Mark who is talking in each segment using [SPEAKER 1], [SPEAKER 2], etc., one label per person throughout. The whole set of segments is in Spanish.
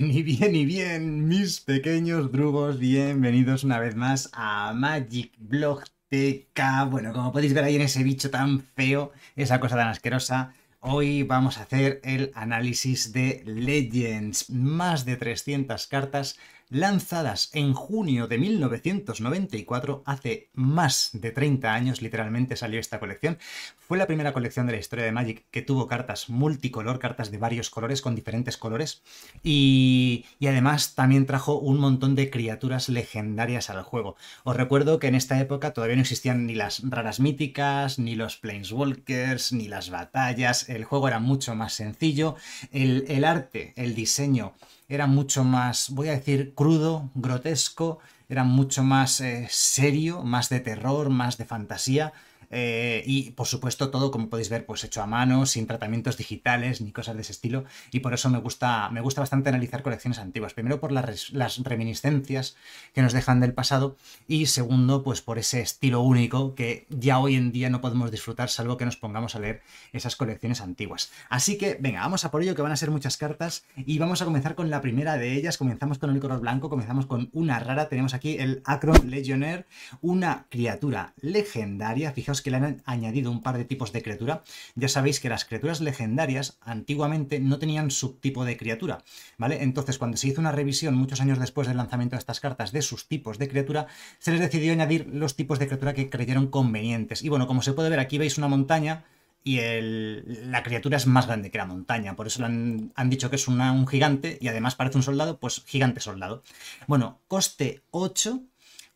[SPEAKER 1] ni bien, ni bien, mis pequeños drugos, bienvenidos una vez más a Magic Blog TK. Bueno, como podéis ver ahí en ese bicho tan feo, esa cosa tan asquerosa, hoy vamos a hacer el análisis de Legends. Más de 300 cartas lanzadas en junio de 1994, hace más de 30 años literalmente salió esta colección. Fue la primera colección de la historia de Magic que tuvo cartas multicolor, cartas de varios colores, con diferentes colores, y, y además también trajo un montón de criaturas legendarias al juego. Os recuerdo que en esta época todavía no existían ni las raras míticas, ni los planeswalkers, ni las batallas, el juego era mucho más sencillo, el, el arte, el diseño, era mucho más, voy a decir, crudo, grotesco, era mucho más eh, serio, más de terror, más de fantasía, eh, y por supuesto todo, como podéis ver, pues hecho a mano, sin tratamientos digitales ni cosas de ese estilo. Y por eso me gusta, me gusta bastante analizar colecciones antiguas. Primero por las, reminiscencias que nos dejan del pasado y segundo, pues por ese estilo único que ya hoy en día no podemos disfrutar salvo que nos pongamos a leer esas colecciones antiguas. Así que venga, vamos a por ello que van a ser muchas cartas y vamos a comenzar con la primera de ellas. Comenzamos con el color blanco, comenzamos con una rara. Tenemos aquí el Acron Legionnaire, una criatura legendaria. Fijaos que le han añadido un par de tipos de criatura. Ya sabéis que las criaturas legendarias antiguamente no tenían subtipo de criatura, ¿vale? Entonces, cuando se hizo una revisión muchos años después del lanzamiento de estas cartas de sus tipos de criatura, se les decidió añadir los tipos de criatura que creyeron convenientes. Y bueno, como se puede ver, aquí veis una montaña y la criatura es más grande que la montaña. Por eso han, dicho que es un gigante y además parece un soldado, pues gigante soldado. Bueno, coste 8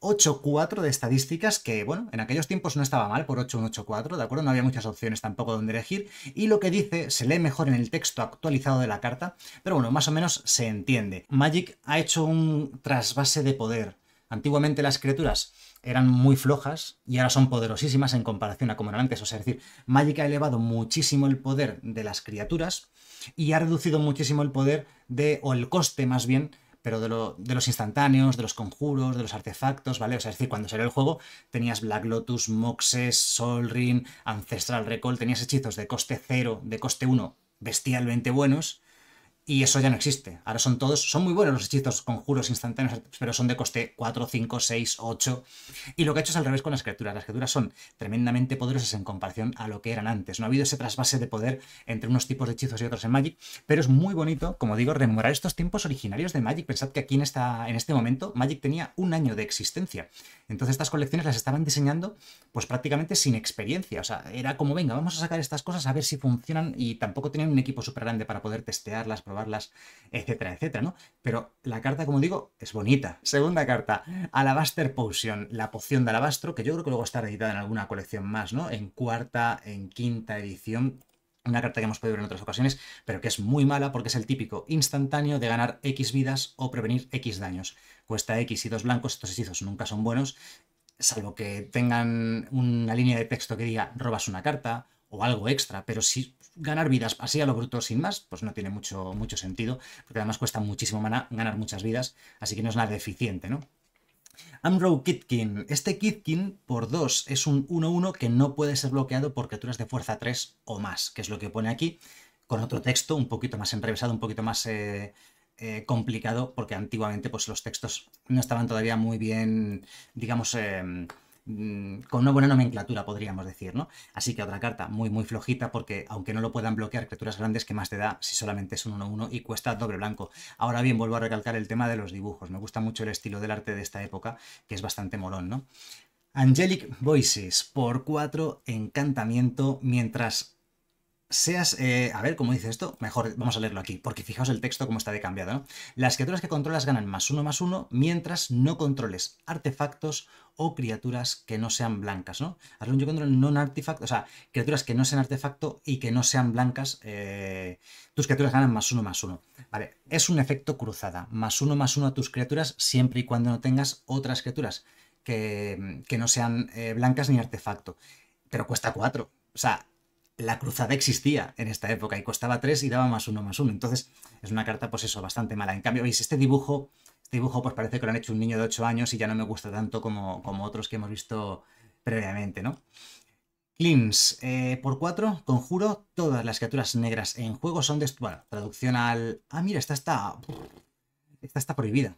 [SPEAKER 1] 8-4 de estadísticas que, bueno, en aquellos tiempos no estaba mal por 8-1-8-4, ¿de acuerdo? No había muchas opciones tampoco donde elegir. Y lo que dice se lee mejor en el texto actualizado de la carta, pero bueno, más o menos se entiende. Magic ha hecho un trasvase de poder. Antiguamente las criaturas eran muy flojas y ahora son poderosísimas en comparación a como eran antes. O sea, es decir, Magic ha elevado muchísimo el poder de las criaturas y ha reducido muchísimo el poder de, o el coste más bien, pero de, de, los instantáneos, de los conjuros, de los artefactos, ¿vale? O sea, es decir, cuando salió el juego tenías Black Lotus, Moxes, Ring, Ancestral Recall, tenías hechizos de coste 0, de coste 1, bestialmente buenos, y eso ya no existe. Ahora son todos, son muy buenos los hechizos conjuros instantáneos, pero son de coste 4, 5, 6, 8. Y lo que ha hecho es al revés con las criaturas. Las criaturas son tremendamente poderosas en comparación a lo que eran antes. No ha habido ese trasvase de poder entre unos tipos de hechizos y otros en Magic, pero es muy bonito, como digo, rememorar estos tiempos originarios de Magic. Pensad que aquí en, esta, en este momento Magic tenía un año de existencia. Entonces estas colecciones las estaban diseñando pues prácticamente sin experiencia. O sea, era como, venga, vamos a sacar estas cosas a ver si funcionan y tampoco tenían un equipo súper grande para poder testearlas, las etcétera, etcétera, ¿no? Pero la carta, como digo, es bonita. Segunda carta, Alabaster Potion, la poción de alabastro, que yo creo que luego estará editada en alguna colección más, ¿no? En cuarta, en quinta edición, una carta que hemos podido ver en otras ocasiones, pero que es muy mala porque es el típico instantáneo de ganar X vidas o prevenir X daños. Cuesta X y dos blancos, estos hechizos nunca son buenos, salvo que tengan una línea de texto que diga robas una carta o algo extra, pero si ganar vidas así a lo bruto sin más, pues no tiene mucho, mucho sentido, porque además cuesta muchísimo mana ganar muchas vidas, así que no es nada eficiente, ¿no? Amrow Kitkin. Este Kitkin por 2 es un 1-1 que no puede ser bloqueado por criaturas de fuerza 3 o más, que es lo que pone aquí, con otro texto un poquito más enrevesado, un poquito más eh, eh, complicado, porque antiguamente pues, los textos no estaban todavía muy bien, digamos... Eh, Mm, con una buena nomenclatura, podríamos decir, ¿no? Así que otra carta muy, muy flojita, porque aunque no lo puedan bloquear criaturas grandes, que más te da si solamente es un 1-1 y cuesta doble blanco? Ahora bien, vuelvo a recalcar el tema de los dibujos. Me gusta mucho el estilo del arte de esta época, que es bastante morón, ¿no? Angelic Voices, por 4, encantamiento, mientras seas, eh, a ver, ¿cómo dice esto? Mejor vamos a leerlo aquí, porque fijaos el texto como está de cambiado, ¿no? Las criaturas que controlas ganan más uno más uno mientras no controles artefactos o criaturas que no sean blancas, ¿no? Hazlo un yo control non artefacto, o sea, criaturas que no sean artefacto y que no sean blancas, eh, tus criaturas ganan más uno más uno. Vale, es un efecto cruzada, más uno más uno a tus criaturas siempre y cuando no tengas otras criaturas que, no sean eh, blancas ni artefacto. Pero cuesta cuatro. O sea, la cruzada existía en esta época y costaba 3 y daba más uno más uno. Entonces es una carta, pues eso, bastante mala. En cambio, veis, este dibujo, este dibujo pues parece que lo han hecho un niño de 8 años y ya no me gusta tanto como, como otros que hemos visto previamente, ¿no? Clims, eh, por 4, conjuro, todas las criaturas negras en juego son de... Bueno, traducción al... Ah, mira, esta está... Esta está prohibida.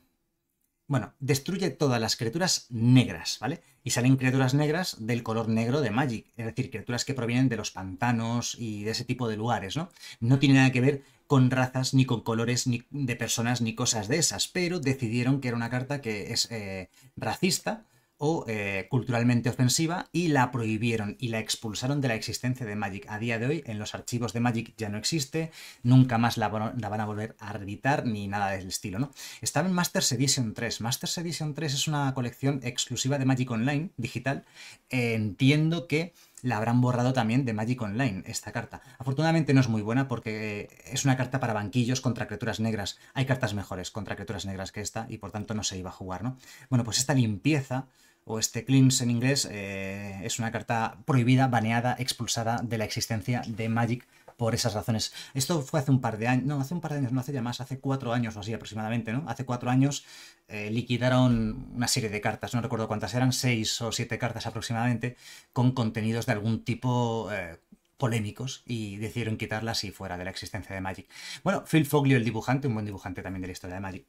[SPEAKER 1] Bueno, destruye todas las criaturas negras, ¿vale? Y salen criaturas negras del color negro de Magic, es decir, criaturas que provienen de los pantanos y de ese tipo de lugares, ¿no? No tiene nada que ver con razas, ni con colores, ni de personas, ni cosas de esas, pero decidieron que era una carta que es eh, racista o eh, culturalmente ofensiva y la prohibieron y la expulsaron de la existencia de Magic. A día de hoy en los archivos de Magic ya no existe, nunca más la, van a volver a reeditar ni nada del estilo, ¿no? Estaba en Masters Edition 3. Masters Edition 3 es una colección exclusiva de Magic Online digital. entiendo que la habrán borrado también de Magic Online, esta carta. Afortunadamente no es muy buena porque eh, es una carta para banquillos contra criaturas negras. Hay cartas mejores contra criaturas negras que esta y por tanto no se iba a jugar, ¿no? Bueno, pues esta limpieza o este Cleanse en inglés, eh, es una carta prohibida, baneada, expulsada de la existencia de Magic por esas razones. Esto fue hace un par de años, no, hace un par de años, no hace ya más, hace cuatro años o así aproximadamente, ¿no? Hace cuatro años eh, liquidaron una serie de cartas, no recuerdo cuántas eran, seis o siete cartas aproximadamente, con contenidos de algún tipo... Eh, polémicos y decidieron quitarlas y fuera de la existencia de Magic. Bueno, Phil Foglio, el dibujante, un buen dibujante también de la historia de Magic,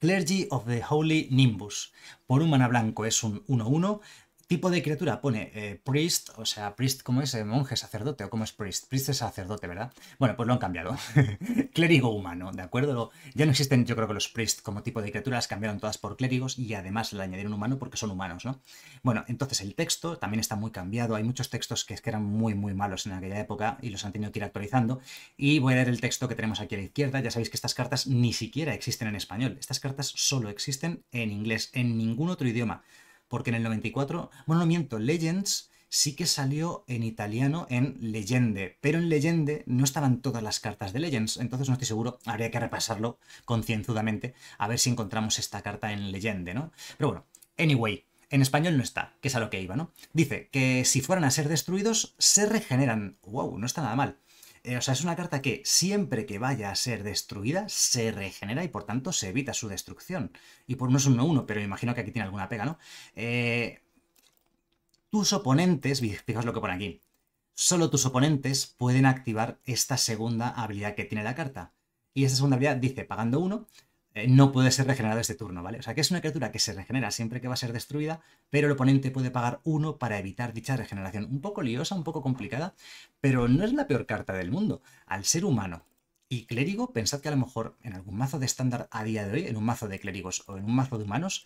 [SPEAKER 1] Clergy of the Holy Nimbus. Por un mana blanco es un 1-1 tipo de criatura pone eh, priest, o sea, priest, ¿cómo es? Eh, ¿Monje, sacerdote o cómo es priest? Priest es sacerdote, ¿verdad? Bueno, pues lo han cambiado. Clérigo humano, ¿de acuerdo? ya no existen, yo creo que los priest como tipo de criaturas, cambiaron todas por clérigos y además le añadieron humano porque son humanos, ¿no? Bueno, entonces el texto también está muy cambiado. Hay muchos textos que, es que eran muy, muy malos en aquella época y los han tenido que ir actualizando. Y voy a leer el texto que tenemos aquí a la izquierda. Ya sabéis que estas cartas ni siquiera existen en español. Estas cartas solo existen en inglés, en ningún otro idioma porque en el 94, bueno, no miento, Legends sí que salió en italiano en Legende, pero en Legende no estaban todas las cartas de Legends, entonces no estoy seguro, habría que repasarlo concienzudamente a ver si encontramos esta carta en Legende, ¿no? Pero bueno, anyway, en español no está, que es a lo que iba, ¿no? Dice que si fueran a ser destruidos, se regeneran. ¡Wow! No está nada mal. Eh, o sea, es una carta que siempre que vaya a ser destruida, se regenera y por tanto se evita su destrucción. Y por uno es un 1-1, pero imagino que aquí tiene alguna pega, ¿no? Eh, tus oponentes, fijaos lo que pone aquí, solo tus oponentes pueden activar esta segunda habilidad que tiene la carta. Y esta segunda habilidad dice, pagando uno eh, no puede ser regenerado este turno, ¿vale? O sea que es una criatura que se regenera siempre que va a ser destruida, pero el oponente puede pagar uno para evitar dicha regeneración. Un poco liosa, un poco complicada, pero no es la peor carta del mundo. Al ser humano y clérigo, pensad que a lo mejor en algún mazo de estándar a día de hoy, en un mazo de clérigos o en un mazo de humanos,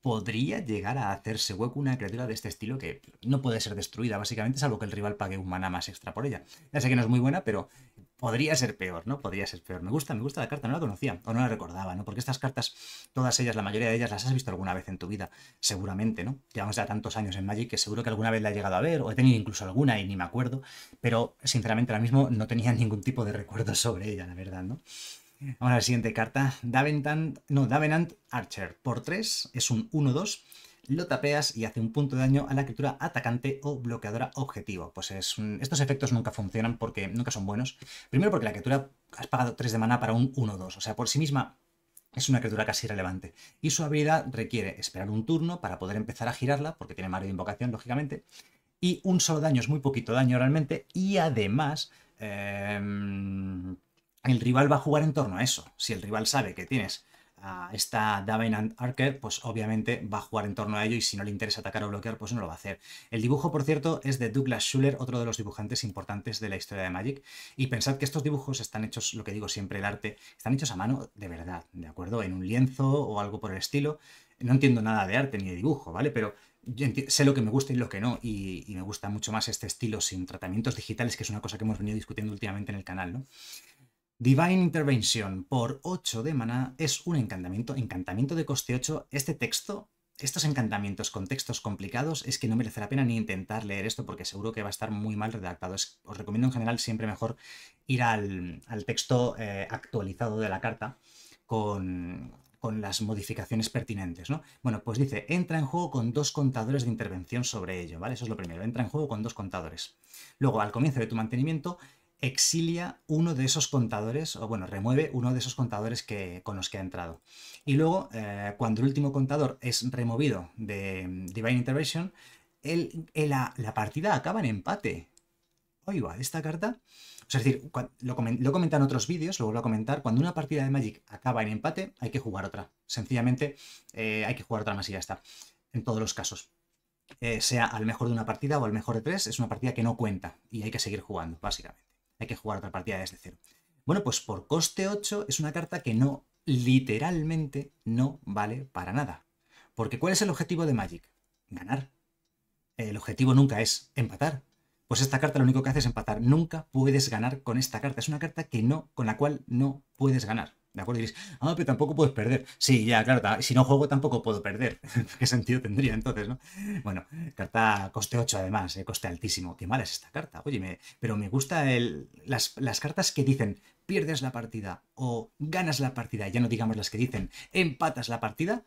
[SPEAKER 1] podría llegar a hacerse hueco una criatura de este estilo que no puede ser destruida, básicamente, salvo que el rival pague un mana más extra por ella. Ya sé que no es muy buena, pero podría ser peor, ¿no? Podría ser peor. Me gusta, me gusta la carta, no la conocía o no la recordaba, ¿no? Porque estas cartas, todas ellas, la mayoría de ellas las has visto alguna vez en tu vida, seguramente, ¿no? Llevamos ya tantos años en Magic que seguro que alguna vez la he llegado a ver o he tenido incluso alguna y ni me acuerdo, pero sinceramente ahora mismo no tenía ningún tipo de recuerdo sobre ella, la verdad, ¿no? Vamos a la siguiente carta. Davenant, no, Davenant Archer. Por 3 es un 1-2 lo tapeas y hace un punto de daño a la criatura atacante o bloqueadora objetivo. Pues estos efectos nunca funcionan porque nunca son buenos. Primero porque la criatura has pagado 3 de mana para un 1-2, o sea, por sí misma es una criatura casi relevante Y su habilidad requiere esperar un turno para poder empezar a girarla, porque tiene Mario de invocación, lógicamente. Y un solo daño es muy poquito daño realmente. Y además, em, el rival va a jugar en torno a eso. Si el rival sabe que tienes a esta and Archer, pues obviamente va a jugar en torno a ello y si no le interesa atacar o bloquear, pues no lo va a hacer. El dibujo, por cierto, es de Douglas Schuller, otro de los dibujantes importantes de la historia de Magic. Y pensad que estos dibujos están hechos, lo que digo siempre, el arte, están hechos a mano de verdad, ¿de acuerdo? En un lienzo o algo por el estilo. No entiendo nada de arte ni de dibujo, ¿vale? Pero sé lo que me gusta y lo que no, y, y, me gusta mucho más este estilo sin tratamientos digitales, que es una cosa que hemos venido discutiendo últimamente en el canal, ¿no? Divine Intervention por 8 de maná es un encantamiento, encantamiento de coste 8. Este texto, estos encantamientos con textos complicados, es que no merece la pena ni intentar leer esto porque seguro que va a estar muy mal redactado. os recomiendo en general siempre mejor ir al, texto eh, actualizado de la carta con, con las modificaciones pertinentes, ¿no? Bueno, pues dice, entra en juego con dos contadores de intervención sobre ello, ¿vale? Eso es lo primero, entra en juego con dos contadores. Luego, al comienzo de tu mantenimiento, exilia uno de esos contadores, o bueno, remueve uno de esos contadores que, con los que ha entrado. Y luego, eh, cuando el último contador es removido de mm, Divine Intervention, el, la, partida acaba en empate. Oiga, esta carta. es decir, lo, lo comentan otros vídeos, lo vuelvo a comentar. Cuando una partida de Magic acaba en empate, hay que jugar otra. Sencillamente, eh, hay que jugar otra más y ya está. En todos los casos. Eh, sea al mejor de una partida o al mejor de tres, es una partida que no cuenta y hay que seguir jugando, básicamente hay que jugar otra partida desde cero. Bueno, pues por coste 8 es una carta que no, literalmente, no vale para nada. Porque ¿cuál es el objetivo de Magic? Ganar. El objetivo nunca es empatar. Pues esta carta lo único que hace es empatar. Nunca puedes ganar con esta carta. Es una carta que no, con la cual no puedes ganar. ¿De acuerdo? ah, pero tampoco puedes perder. Sí, ya, claro, si no juego tampoco puedo perder. ¿Qué sentido tendría entonces, no? Bueno, carta coste 8 además, eh, coste altísimo. Qué mala es esta carta. Oye, pero me gustan las cartas que dicen pierdes la partida o ganas la partida, ya no digamos las que dicen empatas la partida,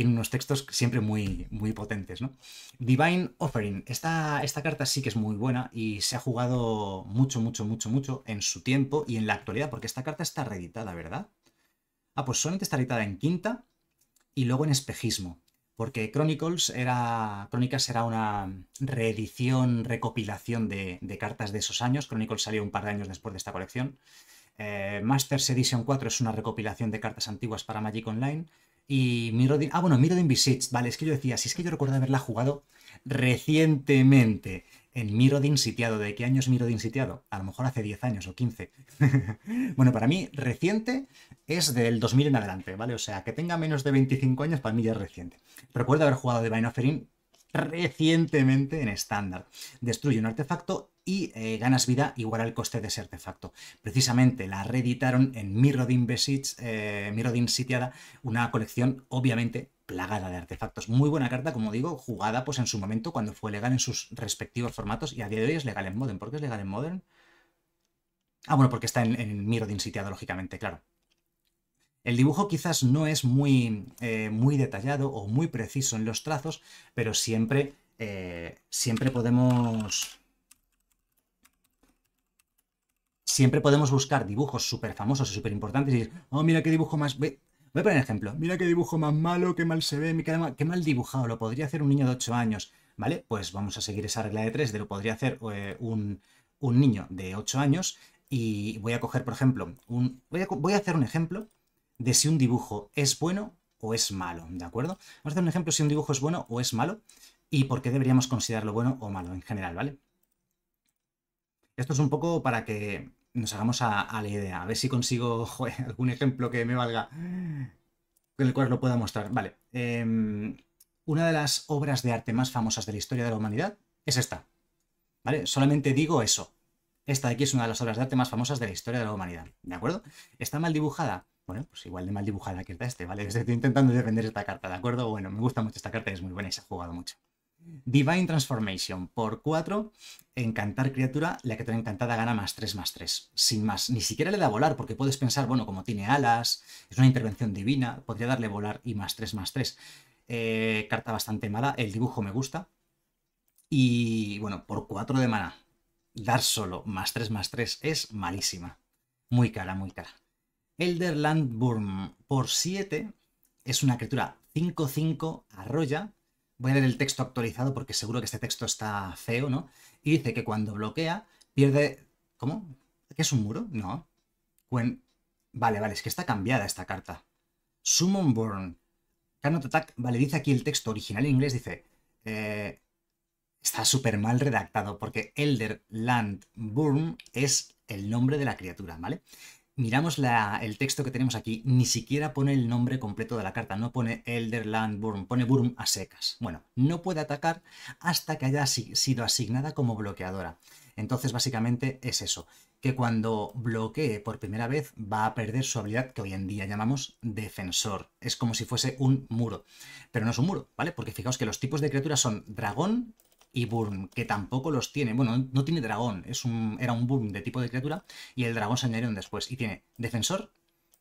[SPEAKER 1] tiene unos textos siempre muy, muy potentes. ¿no? Divine Offering. Esta, esta carta sí que es muy buena y se ha jugado mucho, mucho, mucho, mucho en su tiempo y en la actualidad, porque esta carta está reeditada, ¿verdad? Ah, pues solamente está editada en quinta y luego en espejismo. Porque Chronicles era. Crónicas era una reedición, recopilación de, cartas de esos años. Chronicles salió un par de años después de esta colección. Eh, Masters Edition 4 es una recopilación de cartas antiguas para Magic Online. Y Mirrodin... Ah, bueno, Mirodin Visits. Vale, es que yo decía, si es que yo recuerdo haberla jugado recientemente en Mirrodin sitiado. ¿De qué año es sitiado? A lo mejor hace 10 años o 15. bueno, para mí reciente es del 2000 en adelante, ¿vale? O sea, que tenga menos de 25 años para mí ya es reciente. Recuerdo haber jugado de Offering recientemente en estándar. Destruye un artefacto y eh, ganas vida igual al coste de ese artefacto. Precisamente la reeditaron en Mirrodin Besitz. Eh, Mirrodin Sitiada, una colección obviamente plagada de artefactos. Muy buena carta, como digo, jugada pues en su momento cuando fue legal en sus respectivos formatos y a día de hoy es legal en Modern. ¿Por qué es legal en Modern? Ah, bueno, porque está en, en Mirrodin Sitiada, lógicamente, claro. El dibujo quizás no es muy, eh, muy detallado o muy preciso en los trazos, pero siempre, siempre podemos siempre podemos buscar dibujos súper famosos y súper importantes y decir, oh, mira qué dibujo más... Voy a poner un ejemplo. Mira qué dibujo más malo, qué mal se ve, qué mal dibujado. Lo podría hacer un niño de 8 años. ¿Vale? Pues vamos a seguir esa regla de 3 de lo podría hacer eh, un, niño de 8 años. Y voy a coger, por ejemplo, un, voy, a, hacer un ejemplo de si un dibujo es bueno o es malo, ¿de acuerdo? Vamos a hacer un ejemplo si un dibujo es bueno o es malo y por qué deberíamos considerarlo bueno o malo en general, ¿vale? Esto es un poco para que nos hagamos a, la idea. A ver si consigo algún ejemplo que me valga,
[SPEAKER 2] con
[SPEAKER 1] el cual lo pueda mostrar. Vale. Em, una de las obras de arte más famosas de la historia de la humanidad es esta. ¿Vale? Solamente digo eso. Esta de aquí es una de las obras de arte más famosas de la historia de la humanidad. ¿De acuerdo? Está mal dibujada. Bueno, pues igual de mal dibujada que está este, ¿vale? Estoy intentando defender esta carta, ¿de acuerdo? Bueno, me gusta mucho esta carta es muy buena y se ha jugado mucho. Divine Transformation por 4, encantar criatura, la criatura encantada gana más 3, más 3. Sin más, ni siquiera le da volar, porque puedes pensar, bueno, como tiene alas, es una intervención divina, podría darle volar y más 3, más 3. Eh, carta bastante mala, el dibujo me gusta. Y bueno, por 4 de mana, dar solo más 3, más 3 es malísima. Muy cara, muy cara. elderland por 7 es una criatura 5-5 arroya voy a leer el texto actualizado porque seguro que este texto está feo, ¿no? Y dice que cuando bloquea, pierde... ¿Cómo? ¿Qué es un muro? No. Vale, vale, es que está cambiada esta carta. Summon Burn. Cannot Attack, vale, dice aquí el texto original en inglés, dice... Eh, está súper mal redactado porque Elder Land Burn es el nombre de la criatura, ¿vale? miramos el texto que tenemos aquí, ni siquiera pone el nombre completo de la carta, no pone Elderland Burm, pone Burm a secas. Bueno, no puede atacar hasta que haya sido asignada como bloqueadora. Entonces, básicamente es eso, que cuando bloquee por primera vez va a perder su habilidad que hoy en día llamamos defensor. Es como si fuese un muro, pero no es un muro, ¿vale? Porque fijaos que los tipos de criaturas son dragón, y Burm, que tampoco los tiene. Bueno, no tiene dragón, es un, era un Burm de tipo de criatura y el dragón se añadieron después. Y tiene defensor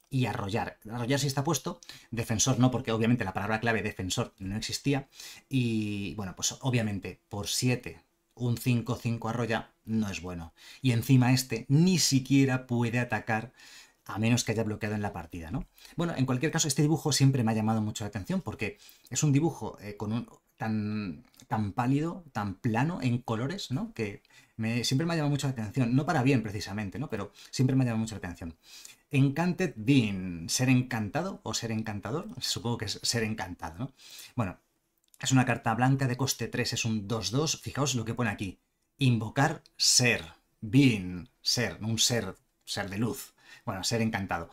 [SPEAKER 1] y arrollar. Arrollar sí está puesto, defensor no, porque obviamente la palabra clave defensor no existía. Y bueno, pues obviamente por 7 un 5-5 arrolla no es bueno. Y encima este ni siquiera puede atacar a menos que haya bloqueado en la partida, ¿no? Bueno, en cualquier caso, este dibujo siempre me ha llamado mucho la atención porque es un dibujo eh, con un, tan, tan pálido, tan plano en colores, ¿no? Que me, siempre me ha llamado mucho la atención, no para bien precisamente, ¿no? Pero siempre me ha llamado mucho la atención. Encanted Being, ser encantado o ser encantador, supongo que es ser encantado, ¿no? Bueno, es una carta blanca de coste 3, es un 2-2, fijaos lo que pone aquí, invocar ser, being, ser, un ser, ser de luz, bueno, ser encantado.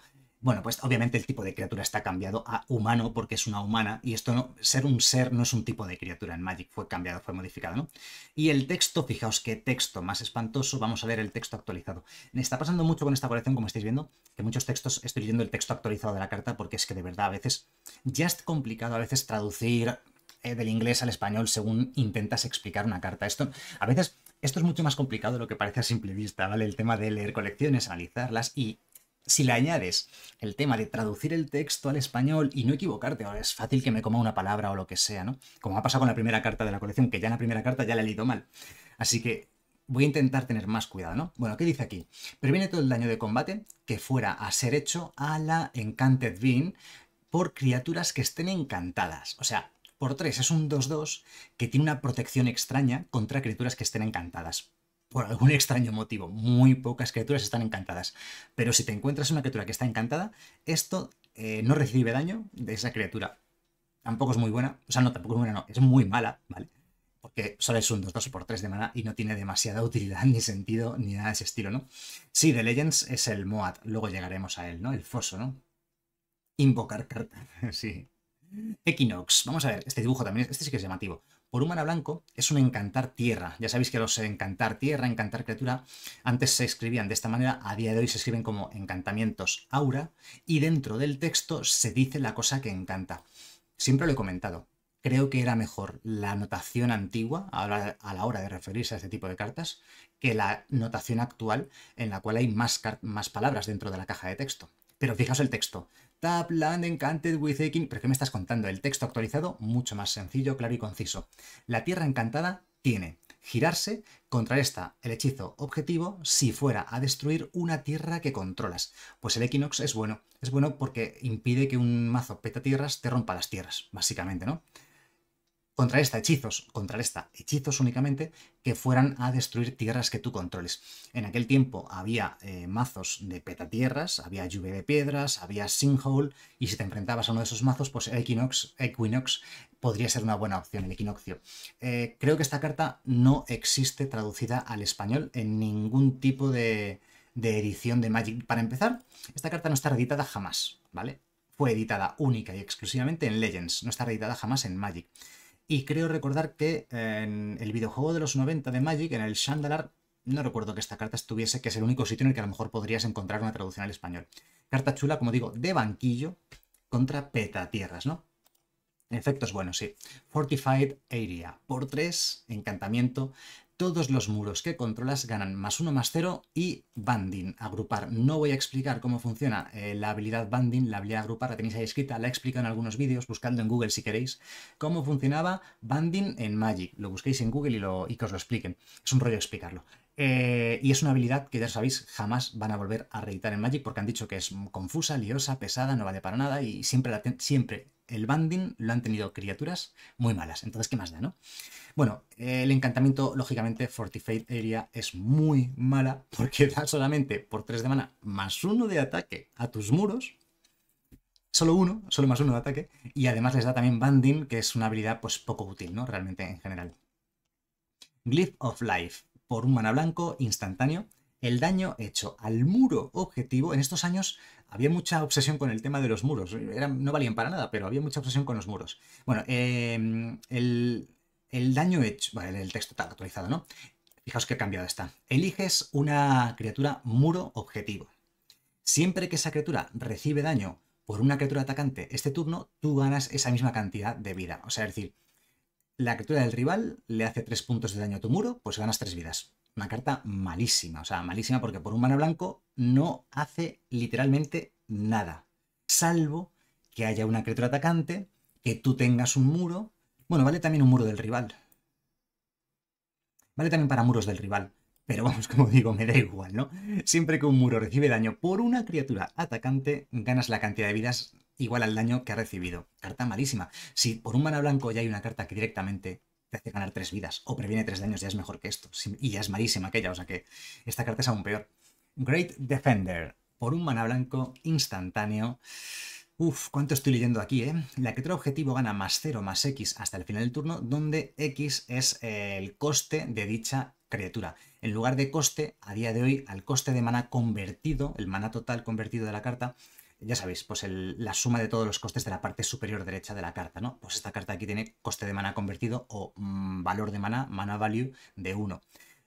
[SPEAKER 1] Bueno, pues obviamente el tipo de criatura está cambiado a humano porque es una humana y esto no, ser un ser no es un tipo de criatura en Magic, fue cambiado, fue modificado, ¿no? Y el texto, fijaos qué texto más espantoso, vamos a ver el texto actualizado. Me está pasando mucho con esta colección, como estáis viendo, que muchos textos estoy leyendo el texto actualizado de la carta porque es que de verdad a veces ya es complicado a veces traducir eh, del inglés al español según intentas explicar una carta. Esto a veces esto es mucho más complicado de lo que parece a simple vista, ¿vale? El tema de leer colecciones, analizarlas y si le añades el tema de traducir el texto al español y no equivocarte, ahora es fácil que me coma una palabra o lo que sea, ¿no? Como ha pasado con la primera carta de la colección, que ya en la primera carta ya la he leído mal. Así que voy a intentar tener más cuidado, ¿no? Bueno, ¿qué dice aquí? Previene todo el daño de combate que fuera a ser hecho a la Encanted Bean por criaturas que estén encantadas. O sea, por tres, es un 2-2 que tiene una protección extraña contra criaturas que estén encantadas por algún extraño motivo. Muy pocas criaturas están encantadas. Pero si te encuentras una criatura que está encantada, esto eh, no recibe daño de esa criatura. Tampoco es muy buena. O sea, no, tampoco es buena, no. Es muy mala, ¿vale? Porque solo es un 2-2 por 3 de mana y no tiene demasiada utilidad, ni sentido, ni nada de ese estilo, ¿no? Sí, The Legends es el Moat. Luego llegaremos a él, ¿no? El foso, ¿no? Invocar carta. sí. Equinox. Vamos a ver, este dibujo también, este sí que es llamativo. Por humana blanco es un encantar tierra. Ya sabéis que los encantar tierra, encantar criatura, antes se escribían de esta manera, a día de hoy se escriben como encantamientos aura y dentro del texto se dice la cosa que encanta. Siempre lo he comentado. Creo que era mejor la notación antigua a la, a la hora de referirse a este tipo de cartas que la notación actual en la cual hay más, más palabras dentro de la caja de texto. Pero fijaos el texto. Tapland Encanted with ¿Pero qué me estás contando? El texto actualizado, mucho más sencillo, claro y conciso. La Tierra Encantada tiene girarse, contra esta, el hechizo objetivo si fuera a destruir una tierra que controlas. Pues el Equinox es bueno. Es bueno porque impide que un mazo peta tierras te rompa las tierras, básicamente, ¿no? Contra esta, hechizos, Contra esta, hechizos únicamente que fueran a destruir tierras que tú controles. En aquel tiempo había eh, mazos de petatierras, había lluvia de piedras, había sinkhole, y si te enfrentabas a uno de esos mazos, pues Equinox, Equinox podría ser una buena opción, el equinoccio. Eh, creo que esta carta no existe traducida al español en ningún tipo de, de edición de Magic. Para empezar, esta carta no está editada jamás, ¿vale? Fue editada única y exclusivamente en Legends, no está editada jamás en Magic. Y creo recordar que en el videojuego de los 90 de Magic, en el Shandalar, no recuerdo que esta carta estuviese, que es el único sitio en el que a lo mejor podrías encontrar una traducción al español. Carta chula, como digo, de banquillo contra petatierras, ¿no? Efectos buenos, sí. Fortified Area. Por 3, encantamiento todos los muros que controlas ganan más uno más cero y banding, agrupar. No voy a explicar cómo funciona eh, la habilidad banding, la habilidad agrupar, la tenéis ahí escrita, la he explicado en algunos vídeos, buscando en Google si queréis, cómo funcionaba banding en Magic. Lo busquéis en Google y, lo, y que os lo expliquen. Es un rollo explicarlo. Eh, y es una habilidad que ya sabéis, jamás van a volver a reeditar en Magic porque han dicho que es confusa, liosa, pesada, no vale para nada y siempre, el banding lo han tenido criaturas muy malas. Entonces, ¿qué más da, no? Bueno, eh, el encantamiento, lógicamente, Fortified Area es muy mala porque da solamente por 3 de mana más 1 de ataque a tus muros. Solo uno, solo más uno de ataque. Y además les da también banding, que es una habilidad pues poco útil, ¿no? Realmente en general. Glyph of Life por un mana blanco instantáneo el daño hecho al muro objetivo. En estos años había mucha obsesión con el tema de los muros. no valían para nada, pero había mucha obsesión con los muros. Bueno, em, el, daño hecho. el texto está actualizado, ¿no? Fijaos qué cambiado está. Eliges una criatura muro objetivo. Siempre que esa criatura recibe daño por una criatura atacante este turno, tú ganas esa misma cantidad de vida. O sea, es decir, la criatura del rival le hace 3 puntos de daño a tu muro, pues ganas 3 vidas. Una carta malísima, o sea, malísima porque por un mana blanco no hace literalmente nada, salvo que haya una criatura atacante, que tú tengas un muro. Bueno, vale también un muro del rival. Vale también para muros del rival. Pero vamos, como digo, me da igual, ¿no? Siempre que un muro recibe daño por una criatura atacante, ganas la cantidad de vidas igual al daño que ha recibido. Carta malísima. Si por un mana blanco ya hay una carta que directamente te hace ganar tres vidas o previene tres daños, ya es mejor que esto. Y ya es malísima aquella, o sea que esta carta es aún peor. Great Defender. Por un mana blanco instantáneo. Uf, cuánto estoy leyendo aquí, ¿eh? La criatura objetivo gana más 0 más X hasta el final del turno, donde X es el coste de dicha criatura. En lugar de coste, a día de hoy, al coste de mana convertido, el mana total convertido de la carta, ya sabéis, pues la suma de todos los costes de la parte superior derecha de la carta, ¿no? Pues esta carta aquí tiene coste de mana convertido o mm, valor de mana, mana value de 1.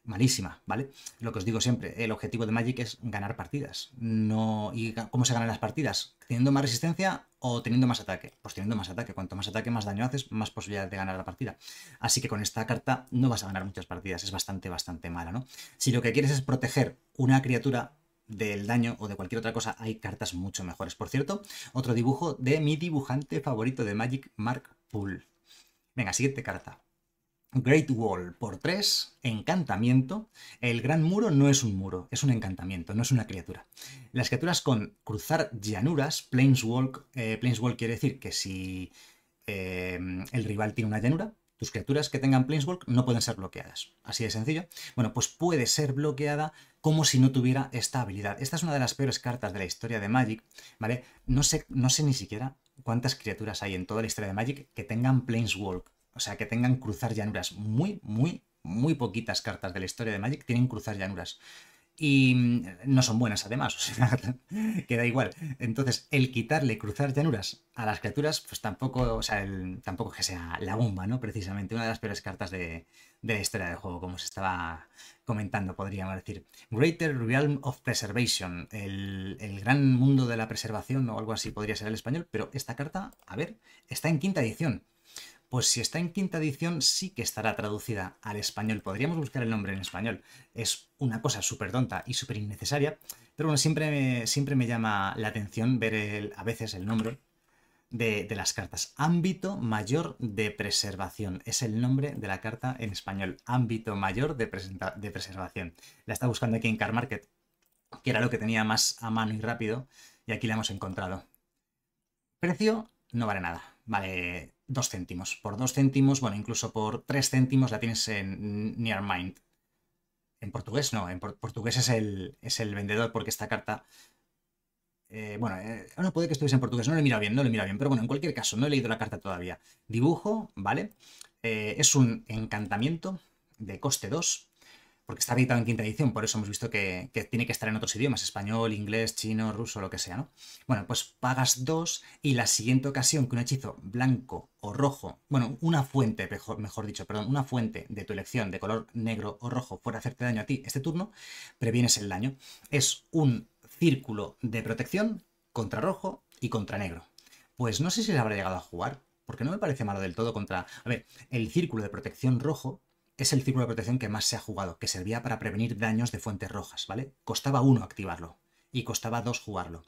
[SPEAKER 1] Malísima, ¿vale? Lo que os digo siempre, el objetivo de Magic es ganar partidas. No, ¿Y cómo se ganan las partidas? Teniendo más resistencia o teniendo más ataque. Pues teniendo más ataque. Cuanto más ataque, más daño haces, más posibilidad de ganar la partida. Así que con esta carta no vas a ganar muchas partidas. Es bastante, bastante mala, ¿no? Si lo que quieres es proteger una criatura del daño o de cualquier otra cosa, hay cartas mucho mejores. Por cierto, otro dibujo de mi dibujante favorito de Magic, Mark Pool. Venga, siguiente carta. Great Wall por 3, encantamiento. El gran muro no es un muro, es un encantamiento, no es una criatura. Las criaturas con cruzar llanuras, Planeswalk, eh, Planeswalk quiere decir que si eh, el rival tiene una llanura, tus criaturas que tengan Planeswalk no pueden ser bloqueadas. Así de sencillo. Bueno, pues puede ser bloqueada como si no tuviera esta habilidad. Esta es una de las peores cartas de la historia de Magic, ¿vale? No sé, no sé ni siquiera cuántas criaturas hay en toda la historia de Magic que tengan Planeswalk. O sea, que tengan cruzar llanuras. Muy, muy, muy poquitas cartas de la historia de Magic tienen cruzar llanuras. Y mm, no son buenas además, o sea, igual. Entonces, el quitarle cruzar llanuras a las criaturas, pues tampoco, o sea, tampoco que sea la bomba, ¿no? Precisamente, una de las peores cartas de, de la historia del juego, como se estaba comentando, podríamos decir. Greater Realm of Preservation, el, el, gran mundo de la preservación o algo así podría ser el español, pero esta carta, a ver, está en quinta edición pues si está en quinta edición sí que estará traducida al español. Podríamos buscar el nombre en español. Es una cosa súper tonta y súper innecesaria, pero bueno, siempre me, siempre me llama la atención ver a veces el nombre de, las cartas. Ámbito mayor de preservación. Es el nombre de la carta en español. Ámbito mayor de, preservación. La está buscando aquí en Car Market, que era lo que tenía más a mano y rápido, y aquí la hemos encontrado. Precio no vale nada. Vale Dos céntimos. Por dos céntimos, bueno, incluso por tres céntimos la tienes en Near Mind. En portugués no, en portugués es el, es el vendedor porque esta carta... Eh, bueno, no eh, puede que estuviese en portugués, no lo he mirado bien, no lo he mirado bien, pero bueno, en cualquier caso, no he leído la carta todavía. Dibujo, ¿vale? Eh, es un encantamiento de coste 2 porque está editado en quinta edición, por eso hemos visto que, tiene que estar en otros idiomas, español, inglés, chino, ruso, lo que sea, ¿no? Bueno, pues pagas dos y la siguiente ocasión que un hechizo blanco o rojo, bueno, una fuente, mejor, dicho, perdón, una fuente de tu elección de color negro o rojo fuera a hacerte daño a ti este turno, previenes el daño. Es un círculo de protección contra rojo y contra negro. Pues no sé si le habrá llegado a jugar, porque no me parece malo del todo contra... A ver, el círculo de protección rojo es el círculo de protección que más se ha jugado, que servía para prevenir daños de fuentes rojas, ¿vale? Costaba uno activarlo y costaba dos jugarlo.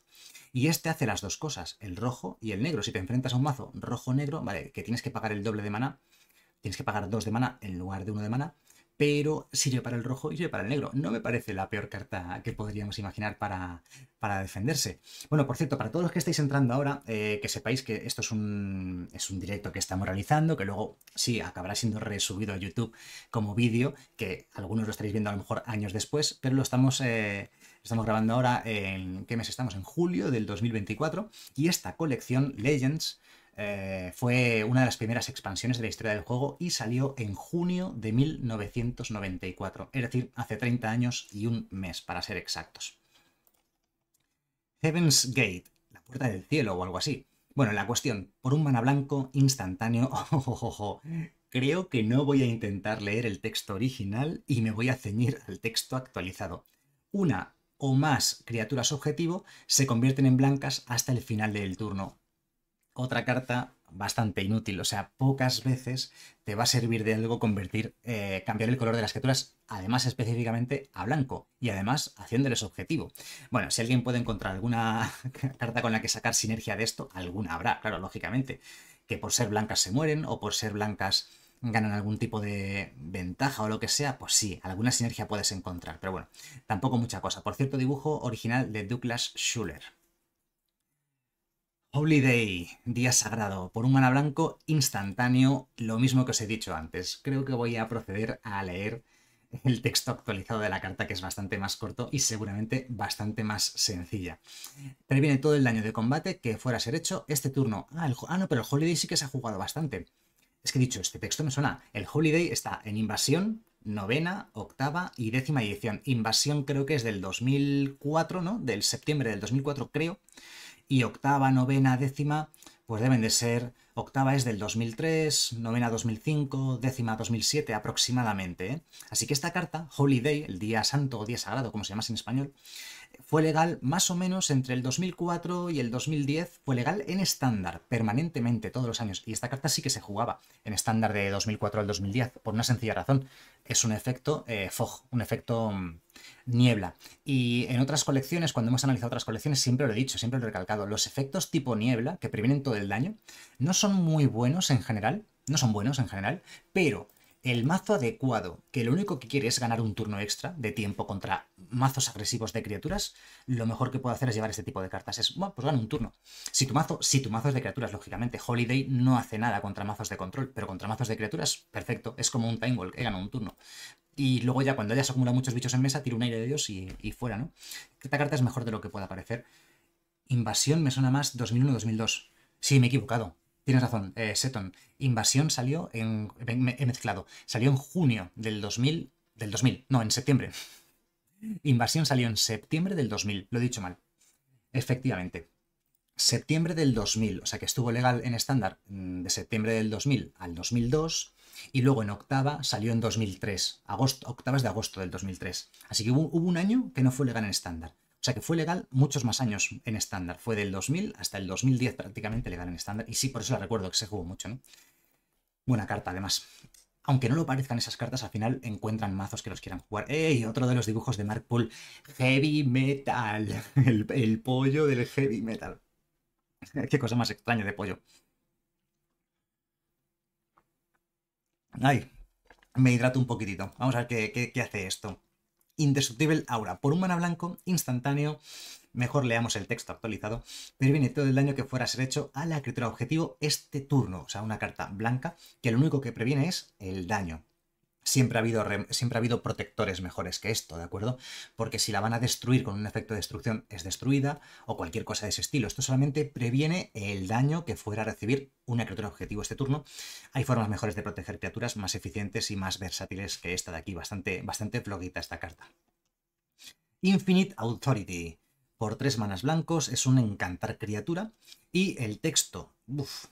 [SPEAKER 1] Y este hace las dos cosas, el rojo y el negro. Si te enfrentas a un mazo rojo-negro, ¿vale? Que tienes que pagar el doble de mana tienes que pagar dos de mana en lugar de uno de mana pero sirve para el rojo y sirve para el negro. No me parece la peor carta que podríamos imaginar para, defenderse. Bueno, por cierto, para todos los que estáis entrando ahora, eh, que sepáis que esto es un, es un directo que estamos realizando, que luego sí acabará siendo resubido a YouTube como vídeo, que algunos lo estaréis viendo a lo mejor años después, pero lo estamos... Eh, estamos grabando ahora en qué mes estamos, en julio del 2024, y esta colección Legends eh, fue una de las primeras expansiones de la historia del juego y salió en junio de 1994, es decir, hace 30 años y un mes, para ser exactos. Heaven's Gate, la puerta del cielo o algo así. Bueno, la cuestión, por un mana blanco instantáneo, creo que no voy a intentar leer el texto original y me voy a ceñir al texto actualizado. Una o más criaturas objetivo se convierten en blancas hasta el final del turno otra carta bastante inútil. O sea, pocas veces te va a servir de algo convertir, eh, cambiar el color de las criaturas, además específicamente a blanco y además haciéndoles objetivo. Bueno, si alguien puede encontrar alguna carta con la que sacar sinergia de esto, alguna habrá, claro, lógicamente. Que por ser blancas se mueren o por ser blancas ganan algún tipo de ventaja o lo que sea, pues sí, alguna sinergia puedes encontrar. Pero bueno, tampoco mucha cosa. Por cierto, dibujo original de Douglas Schuller. Holiday, día sagrado, por un mana blanco instantáneo, lo mismo que os he dicho antes. Creo que voy a proceder a leer el texto actualizado de la carta, que es bastante más corto y seguramente bastante más sencilla. Previene todo el daño de combate que fuera a ser hecho este turno. Ah, ah no, pero el Holiday sí que se ha jugado bastante. Es que dicho, este texto me suena. El Holiday está en invasión, novena, octava y décima edición. Invasión creo que es del 2004, ¿no? Del septiembre del 2004, creo y octava, novena, décima, pues deben de ser, octava es del 2003, novena 2005, décima 2007 aproximadamente. ¿eh? Así que esta carta, holiday, el día santo o día sagrado, como se llama en español, fue legal más o menos entre el 2004 y el 2010, fue legal en estándar permanentemente todos los años. Y esta carta sí que se jugaba en estándar de 2004 al 2010, por una sencilla razón. Es un efecto eh, fog, un efecto mm, niebla. Y en otras colecciones, cuando hemos analizado otras colecciones, siempre lo he dicho, siempre lo he recalcado, los efectos tipo niebla, que previenen todo el daño, no son muy buenos en general, no son buenos en general, pero el mazo adecuado, que lo único que quiere es ganar un turno extra de tiempo contra mazos agresivos de criaturas, lo mejor que puedo hacer es llevar este tipo de cartas. Es, bueno, pues gana un turno. Si tu mazo, si tu mazo es de criaturas, lógicamente, Holiday no hace nada contra mazos de control, pero contra mazos de criaturas, perfecto, es como un Time Walk, gana un turno. Y luego ya cuando hayas acumulado muchos bichos en mesa, tira un aire de Dios y, y fuera, ¿no? Esta carta es mejor de lo que pueda parecer. Invasión me suena más 2001-2002. Sí, me he equivocado. Tienes razón, eh, Seton. Invasión salió en. He mezclado. Salió en junio del 2000. Del 2000. No, en septiembre. Invasión salió en septiembre del 2000. Lo he dicho mal. Efectivamente. Septiembre del 2000. O sea que estuvo legal en estándar mm, de septiembre del 2000 al 2002. Y luego en octava salió en 2003. Agosto, octavas de agosto del 2003. Así que hubo un año que no fue legal en estándar. O sea que fue legal muchos más años en estándar. Fue del 2000 hasta el 2010 prácticamente legal en estándar. Y sí, por eso la recuerdo que se jugó mucho, Buena carta, además. Aunque no lo parezcan esas cartas, al final encuentran mazos que los quieran jugar. ¡Ey! Otro de los dibujos de Mark Paul. Heavy Metal. El, pollo del heavy metal. Qué cosa más extraña de pollo. Ay, me hidrato un poquitito. Vamos a ver qué hace esto. Indestructible Aura. Por un mana blanco, instantáneo, mejor leamos el texto actualizado, previene todo el daño que fuera a ser hecho a la criatura objetivo este turno, o sea, una carta blanca que lo único que previene es el daño. Siempre ha, habido, siempre ha habido protectores mejores que esto, ¿de acuerdo? Porque si la van a destruir con un efecto de destrucción es destruida o cualquier cosa de ese estilo. Esto solamente previene el daño que fuera a recibir una criatura objetivo este turno. Hay formas mejores de proteger criaturas más eficientes y más versátiles que esta de aquí. Bastante, bastante floguita esta carta. Infinite Authority. Por tres manas blancos es un encantar criatura. Y el texto, uff,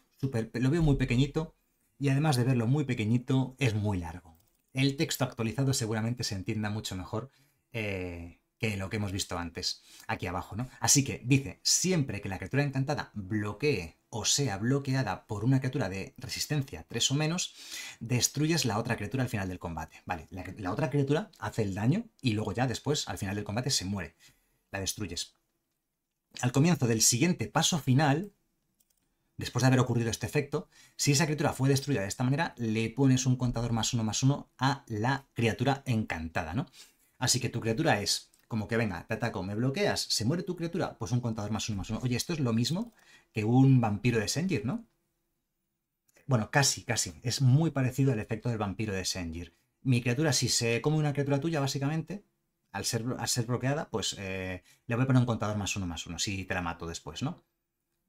[SPEAKER 1] lo veo muy pequeñito. Y además de verlo muy pequeñito, es muy largo el texto actualizado seguramente se entienda mucho mejor eh, que lo que hemos visto antes, aquí abajo, ¿no? Así que dice, siempre que la criatura encantada bloquee o sea bloqueada por una criatura de resistencia 3 o menos, destruyes la otra criatura al final del combate. Vale, la, la otra criatura hace el daño y luego ya después, al final del combate, se muere. La destruyes. Al comienzo del siguiente paso final, después de haber ocurrido este efecto, si esa criatura fue destruida de esta manera, le pones un contador más uno más uno a la criatura encantada, ¿no? Así que tu criatura es como que venga, te ataco, me bloqueas, se muere tu criatura, pues un contador más uno más uno. Oye, esto es lo mismo que un vampiro de Sengir, ¿no? Bueno, casi, casi. Es muy parecido al efecto del vampiro de Sengir. Mi criatura, si se come una criatura tuya, básicamente, al ser, ser bloqueada, pues eh, le voy a poner un contador más uno más uno, si te la mato después, ¿no?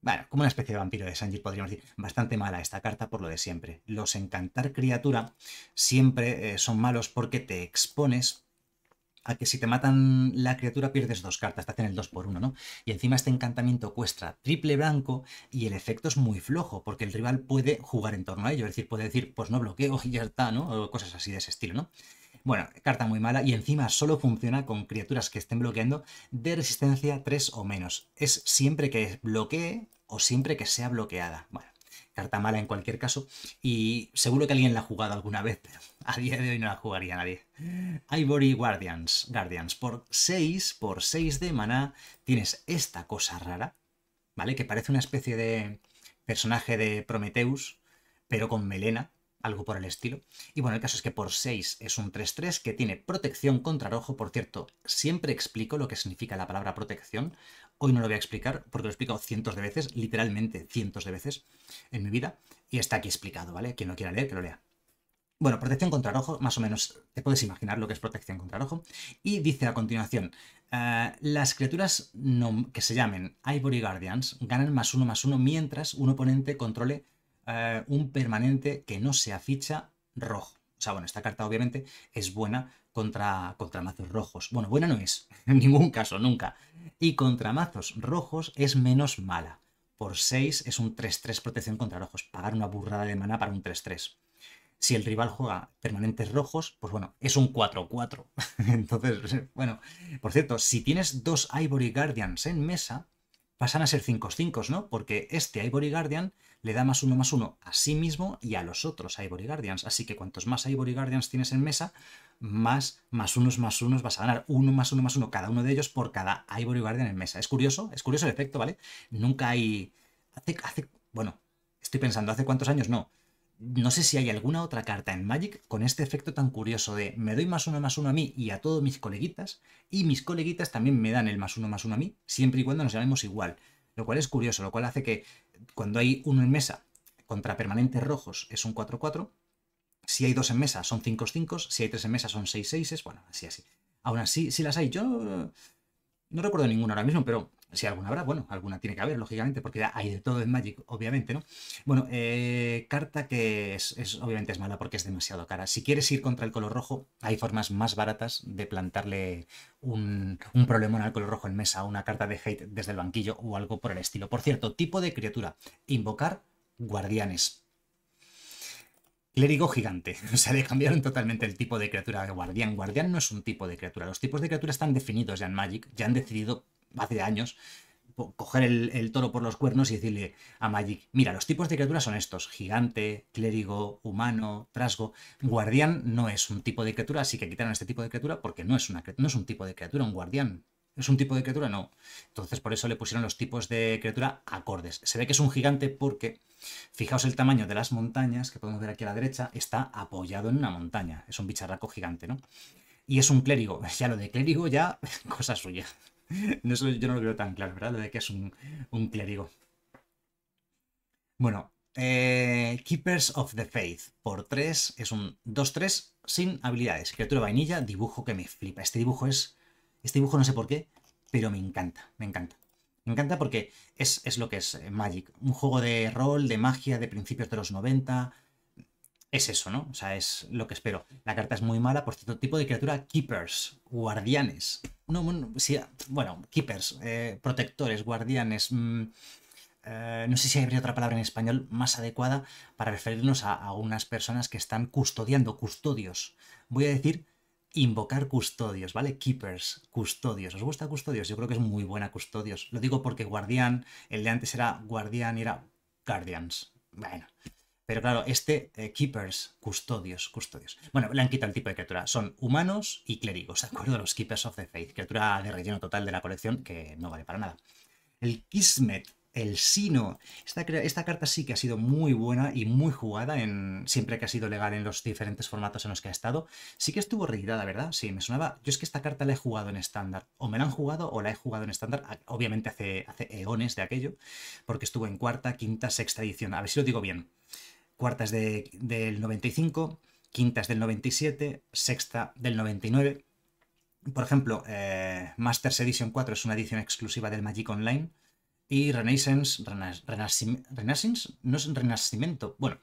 [SPEAKER 1] Bueno, como una especie de vampiro de Sanji, podríamos decir. Bastante mala esta carta por lo de siempre. Los encantar criatura siempre eh, son malos porque te expones a que si te matan la criatura pierdes dos cartas, te hacen el 2 por 1, ¿no? Y encima este encantamiento cuesta triple blanco y el efecto es muy flojo, porque el rival puede jugar en torno a ello, es decir, puede decir, pues no bloqueo y ya está, ¿no? O cosas así de ese estilo, ¿no? Bueno, carta muy mala y encima solo funciona con criaturas que estén bloqueando de resistencia 3 o menos. Es siempre que bloquee o siempre que sea bloqueada. Bueno, carta mala en cualquier caso y seguro que alguien la ha jugado alguna vez, pero a día de hoy no la jugaría nadie. Ivory Guardians, Guardians por 6, por 6 de maná tienes esta cosa rara, ¿vale? Que parece una especie de personaje de Prometheus, pero con melena algo por el estilo. Y bueno, el caso es que por 6 es un 3-3 que tiene protección contra rojo. Por cierto, siempre explico lo que significa la palabra protección. Hoy no lo voy a explicar porque lo he explicado cientos de veces, literalmente cientos de veces en mi vida. Y está aquí explicado, ¿vale? Quien lo quiera leer, que lo lea. Bueno, protección contra rojo, más o menos te puedes imaginar lo que es protección contra rojo. Y dice a continuación, eh, las criaturas que se llamen Ivory Guardians ganan más uno más uno mientras un oponente controle eh, un permanente que no sea ficha rojo. O sea, bueno, esta carta obviamente es buena contra, contra mazos rojos. Bueno, buena no es, en ningún caso, nunca. Y contra mazos rojos es menos mala. Por 6 es un 3-3 protección contra rojos. Pagar una burrada de mana para un 3-3 si el rival juega permanentes rojos, pues bueno, es un 4-4. Entonces, bueno, por cierto, si tienes dos Ivory Guardians en mesa, pasan a ser 5-5, ¿no? Porque este Ivory Guardian le da más uno más uno a sí mismo y a los otros Ivory Guardians. Así que cuantos más Ivory Guardians tienes en mesa, más más unos más unos vas a ganar. Uno más uno más uno cada uno de ellos por cada Ivory Guardian en mesa. Es curioso, es curioso el efecto, ¿vale? Nunca hay... hace... Bueno, estoy pensando, ¿hace cuántos años? No. No sé si hay alguna otra carta en Magic con este efecto tan curioso de me doy más uno más uno a mí y a todos mis coleguitas, y mis coleguitas también me dan el más uno más uno a mí, siempre y cuando nos llamemos igual. Lo cual es curioso, lo cual hace que cuando hay uno en mesa contra permanentes rojos es un 4-4. Si hay dos en mesa son 5-5. Si hay tres en mesa son 6-6. Bueno, así, así. Aún así, si las hay, yo eh, no recuerdo ninguna ahora mismo, pero si alguna habrá, bueno, alguna tiene que haber, lógicamente, porque hay de todo en Magic, obviamente, ¿no? Bueno, eh, carta que es, obviamente es mala porque es demasiado cara. Si quieres ir contra el color rojo, hay formas más baratas de plantarle un, un problemón al color rojo en mesa, una carta de hate desde el banquillo o algo por el estilo. Por cierto, tipo de criatura, invocar guardianes. Clérigo gigante. O sea, le cambiaron totalmente el tipo de criatura de guardián. Guardián no es un tipo de criatura. Los tipos de criatura están definidos ya en Magic. Ya han decidido hace años, coger el, toro por los cuernos y decirle a Magic, mira, los tipos de criaturas son estos, gigante, clérigo, humano, trasgo. Guardián no es un tipo de criatura, así que quitaron este tipo de criatura porque no es, no es un tipo de criatura, un guardián. ¿Es un tipo de criatura? No. Entonces por eso le pusieron los tipos de criatura acordes. Se ve que es un gigante porque, fijaos el tamaño de las montañas, que podemos ver aquí a la derecha, está apoyado en una montaña. Es un bicharraco gigante, ¿no? Y es un clérigo. Ya lo de clérigo, ya cosa suya. yo no lo veo tan claro, ¿verdad? Lo de que es un, clérigo. Bueno, eh, Keepers of the Faith por 3 es un 2-3 sin habilidades. Criatura vainilla, dibujo que me flipa. Este dibujo es. Este dibujo no sé por qué, pero me encanta, me encanta. Me encanta porque es, es lo que es eh, Magic. Un juego de rol, de magia, de principios de los 90, es eso, ¿no? O sea, es lo que espero. La carta es muy mala por cierto tipo de criatura Keepers, guardianes. No, bueno, Keepers, eh, protectores, guardianes. Mm, eh, no sé si habría otra palabra en español más adecuada para referirnos a, unas personas que están custodiando, custodios. Voy a decir invocar custodios, ¿vale? Keepers, custodios. ¿Os gusta custodios? Yo creo que es muy buena custodios. Lo digo porque guardián, el de antes era guardián y era guardians. Bueno, pero claro, este eh, Keepers, custodios, custodios. Bueno, le han quitado el tipo de criatura. Son humanos y clérigos, ¿de acuerdo? a Los Keepers of the Faith. Criatura de relleno total de la colección que no vale para nada. El Kismet, el Sino. Esta, esta carta sí que ha sido muy buena y muy jugada en, siempre que ha sido legal en los diferentes formatos en los que ha estado. Sí que estuvo retirada, ¿verdad? Sí, me sonaba. Yo es que esta carta la he jugado en estándar. O me la han jugado o la he jugado en estándar. Obviamente hace, hace eones de aquello. Porque estuvo en cuarta, quinta, sexta edición. A ver si lo digo bien cuartas del 95, quintas del 97, sexta del 99. Por ejemplo, eh, Masters Edition 4 es una edición exclusiva del Magic Online. Y Renaissance, Renaissance, Renaissance, no es Renacimiento. Bueno,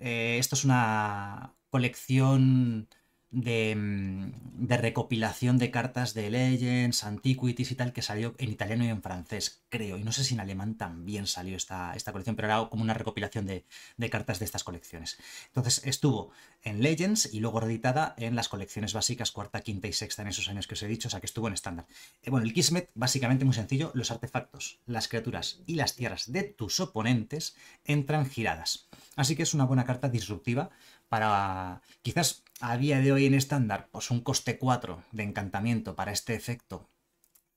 [SPEAKER 1] eh, esto es una colección Mm, de, recopilación de cartas de Legends, Antiquities y tal, que salió en italiano y en francés, creo. Y no sé si en alemán también salió esta, esta colección, pero era como una recopilación de, cartas de estas colecciones. Entonces estuvo en Legends y luego reeditada en las colecciones básicas, cuarta, quinta y sexta, en esos años que os he dicho, o sea que estuvo en estándar. Eh, bueno, el Kismet, básicamente muy sencillo, los artefactos, las criaturas y las tierras de tus oponentes entran giradas. Así que es una buena carta disruptiva para quizás a día de hoy en estándar, pues un coste 4 de encantamiento para este efecto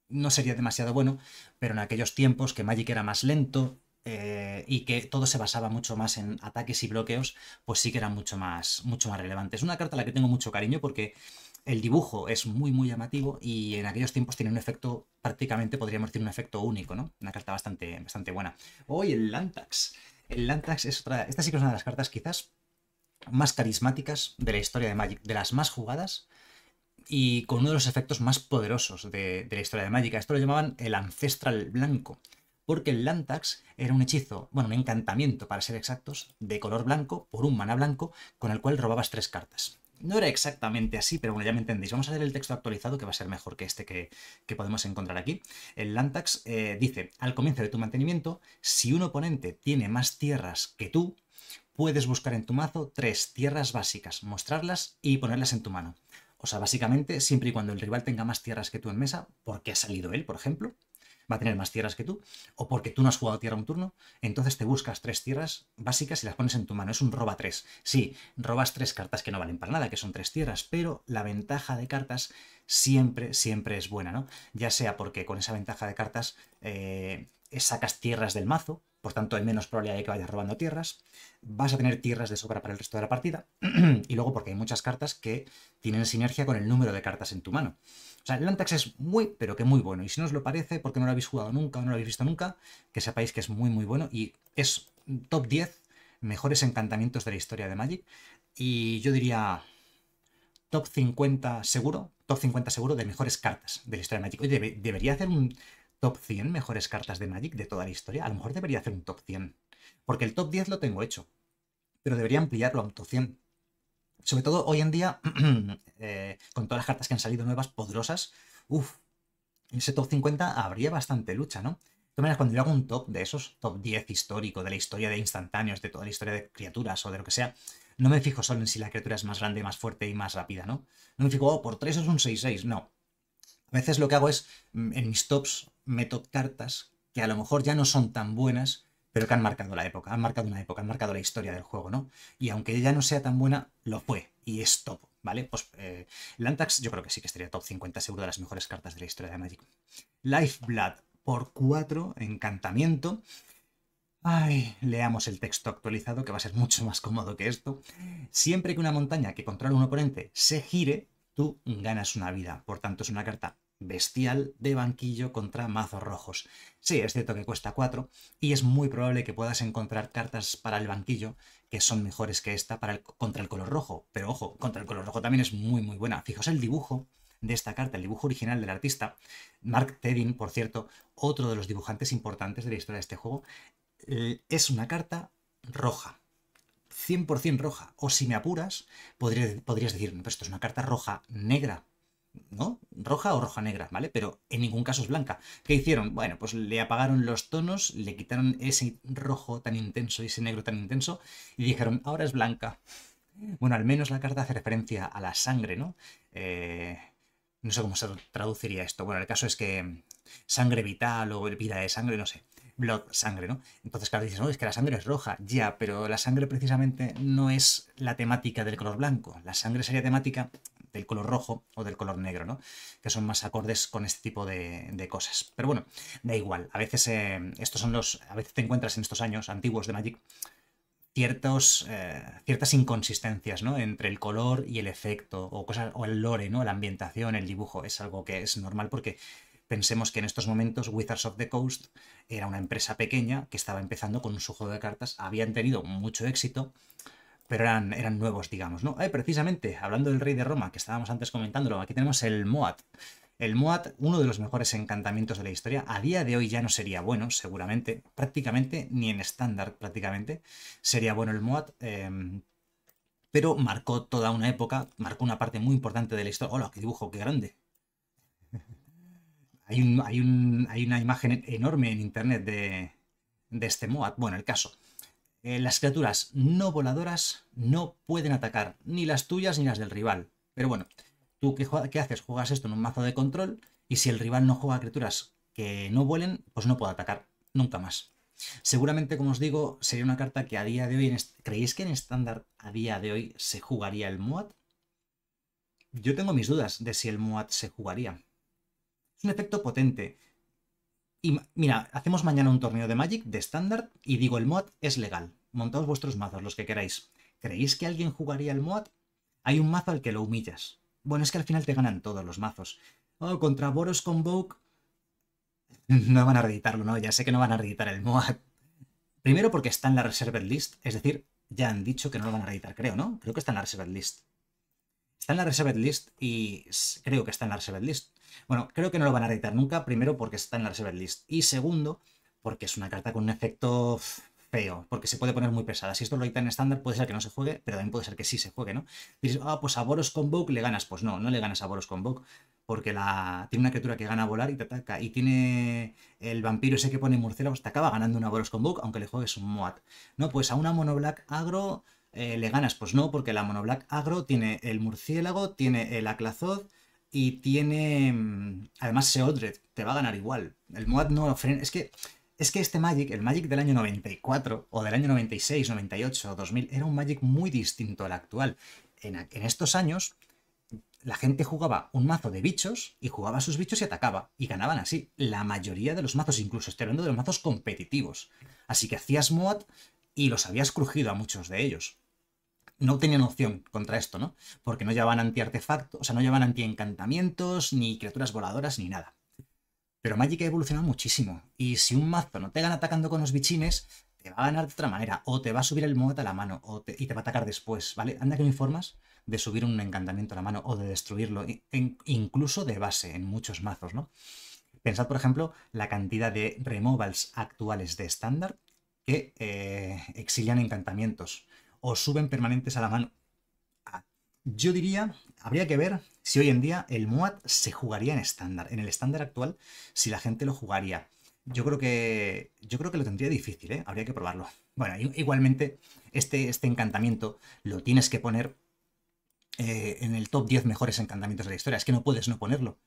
[SPEAKER 1] no sería demasiado bueno, pero en aquellos tiempos que Magic era más lento eh, y que todo se basaba mucho más en ataques y bloqueos, pues sí que era mucho más, mucho más relevante. Es una carta a la que tengo mucho cariño porque el dibujo es muy, muy llamativo y en aquellos tiempos tiene un efecto, prácticamente podríamos decir un efecto único, ¿no? Una carta bastante, bastante buena. Hoy el Lantax. El Lantax es otra. Esta sí que es una de las cartas quizás más carismáticas de la historia de Magic, de las más jugadas y con uno de los efectos más poderosos de, la historia de Magic. Esto lo llamaban el Ancestral Blanco, porque el Lantax era un hechizo, bueno, un encantamiento para ser exactos, de color blanco por un mana blanco con el cual robabas tres cartas. No era exactamente así, pero bueno, ya me entendéis. Vamos a ver el texto actualizado que va a ser mejor que este que, podemos encontrar aquí. El Lantax eh, dice, al comienzo de tu mantenimiento, si un oponente tiene más tierras que tú, puedes buscar en tu mazo tres tierras básicas, mostrarlas y ponerlas en tu mano. O sea, básicamente, siempre y cuando el rival tenga más tierras que tú en mesa, porque ha salido él, por ejemplo, va a tener más tierras que tú, o porque tú no has jugado tierra un turno, entonces te buscas tres tierras básicas y las pones en tu mano. Es un roba tres. Sí, robas tres cartas que no valen para nada, que son tres tierras, pero la ventaja de cartas siempre, siempre es buena, ¿no? Ya sea porque con esa ventaja de cartas eh, sacas tierras del mazo, por pues tanto hay menos probabilidad de que vayas robando tierras, vas a tener tierras de sobra para el resto de la partida, y luego porque hay muchas cartas que tienen sinergia con el número de cartas en tu mano. O sea, el Lantax es muy, pero que muy bueno, y si no os lo parece, porque no lo habéis jugado nunca o no lo habéis visto nunca, que sepáis que es muy, muy bueno, y es top 10 mejores encantamientos de la historia de Magic, y yo diría top 50 seguro, top 50 seguro de mejores cartas de la historia de Magic. Oye, debería hacer un top 100 mejores cartas de Magic de toda la historia. A lo mejor debería hacer un top 100. Porque el top 10 lo tengo hecho. Pero debería ampliarlo a un top 100. Sobre todo hoy en día, eh, con todas las cartas que han salido nuevas, poderosas, uff, ese top 50 habría bastante lucha, ¿no? De todas cuando yo hago un top de esos, top 10 histórico, de la historia de instantáneos, de toda la historia de criaturas o de lo que sea, no me fijo solo en si la criatura es más grande, más fuerte y más rápida, ¿no? No me fijo, oh, por 3 es un 6-6, no. A veces lo que hago es, mm, en mis tops, cartas que a lo mejor ya no son tan buenas, pero que han marcado la época, han marcado una época, han marcado la historia del juego, ¿no? Y aunque ya no sea tan buena, lo fue y es top, ¿vale? Pues eh, Lantax yo creo que sí que estaría top 50, seguro de las mejores cartas de la historia de Magic. Lifeblood por 4, encantamiento. Ay, leamos el texto actualizado que va a ser mucho más cómodo que esto. Siempre que una montaña que controla un oponente se gire, tú ganas una vida. Por tanto, es una carta bestial de banquillo contra mazos rojos. Sí, es cierto que cuesta 4 y es muy probable que puedas encontrar cartas para el banquillo que son mejores que esta para contra el color rojo. Pero ojo, contra el color rojo también es muy muy buena. Fijaos el dibujo de esta carta, el dibujo original del artista, Mark Tedin, por cierto, otro de los dibujantes importantes de la historia de este juego, eh, es una carta roja. 100% roja. O si me apuras, podrías, decir, esto es una carta roja negra, ¿no? Roja o roja negra, ¿vale? Pero en ningún caso es blanca. ¿Qué hicieron? Bueno, pues le apagaron los tonos, le quitaron ese rojo tan intenso y ese negro tan intenso y dijeron, ahora es blanca. Bueno, al menos la carta hace referencia a la sangre, ¿no? Eh, no sé cómo se traduciría esto. Bueno, el caso es que mm, sangre vital o vida de sangre, no sé. Blood, sangre, ¿no? Entonces, claro, dices, no, oh, es que la sangre es roja, ya, pero la sangre precisamente no es la temática del color blanco. La sangre sería temática del color rojo o del color negro, ¿no? Que son más acordes con este tipo de, cosas. Pero bueno, da igual. A veces eh, estos son los. A veces te encuentras en estos años antiguos de Magic ciertos, eh, ciertas inconsistencias ¿no? entre el color y el efecto, o, cosas, o el lore, ¿no? la ambientación, el dibujo. Es algo que es normal porque pensemos que en estos momentos Wizards of the Coast era una empresa pequeña que estaba empezando con su juego de cartas, habían tenido mucho éxito, pero eran, eran nuevos, digamos, ¿no? Eh, precisamente, hablando del rey de Roma, que estábamos antes comentándolo, aquí tenemos el Moat. El Moat, uno de los mejores encantamientos de la historia, a día de hoy ya no sería bueno, seguramente, prácticamente, ni en estándar prácticamente, sería bueno el Moat, em, pero marcó toda una época, marcó una parte muy importante de la historia. ¡Hola, qué dibujo, qué grande! hay, un, hay, un, hay una imagen enorme en internet de, de este Moat. Bueno, el caso. Eh, las criaturas no voladoras no pueden atacar, ni las tuyas ni las del rival. Pero bueno, ¿tú qué, haces? Juegas esto en un mazo de control y si el rival no juega criaturas que no vuelen, pues no puede atacar, nunca más. Seguramente, como os digo, sería una carta que a día de hoy... ¿Creéis que en estándar a día de hoy se jugaría el Muad? Yo tengo mis dudas de si el Muad se jugaría. Es un efecto potente, y mira, hacemos mañana un torneo de Magic de estándar y digo, el mod es legal. Montaos vuestros mazos, los que queráis. ¿Creéis que alguien jugaría el mod? Hay un mazo al que lo humillas. Bueno, es que al final te ganan todos los mazos. Oh, contra Boros Vogue... No van a reeditarlo, ¿no? Ya sé que no van a reeditar el mod. Primero porque está en la Reserved List, es decir, ya han dicho que no lo van a reeditar, creo, ¿no? Creo que está en la Reserved List. Está en la Reserved List y creo que está en la Reserved List. Bueno, creo que no lo van a editar nunca, primero porque está en la Reserved List y segundo porque es una carta con un efecto feo, porque se puede poner muy pesada. Si esto lo editan en estándar, puede ser que no se juegue, pero también puede ser que sí se juegue, ¿no? dices, ah, pues a Boros Convoke le ganas. Pues no, no le ganas a Boros Convoke, porque la... tiene una criatura que gana a volar y te ataca. Y tiene el vampiro ese que pone murciélagos, te acaba ganando una Boros Convoke, aunque le juegues un Moat. No, pues a una Mono Black Agro eh, ¿Le ganas? Pues no, porque la Mono Black agro tiene el murciélago, tiene el Aclazod y tiene... Mm, además, Seodred te va a ganar igual. El Moad no ofrece... Es que, es que este Magic, el Magic del año 94 o del año 96, 98, 2000, era un Magic muy distinto al actual. En, en estos años, la gente jugaba un mazo de bichos y jugaba a sus bichos y atacaba. Y ganaban así. La mayoría de los mazos, incluso estoy hablando de los mazos competitivos. Así que hacías Moad y los habías crujido a muchos de ellos no tenían opción contra esto, ¿no? Porque no llevaban anti-artefactos, o sea, no llevaban anti-encantamientos, ni criaturas voladoras, ni nada. Pero Magic ha evolucionado muchísimo, y si un mazo no te gana atacando con los bichines, te va a ganar de otra manera, o te va a subir el mod a la mano, o te, y te va a atacar después, ¿vale? Anda que me informas de subir un encantamiento a la mano o de destruirlo, incluso de base en muchos mazos, ¿no? Pensad, por ejemplo, la cantidad de removals actuales de estándar que eh, exilian encantamientos o suben permanentes a la mano. Ah, yo diría, habría que ver si hoy en día el MOAT se jugaría en estándar, en el estándar actual, si la gente lo jugaría. Yo creo que, yo creo que lo tendría difícil, ¿eh? habría que probarlo. Bueno, igualmente, este, este encantamiento lo tienes que poner eh, en el top 10 mejores encantamientos de la historia. Es que no puedes no ponerlo.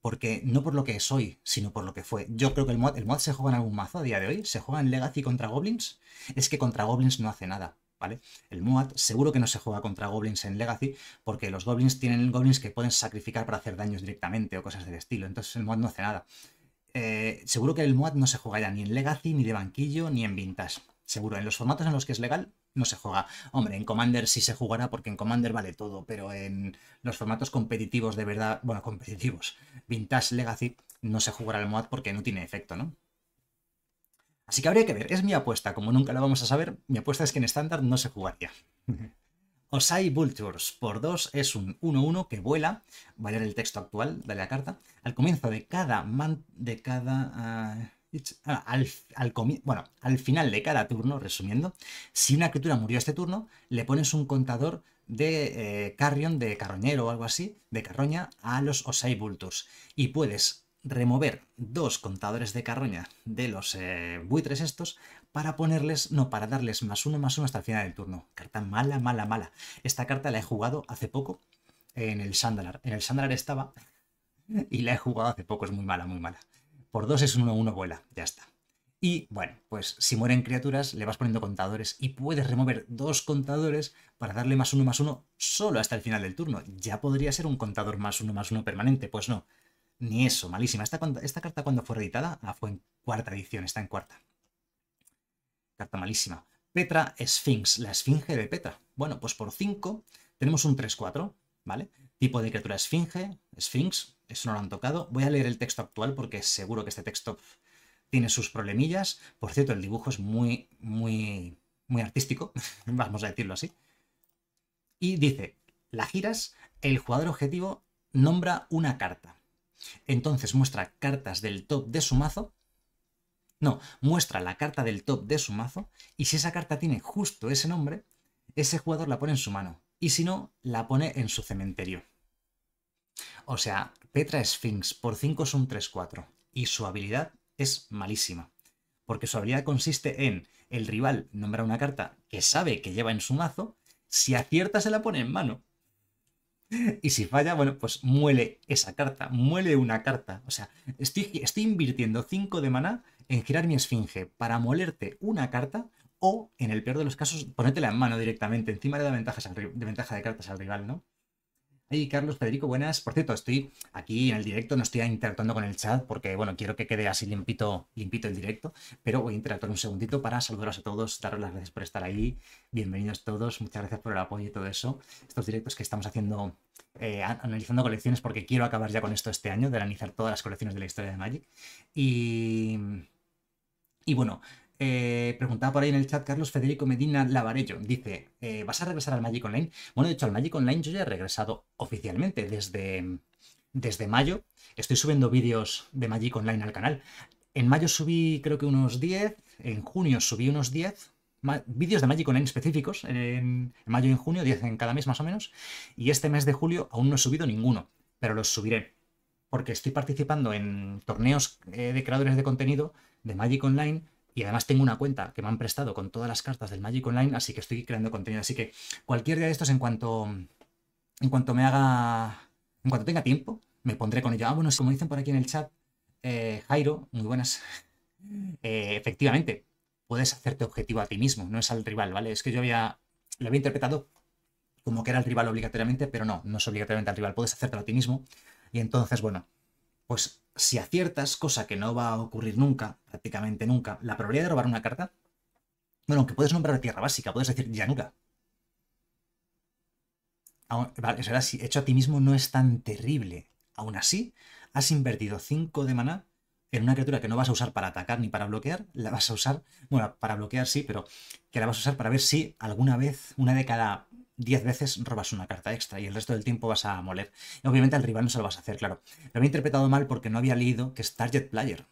[SPEAKER 1] Porque no por lo que es hoy, sino por lo que fue. Yo creo que el mod, el se juega en algún mazo a día de hoy. Se juega en Legacy contra Goblins. Es que contra Goblins no hace nada. ¿vale? El MUAD, seguro que no se juega contra goblins en Legacy porque los goblins tienen goblins que pueden sacrificar para hacer daños directamente o cosas del estilo, entonces el Muad no hace nada. Eh, seguro que el Muad no se juega ni en Legacy, ni de banquillo, ni en Vintage. Seguro, en los formatos en los que es legal, no se juega. Hombre, en Commander sí se jugará porque en Commander vale todo, pero en los formatos competitivos de verdad, bueno, competitivos, Vintage Legacy, no se jugará el Muad porque no tiene efecto, ¿no? Así que habría que ver, es mi apuesta, como nunca la vamos a saber, mi apuesta es que en estándar no se jugaría. Osai Vultures por 2 es un 1-1 que vuela, va a leer el texto actual dale la carta, al comienzo de cada... Man, de cada ah, ah, al, bueno, al final de cada turno, resumiendo, si una criatura murió este turno, le pones un contador de eh, carrion, de carroñero o algo así, de carroña, a los Osai Vultures. Y puedes remover dos contadores de carroña de los eh, buitres estos para ponerles, no, para darles más uno, más uno hasta el final del turno. Carta mala, mala, mala. Esta carta la he jugado hace poco en el Sandalar. En el Sandalar estaba y la he jugado hace poco, es muy mala, muy mala. Por dos es uno, uno, vuela, ya está. Y bueno, pues si mueren criaturas le vas poniendo contadores y puedes remover dos contadores para darle más uno, más uno solo hasta el final del turno. Ya podría ser un contador más uno, más uno permanente, pues no ni eso, malísima. Esta, carta cuando fue reeditada ah, fue en cuarta edición, está en cuarta. Carta malísima. Petra Sphinx, la esfinge de Petra. Bueno, pues por 5 tenemos un 3-4, ¿vale? Tipo de criatura esfinge, Sphinx, eso no lo han tocado. Voy a leer el texto actual porque seguro que este texto tiene sus problemillas. Por cierto, el dibujo es muy, muy, muy artístico, vamos a decirlo así. Y dice, la giras, el jugador objetivo nombra una carta. Entonces muestra cartas del top de su mazo. No, muestra la carta del top de su mazo y si esa carta tiene justo ese nombre, ese jugador la pone en su mano y si no, la pone en su cementerio. O sea, Petra Sphinx por 5 es un 3-4 y su habilidad es malísima, porque su habilidad consiste en el rival nombra una carta que sabe que lleva en su mazo, si acierta se la pone en mano y si falla, bueno, pues muele esa carta, muele una carta. O sea, estoy, invirtiendo 5 de maná en girar mi esfinge para molerte una carta o, en el peor de los casos, ponértela en mano directamente. Encima de da ventajas de ventaja de cartas al rival, ¿no? Carlos, Federico, buenas. Por cierto, estoy aquí en el directo, no estoy interactuando con el chat porque, bueno, quiero que quede así limpito, limpito el directo, pero voy a interactuar un segundito para saludaros a todos, daros las gracias por estar ahí. Bienvenidos todos, muchas gracias por el apoyo y todo eso. Estos directos que estamos haciendo, eh, analizando colecciones, porque quiero acabar ya con esto este año, de analizar todas las colecciones de la historia de Magic. y bueno, eh, preguntaba por ahí en el chat Carlos Federico Medina Lavarello. Dice, eh, ¿vas a regresar al Magic Online? Bueno, de hecho, al Magic Online yo ya he regresado oficialmente desde, desde mayo. Estoy subiendo vídeos de Magic Online al canal. En mayo subí creo que unos 10, en junio subí unos 10 vídeos de Magic Online específicos, en, mayo y en junio, 10 en cada mes más o menos, y este mes de julio aún no he subido ninguno, pero los subiré, porque estoy participando en torneos eh, de creadores de contenido de Magic Online y además tengo una cuenta que me han prestado con todas las cartas del Magic Online, así que estoy creando contenido. Así que cualquier día de estos, en cuanto, en cuanto me haga, en cuanto tenga tiempo, me pondré con ello. Ah, bueno, como dicen por aquí en el chat, eh, Jairo, muy buenas. Eh, efectivamente, puedes hacerte objetivo a ti mismo, no es al rival, ¿vale? Es que yo había, lo había interpretado como que era el rival obligatoriamente, pero no, no es obligatoriamente al rival, puedes hacértelo a ti mismo. Y entonces, bueno, pues si aciertas, cosa que no va a ocurrir nunca, prácticamente nunca, la probabilidad de robar una carta, bueno, aunque puedes nombrar tierra básica, puedes decir llanura. Vale, será así, hecho a ti mismo no es tan terrible. Aún así, has invertido 5 de maná en una criatura que no vas a usar para atacar ni para bloquear, la vas a usar, bueno, para bloquear sí, pero que la vas a usar para ver si alguna vez, una década cada 10 veces robas una carta extra y el resto del tiempo vas a moler. Obviamente al rival no se lo vas a hacer, claro. Lo había interpretado mal porque no había leído que es target player.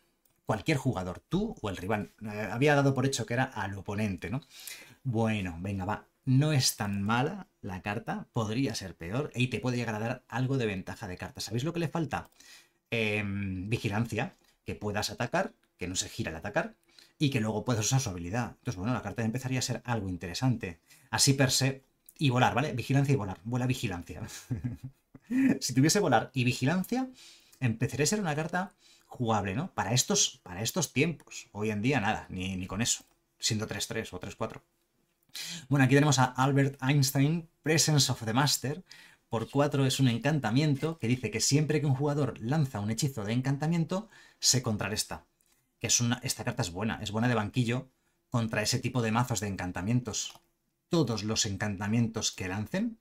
[SPEAKER 1] Cualquier jugador, tú o el rival. Eh, había dado por hecho que era al oponente, ¿no? Bueno, venga, va. No es tan mala la carta, podría ser peor y te puede llegar a dar algo de ventaja de carta. ¿Sabéis lo que le falta? Em, vigilancia, que puedas atacar, que no se gira al atacar y que luego puedas usar su habilidad. Entonces, bueno, la carta empezaría a ser algo interesante. Así per se, y volar, ¿vale? Vigilancia y volar. Vuela vigilancia. si tuviese volar y vigilancia, empezaría a ser una carta jugable, ¿no? Para estos, para estos tiempos. Hoy en día nada, ni, con eso. Siendo 3-3 o 3-4. Bueno, aquí tenemos a Albert Einstein, Presence of the Master. Por 4 es un encantamiento que dice que siempre que un jugador lanza un hechizo de encantamiento, se contrarresta. Que es una, esta carta es buena, es buena de banquillo contra ese tipo de mazos de encantamientos todos los encantamientos que lancen,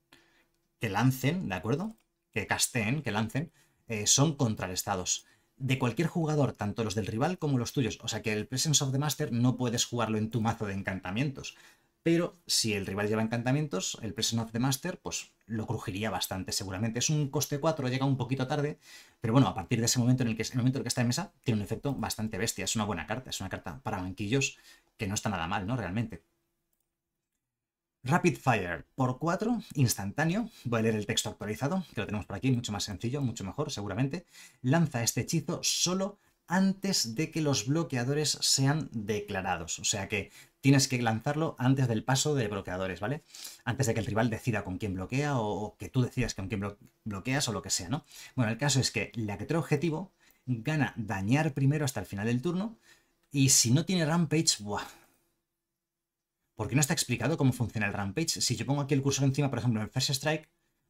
[SPEAKER 1] que lancen, ¿de acuerdo? Que casteen, que lancen, eh, son contrarrestados. De cualquier jugador, tanto los del rival como los tuyos. O sea que el Presence of the Master no puedes jugarlo en tu mazo de encantamientos. Pero si el rival lleva encantamientos, el Presence of the Master, pues lo crujiría bastante seguramente. Es un coste 4, llega un poquito tarde, pero bueno, a partir de ese momento en el que, el momento en el que está en mesa, tiene un efecto bastante bestia. Es una buena carta, es una carta para banquillos que no está nada mal, ¿no? Realmente. Rapid Fire por 4, instantáneo. Voy a leer el texto actualizado, que lo tenemos por aquí, mucho más sencillo, mucho mejor seguramente. Lanza este hechizo solo antes de que los bloqueadores sean declarados. O sea que tienes que lanzarlo antes del paso de bloqueadores, ¿vale? Antes de que el rival decida con quién bloquea o que tú decidas con quién bloqueas o lo que sea, ¿no? Bueno, el caso es que la que trae objetivo gana dañar primero hasta el final del turno y si no tiene rampage, ¡buah! porque no está explicado cómo funciona el Rampage. Si yo pongo aquí el cursor encima, por ejemplo, en el First Strike,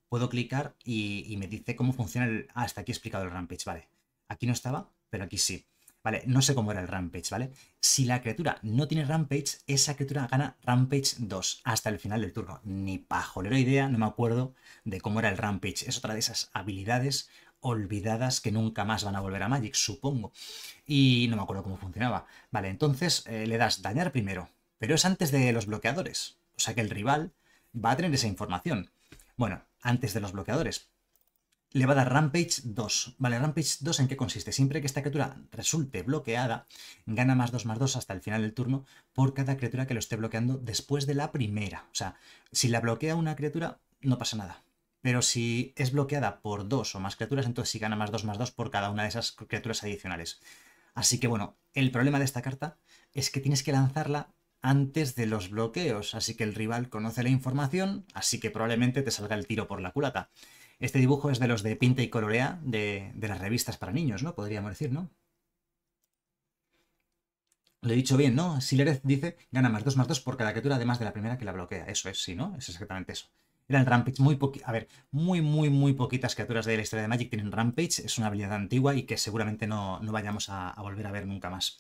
[SPEAKER 1] puedo clicar y, me dice cómo funciona el... Ah, hasta aquí explicado el Rampage, vale. Aquí no estaba, pero aquí sí. Vale, no sé cómo era el Rampage, ¿vale? Si la criatura no tiene Rampage, esa criatura gana Rampage 2 hasta el final del turno. Ni pajolero idea, no me acuerdo de cómo era el Rampage. Es otra de esas habilidades olvidadas que nunca más van a volver a Magic, supongo. Y no me acuerdo cómo funcionaba. Vale, entonces eh, le das dañar primero pero es antes de los bloqueadores. O sea que el rival va a tener esa información. Bueno, antes de los bloqueadores. Le va a dar Rampage 2. Vale, Rampage 2 en qué consiste? Siempre que esta criatura resulte bloqueada, gana más 2 más 2 hasta el final del turno por cada criatura que lo esté bloqueando después de la primera. O sea, si la bloquea una criatura, no pasa nada. Pero si es bloqueada por dos o más criaturas, entonces sí gana más 2 más 2 por cada una de esas criaturas adicionales. Así que bueno, el problema de esta carta es que tienes que lanzarla antes de los bloqueos, así que el rival conoce la información, así que probablemente te salga el tiro por la culata. Este dibujo es de los de Pinta y Colorea de, las revistas para niños, ¿no? Podríamos decir, ¿no? Lo he dicho bien, ¿no? Silerez dice, gana más 2 más 2 por cada criatura además de la primera que la bloquea. Eso es, sí, ¿no? Es exactamente eso. Era el Rampage muy a ver, muy, muy, muy poquitas criaturas de la historia de Magic tienen Rampage. Es una habilidad antigua y que seguramente no, vayamos a volver a ver nunca más.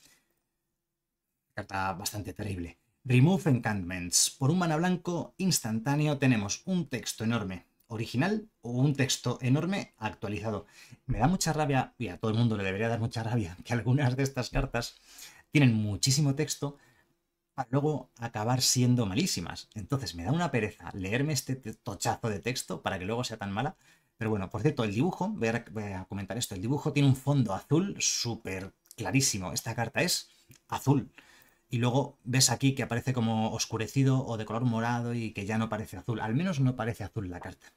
[SPEAKER 1] Carta bastante terrible. Remove Encantments. Por un mana blanco instantáneo tenemos un texto enorme original o un texto enorme actualizado. Me da mucha rabia, y a todo el mundo le debería dar mucha rabia, que algunas de estas cartas tienen muchísimo texto para luego acabar siendo malísimas. Entonces me da una pereza leerme este tochazo de texto para que luego sea tan mala. Pero bueno, por cierto, el dibujo, voy a comentar esto, el dibujo tiene un fondo azul súper clarísimo. Esta carta es azul y luego ves aquí que aparece como oscurecido o de color morado y que ya no parece azul. Al menos no parece azul la carta.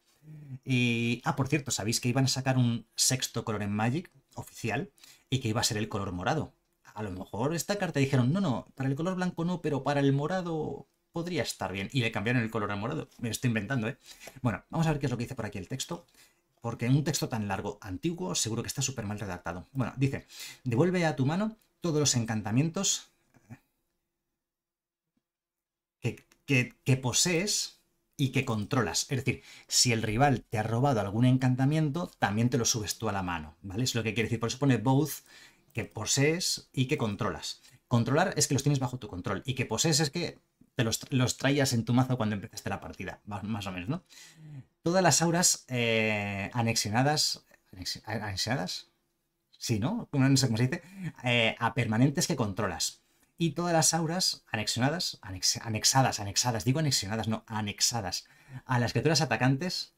[SPEAKER 1] Y, ah, por cierto, sabéis que iban a sacar un sexto color en Magic oficial y que iba a ser el color morado. A lo mejor esta carta dijeron, no, no, para el color blanco no, pero para el morado podría estar bien. Y le cambiaron el color a morado. Me estoy inventando, ¿eh? Bueno, vamos a ver qué es lo que dice por aquí el texto porque en un texto tan largo, antiguo, seguro que está súper mal redactado. Bueno, dice, devuelve a tu mano todos los encantamientos que, posees y que controlas. Es decir, si el rival te ha robado algún encantamiento, también te lo subes tú a la mano, ¿vale? Es lo que quiere decir. Por eso pone both, que posees y que controlas. Controlar es que los tienes bajo tu control y que posees es que te los, traías en tu mazo cuando empezaste la partida, más o menos, ¿no? Todas las auras eh, anexionadas... ¿Anexionadas? Sí, ¿no? No sé cómo se dice. Eh, a permanentes que controlas y todas las auras anexionadas, anexadas, anexadas, digo anexionadas, no, anexadas a las criaturas atacantes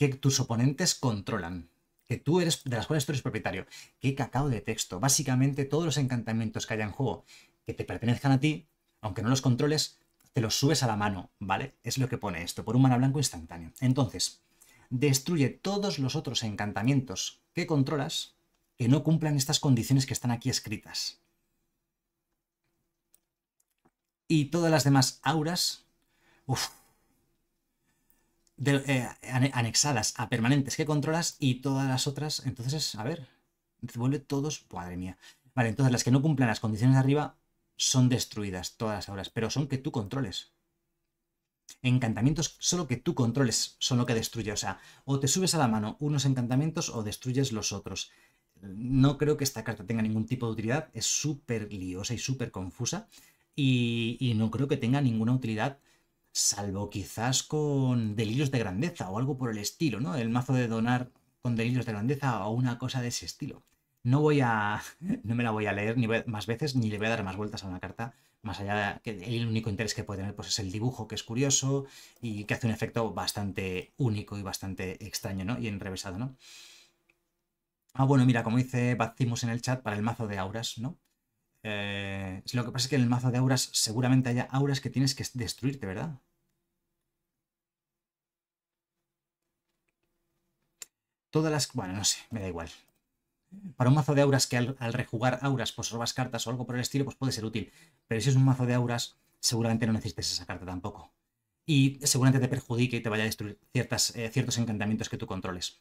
[SPEAKER 1] que tus oponentes controlan, que tú eres, de las cuales tú eres propietario. ¡Qué cacao de texto! Básicamente todos los encantamientos que haya en juego que te pertenezcan a ti, aunque no los controles, te los subes a la mano, ¿vale? Es lo que pone esto, por un mano blanco instantáneo. Entonces, destruye todos los otros encantamientos que controlas que no cumplan estas condiciones que están aquí escritas. y todas las demás auras eh, anexadas a permanentes que controlas y todas las otras, entonces, a ver, vuelve todos, madre mía. Vale, entonces las que no cumplan las condiciones de arriba son destruidas, todas las auras, pero son que tú controles. Encantamientos solo que tú controles son lo que destruye, o sea, o te subes a la mano unos encantamientos o destruyes los otros. No creo que esta carta tenga ningún tipo de utilidad, es súper liosa y súper confusa y, no creo que tenga ninguna utilidad salvo quizás con delirios de grandeza o algo por el estilo, ¿no? El mazo de donar con delirios de grandeza o una cosa de ese estilo. No voy a. No me la voy a leer ni más veces, ni le voy a dar más vueltas a una carta. Más allá de que el único interés que puede tener pues, es el dibujo, que es curioso y que hace un efecto bastante único y bastante extraño, ¿no? Y enrevesado, ¿no? Ah, bueno, mira, como dice Batimos en el chat, para el mazo de auras, ¿no? Eh, lo que pasa es que en el mazo de auras seguramente haya auras que tienes que destruirte, ¿verdad? Todas las... Bueno, no sé, me da igual. Para un mazo de auras que al, rejugar auras pues robas cartas o algo por el estilo, pues puede ser útil. Pero si es un mazo de auras, seguramente no necesites esa carta tampoco. Y seguramente te perjudique y te vaya a destruir ciertas, eh, ciertos encantamientos que tú controles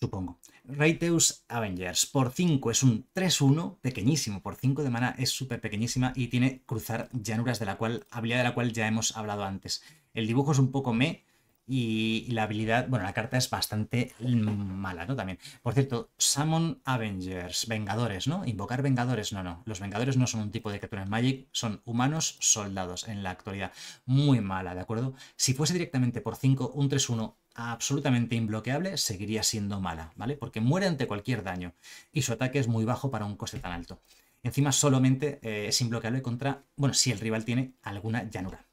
[SPEAKER 1] supongo. Raiteus Avengers por 5 es un 3-1, pequeñísimo, por 5 de mana es súper pequeñísima y tiene cruzar llanuras de la cual, habilidad de la cual ya hemos hablado antes. El dibujo es un poco me y la habilidad, bueno, la carta es bastante mala, ¿no? También. Por cierto, Salmon Avengers, Vengadores, ¿no? Invocar Vengadores, no, no. Los Vengadores no son un tipo de criatura Magic, son humanos soldados en la actualidad. Muy mala, ¿de acuerdo? Si fuese directamente por 5, un 3-1 absolutamente imbloqueable, seguiría siendo mala, ¿vale? Porque muere ante cualquier daño y su ataque es muy bajo para un coste tan alto. Encima solamente eh, es imbloqueable contra, bueno, si el rival tiene alguna llanura.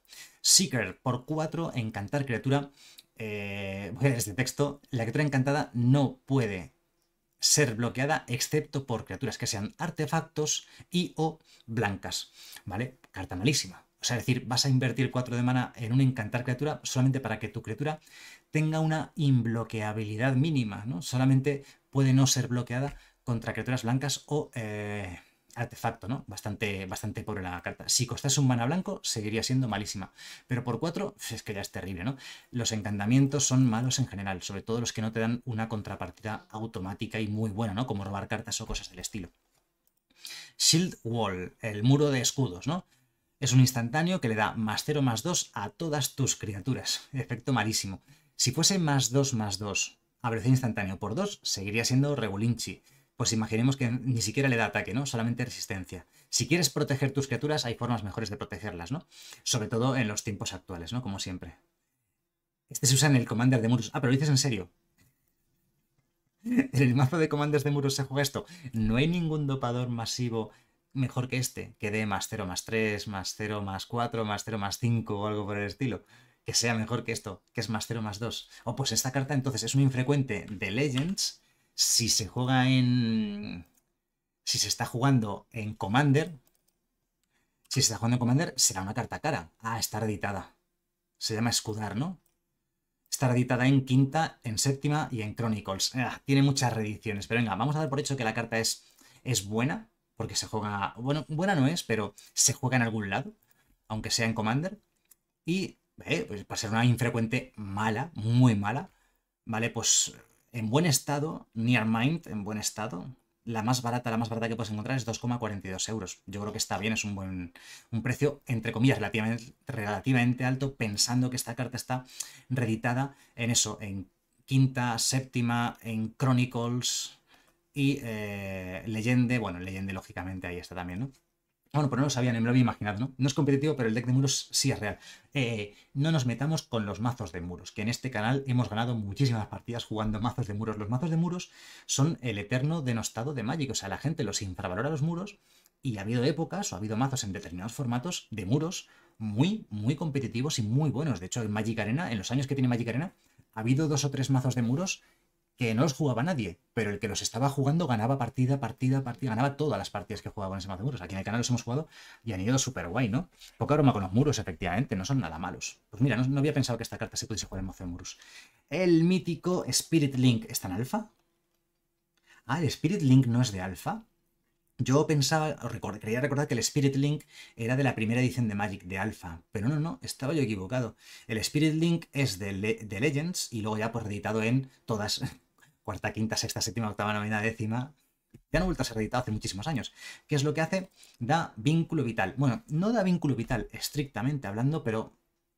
[SPEAKER 1] Seeker por 4, encantar criatura, eh, voy a este texto, la criatura encantada no puede ser bloqueada excepto por criaturas que sean artefactos y o blancas, ¿vale? Carta malísima, o sea, es decir, vas a invertir 4 de mana en un encantar criatura solamente para que tu criatura tenga una imbloqueabilidad mínima, ¿no? Solamente puede no ser bloqueada contra criaturas blancas o eh, artefacto, ¿no? Bastante, bastante pobre la carta. Si costase un mana blanco, seguiría siendo malísima. Pero por 4, es que ya es terrible, ¿no? Los encantamientos son malos en general, sobre todo los que no te dan una contrapartida automática y muy buena, ¿no? Como robar cartas o cosas del estilo. Shield Wall, el muro de escudos, ¿no? Es un instantáneo que le da más 0 más 2 a todas tus criaturas. Efecto malísimo. Si fuese más 2 más 2 a velocidad instantáneo por 2, seguiría siendo Regulinchi. Pues imaginemos que ni siquiera le da ataque, ¿no? Solamente resistencia. Si quieres proteger tus criaturas, hay formas mejores de protegerlas, ¿no? Sobre todo en los tiempos actuales, ¿no? Como siempre. Este se usa en el Commander de Muros. Ah, pero lo dices en serio. ¿En el mazo de Commander de Muros se juega esto? ¿No hay ningún dopador masivo mejor que este, que dé más 0, más 3, más 0, más 4, más 0, más 5 o algo por el estilo. Que sea mejor que esto, que es más 0, más 2. O pues esta carta entonces es un infrecuente de Legends. Si se juega en... Si se está jugando en Commander... Si se está jugando en Commander, será una carta cara. Ah, está editada. Se llama Escudar, ¿no? Está editada en quinta, en séptima y en Chronicles. Ah, tiene muchas reediciones, pero venga, vamos a dar por hecho que la carta es, es buena porque se juega, bueno, buena no es, pero se juega en algún lado, aunque sea en Commander. Y eh, pues, para ser una infrecuente mala, muy mala, ¿vale? Pues en buen estado, Near Mind en buen estado, la más barata, la más barata que puedes encontrar es 2,42 euros. Yo creo que está bien, es un buen un precio, entre comillas, relativamente, relativamente alto, pensando que esta carta está reeditada en eso, en quinta, séptima, en Chronicles, y eh, Leyende, bueno, Leyende lógicamente ahí está también, ¿no? Ah, bueno, pero pues no lo sabían, ni me lo había imaginado, ¿no? No es competitivo, pero el deck de muros sí es real. Eh, no nos metamos con los mazos de muros, que en este canal hemos ganado muchísimas partidas jugando mazos de muros. Los mazos de muros son el eterno denostado de Magic, o sea, la gente los infravalora los muros y ha habido épocas o ha habido mazos en determinados formatos de muros muy, muy competitivos y muy buenos. De hecho, en Magic Arena, en los años que tiene Magic Arena, ha habido dos o tres mazos de muros que no los jugaba nadie, pero el que los estaba jugando ganaba partida, partida, partida, ganaba todas las partidas que jugaban mozo de muros. Aquí en el canal los hemos jugado y han ido súper guay, ¿no? Poca broma con los muros, efectivamente, no son nada malos. Pues mira, no, había pensado que esta carta se pudiese jugar en mazo de muros. El mítico Spirit Link está en alfa. Ah, el Spirit Link no es de alfa. Yo pensaba, quería recordar que el Spirit Link era de la primera edición de Magic de Alpha, pero no, no, estaba yo equivocado. El Spirit Link es de, de Legends y luego ya pues reeditado en todas, cuarta, quinta, sexta, séptima, octava, novena, décima, ya no ha vuelto a ser editado hace muchísimos años. ¿Qué es lo que hace? Da vínculo vital. Bueno, no da vínculo vital estrictamente hablando, pero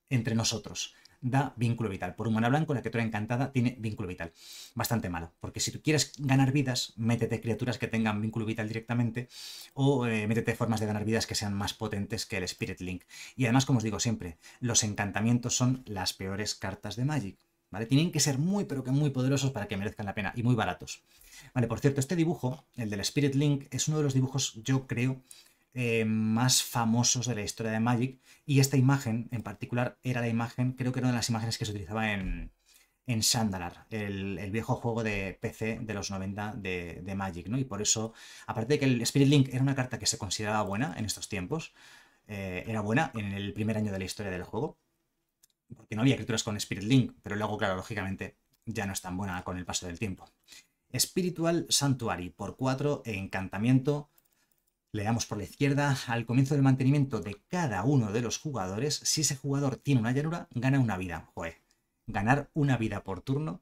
[SPEAKER 1] entre nosotros. Da vínculo vital. Por humana blanco, la criatura encantada tiene vínculo vital. Bastante malo, porque si tú quieres ganar vidas, métete criaturas que tengan vínculo vital directamente o eh, métete formas de ganar vidas que sean más potentes que el Spirit Link. Y además, como os digo siempre, los encantamientos son las peores cartas de Magic tienen que ser muy, pero que muy poderosos para que merezcan la pena y muy baratos. Vale, por cierto, este dibujo, el del Spirit Link, es uno de los dibujos, yo creo, eh, más famosos de la historia de Magic. Y esta imagen en particular era la imagen, creo que era una de las imágenes que se utilizaba en, en Sandalar, el, viejo juego de PC de los 90 de, Magic, ¿no? Y por eso, aparte de que el Spirit Link era una carta que se consideraba buena en estos tiempos, eh, era buena en el primer año de la historia del juego, porque no había criaturas con Spirit Link, pero luego, claro, lógicamente ya no es tan buena con el paso del tiempo. Spiritual Sanctuary por 4 encantamiento. Le damos por la izquierda. Al comienzo del mantenimiento de cada uno de los jugadores, si ese jugador tiene una llanura, gana una vida. Joder, ganar una vida por turno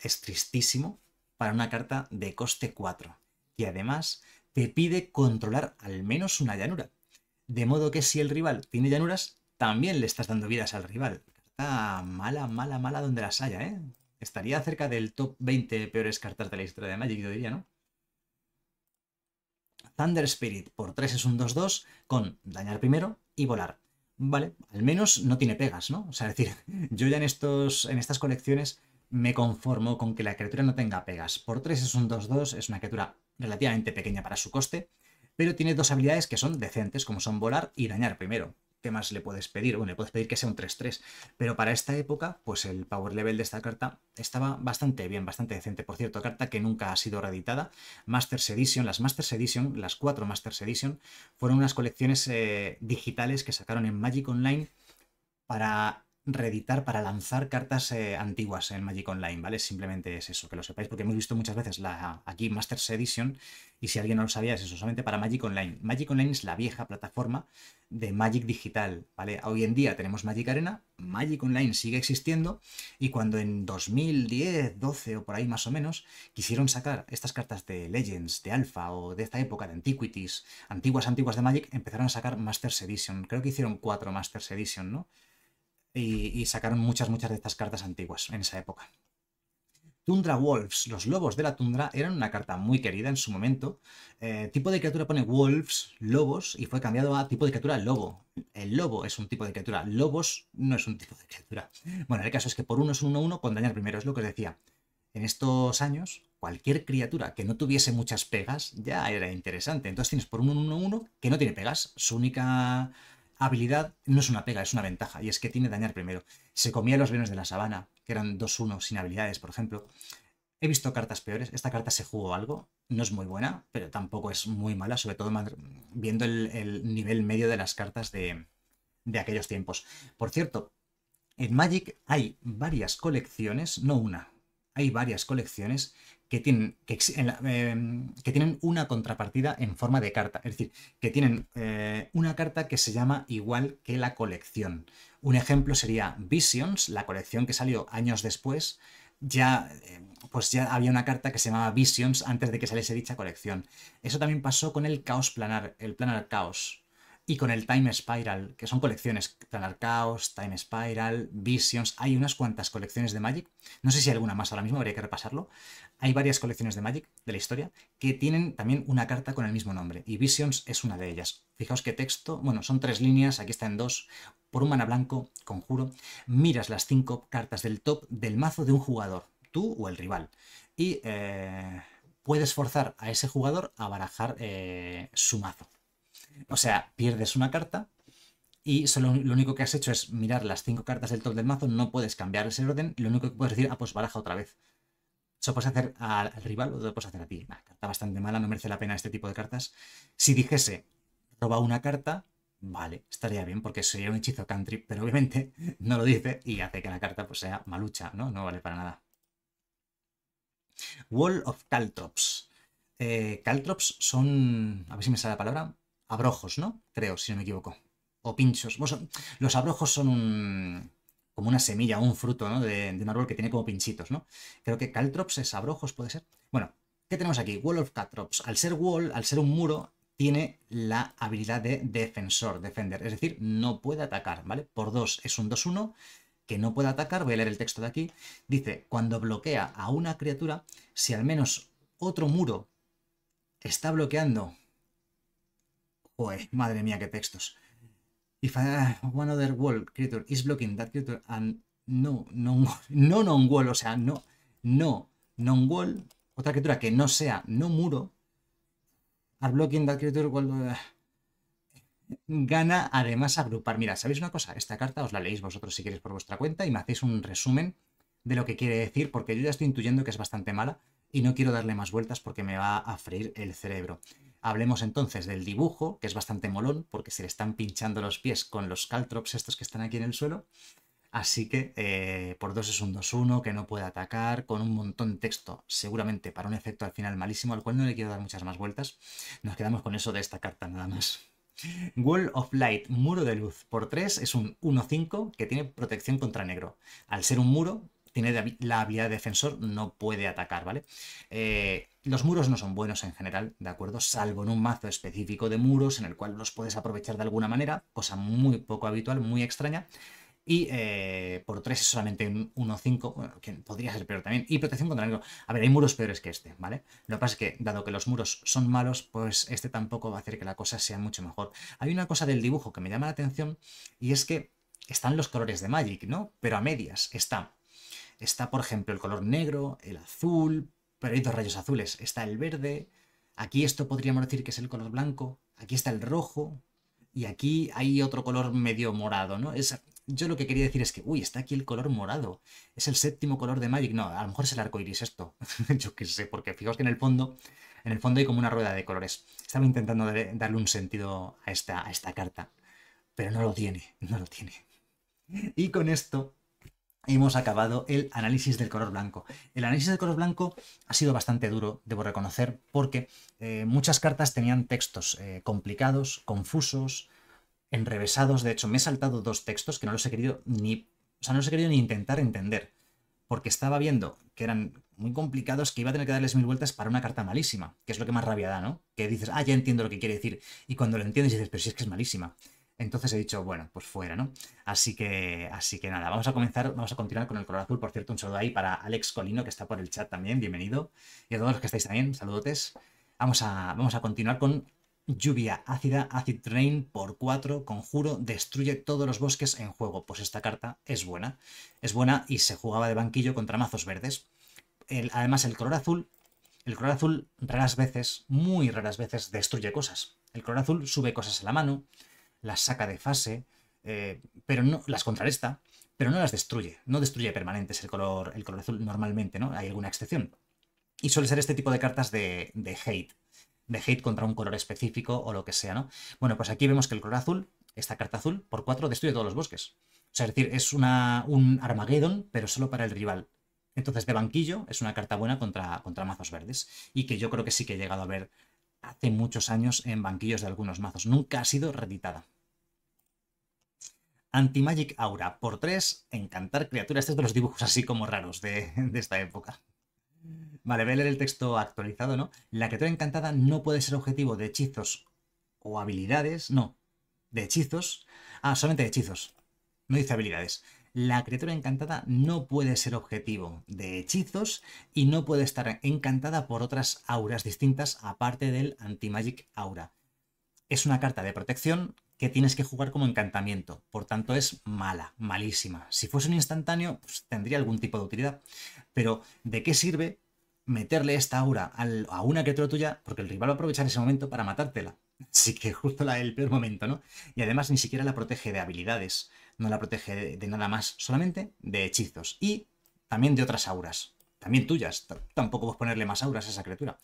[SPEAKER 1] es tristísimo para una carta de coste 4. Y además te pide controlar al menos una llanura. De modo que si el rival tiene llanuras, también le estás dando vidas al rival mala, mala, mala donde las haya, ¿eh? Estaría cerca del top 20 peores cartas de la historia de Magic, yo diría, ¿no? Thunder Spirit por 3 es un 2-2 con dañar primero y volar. Vale, al menos no tiene pegas, ¿no? O sea, es decir, yo ya en, estos, en estas colecciones me conformo con que la criatura no tenga pegas. Por 3 es un 2-2, es una criatura relativamente pequeña para su coste, pero tiene dos habilidades que son decentes, como son volar y dañar primero. ¿qué más le puedes pedir? Bueno, le puedes pedir que sea un 3-3, pero para esta época, pues el power level de esta carta estaba bastante bien, bastante decente. Por cierto, carta que nunca ha sido reeditada. Masters Edition, las Masters Edition, las cuatro Masters Edition, fueron unas colecciones eh, digitales que sacaron en Magic Online para reeditar para lanzar cartas eh, antiguas en Magic Online, ¿vale? Simplemente es eso, que lo sepáis, porque hemos visto muchas veces la, aquí Masters Edition, y si alguien no lo sabía, es eso, solamente para Magic Online. Magic Online es la vieja plataforma de Magic Digital, ¿vale? Hoy en día tenemos Magic Arena, Magic Online sigue existiendo, y cuando en 2010, 12 o por ahí más o menos, quisieron sacar estas cartas de Legends, de Alpha o de esta época, de Antiquities, antiguas, antiguas de Magic, empezaron a sacar Masters Edition. Creo que hicieron cuatro Masters Edition, ¿no? y, sacaron muchas, muchas de estas cartas antiguas en esa época. Tundra Wolves, los lobos de la tundra, eran una carta muy querida en su momento. Eh, tipo de criatura pone Wolves, lobos, y fue cambiado a tipo de criatura lobo. El lobo es un tipo de criatura, lobos no es un tipo de criatura. Bueno, el caso es que por uno es un 1-1 con dañar primero, es lo que os decía. En estos años, cualquier criatura que no tuviese muchas pegas ya era interesante. Entonces tienes por un 1-1 que no tiene pegas, su única habilidad no es una pega, es una ventaja, y es que tiene dañar primero. Se comía los venenos de la sabana, que eran 2-1 sin habilidades, por ejemplo. He visto cartas peores, esta carta se jugó algo, no es muy buena, pero tampoco es muy mala, sobre todo viendo el, el nivel medio de las cartas de, de aquellos tiempos. Por cierto, en Magic hay varias colecciones, no una, hay varias colecciones que tienen, em, que, tienen una contrapartida en forma de carta. Es decir, que tienen eh, una carta que se llama igual que la colección. Un ejemplo sería Visions, la colección que salió años después. Ya, em, pues ya había una carta que se llamaba Visions antes de que saliese dicha colección. Eso también pasó con el Caos Planar, el Planar Caos y con el Time Spiral, que son colecciones, Tanar Chaos, Time Spiral, Visions, hay unas cuantas colecciones de Magic, no sé si hay alguna más ahora mismo, habría que repasarlo, hay varias colecciones de Magic de la historia que tienen también una carta con el mismo nombre, y Visions es una de ellas. Fijaos qué texto, bueno, son tres líneas, aquí está en dos, por un mana blanco, conjuro, miras las cinco cartas del top del mazo de un jugador, tú o el rival, y eh, puedes forzar a ese jugador a barajar eh, su mazo o sea, pierdes una carta y solo lo único que has hecho es mirar las cinco cartas del top del mazo, no puedes cambiar ese orden, lo único que puedes decir, ah, pues baraja otra vez. Eso puedes hacer al, rival o lo puedes hacer a ti. Una carta bastante mala, no merece la pena este tipo de cartas. Si dijese, roba una carta, vale, estaría bien porque sería un hechizo country, pero obviamente no lo dice y hace que la carta pues, sea malucha, ¿no? No vale para nada. Wall of Caltrops. Eh, caltrops son, a ver si me sale la palabra, abrojos, ¿no? Creo, si no me equivoco. O pinchos. los abrojos son un, como una semilla, un fruto, De, de, un árbol que tiene como pinchitos, ¿no? Creo que caltrops es abrojos, puede ser. Bueno, ¿qué tenemos aquí? Wall of caltrops. Al ser wall, al ser un muro, tiene la habilidad de defensor, defender. Es decir, no puede atacar, ¿vale? Por dos es un 2-1 que no puede atacar. Voy a leer el texto de aquí. Dice, cuando bloquea a una criatura, si al menos otro muro está bloqueando madre mía, qué textos. If another one other wall creature is blocking that creature and no, non, no non wall, o sea, no, no non wall, otra criatura que no sea no muro, are blocking that creature uh, gana además agrupar. Mira, ¿sabéis una cosa? Esta carta os la leéis vosotros si queréis por vuestra cuenta y me hacéis un resumen de lo que quiere decir, porque yo ya estoy intuyendo que es bastante mala y no quiero darle más vueltas porque me va a freír el cerebro. Hablemos entonces del dibujo, que es bastante molón, porque se le están pinchando los pies con los caltrops estos que están aquí en el suelo. Así que eh, por 2 es un 2-1 que no puede atacar, con un montón de texto, seguramente para un efecto al final malísimo, al cual no le quiero dar muchas más vueltas. Nos quedamos con eso de esta carta nada más. Wall of Light, muro de luz, por 3 es un 1-5 que tiene protección contra negro. Al ser un muro, tiene la habilidad de defensor, no puede atacar, ¿vale? Eh, los muros no son buenos en general, ¿de acuerdo? Salvo en un mazo específico de muros en el cual los puedes aprovechar de alguna manera, cosa muy poco habitual, muy extraña. Y eh, por tres es solamente un 1-5, que podría ser peor también. Y protección contra el negro. A ver, hay muros peores que este, ¿vale? Lo que pasa es que, dado que los muros son malos, pues este tampoco va a hacer que la cosa sea mucho mejor. Hay una cosa del dibujo que me llama la atención, y es que están los colores de Magic, ¿no? Pero a medias. Está Está, por ejemplo, el color negro, el azul, pero hay dos rayos azules. Está el verde, aquí esto podríamos decir que es el color blanco, aquí está el rojo, y aquí hay otro color medio morado, ¿no? Es, yo lo que quería decir es que, uy, está aquí el color morado, es el séptimo color de Magic. No, a lo mejor es el arco iris esto, yo qué sé, porque fijaos que en el fondo, en el fondo hay como una rueda de colores. Estaba intentando darle un sentido a esta, a esta carta, pero no lo tiene, no lo tiene. Y con esto hemos acabado el análisis del color blanco. El análisis del color blanco ha sido bastante duro, debo reconocer, porque eh, muchas cartas tenían textos eh, complicados, confusos, enrevesados. De hecho, me he saltado dos textos que no los he querido ni. O sea, no los he querido ni intentar entender. Porque estaba viendo que eran muy complicados, que iba a tener que darles mil vueltas para una carta malísima, que es lo que más rabia da, ¿no? Que dices, ah, ya entiendo lo que quiere decir. Y cuando lo entiendes dices, pero si es que es malísima. Entonces he dicho, bueno, pues fuera, ¿no? Así que, así que nada, vamos a comenzar, vamos a continuar con el color azul. Por cierto, un saludo ahí para Alex Colino, que está por el chat también, bienvenido. Y a todos los que estáis también, saludotes. Vamos a, vamos a continuar con Lluvia ácida, Acid Rain por 4, conjuro, destruye todos los bosques en juego. Pues esta carta es buena. Es buena y se jugaba de banquillo contra mazos verdes. además, el color azul, el color azul raras veces, muy raras veces, destruye cosas. El color azul sube cosas a la mano, las saca de fase, eh, pero no las contrarresta, pero no las destruye. No destruye permanentes el color, el color azul normalmente, ¿no? Hay alguna excepción. Y suele ser este tipo de cartas de, hate, de hate contra un color específico o lo que sea, ¿no? Bueno, pues aquí vemos que el color azul, esta carta azul, por 4 destruye todos los bosques. O sea, es decir, es un Armageddon, pero solo para el rival. Entonces, de banquillo es una carta buena contra, contra mazos verdes. Y que yo creo que sí que he llegado a ver hace muchos años en banquillos de algunos mazos. Nunca ha sido reeditada. Anti-Magic Aura por 3, encantar criaturas. Este es de los dibujos así como raros de, de esta época. Vale, voy a leer el texto actualizado, ¿no? La criatura encantada no puede ser objetivo de hechizos o habilidades, no, de hechizos. Ah, solamente de hechizos. No dice habilidades la criatura encantada no puede ser objetivo de hechizos y no puede estar encantada por otras auras distintas aparte del anti-magic aura. Es una carta de protección que tienes que jugar como encantamiento, por tanto es mala, malísima. Si fuese un instantáneo, pues tendría algún tipo de utilidad. Pero, ¿de qué sirve meterle esta aura a una criatura tuya? Porque el rival va a aprovechar ese momento para matártela. Así que justo la, el peor momento, ¿no? Y además ni siquiera la protege de habilidades no la protege de nada más, solamente de hechizos y también de otras auras, también tuyas, tampoco puedes ponerle más auras a esa criatura.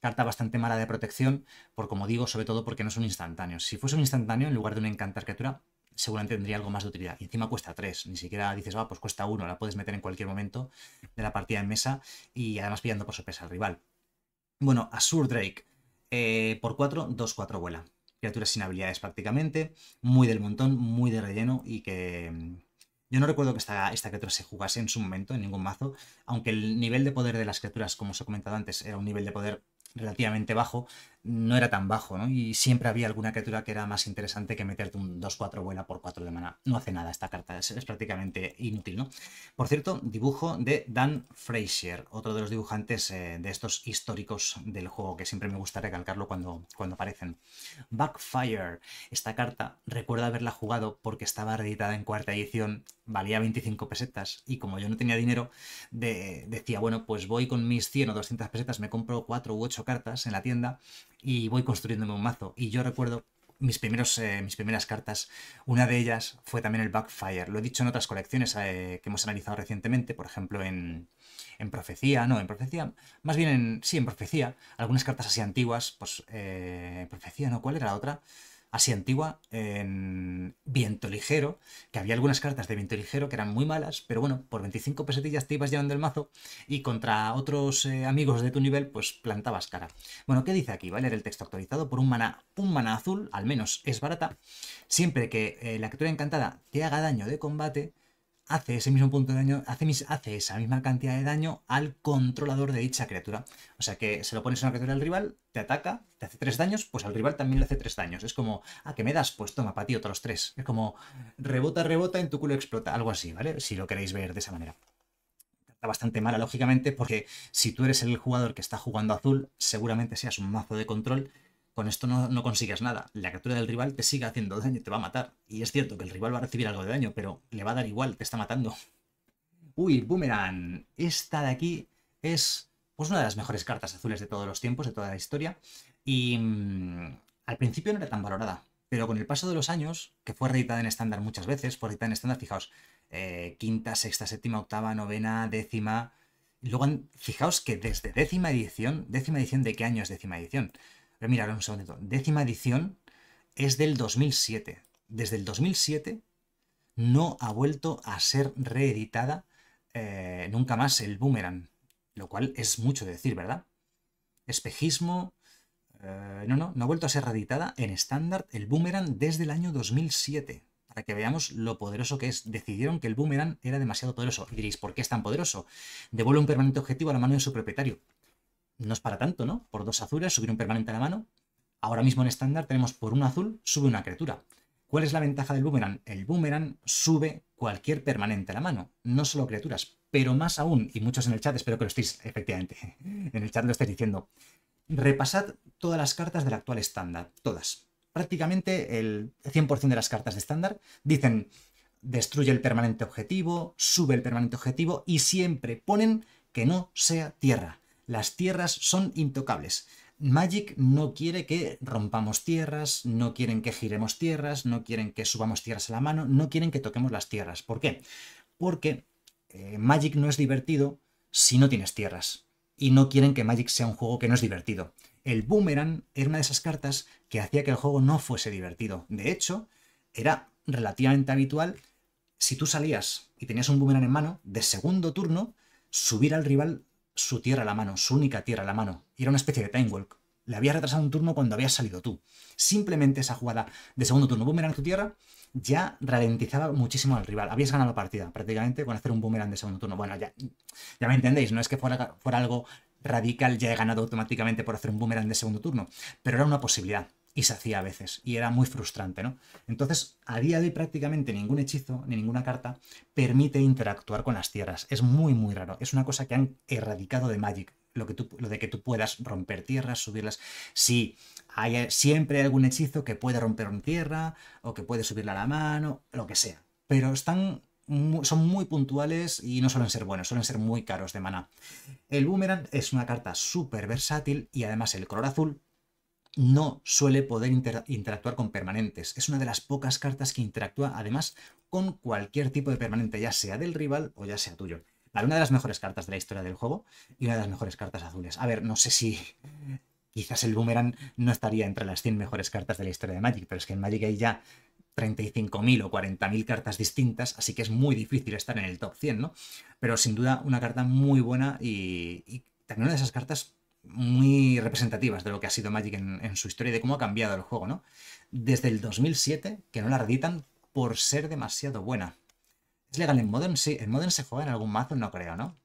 [SPEAKER 1] Carta bastante mala de protección, por como digo, sobre todo porque no es un instantáneo. Si fuese un instantáneo, en lugar de un encantar criatura, seguramente tendría algo más de utilidad. Y encima cuesta 3, ni siquiera dices, va, pues cuesta 1, la puedes meter en cualquier momento de la partida en mesa y además pillando por sorpresa al rival. Bueno, Azur Drake, eh, por 4, 2-4 vuela criaturas sin habilidades prácticamente, muy del montón, muy de relleno y que... Mm, yo no recuerdo que esta, criatura se jugase en su momento en ningún mazo, aunque el nivel de poder de las criaturas, como os he comentado antes, era un nivel de poder relativamente bajo, no era tan bajo, ¿no? Y siempre había alguna criatura que era más interesante que meterte un 2-4 vuela por 4 de mana. No hace nada esta carta, es, prácticamente inútil, ¿no? Por cierto, dibujo de Dan Frazier, otro de los dibujantes eh, de estos históricos del juego, que siempre me gusta recalcarlo cuando, cuando aparecen. Backfire. Esta carta recuerdo haberla jugado porque estaba reeditada en cuarta edición, valía 25 pesetas, y como yo no tenía dinero, decía, bueno, pues voy con mis 100 o 200 pesetas, me compro 4 u 8 cartas en la tienda y voy construyéndome un mazo. Y yo recuerdo mis, primeros, eh, mis primeras cartas, una de ellas fue también el Backfire. Lo he dicho en otras colecciones eh, que hemos analizado recientemente, por ejemplo en, en Profecía, no, en Profecía, más bien en, sí, en Profecía, algunas cartas así antiguas, pues eh, Profecía, ¿no? ¿Cuál era la otra? así antigua en viento ligero, que había algunas cartas de viento ligero que eran muy malas, pero bueno, por 25 pesetillas te ibas llevando el mazo y contra otros eh, amigos de tu nivel, pues plantabas cara. Bueno, ¿qué dice aquí? vale el texto actualizado por un mana Un azul, al menos es barata, siempre que eh, la criatura encantada te haga daño de combate, hace ese mismo punto de daño, hace, mis, hace esa misma cantidad de daño al controlador de dicha criatura. O sea que se lo pones a una criatura del rival, te ataca, te hace tres daños, pues al rival también le hace tres daños. Es como, ah, que me das? Pues toma, para ti los tres. Es como, rebota, rebota, en tu culo explota, algo así, ¿vale? Si lo queréis ver de esa manera está bastante mala, lógicamente, porque si tú eres el jugador que está jugando azul, seguramente seas un mazo de control con esto no, no, consigues nada. La criatura del rival te sigue haciendo daño, te va a matar. Y es cierto que el rival va a recibir algo de daño, pero le va a dar igual, te está matando. Uy, Boomerang. Esta de aquí es pues, una de las mejores cartas azules de todos los tiempos, de toda la historia. Y mm, al principio no era tan valorada, pero con el paso de los años, que fue reeditada en estándar muchas veces, fue reeditada en estándar, fijaos, eh, quinta, sexta, séptima, octava, novena, décima. Luego, fijaos que desde décima edición, décima edición de qué año es décima edición? Pero mira, un segundito. Décima edición es del 2007. Desde el 2007 no ha vuelto a ser reeditada eh, nunca más el boomerang. Lo cual es mucho de decir, ¿verdad? Espejismo. Eh, no, no, no ha vuelto a ser reeditada en estándar el boomerang desde el año 2007 para que veamos lo poderoso que es. Decidieron que el boomerang era demasiado poderoso. Y diréis, ¿por qué es tan poderoso? Devuelve un permanente objetivo a la mano de su propietario no es para tanto, ¿no? Por dos azules, subir un permanente a la mano. Ahora mismo en estándar tenemos por un azul, sube una criatura. ¿Cuál es la ventaja del boomerang? El boomerang sube cualquier permanente a la mano, no solo criaturas, pero más aún, y muchos en el chat, espero que lo estéis, efectivamente, en el chat lo estéis diciendo, repasad todas las cartas del actual estándar, todas. Prácticamente el 100% de las cartas de estándar dicen destruye el permanente objetivo, sube el permanente objetivo y siempre ponen que no sea tierra las tierras son intocables. Magic no quiere que rompamos tierras, no quieren que giremos tierras, no quieren que subamos tierras a la mano, no quieren que toquemos las tierras. ¿Por qué? Porque eh, Magic no es divertido si no tienes tierras. Y no quieren que Magic sea un juego que no es divertido. El boomerang era una de esas cartas que hacía que el juego no fuese divertido. De hecho, era relativamente habitual si tú salías y tenías un boomerang en mano, de segundo turno, subir al rival su tierra a la mano, su única tierra a la mano. era una especie de time walk. Le había retrasado un turno cuando habías salido tú. Simplemente esa jugada de segundo turno, boomerang a tu tierra, ya ralentizaba muchísimo al rival. Habías ganado la partida prácticamente con hacer un boomerang de segundo turno. Bueno, ya, ya me entendéis, no es que fuera, fuera algo radical, ya he ganado automáticamente por hacer un boomerang de segundo turno, pero era una posibilidad y se hacía a veces, y era muy frustrante, ¿no? Entonces, a día de hoy prácticamente ningún hechizo ni ninguna carta permite interactuar con las tierras. Es muy, muy raro. Es una cosa que han erradicado de Magic. Lo, que tú, lo de que tú puedas romper tierras, subirlas. Sí, hay, siempre hay algún hechizo que puede romper una tierra, o que puede subirla a la mano, lo que sea. Pero están son muy puntuales y no suelen ser buenos, suelen ser muy caros de maná. El boomerang es una carta súper versátil y además el color azul no suele poder interactuar con permanentes. Es una de las pocas cartas que interactúa además con cualquier tipo de permanente, ya sea del rival o ya sea tuyo. Vale, una de las mejores cartas de la historia del juego y una de las mejores cartas azules. A ver, no sé si quizás el Boomerang no estaría entre las 100 mejores cartas de la historia de Magic, pero es que en Magic hay ya 35.000 o 40.000 cartas distintas, así que es muy difícil estar en el top 100, ¿no? Pero sin duda una carta muy buena y, y también una de esas cartas muy representativas de lo que ha sido Magic en, su historia y de cómo ha cambiado el juego, ¿no? Desde el 2007, que no la reditan por ser demasiado buena. ¿Es legal en Modern? Sí, en Modern se juega en algún mazo, no creo, ¿no?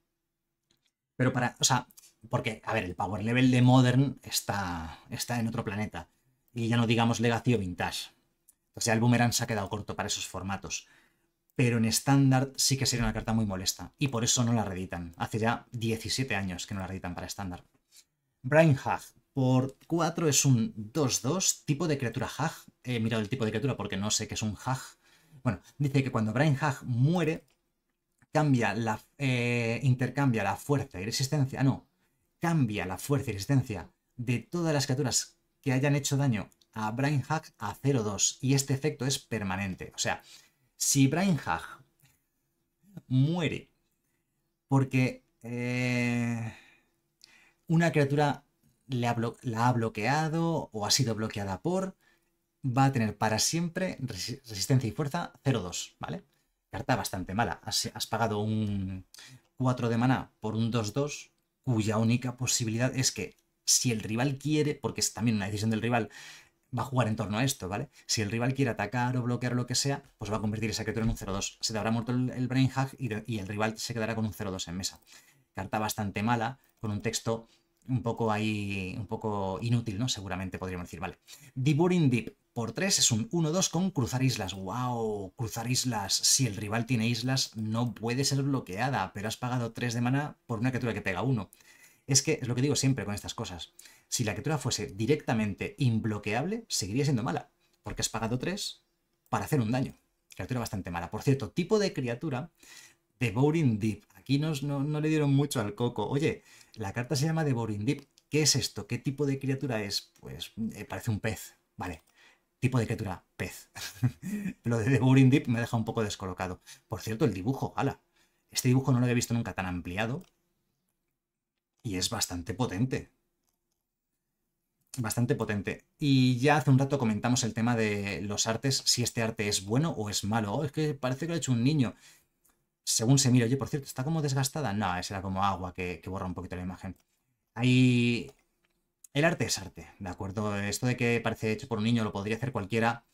[SPEAKER 1] Pero para, o sea, porque, a ver, el power level de Modern está, está en otro planeta. Y ya no digamos Legacy o Vintage. O sea, el Boomerang se ha quedado corto para esos formatos. Pero en estándar sí que sería una carta muy molesta. Y por eso no la reditan. Hace ya 17 años que no la reditan para estándar. Brain por 4 es un 2-2, tipo de criatura Hag. He mirado el tipo de criatura porque no sé qué es un Hag. Bueno, dice que cuando Brain muere, cambia la, eh, intercambia la fuerza y resistencia. No, cambia la fuerza y resistencia de todas las criaturas que hayan hecho daño a Brain a 0-2 y este efecto es permanente. O sea, si Brain muere porque eh, una criatura le ha la ha bloqueado o ha sido bloqueada por, va a tener para siempre resistencia y fuerza 0-2, ¿vale? Carta bastante mala. Has, has pagado un 4 de maná por un 2-2, cuya única posibilidad es que si el rival quiere, porque es también una decisión del rival, va a jugar en torno a esto, ¿vale? Si el rival quiere atacar o bloquear lo que sea, pues va a convertir esa criatura en un 0-2. Se te habrá muerto el, Brain Hack y, y, el rival se quedará con un 0-2 en mesa carta bastante mala, con un texto un poco ahí, un poco inútil, ¿no? Seguramente podríamos decir, vale. Boring Deep por 3 es un 1-2 con cruzar islas. ¡Wow! Cruzar islas. Si el rival tiene islas, no puede ser bloqueada, pero has pagado 3 de mana por una criatura que pega 1. Es que es lo que digo siempre con estas cosas. Si la criatura fuese directamente imbloqueable, seguiría siendo mala, porque has pagado 3 para hacer un daño. Criatura bastante mala. Por cierto, tipo de criatura, Devouring Deep. Aquí no, le dieron mucho al coco. Oye, la carta se llama de Deep. ¿Qué es esto? ¿Qué tipo de criatura es? Pues mm, eh, parece un pez. Vale. Tipo de criatura, pez. Lo de Devouring Deep me deja un poco descolocado. Por cierto, el dibujo, ala. Este dibujo no lo había visto nunca tan ampliado. Y es bastante potente bastante potente. Y ya hace un rato comentamos el tema de los artes, si este arte es bueno o es malo. Oh, es que parece que lo ha hecho un niño según se mira, oye, por cierto, ¿está como desgastada? No, esa era como agua que, borra un poquito la imagen. Ahí... El arte es arte, ¿de acuerdo? Esto de que parece hecho por un niño lo podría hacer cualquiera.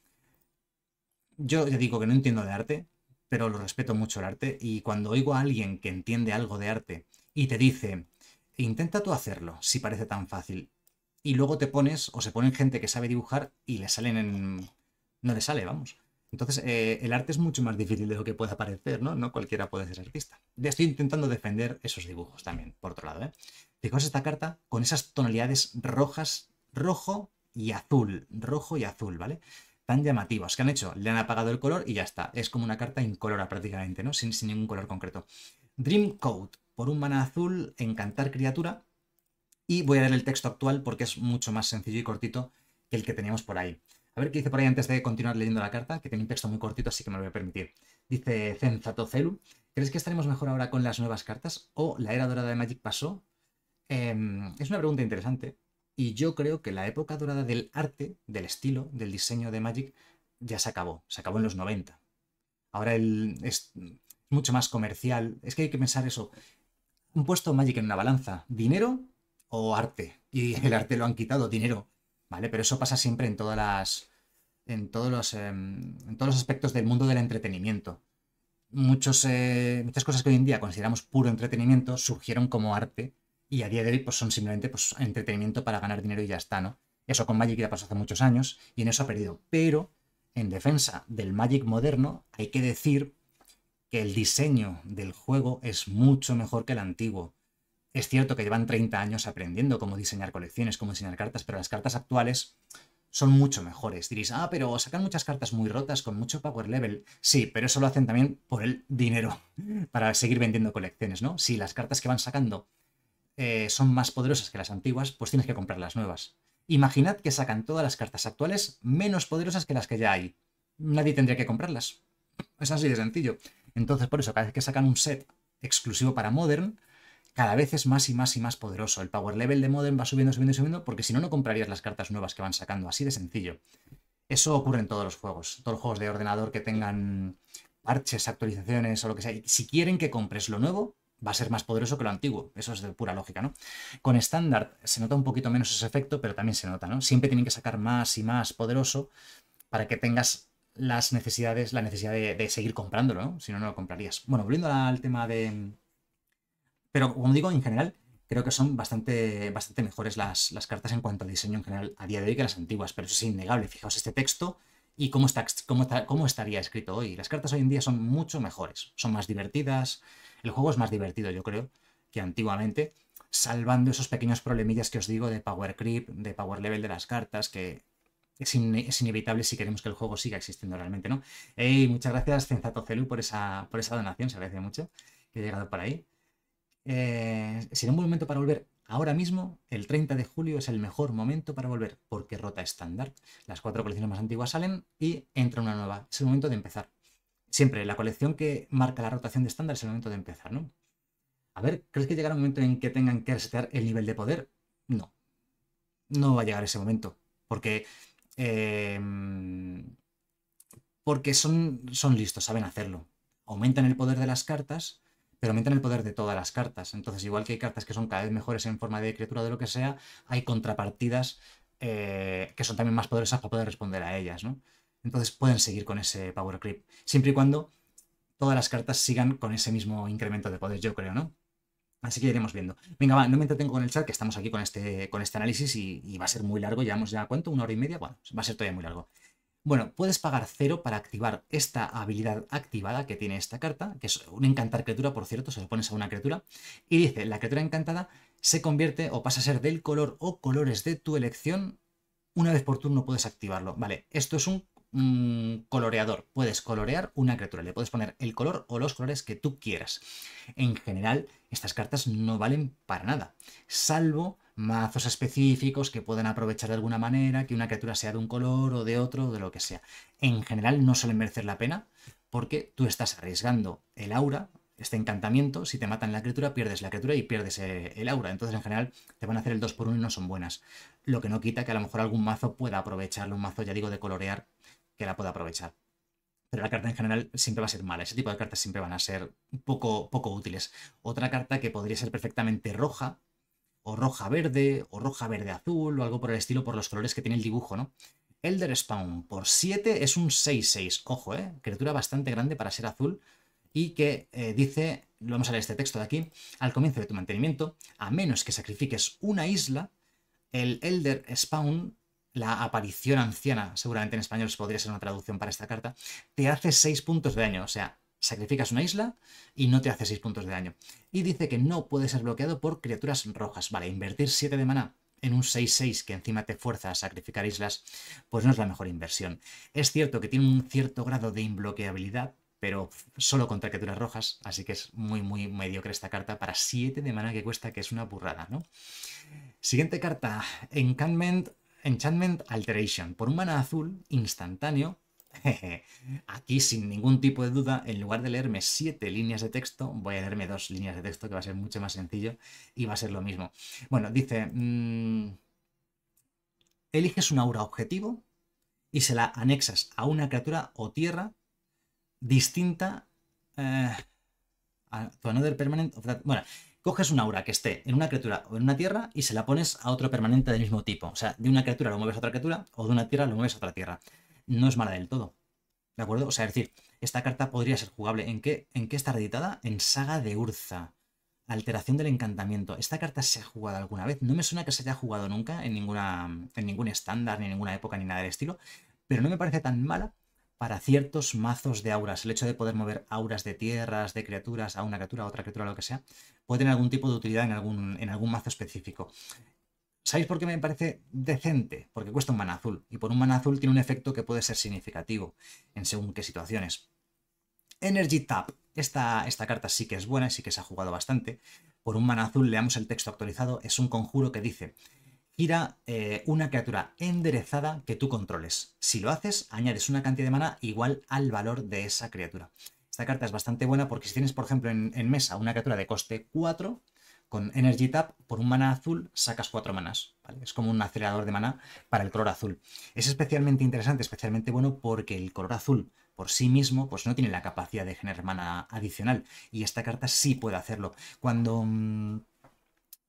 [SPEAKER 1] Yo ya digo que no entiendo de arte, pero lo respeto mucho el arte. Y cuando oigo a alguien que entiende algo de arte y te dice, intenta tú hacerlo, si parece tan fácil, y luego te pones, o se ponen gente que sabe dibujar y le salen en. No le sale, vamos. Entonces, eh, el arte es mucho más difícil de lo que pueda parecer, ¿no? No cualquiera puede ser artista. Estoy intentando defender esos dibujos también, por otro lado, ¿eh? Fijaos esta carta con esas tonalidades rojas, rojo y azul, rojo y azul, ¿vale? Tan llamativas. que han hecho? Le han apagado el color y ya está. Es como una carta incolora prácticamente, ¿no? Sin, ningún color concreto. Dream Code, por un mana azul, encantar criatura. Y voy a leer el texto actual porque es mucho más sencillo y cortito que el que teníamos por ahí. A ver qué dice por ahí antes de continuar leyendo la carta, que tiene un texto muy cortito, así que me lo voy a permitir. Dice Celu. ¿crees que estaremos mejor ahora con las nuevas cartas o la era dorada de Magic pasó? Em, es una pregunta interesante. Y yo creo que la época dorada del arte, del estilo, del diseño de Magic ya se acabó. Se acabó en los 90. Ahora es mucho más comercial. Es que hay que pensar eso. Un puesto Magic en una balanza. ¿Dinero o arte? Y el arte lo han quitado, dinero. ¿Vale? Pero eso pasa siempre en todas las en todos los, em, en todos los aspectos del mundo del entretenimiento. Eh, muchas cosas que hoy en día consideramos puro entretenimiento surgieron como arte y a día de hoy pues, son simplemente pues, entretenimiento para ganar dinero y ya está, ¿no? Eso con Magic ya pasó hace muchos años y en eso ha perdido. Pero en defensa del Magic moderno hay que decir que el diseño del juego es mucho mejor que el antiguo. Es cierto que llevan 30 años aprendiendo cómo diseñar colecciones, cómo diseñar cartas, pero las cartas actuales son mucho mejores. Diréis, ah, pero sacan muchas cartas muy rotas con mucho power level. Sí, pero eso lo hacen también por el dinero, para seguir vendiendo colecciones, ¿no? Si las cartas que van sacando eh, son más poderosas que las antiguas, pues tienes que comprar las nuevas. Imaginad que sacan todas las cartas actuales menos poderosas que las que ya hay. Nadie tendría que comprarlas. Es así de sencillo. Entonces, por eso, cada vez que sacan un set exclusivo para Modern, cada vez es más y más y más poderoso. El power level de Modern va subiendo, subiendo, subiendo, porque si no, no comprarías las cartas nuevas que van sacando, así de sencillo. Eso ocurre en todos los juegos, todos los juegos de ordenador que tengan parches, actualizaciones o lo que sea. Si quieren que compres lo nuevo, va a ser más poderoso que lo antiguo. Eso es de pura lógica, ¿no? Con estándar se nota un poquito menos ese efecto, pero también se nota, ¿no? Siempre tienen que sacar más y más poderoso para que tengas las necesidades, la necesidad de, de seguir comprándolo, ¿no? Si no, no lo comprarías. Bueno, volviendo al tema de, pero como digo, en general, creo que son bastante, bastante mejores las, las cartas en cuanto al diseño en general a día de hoy que las antiguas, pero eso es innegable. Fijaos este texto y cómo, está, cómo, está, estaría escrito hoy. Las cartas hoy en día son mucho mejores, son más divertidas, el juego es más divertido, yo creo, que antiguamente, salvando esos pequeños problemillas que os digo de power creep, de power level de las cartas, que es, inevitable si queremos que el juego siga existiendo realmente, ¿no? muchas gracias, Cenzato Celu, por esa, por esa donación, se agradece mucho que he llegado por ahí. Eh, será un buen momento para volver. Ahora mismo, el 30 de julio es el mejor momento para volver, porque rota estándar. Las cuatro colecciones más antiguas salen y entra una nueva. Es el momento de empezar. Siempre, la colección que marca la rotación de estándar es el momento de empezar, ¿no? A ver, ¿crees que llegará un momento en que tengan que resetear el nivel de poder? No. No va a llegar ese momento. Porque. Eh, porque son, son listos, saben hacerlo. Aumentan el poder de las cartas, pero aumentan el poder de todas las cartas. Entonces, igual que hay cartas que son cada vez mejores en forma de criatura o de lo que sea, hay contrapartidas eh, que son también más poderosas para poder responder a ellas, ¿no? Entonces pueden seguir con ese power creep, siempre y cuando todas las cartas sigan con ese mismo incremento de poder, yo creo, ¿no? Así que iremos viendo. Venga, va, no me entretengo con el chat, que estamos aquí con este, con este análisis y, va a ser muy largo. Llevamos ya, ¿cuánto? ¿Una hora y media? Bueno, va a ser todavía muy largo. Bueno, puedes pagar cero para activar esta habilidad activada que tiene esta carta, que es un encantar criatura, por cierto, se lo pones a una criatura, y dice, la criatura encantada se convierte o pasa a ser del color o colores de tu elección, una vez por turno puedes activarlo. Vale, esto es un mm, coloreador, puedes colorear una criatura, le puedes poner el color o los colores que tú quieras. En general, estas cartas no valen para nada, salvo mazos específicos que puedan aprovechar de alguna manera que una criatura sea de un color o de otro o de lo que sea. En general no suelen merecer la pena porque tú estás arriesgando el aura, este encantamiento, si te matan la criatura pierdes la criatura y pierdes eh, el aura. Entonces en general te van a hacer el 2 por 1 y no son buenas. Lo que no quita que a lo mejor algún mazo pueda aprovecharlo, un mazo ya digo de colorear que la pueda aprovechar pero la carta en general siempre va a ser mala. Ese tipo de cartas siempre van a ser poco, poco útiles. Otra carta que podría ser perfectamente roja o roja verde, o roja verde azul, o algo por el estilo, por los colores que tiene el dibujo, ¿no? Elder Spawn por 7 es un 6-6, ojo, ¿eh? Criatura bastante grande para ser azul y que eh, dice, dice, vamos a leer este texto de aquí, al comienzo de tu mantenimiento, a menos que sacrifiques una isla, el Elder Spawn, la aparición anciana, seguramente en español podría ser una traducción para esta carta, te hace 6 puntos de daño, o sea, sacrificas una isla y no te hace 6 puntos de daño. Y dice que no puede ser bloqueado por criaturas rojas. Vale, invertir 7 de maná en un 6-6 que encima te fuerza a sacrificar islas, pues no es la mejor inversión. Es cierto que tiene un cierto grado de inbloqueabilidad, pero solo contra criaturas rojas, así que es muy, muy mediocre esta carta para 7 de maná que cuesta, que es una burrada, ¿no? Siguiente carta, Enchantment, Enchantment Alteration. Por un mana azul instantáneo, Aquí, sin ningún tipo de duda, en lugar de leerme siete líneas de texto, voy a leerme dos líneas de texto, que va a ser mucho más sencillo y va a ser lo mismo. Bueno, dice, mm, eliges un aura objetivo y se la anexas a una criatura o tierra distinta eh, a tu another permanent Bueno, coges un aura que esté en una criatura o en una tierra y se la pones a otro permanente del mismo tipo. O sea, de una criatura lo mueves a otra criatura o de una tierra lo mueves a otra tierra no es mala del todo. ¿De acuerdo? O sea, es decir, esta carta podría ser jugable. ¿En qué, en qué está reditada? En Saga de Urza. Alteración del encantamiento. ¿Esta carta se ha jugado alguna vez? No me suena que se haya jugado nunca en, ninguna, en ningún estándar, ni en ninguna época, ni nada del estilo. Pero no me parece tan mala para ciertos mazos de auras. El hecho de poder mover auras de tierras, de criaturas, a una criatura, a otra criatura, lo que sea, puede tener algún tipo de utilidad en algún, en algún mazo específico. ¿Sabéis por qué me parece decente? Porque cuesta un mana azul, y por un mana azul tiene un efecto que puede ser significativo en según qué situaciones. Energy Tap. Esta, esta carta sí que es buena, y sí que se ha jugado bastante. Por un mana azul, leamos el texto actualizado, es un conjuro que dice gira eh, una criatura enderezada que tú controles. Si lo haces, añades una cantidad de mana igual al valor de esa criatura. Esta carta es bastante buena porque si tienes, por ejemplo, en, en mesa una criatura de coste 4, con Energy Tap, por un mana azul, sacas cuatro manas. ¿vale? Es como un acelerador de mana para el color azul. Es especialmente interesante, especialmente bueno, porque el color azul por sí mismo pues no tiene la capacidad de generar mana adicional. Y esta carta sí puede hacerlo. Cuando... Mm,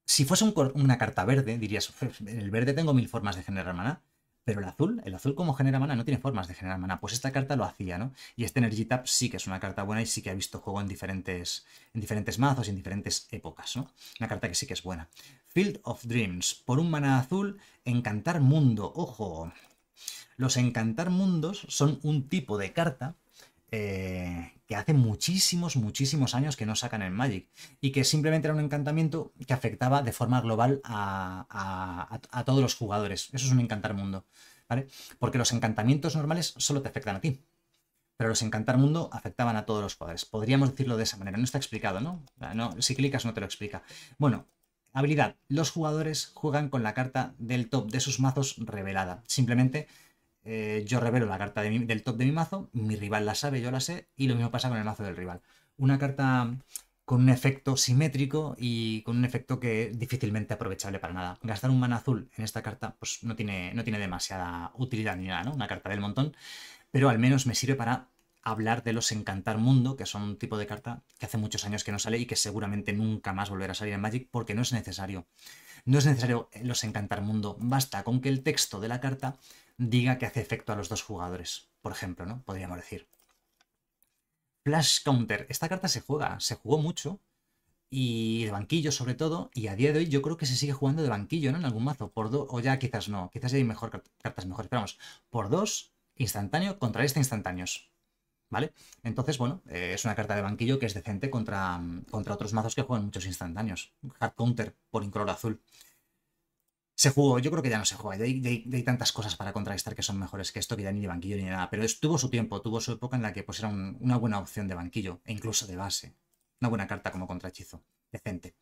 [SPEAKER 1] si fuese una carta verde, dirías, en el verde tengo mil formas de generar mana pero el azul, el azul como genera mana, no tiene formas de generar mana. Pues esta carta lo hacía, ¿no? Y este Energy Tap sí que es una carta buena y sí que ha visto juego en diferentes, en diferentes mazos y en diferentes épocas, ¿no? Una carta que sí que es buena. Field of Dreams. Por un mana azul, Encantar Mundo. ¡Ojo! Los Encantar Mundos son un tipo de carta eh, que hace muchísimos, muchísimos años que no sacan en Magic y que simplemente era un encantamiento que afectaba de forma global a, todos los jugadores. Eso es un encantar mundo, ¿vale? Porque los encantamientos normales solo te afectan a ti. Pero los encantar mundo afectaban a todos los jugadores. Podríamos decirlo de esa manera. No está explicado, ¿no? no si clicas no te lo explica. Bueno, habilidad. Los jugadores juegan con la carta del top de sus mazos revelada. Simplemente eh, yo revelo la carta del top de mi mazo, mi rival la sabe, yo la sé, y lo mismo pasa con el mazo del rival. Una carta con un efecto simétrico y con un efecto que es difícilmente aprovechable para nada. Gastar un mana azul en esta carta pues no tiene, no tiene demasiada utilidad ni nada, ¿no? Una carta del montón, pero al menos me sirve para hablar de los Encantar Mundo, que son un tipo de carta que hace muchos años que no sale y que seguramente nunca más volverá a salir en Magic porque no es necesario. No es necesario los Encantar Mundo, basta con que el texto de la carta diga que hace efecto a los dos jugadores, por ejemplo, ¿no? Podríamos decir. Flash Counter. Esta carta se juega, se jugó mucho. Y de banquillo, sobre todo. Y a día de hoy yo creo que se sigue jugando de banquillo, ¿no? En algún mazo. Por dos. O ya quizás no. Quizás hay mejor cartas mejores. Pero vamos, por dos, instantáneo contra este instantáneos. ¿Vale? Entonces, bueno, eh, es una carta de banquillo que es decente contra, contra otros mazos que juegan muchos instantáneos. Hard counter por incolor azul se jugó, yo creo que ya no se juega, hay, tantas cosas para contrarrestar que son mejores que esto que ya ni de banquillo ni nada, pero tuvo su tiempo, tuvo su época en la que pues era una buena opción de banquillo, e incluso de base, una buena carta como contrahechizo, decente.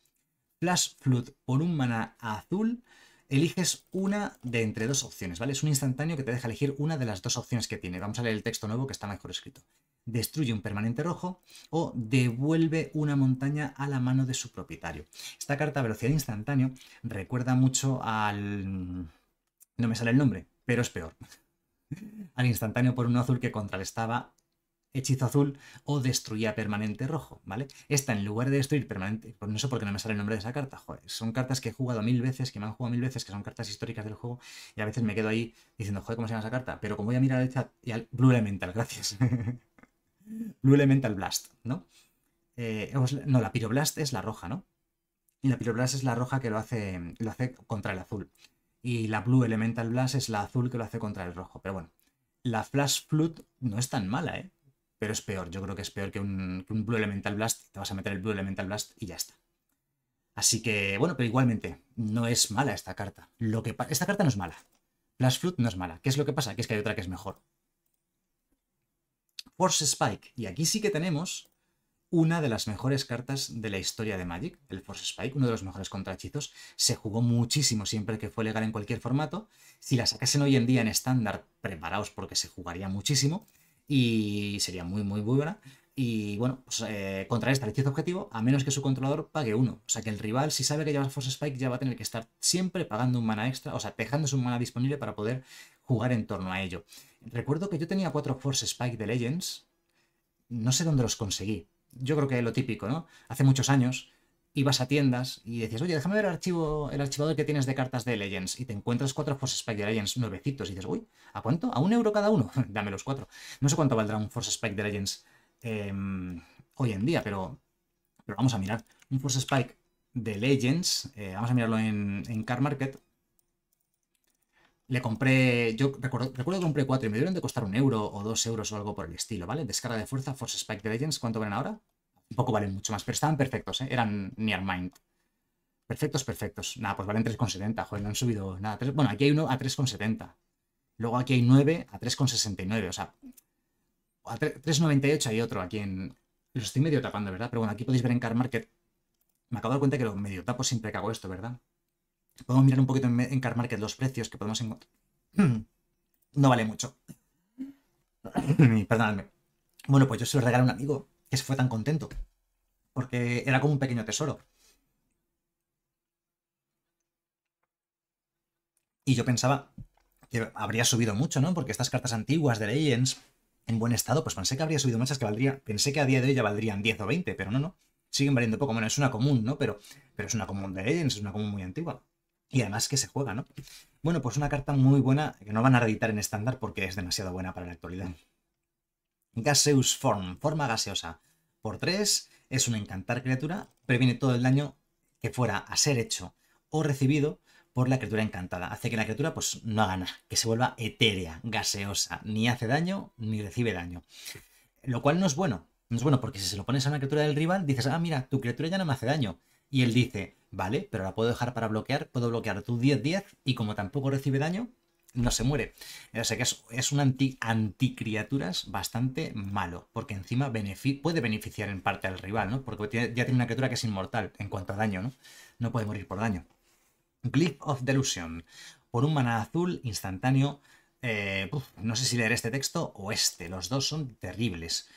[SPEAKER 1] Flash Flood por un mana azul, eliges una de entre dos opciones, ¿vale? Es un instantáneo que te deja elegir una de las dos opciones que tiene. Vamos a leer el texto nuevo que está mejor escrito destruye un permanente rojo o devuelve una montaña a la mano de su propietario. Esta carta velocidad instantáneo recuerda mucho al... no me sale el nombre, pero es peor. al instantáneo por uno azul que contralestaba hechizo azul o destruía permanente rojo, ¿vale? Esta en lugar de destruir permanente, pues no sé por qué no me sale el nombre de esa carta, joder, son cartas que he jugado mil veces, que me han jugado mil veces, que son cartas históricas del juego y a veces me quedo ahí diciendo, joder, ¿cómo se llama esa carta? Pero como voy a mirar el chat y al Blue Elemental, gracias. Blue Elemental Blast, ¿no? Eh, no, la Pyroblast es la roja, ¿no? Y la Pyroblast es la roja que lo hace, lo hace contra el azul. Y la Blue Elemental Blast es la azul que lo hace contra el rojo. Pero bueno, la Flash Flood no es tan mala, ¿eh? Pero es peor, yo creo que es peor que un, Blue Elemental Blast. Te vas a meter el Blue Elemental Blast y ya está. Así que, bueno, pero igualmente, no es mala esta carta. Lo que esta carta no es mala. Flash Flood no es mala. ¿Qué es lo que pasa? Que es que hay otra que es mejor. Force Spike. Y aquí sí que tenemos una de las mejores cartas de la historia de Magic, el Force Spike, uno de los mejores contrachitos Se jugó muchísimo siempre que fue legal en cualquier formato. Si la sacasen hoy en día en estándar, preparaos porque se jugaría muchísimo y sería muy, muy, buena. Y bueno, pues, eh, contra esta hechizo objetivo, a menos que su controlador pague uno. O sea que el rival, si sabe que lleva Force Spike, ya va a tener que estar siempre pagando un mana extra, o sea, dejando su mana disponible para poder jugar en torno a ello. Recuerdo que yo tenía cuatro Force Spike de Legends. No sé dónde los conseguí. Yo creo que lo típico, ¿no? Hace muchos años ibas a tiendas y decías, oye, déjame ver el archivo, el archivador que tienes de cartas de Legends. Y te encuentras cuatro Force Spike de Legends nuevecitos. Y dices, uy, ¿a cuánto? ¿A un euro cada uno? Dame los cuatro. No sé cuánto valdrá un Force Spike de Legends em, hoy en día, pero, pero vamos a mirar. Un Force Spike de Legends, eh, vamos a mirarlo en, en Car Market. Le compré, yo recuerdo, recuerdo que compré cuatro y me dieron de costar un euro o dos euros o algo por el estilo, ¿vale? Descarga de fuerza, Force Spike de Legends, ¿cuánto valen ahora? Un poco valen mucho más, pero estaban perfectos, ¿eh? Eran near mind. Perfectos, perfectos. Nada, pues valen 3,70, joder, no han subido nada. bueno, aquí hay uno a 3,70. Luego aquí hay 9 a 3,69, o sea, a 3,98 hay otro aquí en... Los estoy medio tapando, ¿verdad? Pero bueno, aquí podéis ver en Car Market. Me acabo de dar cuenta que lo medio tapo siempre que hago esto, ¿verdad? Podemos mirar un poquito en, en los precios que podemos encontrar. No vale mucho. Perdonadme. Bueno, pues yo se lo regalé a un amigo que se fue tan contento. Porque era como un pequeño tesoro. Y yo pensaba que habría subido mucho, ¿no? Porque estas cartas antiguas de Legends, en buen estado, pues pensé que habría subido muchas que valdrían... Pensé que a día de hoy ya valdrían 10 o 20, pero no, no. Siguen valiendo poco. Bueno, es una común, ¿no? Pero, pero es una común de Legends, es una común muy antigua. Y además que se juega, ¿no? Bueno, pues una carta muy buena que no van a reeditar en estándar porque es demasiado buena para la actualidad. Gaseous Form, forma gaseosa. Por 3 es una encantar criatura, previene todo el daño que fuera a ser hecho o recibido por la criatura encantada. Hace que la criatura pues no haga nada, que se vuelva etérea, gaseosa, ni hace daño ni recibe daño. Lo cual no es bueno, no es bueno porque si se lo pones a una criatura del rival dices, ah, mira, tu criatura ya no me hace daño. Y él dice, Vale, pero la puedo dejar para bloquear, puedo bloquear tu 10-10 y como tampoco recibe daño, no se muere. O sea que es, un anti, anti, criaturas bastante malo, porque encima puede beneficiar en parte al rival, ¿no? Porque ya tiene una criatura que es inmortal en cuanto a daño, ¿no? No puede morir por daño. Glyph of Delusion. Por un maná azul instantáneo. Eh, no sé si leer este texto o este. Los dos son terribles.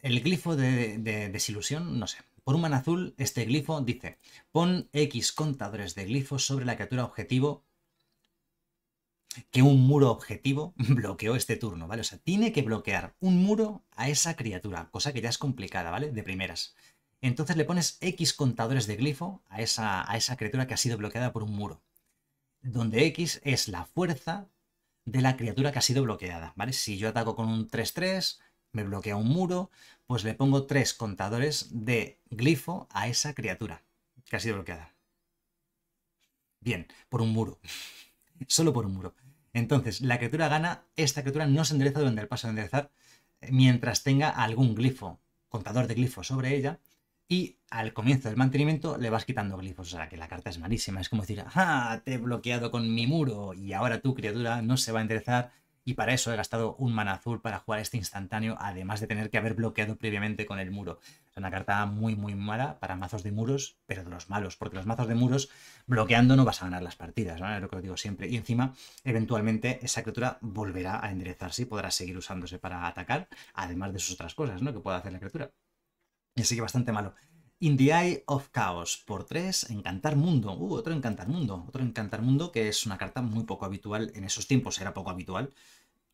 [SPEAKER 1] El glifo de desilusión, no sé. Por un azul, este glifo dice, pon X contadores de glifo sobre la criatura objetivo que un muro objetivo bloqueó este turno, ¿vale? O sea, tiene que bloquear un muro a esa criatura, cosa que ya es complicada, ¿vale? De primeras. Entonces le pones X contadores de glifo a esa, a esa criatura que ha sido bloqueada por un muro, donde X es la fuerza de la criatura que ha sido bloqueada, ¿vale? Si yo ataco con un 3-3, me bloquea un muro, pues le pongo tres contadores de glifo a esa criatura que ha sido bloqueada. Bien, por un muro. Solo por un muro. Entonces, la criatura gana, esta criatura no se endereza durante el paso de enderezar eh, mientras tenga algún glifo, contador de glifo sobre ella, y al comienzo del mantenimiento le vas quitando glifos. O sea, que la carta es malísima. Es como decir, ¡ah! Te he bloqueado con mi muro y ahora tu criatura no se va a enderezar y para eso he gastado un mana azul para jugar este instantáneo, además de tener que haber bloqueado previamente con el muro. Es una carta muy, muy mala para mazos de muros, pero de los malos, porque los mazos de muros bloqueando no vas a ganar las partidas, ¿no? Es lo que os digo siempre. Y encima, eventualmente, esa criatura volverá a enderezarse y podrá seguir usándose para atacar, además de sus otras cosas, ¿no? Que pueda hacer la criatura. Así que bastante malo. In the Eye of Chaos, por 3, Encantar Mundo. Uh, otro Encantar Mundo. Otro Encantar Mundo que es una carta muy poco habitual en esos tiempos, era poco habitual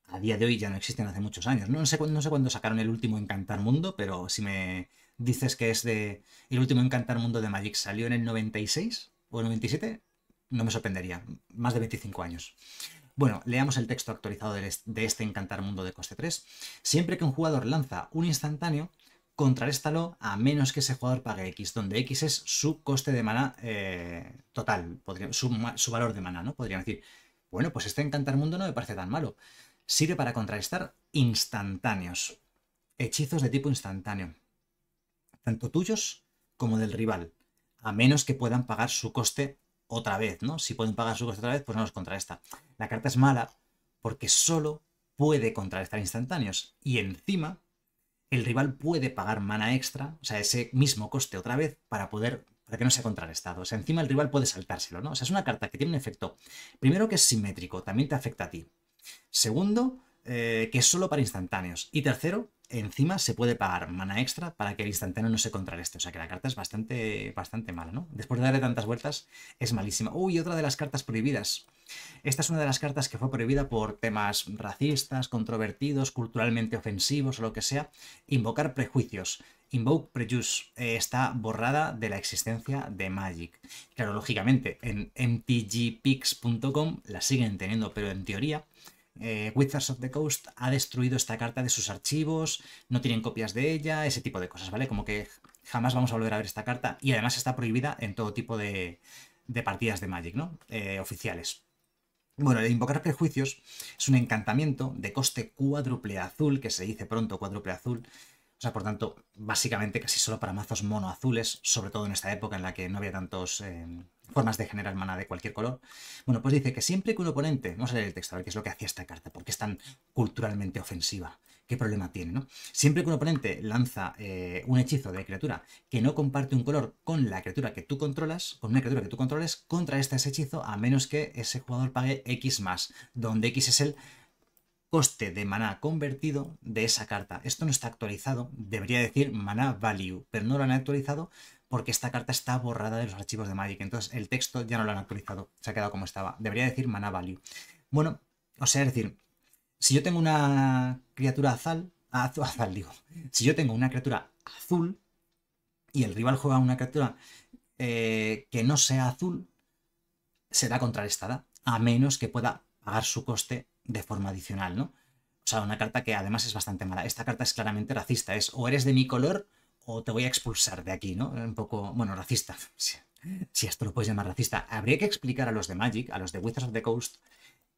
[SPEAKER 1] a día de hoy ya no existen hace muchos años. No sé, cuándo sacaron el último Encantar Mundo, pero si me dices que es de. El último Encantar Mundo de Magic salió en el 96 o el 97, no me sorprendería. Más de 25 años. Bueno, leamos el texto actualizado de este Encantar Mundo de coste 3. Siempre que un jugador lanza un instantáneo, contraréstalo a menos que ese jugador pague X, donde X es su coste de mana eh, total, su, su, valor de mana, ¿no? Podrían decir, bueno, pues este Encantar Mundo no me parece tan malo. Sirve para contrarrestar instantáneos, hechizos de tipo instantáneo, tanto tuyos como del rival, a menos que puedan pagar su coste otra vez, ¿no? Si pueden pagar su coste otra vez, pues no los contrarresta. La carta es mala porque solo puede contrarrestar instantáneos y encima el rival puede pagar mana extra, o sea, ese mismo coste otra vez para poder para que no sea contrarrestado. O sea, encima el rival puede saltárselo, ¿no? O sea, es una carta que tiene un efecto, primero que es simétrico, también te afecta a ti. Segundo, eh, que es solo para instantáneos. Y tercero, encima se puede pagar mana extra para que el instantáneo no se contrarreste. O sea que la carta es bastante, bastante mala, ¿no? Después de darle tantas vueltas, es malísima. Uy, otra de las cartas prohibidas. Esta es una de las cartas que fue prohibida por temas racistas, controvertidos, culturalmente ofensivos o lo que sea. Invocar prejuicios. Invoke Prejuice eh, está borrada de la existencia de Magic. Claro, lógicamente, en mtgpix.com la siguen teniendo, pero en teoría eh, Wizards of the Coast ha destruido esta carta de sus archivos, no tienen copias de ella, ese tipo de cosas, ¿vale? Como que jamás vamos a volver a ver esta carta y además está prohibida en todo tipo de, partidas de Magic, ¿no? Eh, oficiales. Bueno, el invocar prejuicios es un encantamiento de coste cuádruple azul, que se dice pronto cuádruple azul, sea, por tanto, básicamente casi solo para mazos mono azules, sobre todo en esta época en la que no había tantos eh, formas de generar mana de cualquier color. Bueno, pues dice que siempre que un oponente, vamos a leer el texto, a ver qué es lo que hacía esta carta, porque es tan culturalmente ofensiva, qué problema tiene, ¿no? Siempre que un oponente lanza eh, un hechizo de criatura que no comparte un color con la criatura que tú controlas, con una criatura que tú controles, contra este hechizo, a menos que ese jugador pague X más, donde X es el coste de maná convertido de esa carta. Esto no está actualizado, debería decir maná value, pero no lo han actualizado porque esta carta está borrada de los archivos de Magic. Entonces el texto ya no lo han actualizado, se ha quedado como estaba. Debería decir maná value. Bueno, o sea, es decir, si yo tengo una criatura ah, azul, azul, digo, si yo tengo una criatura azul y el rival juega una criatura eh, que no sea azul, será contrarrestada, a menos que pueda pagar su coste de forma adicional, ¿no? O sea, una carta que además es bastante mala. Esta carta es claramente racista, es o eres de mi color o te voy a expulsar de aquí, ¿no? Un poco, bueno, racista, si, esto lo puedes llamar racista. Habría que explicar a los de Magic, a los de Wizards of the Coast,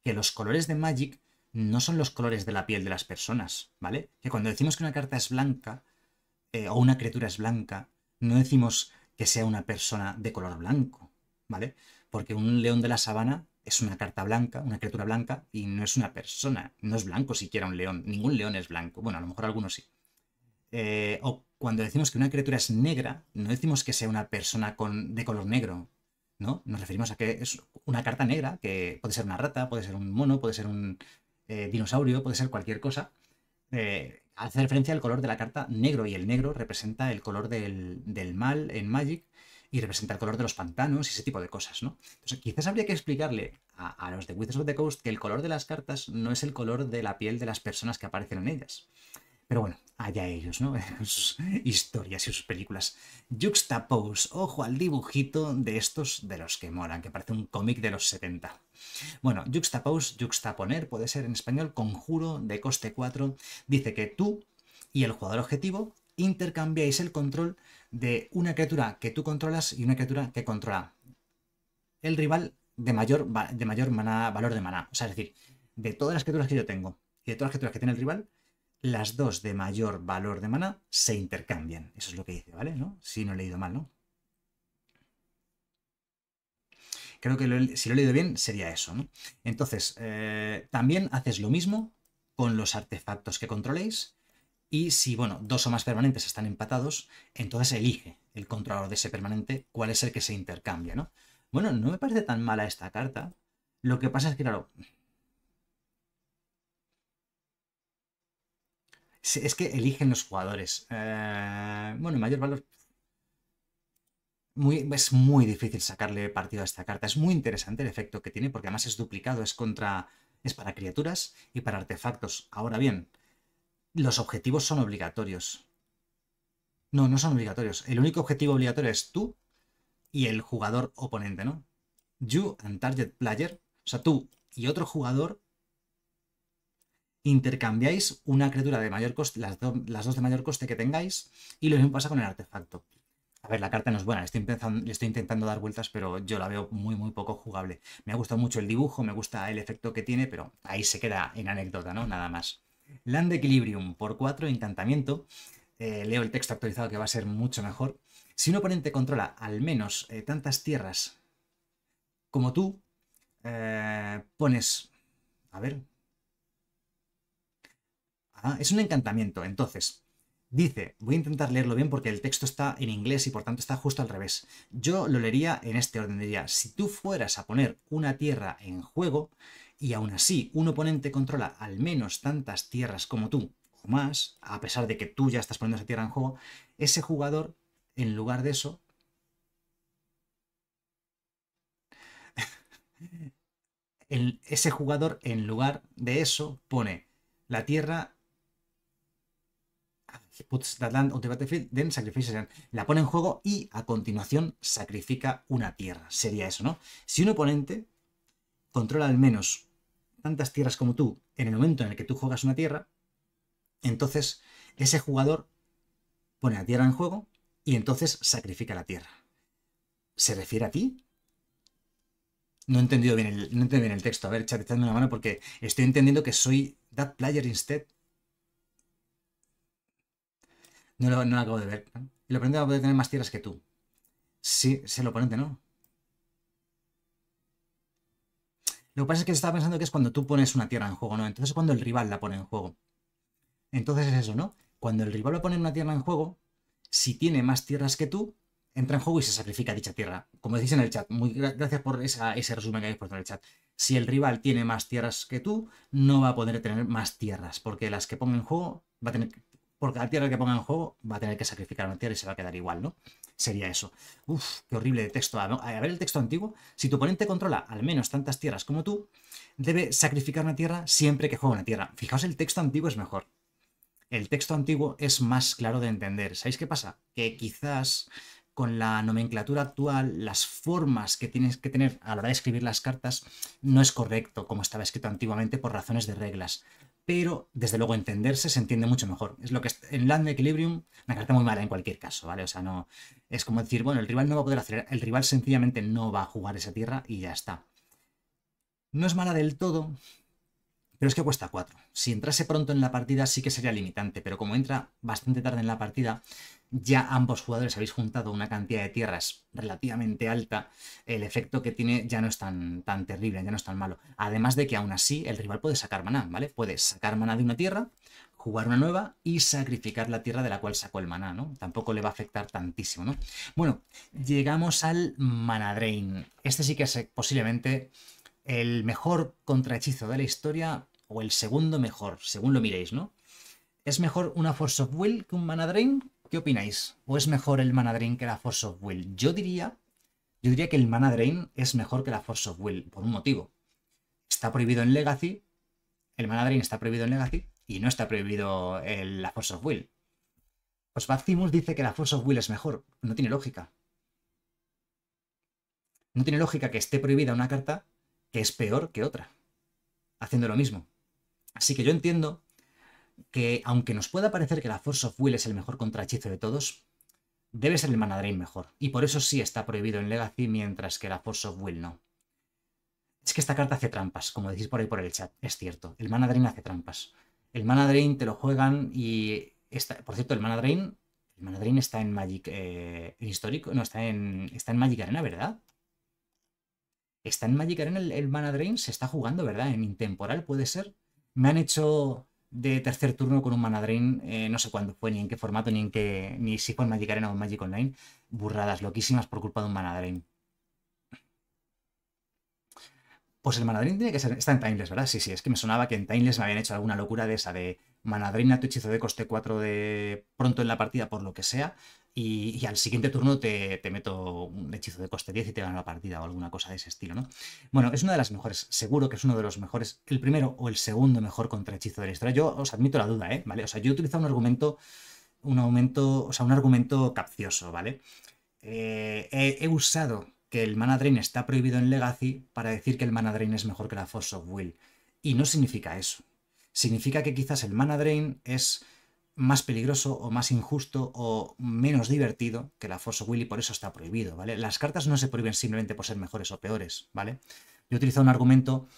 [SPEAKER 1] que los colores de Magic no son los colores de la piel de las personas, ¿vale? Que cuando decimos que una carta es blanca eh, o una criatura es blanca, no decimos que sea una persona de color blanco, ¿vale? Porque un león de la sabana es una carta blanca, una criatura blanca, y no es una persona. No es blanco siquiera un león. Ningún león es blanco. Bueno, a lo mejor algunos sí. Eh, o cuando decimos que una criatura es negra, no decimos que sea una persona con, de color negro, ¿no? Nos referimos a que es una carta negra, que puede ser una rata, puede ser un mono, puede ser un eh, dinosaurio, puede ser cualquier cosa. Eh, hace referencia al color de la carta negro, y el negro representa el color del mal en Magic, y representa el color de los pantanos y ese tipo de cosas, ¿no? Entonces, quizás habría que explicarle a, los de Wizards of the Coast que el color de las cartas no es el color de la piel de las personas que aparecen en ellas. Pero bueno, allá ellos, ¿no? Sus historias y sus películas. Juxtapose, ojo al dibujito de estos de los que moran, que parece un cómic de los 70. Bueno, juxtapose, juxtaponer, puede ser en español conjuro de coste 4. Dice que tú y el jugador objetivo intercambiáis el control de una criatura que tú controlas y una criatura que controla el rival de mayor, de mayor valor de maná. O sea, es decir, de todas las criaturas que yo tengo y de todas las criaturas que tiene el rival, las dos de mayor valor de maná se intercambian. Eso es lo que dice, ¿vale? Si no he leído mal, ¿no? Creo que si lo he leído bien sería eso, ¿no? Entonces, eh, también haces lo mismo con los artefactos que controléis y si, bueno, dos o más permanentes están empatados, entonces elige el controlador de ese permanente cuál es el que se intercambia, ¿no? Bueno, no me parece tan mala esta carta. Lo que pasa es que, claro... Es que eligen los jugadores. Eh, bueno, mayor valor... Muy, es muy difícil sacarle partido a esta carta. Es muy interesante el efecto que tiene, porque además es duplicado, es contra... Es para criaturas y para artefactos. Ahora bien, los objetivos son obligatorios. No, no son obligatorios. El único objetivo obligatorio es tú y el jugador oponente, ¿no? You and target player, o sea, tú y otro jugador intercambiáis una criatura de mayor coste, las, dos de mayor coste que tengáis, y lo mismo pasa con el artefacto. A ver, la carta no es buena, le estoy intentando dar vueltas, pero yo la veo muy, muy poco jugable. Me ha gustado mucho el dibujo, me gusta el efecto que tiene, pero ahí se queda en anécdota, ¿no? Nada más. Land Equilibrium por 4, encantamiento. Eh, leo el texto actualizado que va a ser mucho mejor. Si un oponente controla al menos eh, tantas tierras como tú, eh, pones... A ver... Ah, es un encantamiento, entonces. Dice, voy a intentar leerlo bien porque el texto está en inglés y por tanto está justo al revés. Yo lo leería en este orden, diría, si tú fueras a poner una tierra en juego, y aún así un oponente controla al menos tantas tierras como tú, o más, a pesar de que tú ya estás poniendo esa tierra en juego, ese jugador, en lugar de eso, ese jugador, en lugar de eso, pone la tierra La pone en juego y a continuación sacrifica una tierra. Sería eso, ¿no? Si un oponente controla al menos tantas tierras como tú en el momento en el que tú juegas una tierra, entonces ese jugador pone la tierra en juego y entonces sacrifica la tierra. ¿Se refiere a ti? No he entendido bien el, texto. A ver, chat, la mano porque estoy entendiendo que soy that player instead. No lo, no acabo de ver. El lo va a poder tener más tierras que tú. Sí, se el oponente, ¿no? Lo que pasa es que estaba pensando que es cuando tú pones una tierra en juego, ¿no? Entonces es cuando el rival la pone en juego. Entonces es eso, ¿no? Cuando el rival lo pone una tierra en juego, si tiene más tierras que tú, entra en juego y se sacrifica dicha tierra. Como decís en el chat, muy gracias por ese resumen que habéis puesto en el chat. Si el rival tiene más tierras que tú, no va a poder tener más tierras, porque las que ponga en juego va a tener porque cada tierra que ponga en juego, va a tener que sacrificar una tierra y se va a quedar igual, ¿no? Sería eso. Uf, qué horrible de texto. A ver el texto antiguo. Si tu oponente controla al menos tantas tierras como tú, debe sacrificar una tierra siempre que juega una tierra. Fijaos, el texto antiguo es mejor. El texto antiguo es más claro de entender. ¿Sabéis qué pasa? Que quizás con la nomenclatura actual, las formas que tienes que tener a la hora de escribir las cartas no es correcto como estaba escrito antiguamente por razones de reglas pero desde luego entenderse se entiende mucho mejor. Es lo que en Land Equilibrium, una carta muy mala en cualquier caso, ¿vale? O sea, no es como decir, bueno, el rival no va a poder hacer, el rival sencillamente no va a jugar esa tierra y ya está. No es mala del todo, pero es que cuesta 4. Si entrase pronto en la partida sí que sería limitante, pero como entra bastante tarde en la partida, ya ambos jugadores habéis juntado una cantidad de tierras relativamente alta, el efecto que tiene ya no es tan, tan terrible, ya no es tan malo. Además de que aún así el rival puede sacar maná, ¿vale? Puede sacar maná de una tierra, jugar una nueva y sacrificar la tierra de la cual sacó el maná, ¿no? Tampoco le va a afectar tantísimo, ¿no? Bueno, llegamos al mana drain. Este sí que es eh, posiblemente el mejor contrahechizo de la historia o el segundo mejor, según lo miréis, ¿no? ¿Es mejor una Force of Will que un Mana Drain? ¿Qué opináis? ¿O es mejor el Mana Drain que la Force of Will? Yo diría, yo diría que el Mana Drain es mejor que la Force of Will, por un motivo. Está prohibido en Legacy, el Mana Drain está prohibido en Legacy y no está prohibido el, la Force of Will. Pues dice que la Force of Will es mejor. No tiene lógica. No tiene lógica que esté prohibida una carta que es peor que otra, haciendo lo mismo. Así que yo entiendo que, aunque nos pueda parecer que la Force of Will es el mejor contrahechizo de todos, debe ser el Mana Drain mejor, y por eso sí está prohibido en Legacy, mientras que la Force of Will no. Es que esta carta hace trampas, como decís por ahí por el chat, es cierto, el Mana Drain hace trampas. El Mana Drain te lo juegan y... por cierto, el Mana Drain... El Mana Drain está en Magic... Eh, histórico... No, está en, está en Magic Arena, ¿verdad? Está en Magic Arena el, el se está jugando, ¿verdad? En intemporal puede ser. Me han hecho de tercer turno con un Mana eh, no sé cuándo fue, ni en qué formato, ni en qué. ni si fue en Magic Arena o Magic Online. Burradas loquísimas por culpa de un Mana Pues el Manadrain tiene que ser. Está en Timeless, ¿verdad? Sí, sí, es que me sonaba que en Timeless me habían hecho alguna locura de esa de Manadrain a tu hechizo de coste 4 de pronto en la partida, por lo que sea y, al siguiente turno te, meto un hechizo de coste 10 y te gano la partida o alguna cosa de ese estilo, ¿no? Bueno, es una de las mejores, seguro que es uno de los mejores, el primero o el segundo mejor contrahechizo de la historia. Yo os admito la duda, ¿eh? ¿Vale? O sea, yo he utilizado un argumento, un aumento, o sea, un argumento capcioso, ¿vale? Eh, he, he usado que el Mana Drain está prohibido en Legacy para decir que el Mana Drain es mejor que la Force of Will. Y no significa eso. Significa que quizás el Mana Drain es más peligroso o más injusto o menos divertido que la Force of Will y por eso está prohibido, ¿vale? Las cartas no se prohíben simplemente por ser mejores o peores, ¿vale? Yo utilizado un argumento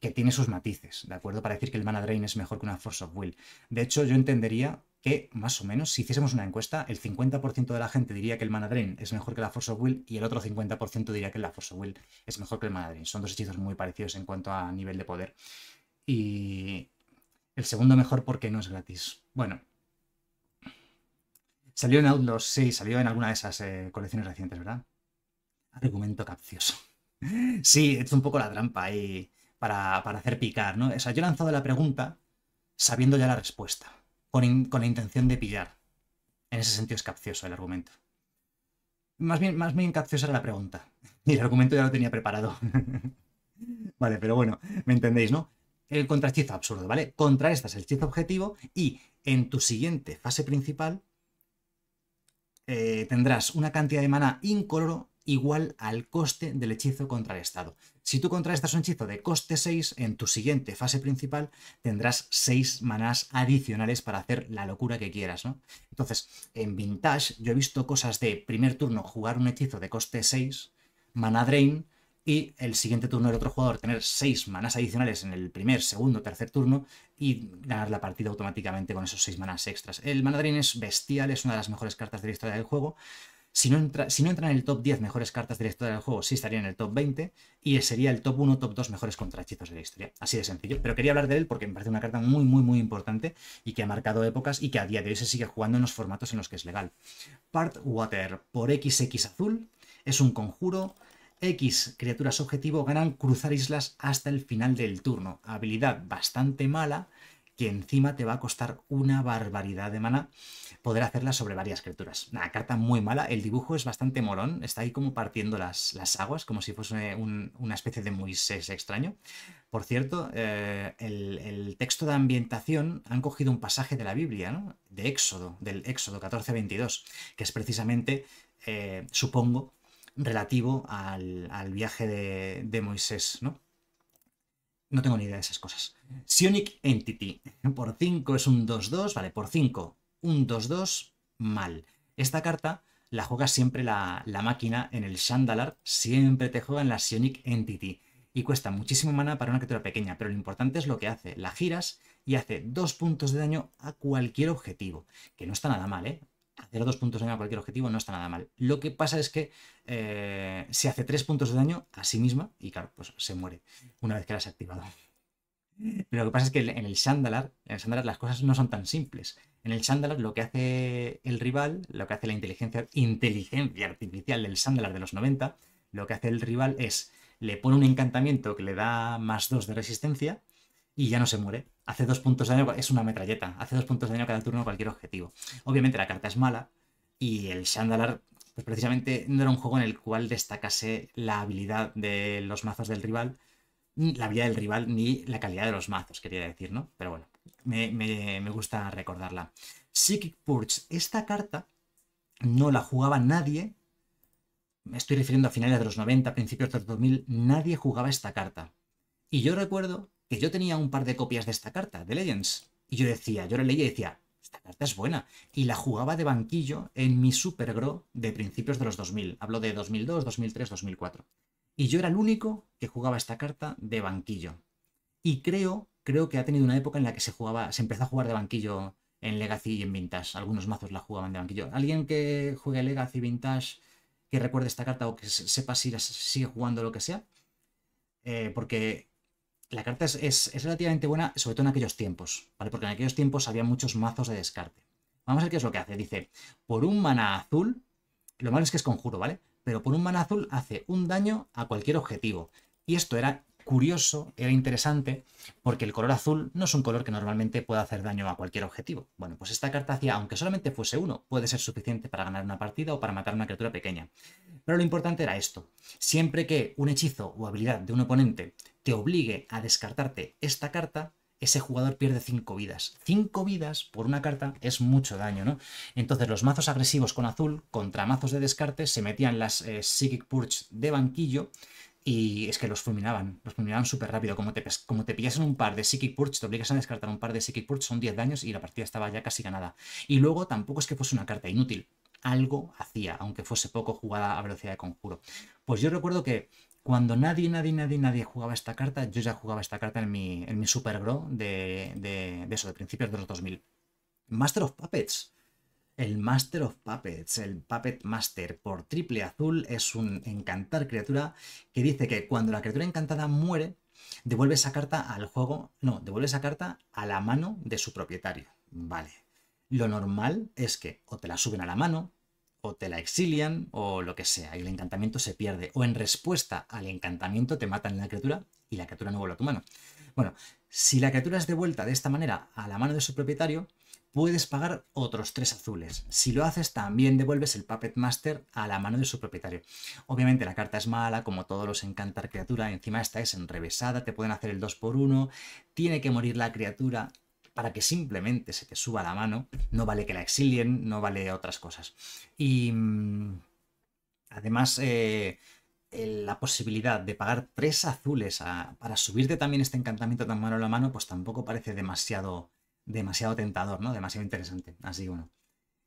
[SPEAKER 1] que tiene sus matices, ¿de acuerdo? Para decir que el Mana Drain es mejor que una Force of Will. De hecho, yo entendería que, más o menos, si hiciésemos una encuesta, el 50% de la gente diría que el Mana Drain es mejor que la Force of Will y el otro 50% diría que la Force of Will es mejor que el Mana Drain. Son dos hechizos muy parecidos en cuanto a nivel de poder. Y, el segundo mejor porque no es gratis. Bueno. Salió en Outlaws, sí, salió en alguna de esas eh, colecciones recientes, ¿verdad? Argumento capcioso. Sí, es un poco la trampa ahí para, hacer picar, ¿no? O sea, yo he lanzado la pregunta sabiendo ya la respuesta, con, la intención de pillar. En ese sentido es capcioso el argumento. Más bien, más bien capciosa era la pregunta. Y el argumento ya lo tenía preparado. vale, pero bueno, me entendéis, ¿no? el contrahechizo absurdo, ¿vale? Contraestas el hechizo objetivo y en tu siguiente fase principal eh, tendrás una cantidad de mana incoloro igual al coste del hechizo contrarrestado. Si tú contraestas un hechizo de coste 6, en tu siguiente fase principal tendrás 6 manás adicionales para hacer la locura que quieras, ¿no? Entonces, en Vintage yo he visto cosas de primer turno jugar un hechizo de coste 6, mana drain, y el siguiente turno del otro jugador tener 6 manas adicionales en el primer, segundo, tercer turno y ganar la partida automáticamente con esos 6 manas extras. El Manadrin es bestial, es una de las mejores cartas de la historia del juego. Si no, entra, si no entra en el top 10 mejores cartas de la historia del juego, sí estaría en el top 20 y sería el top 1, top 2 mejores contrahechizos de la historia. Así de sencillo. Pero quería hablar de él porque me parece una carta muy, muy, muy importante y que ha marcado épocas y que a día de hoy se sigue jugando en los formatos en los que es legal. Part Water por XX azul es un conjuro X criaturas objetivo ganan cruzar islas hasta el final del turno. Habilidad bastante mala que encima te va a costar una barbaridad de mana poder hacerla sobre varias criaturas. Una carta muy mala, el dibujo es bastante morón, está ahí como partiendo las, las aguas, como si fuese una especie de Moisés extraño. Por cierto, eh, el, texto de ambientación han cogido un pasaje de la Biblia, ¿no? de Éxodo, del Éxodo 14-22, que es precisamente, eh, supongo, relativo al, viaje de, Moisés, ¿no? No tengo ni idea de esas cosas. Sionic Entity. Por 5 es un 2-2, vale, por 5. Un 2-2 mal. Esta carta la juega siempre la, máquina en el Shandalar, siempre te juega en la Sionic Entity. Y cuesta muchísimo mana para una criatura pequeña, pero lo importante es lo que hace. La giras y hace 2 puntos de daño a cualquier objetivo, que no está nada mal, ¿eh? hacer dos puntos de daño a cualquier objetivo no está nada mal. Lo que pasa es que eh, se hace tres puntos de daño a sí misma y claro, pues se muere una vez que la has activado. Pero lo que pasa es que en el Sandalar, en el las cosas no son tan simples. En el Sandalar lo que hace el rival, lo que hace la inteligencia, inteligencia artificial del Sandalar de los 90, lo que hace el rival es le pone un encantamiento que le da más dos de resistencia y ya no se muere. Hace dos puntos de daño, es una metralleta, hace dos puntos de daño cada turno cualquier objetivo. Obviamente la carta es mala y el Shandalar, pues precisamente no era un juego en el cual destacase la habilidad de los mazos del rival, la habilidad del rival, ni la calidad de los mazos, quería decir, ¿no? Pero bueno, me, me gusta recordarla. Psychic Purge, esta carta no la jugaba nadie, me estoy refiriendo a finales de los 90, principios de los 2000, nadie jugaba esta carta. Y yo recuerdo que yo tenía un par de copias de esta carta, de Legends. Y yo decía, yo la leía y decía, esta carta es buena. Y la jugaba de banquillo en mi Super de principios de los 2000. Hablo de 2002, 2003, 2004. Y yo era el único que jugaba esta carta de banquillo. Y creo, creo que ha tenido una época en la que se jugaba, se empezó a jugar de banquillo en Legacy y en Vintage. Algunos mazos la jugaban de banquillo. Alguien que juegue Legacy, Vintage, que recuerde esta carta o que sepa si sigue jugando lo que sea. Eh, porque la carta es, relativamente buena, sobre todo en aquellos tiempos, ¿vale? Porque en aquellos tiempos había muchos mazos de descarte. Vamos a ver qué es lo que hace. Dice, por un mana azul, lo malo es que es conjuro, ¿vale? Pero por un mana azul hace un daño a cualquier objetivo. Y esto era curioso, era interesante, porque el color azul no es un color que normalmente pueda hacer daño a cualquier objetivo. Bueno, pues esta carta hacía, aunque solamente fuese uno, puede ser suficiente para ganar una partida o para matar una criatura pequeña. Pero lo importante era esto. Siempre que un hechizo o habilidad de un oponente te obligue a descartarte esta carta, ese jugador pierde 5 vidas. 5 vidas por una carta es mucho daño, ¿no? Entonces los mazos agresivos con azul contra mazos de descarte se metían las eh, Psychic Purge de banquillo y es que los fulminaban, los fulminaban súper rápido. Como te, como te pillasen un par de Psychic Purge, te obligas a descartar un par de Psychic Purge, son 10 daños y la partida estaba ya casi ganada. Y luego tampoco es que fuese una carta inútil, algo hacía, aunque fuese poco jugada a velocidad de conjuro. Pues yo recuerdo que cuando nadie, nadie, nadie, nadie jugaba esta carta, yo ya jugaba esta carta en mi, Super Grow de, de, de, eso, de principios de los 2000. Master of Puppets. El Master of Puppets, el Puppet Master por triple azul, es un encantar criatura que dice que cuando la criatura encantada muere, devuelve esa carta al juego, no, devuelve esa carta a la mano de su propietario. Vale. Lo normal es que o te la suben a la mano, te la exilian o lo que sea, y el encantamiento se pierde, o en respuesta al encantamiento te matan la criatura y la criatura no vuelve a tu mano. Bueno, si la criatura es devuelta de esta manera a la mano de su propietario, puedes pagar otros tres azules. Si lo haces, también devuelves el Puppet Master a la mano de su propietario. Obviamente la carta es mala, como todos los encantar criatura, encima esta es enrevesada, te pueden hacer el 2 por 1 tiene que morir la criatura para que simplemente se te suba la mano, no vale que la exilien, no vale otras cosas. Y mm, además, eh, la posibilidad de pagar tres azules para subirte también este encantamiento tan malo a la mano, pues tampoco parece demasiado, demasiado tentador, ¿no? Demasiado interesante. Así uno. bueno.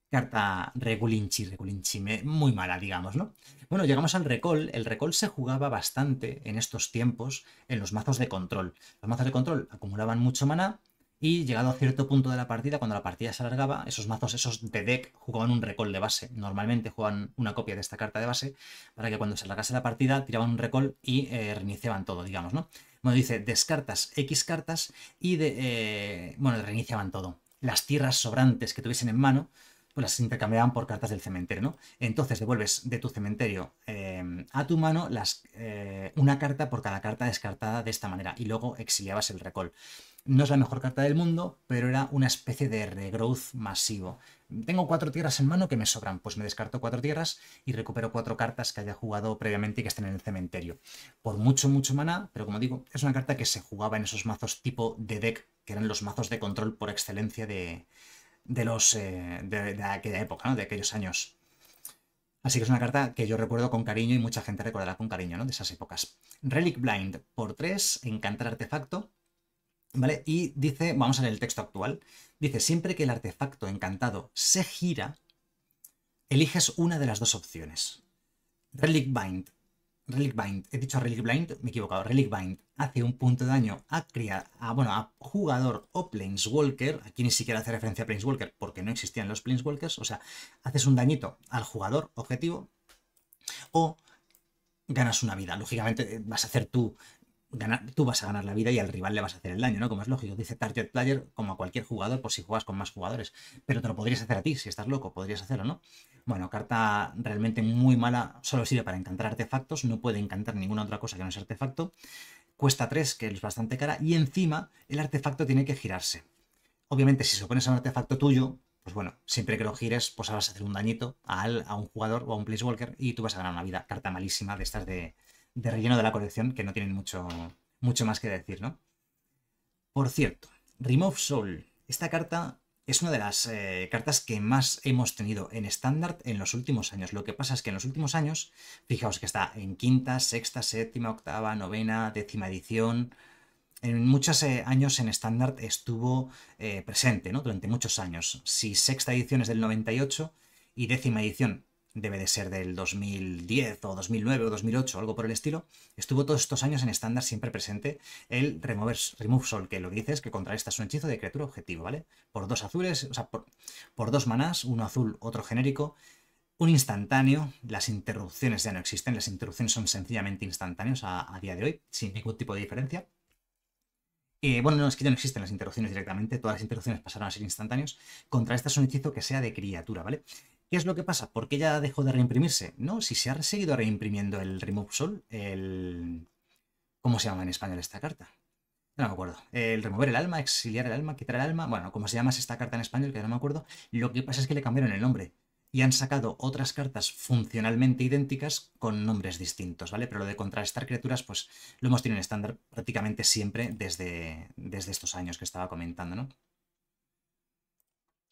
[SPEAKER 1] Carta Regulinchi, Regulinchi, muy mala, digamos, ¿no? Bueno, llegamos al Recall. El Recall se jugaba bastante en estos tiempos en los mazos de control. Los mazos de control acumulaban mucho maná y llegado a cierto punto de la partida, cuando la partida se alargaba, esos mazos, esos de deck, jugaban un recall de base. Normalmente jugaban una copia de esta carta de base para que cuando se alargase la partida tiraban un recall y eh, reiniciaban todo, digamos, ¿no? Bueno, dice, descartas X cartas y de, eh, bueno, reiniciaban todo. Las tierras sobrantes que tuviesen en mano, pues las intercambiaban por cartas del cementerio, ¿no? Entonces devuelves de tu cementerio eh, a tu mano las, una carta por cada carta descartada de esta manera y luego exiliabas el recall. No es la mejor carta del mundo, pero era una especie de regrowth masivo. Tengo cuatro tierras en mano que me sobran, pues me descarto cuatro tierras y recupero cuatro cartas que haya jugado previamente y que estén en el cementerio. Por mucho, mucho maná, pero como digo, es una carta que se jugaba en esos mazos tipo de deck, que eran los mazos de control por excelencia de, los, eh, de, aquella época, de aquellos años. Así que es una carta que yo recuerdo con cariño y mucha gente recordará con cariño, ¿no? De esas épocas. Relic Blind, por 3, encantar artefacto. Y dice, vamos a el texto actual, dice, siempre que el artefacto encantado se gira, eliges una de las dos opciones. Relic Bind. Relic Bind, he dicho Relic Bind, me he equivocado. Relic Bind hace un punto de daño a, bueno, a jugador o Planeswalker. Aquí ni siquiera hace referencia a Planeswalker porque no existían los Planeswalkers. O sea, haces un dañito al jugador objetivo o ganas una vida. Lógicamente eh, vas a hacer tú tú vas a ganar la vida y al rival le vas a hacer el daño, ¿no? Como es lógico, dice target player como a cualquier jugador por pues si juegas con más jugadores, pero te lo podrías hacer a ti, si estás loco, podrías hacerlo, ¿no? Bueno, carta realmente muy mala, solo sirve para encantar artefactos, no puede encantar ninguna otra cosa que no es artefacto, cuesta 3, que es bastante cara, y encima el artefacto tiene que girarse. Obviamente, si se opones a un artefacto tuyo, pues bueno, siempre que lo gires, pues vas a hacer un dañito a, a un jugador o a un walker, y tú vas a ganar una vida. Carta malísima de estas de, de relleno de la colección que no tienen mucho, mucho más que decir, ¿no? Por cierto, Remove Soul. Esta carta es una de las eh, cartas que más hemos tenido en estándar en los últimos años. Lo que pasa es que en los últimos años, fijaos que está en quinta, sexta, séptima, octava, novena, décima edición. En muchos eh, años en estándar estuvo eh, presente, ¿no? Durante muchos años. Si sexta edición es del 98 y décima edición debe de ser del 2010 o 2009 o 2008, algo por el estilo, estuvo todos estos años en estándar siempre presente el Remover, Remove Sol, que lo que dice es que un hechizo de criatura objetivo, ¿vale? Por dos azules, o sea, por, dos manás, uno azul, otro genérico, un instantáneo, las interrupciones ya no existen, las interrupciones son sencillamente instantáneas a día de hoy, sin ningún tipo de diferencia. Eh, bueno, no, es que ya no existen las interrupciones directamente, todas las interrupciones pasaron a ser instantáneos. Contra esta es hechizo que sea de criatura, ¿vale? ¿Qué es lo que pasa? ¿Por qué ya dejó de reimprimirse? No, si se ha seguido reimprimiendo el Remove Soul, el... ¿Cómo se llama en español esta carta? No me acuerdo. El remover el alma, exiliar el alma, quitar el alma, bueno, ¿cómo se llama esta carta en español, que no me acuerdo, lo que pasa es que le cambiaron el nombre y han sacado otras cartas funcionalmente idénticas con nombres distintos, ¿vale? Pero lo de contrarrestar criaturas, pues lo hemos tenido en estándar prácticamente siempre desde, desde estos años que estaba comentando, ¿no?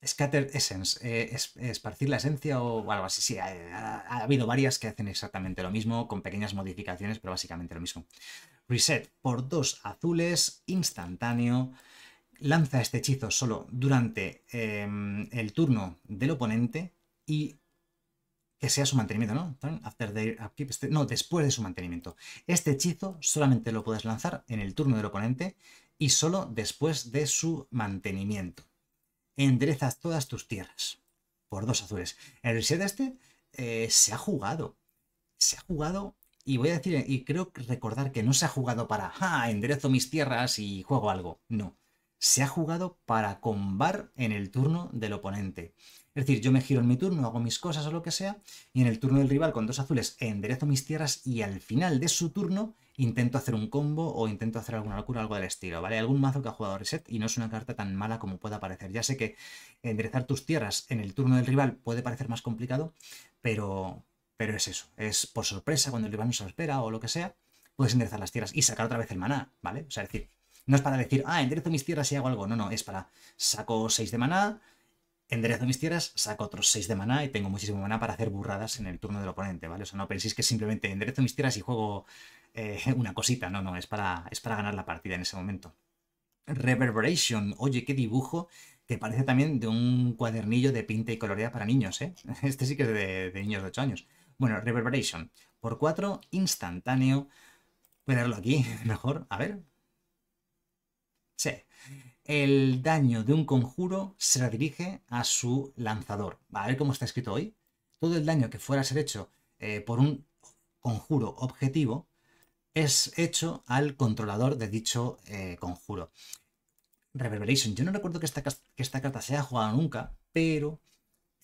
[SPEAKER 1] Scatter Essence, eh, esparcir la esencia o algo así. Sí, ha, habido varias que hacen exactamente lo mismo, con pequeñas modificaciones, pero básicamente lo mismo. Reset por dos azules, instantáneo. Lanza este hechizo solo durante em, el turno del oponente y que sea su mantenimiento, ¿no? After este, no, después de su mantenimiento. Este hechizo solamente lo puedes lanzar en el turno del oponente y solo después de su mantenimiento. Enderezas todas tus tierras por dos azules. El reset este eh, se ha jugado. Se ha jugado y voy a decir, y creo recordar que no se ha jugado para, ah, enderezo mis tierras y juego algo. No. Se ha jugado para combar en el turno del oponente. Es decir, yo me giro en mi turno, hago mis cosas o lo que sea, y en el turno del rival con dos azules enderezo mis tierras y al final de su turno intento hacer un combo o intento hacer alguna locura, algo del estilo, ¿vale? Algún mazo que ha jugado reset y no es una carta tan mala como pueda parecer. Ya sé que enderezar tus tierras en el turno del rival puede parecer más complicado, pero, pero es eso. Es por sorpresa, cuando el rival no se lo espera o lo que sea, puedes enderezar las tierras y sacar otra vez el maná, ¿vale? O sea, es decir, no es para decir, ah, enderezo mis tierras y hago algo. No, no, es para saco 6 de maná, Enderezo mis tierras, saco otros 6 de maná y tengo muchísimo maná para hacer burradas en el turno del oponente, ¿vale? O sea, no penséis que simplemente enderezo mis tierras y juego eh, una cosita, no, no, es para, es para ganar la partida en ese momento. Reverberation, oye, qué dibujo, que parece también de un cuadernillo de pinta y colorea para niños, ¿eh? Este sí que es de, niños de 8 años. Bueno, Reverberation, por 4, instantáneo. Voy a darlo aquí, mejor, a ver. Sí el daño de un conjuro se la dirige a su lanzador. A ver cómo está escrito hoy. Todo el daño que fuera a ser hecho eh, por un conjuro objetivo es hecho al controlador de dicho eh, conjuro. Reverberation. Yo no recuerdo que esta, que esta carta se haya jugado nunca, pero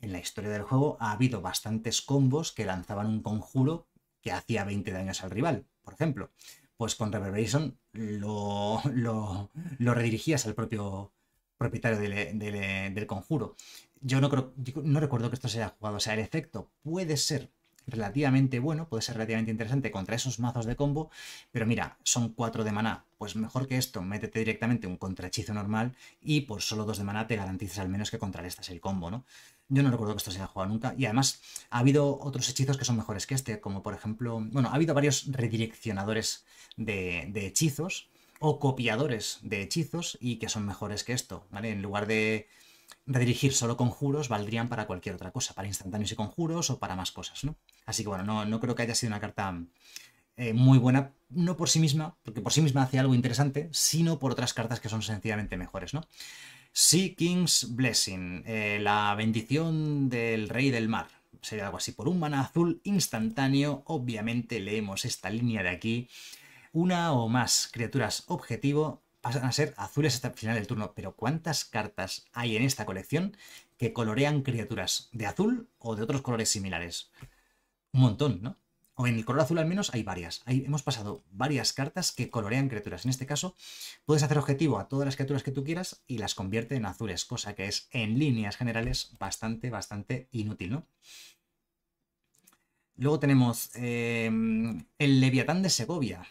[SPEAKER 1] en la historia del juego ha habido bastantes combos que lanzaban un conjuro que hacía 20 daños al rival, por ejemplo pues con Reverberation lo, lo, redirigías al propio propietario del, conjuro. Yo no, creo, no recuerdo que esto se haya jugado. O sea, el efecto puede ser relativamente bueno, puede ser relativamente interesante contra esos mazos de combo, pero mira, son 4 de maná, pues mejor que esto, métete directamente un contrahechizo normal y por solo 2 de maná te garantizas al menos que contrarrestas el combo, ¿no? Yo no recuerdo que esto se haya jugado nunca. Y además ha habido otros hechizos que son mejores que este, como por ejemplo, bueno, ha habido varios redireccionadores de, hechizos o copiadores de hechizos y que son mejores que esto, ¿vale? En lugar de redirigir solo conjuros, valdrían para cualquier otra cosa, para instantáneos y conjuros o para más cosas, ¿no? Así que bueno, no, creo que haya sido una carta eh, muy buena, no por sí misma, porque por sí misma hace algo interesante, sino por otras cartas que son sencillamente mejores, ¿no? Sea King's Blessing, eh, la bendición del rey del mar. Sería algo así, por un mana azul instantáneo, obviamente leemos esta línea de aquí. Una o más criaturas objetivo pasan a ser azules hasta el final del turno, pero ¿cuántas cartas hay en esta colección que colorean criaturas de azul o de otros colores similares? Un montón, ¿no? o en el color azul al menos hay varias. Ahí hemos pasado varias cartas que colorean criaturas. En este caso, puedes hacer objetivo a todas las criaturas que tú quieras y las convierte en azules, cosa que es en líneas generales bastante, bastante inútil, ¿no? Luego tenemos em, el Leviatán de Segovia.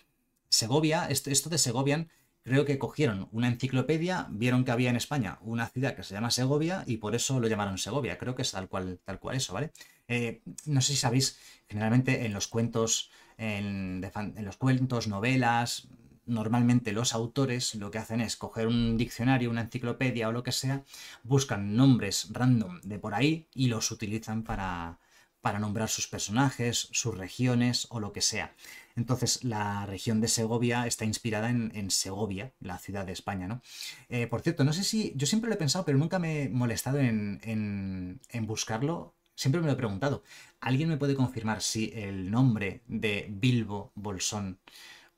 [SPEAKER 1] Segovia, esto, esto de Segovian creo que cogieron una enciclopedia, vieron que había en España una ciudad que se llama Segovia y por eso lo llamaron Segovia. Creo que es tal cual, tal cual eso, ¿vale? Eh, no sé si sabéis, generalmente en los cuentos, en, los cuentos, novelas, normalmente los autores lo que hacen es coger un diccionario, una enciclopedia o lo que sea, buscan nombres random de por ahí y los utilizan para, para nombrar sus personajes, sus regiones o lo que sea. Entonces, la región de Segovia está inspirada en, Segovia, la ciudad de España, ¿no? Eh, por cierto, no sé si. Yo siempre lo he pensado, pero nunca me he molestado en, buscarlo. Siempre me lo he preguntado. ¿Alguien me puede confirmar si el nombre de Bilbo Bolsón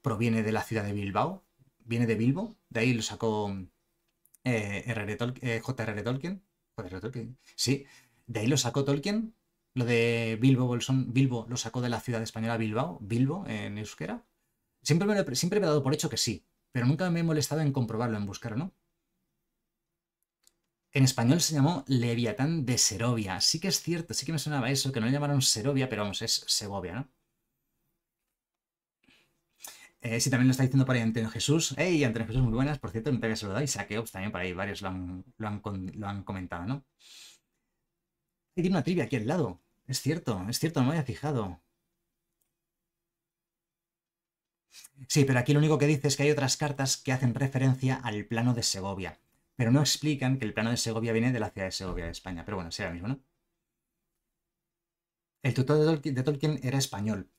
[SPEAKER 1] proviene de la ciudad de Bilbao? ¿Viene de Bilbo? De ahí lo sacó J.R.R. Eh, eh, Tolkien. Tolkien. Sí. De ahí lo sacó Tolkien lo de Bilbo Bolsón, Bilbo lo sacó de la ciudad española Bilbao, Bilbo en euskera. Siempre me, he dado por hecho que sí, pero nunca me he molestado en comprobarlo, en buscarlo, ¿no? En español se llamó Leviatán de Serovia. Sí que es cierto, sí que me sonaba eso, que no le llamaron Serovia, pero vamos, es Segovia, ¿no? Eh, sí, también lo está diciendo por ahí Antonio Jesús. ¡Ey! Antonio Jesús, muy buenas! Por cierto, no te había saludado. Y Saqueops también por ahí, varios lo lo han comentado, ¿no? Y tiene una trivia aquí al lado. Es cierto, es cierto, no me había fijado. Sí, pero aquí lo único que dice es que hay otras cartas que hacen referencia al plano de Segovia, pero no explican que el plano de Segovia viene de la ciudad de Segovia de España, pero bueno, será lo mismo, ¿no? El tutor de Tolkien era español.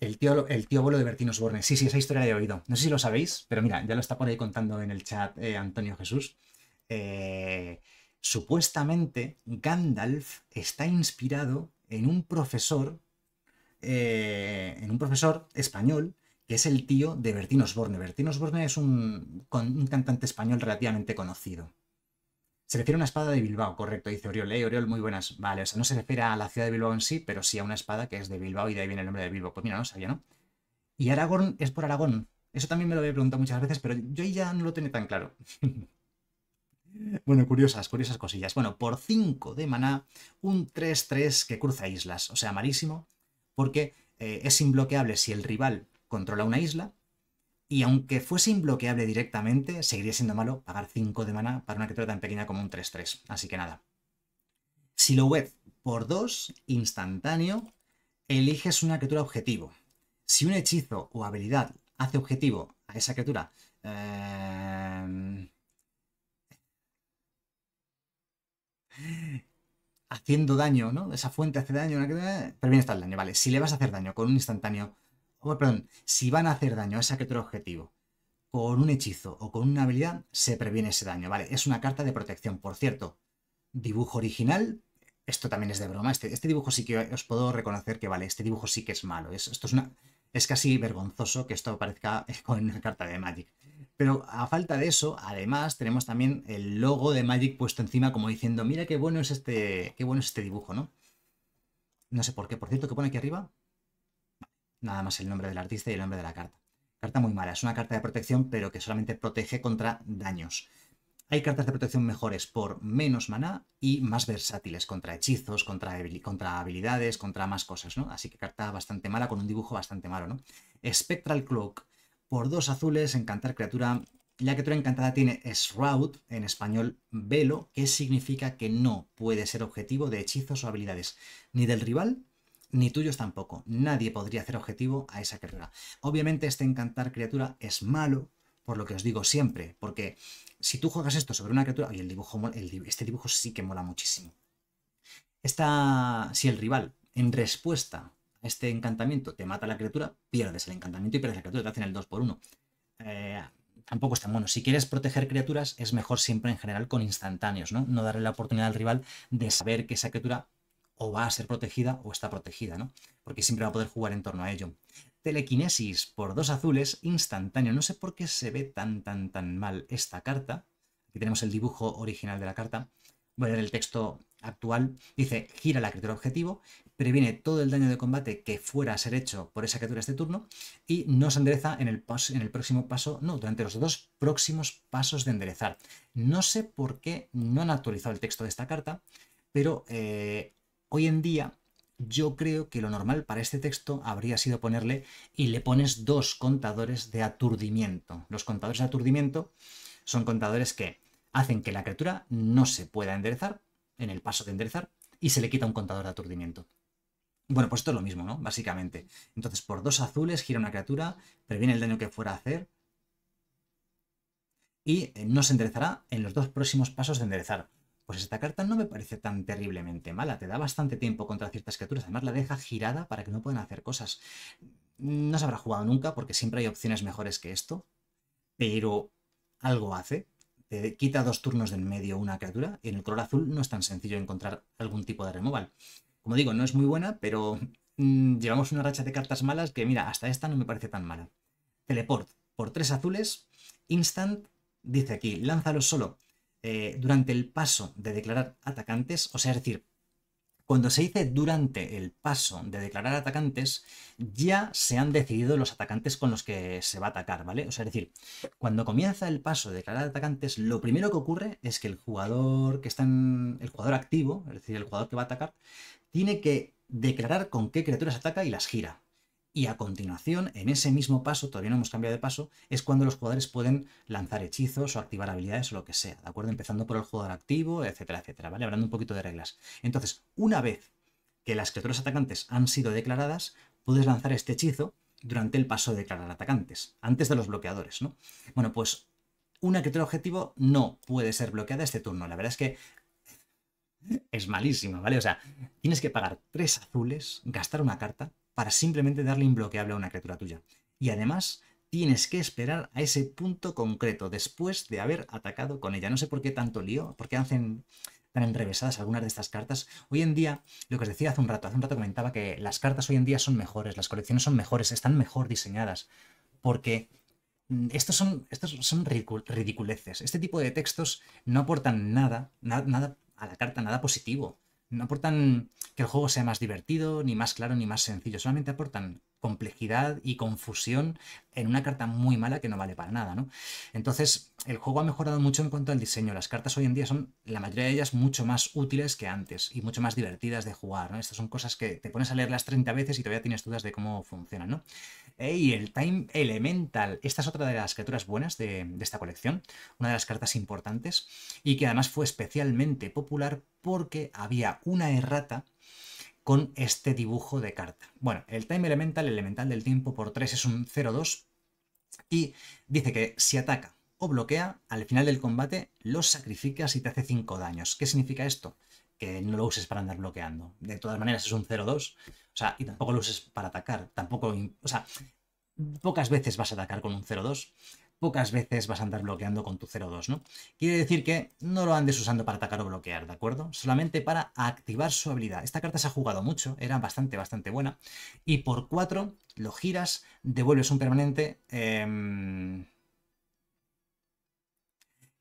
[SPEAKER 1] El tío, el tío abuelo de Bertín Osborne. Sí, sí, esa historia la he oído. No sé si lo sabéis, pero mira, ya lo está por ahí contando en el chat eh, Antonio Jesús. Eh, Supuestamente, Gandalf está inspirado en un profesor, eh, en un profesor español, que es el tío de Bertín Osborne. Bertín Osborne es un, un cantante español relativamente conocido. Se refiere a una espada de Bilbao, correcto, dice Oriol. Eh, Oriol, muy buenas. Vale, o sea, no se refiere a la ciudad de Bilbao en sí, pero sí a una espada que es de Bilbao y de ahí viene el nombre de Bilbao. Pues mira, no sabía, ¿no? Y Aragorn es por Aragón. Eso también me lo había preguntado muchas veces, pero yo ya no lo tenía tan claro. Bueno, curiosas, curiosas cosillas. Bueno, por 5 de maná, un 3-3 que cruza islas. O sea, malísimo, porque eh, es imbloqueable si el rival controla una isla. Y aunque fuese imbloqueable directamente, seguiría siendo malo pagar 5 de maná para una criatura tan pequeña como un 3-3. Así que nada. Si lo web por 2, instantáneo, eliges una criatura objetivo. Si un hechizo o habilidad hace objetivo a esa criatura... Eh haciendo daño, ¿no? Esa fuente hace daño, previene estar el daño, vale. Si le vas a hacer daño con un instantáneo, o perdón, si van a hacer daño a ese criatura objetivo con un hechizo o con una habilidad, se previene ese daño, vale. Es una carta de protección, por cierto. Dibujo original, esto también es de broma, este, este dibujo sí que os puedo reconocer que, vale, este dibujo sí que es malo, es, esto es una... Es casi vergonzoso que esto aparezca con una carta de Magic. Pero a falta de eso, además, tenemos también el logo de Magic puesto encima como diciendo, mira qué bueno es este, qué bueno este dibujo, ¿no? No sé por qué, por cierto, ¿qué pone aquí arriba? Nada más el nombre del artista y el nombre de la carta. Carta muy mala, es una carta de protección, pero que solamente protege contra daños. Hay cartas de protección mejores por menos maná y más versátiles, contra hechizos, contra, contra, habilidades, contra más cosas, ¿no? Así que carta bastante mala con un dibujo bastante malo, ¿no? Spectral Cloak por dos azules, encantar criatura. La criatura encantada tiene Shroud, en español velo, que significa que no puede ser objetivo de hechizos o habilidades, ni del rival ni tuyos tampoco. Nadie podría ser objetivo a esa criatura. Obviamente este encantar criatura es malo, por lo que os digo siempre, porque si tú juegas esto sobre una criatura, y el dibujo, este dibujo sí que mola muchísimo. Esta, si el rival en respuesta este encantamiento te mata la criatura, pierdes el encantamiento y pierdes la criatura, te hacen el 2 por 1 eh, tampoco está bueno. Si quieres proteger criaturas, es mejor siempre en general con instantáneos, ¿no? No darle la oportunidad al rival de saber que esa criatura o va a ser protegida o está protegida, ¿no? Porque siempre va a poder jugar en torno a ello. Telequinesis por dos azules, instantáneo. No sé por qué se ve tan, tan, tan mal esta carta. Aquí tenemos el dibujo original de la carta. Voy a leer el texto actual, dice gira la criatura objetivo, previene todo el daño de combate que fuera a ser hecho por esa criatura este turno y no se endereza en el, en el próximo paso, no, durante los dos próximos pasos de enderezar. No sé por qué no han actualizado el texto de esta carta, pero eh, hoy en día yo creo que lo normal para este texto habría sido ponerle y le pones dos contadores de aturdimiento. Los contadores de aturdimiento son contadores que hacen que la criatura no se pueda enderezar en el paso de enderezar y se le quita un contador de aturdimiento. Bueno, pues esto es lo mismo, ¿no? Básicamente. Entonces, por dos azules gira una criatura, previene el daño que fuera a hacer y eh, no se enderezará en los dos próximos pasos de enderezar. Pues esta carta no me parece tan terriblemente mala, te da bastante tiempo contra ciertas criaturas, además la deja girada para que no puedan hacer cosas. No se habrá jugado nunca porque siempre hay opciones mejores que esto, pero algo hace, eh, quita dos turnos del medio una criatura, y en el color azul no es tan sencillo encontrar algún tipo de removal. Como digo, no es muy buena, pero mm, llevamos una racha de cartas malas que, mira, hasta esta no me parece tan mala. Teleport, por tres azules, instant, dice aquí, lánzalo solo eh, durante el paso de declarar atacantes, o sea, es decir, cuando se dice durante el paso de declarar atacantes, ya se han decidido los atacantes con los que se va a atacar, ¿vale? O sea, es decir, cuando comienza el paso de declarar atacantes, lo primero que ocurre es que el jugador que está en. el jugador activo, es decir, el jugador que va a atacar, tiene que declarar con qué criaturas ataca y las gira. Y a continuación, en ese mismo paso, todavía no hemos cambiado de paso, es cuando los jugadores pueden lanzar hechizos o activar habilidades o lo que sea, ¿de acuerdo? Empezando por el jugador activo, etcétera, etcétera, ¿vale? Hablando un poquito de reglas. Entonces, una vez que las criaturas atacantes han sido declaradas, puedes lanzar este hechizo durante el paso de declarar atacantes, antes de los bloqueadores, ¿no? Bueno, pues una criatura objetivo no puede ser bloqueada este turno. La verdad es que es malísima, ¿vale? O sea, tienes que pagar tres azules, gastar una carta para simplemente darle imbloqueable a una criatura tuya. Y además, tienes que esperar a ese punto concreto después de haber atacado con ella. No sé por qué tanto lío, por qué hacen tan enrevesadas algunas de estas cartas. Hoy en día, lo que os decía hace un rato, hace un rato comentaba que las cartas hoy en día son mejores, las colecciones son mejores, están mejor diseñadas, porque mm, estos son, estos son ridiculeces. Este tipo de textos no aportan nada, nada, nada a la carta, nada positivo. No aportan que el juego sea más divertido, ni más claro, ni más sencillo. Solamente aportan complejidad y confusión en una carta muy mala que no vale para nada, ¿no? Entonces, el juego ha mejorado mucho en cuanto al diseño. Las cartas hoy en día son, la mayoría de ellas, mucho más útiles que antes y mucho más divertidas de jugar, ¿no? Estas son cosas que te pones a leerlas 30 veces y todavía tienes dudas de cómo funcionan, ¿no? Eh, y el Time Elemental, esta es otra de las criaturas buenas de esta colección, una de las cartas importantes y que además fue especialmente popular porque había una errata con este dibujo de carta. Bueno, el time elemental, el elemental del tiempo por 3 es un 0-2 y dice que si ataca o bloquea, al final del combate lo sacrificas y te hace 5 daños. ¿Qué significa esto? Que no lo uses para andar bloqueando. De todas maneras es un 0-2, o sea, y tampoco lo uses para atacar, tampoco, o sea, pocas veces vas a atacar con un 0-2 pocas veces vas a andar bloqueando con tu 0.2, ¿no? Quiere decir que no lo andes usando para atacar o bloquear, ¿de acuerdo? Solamente para activar su habilidad. Esta carta se ha jugado mucho, era bastante, bastante buena. Y por 4 lo giras, devuelves un permanente... Em,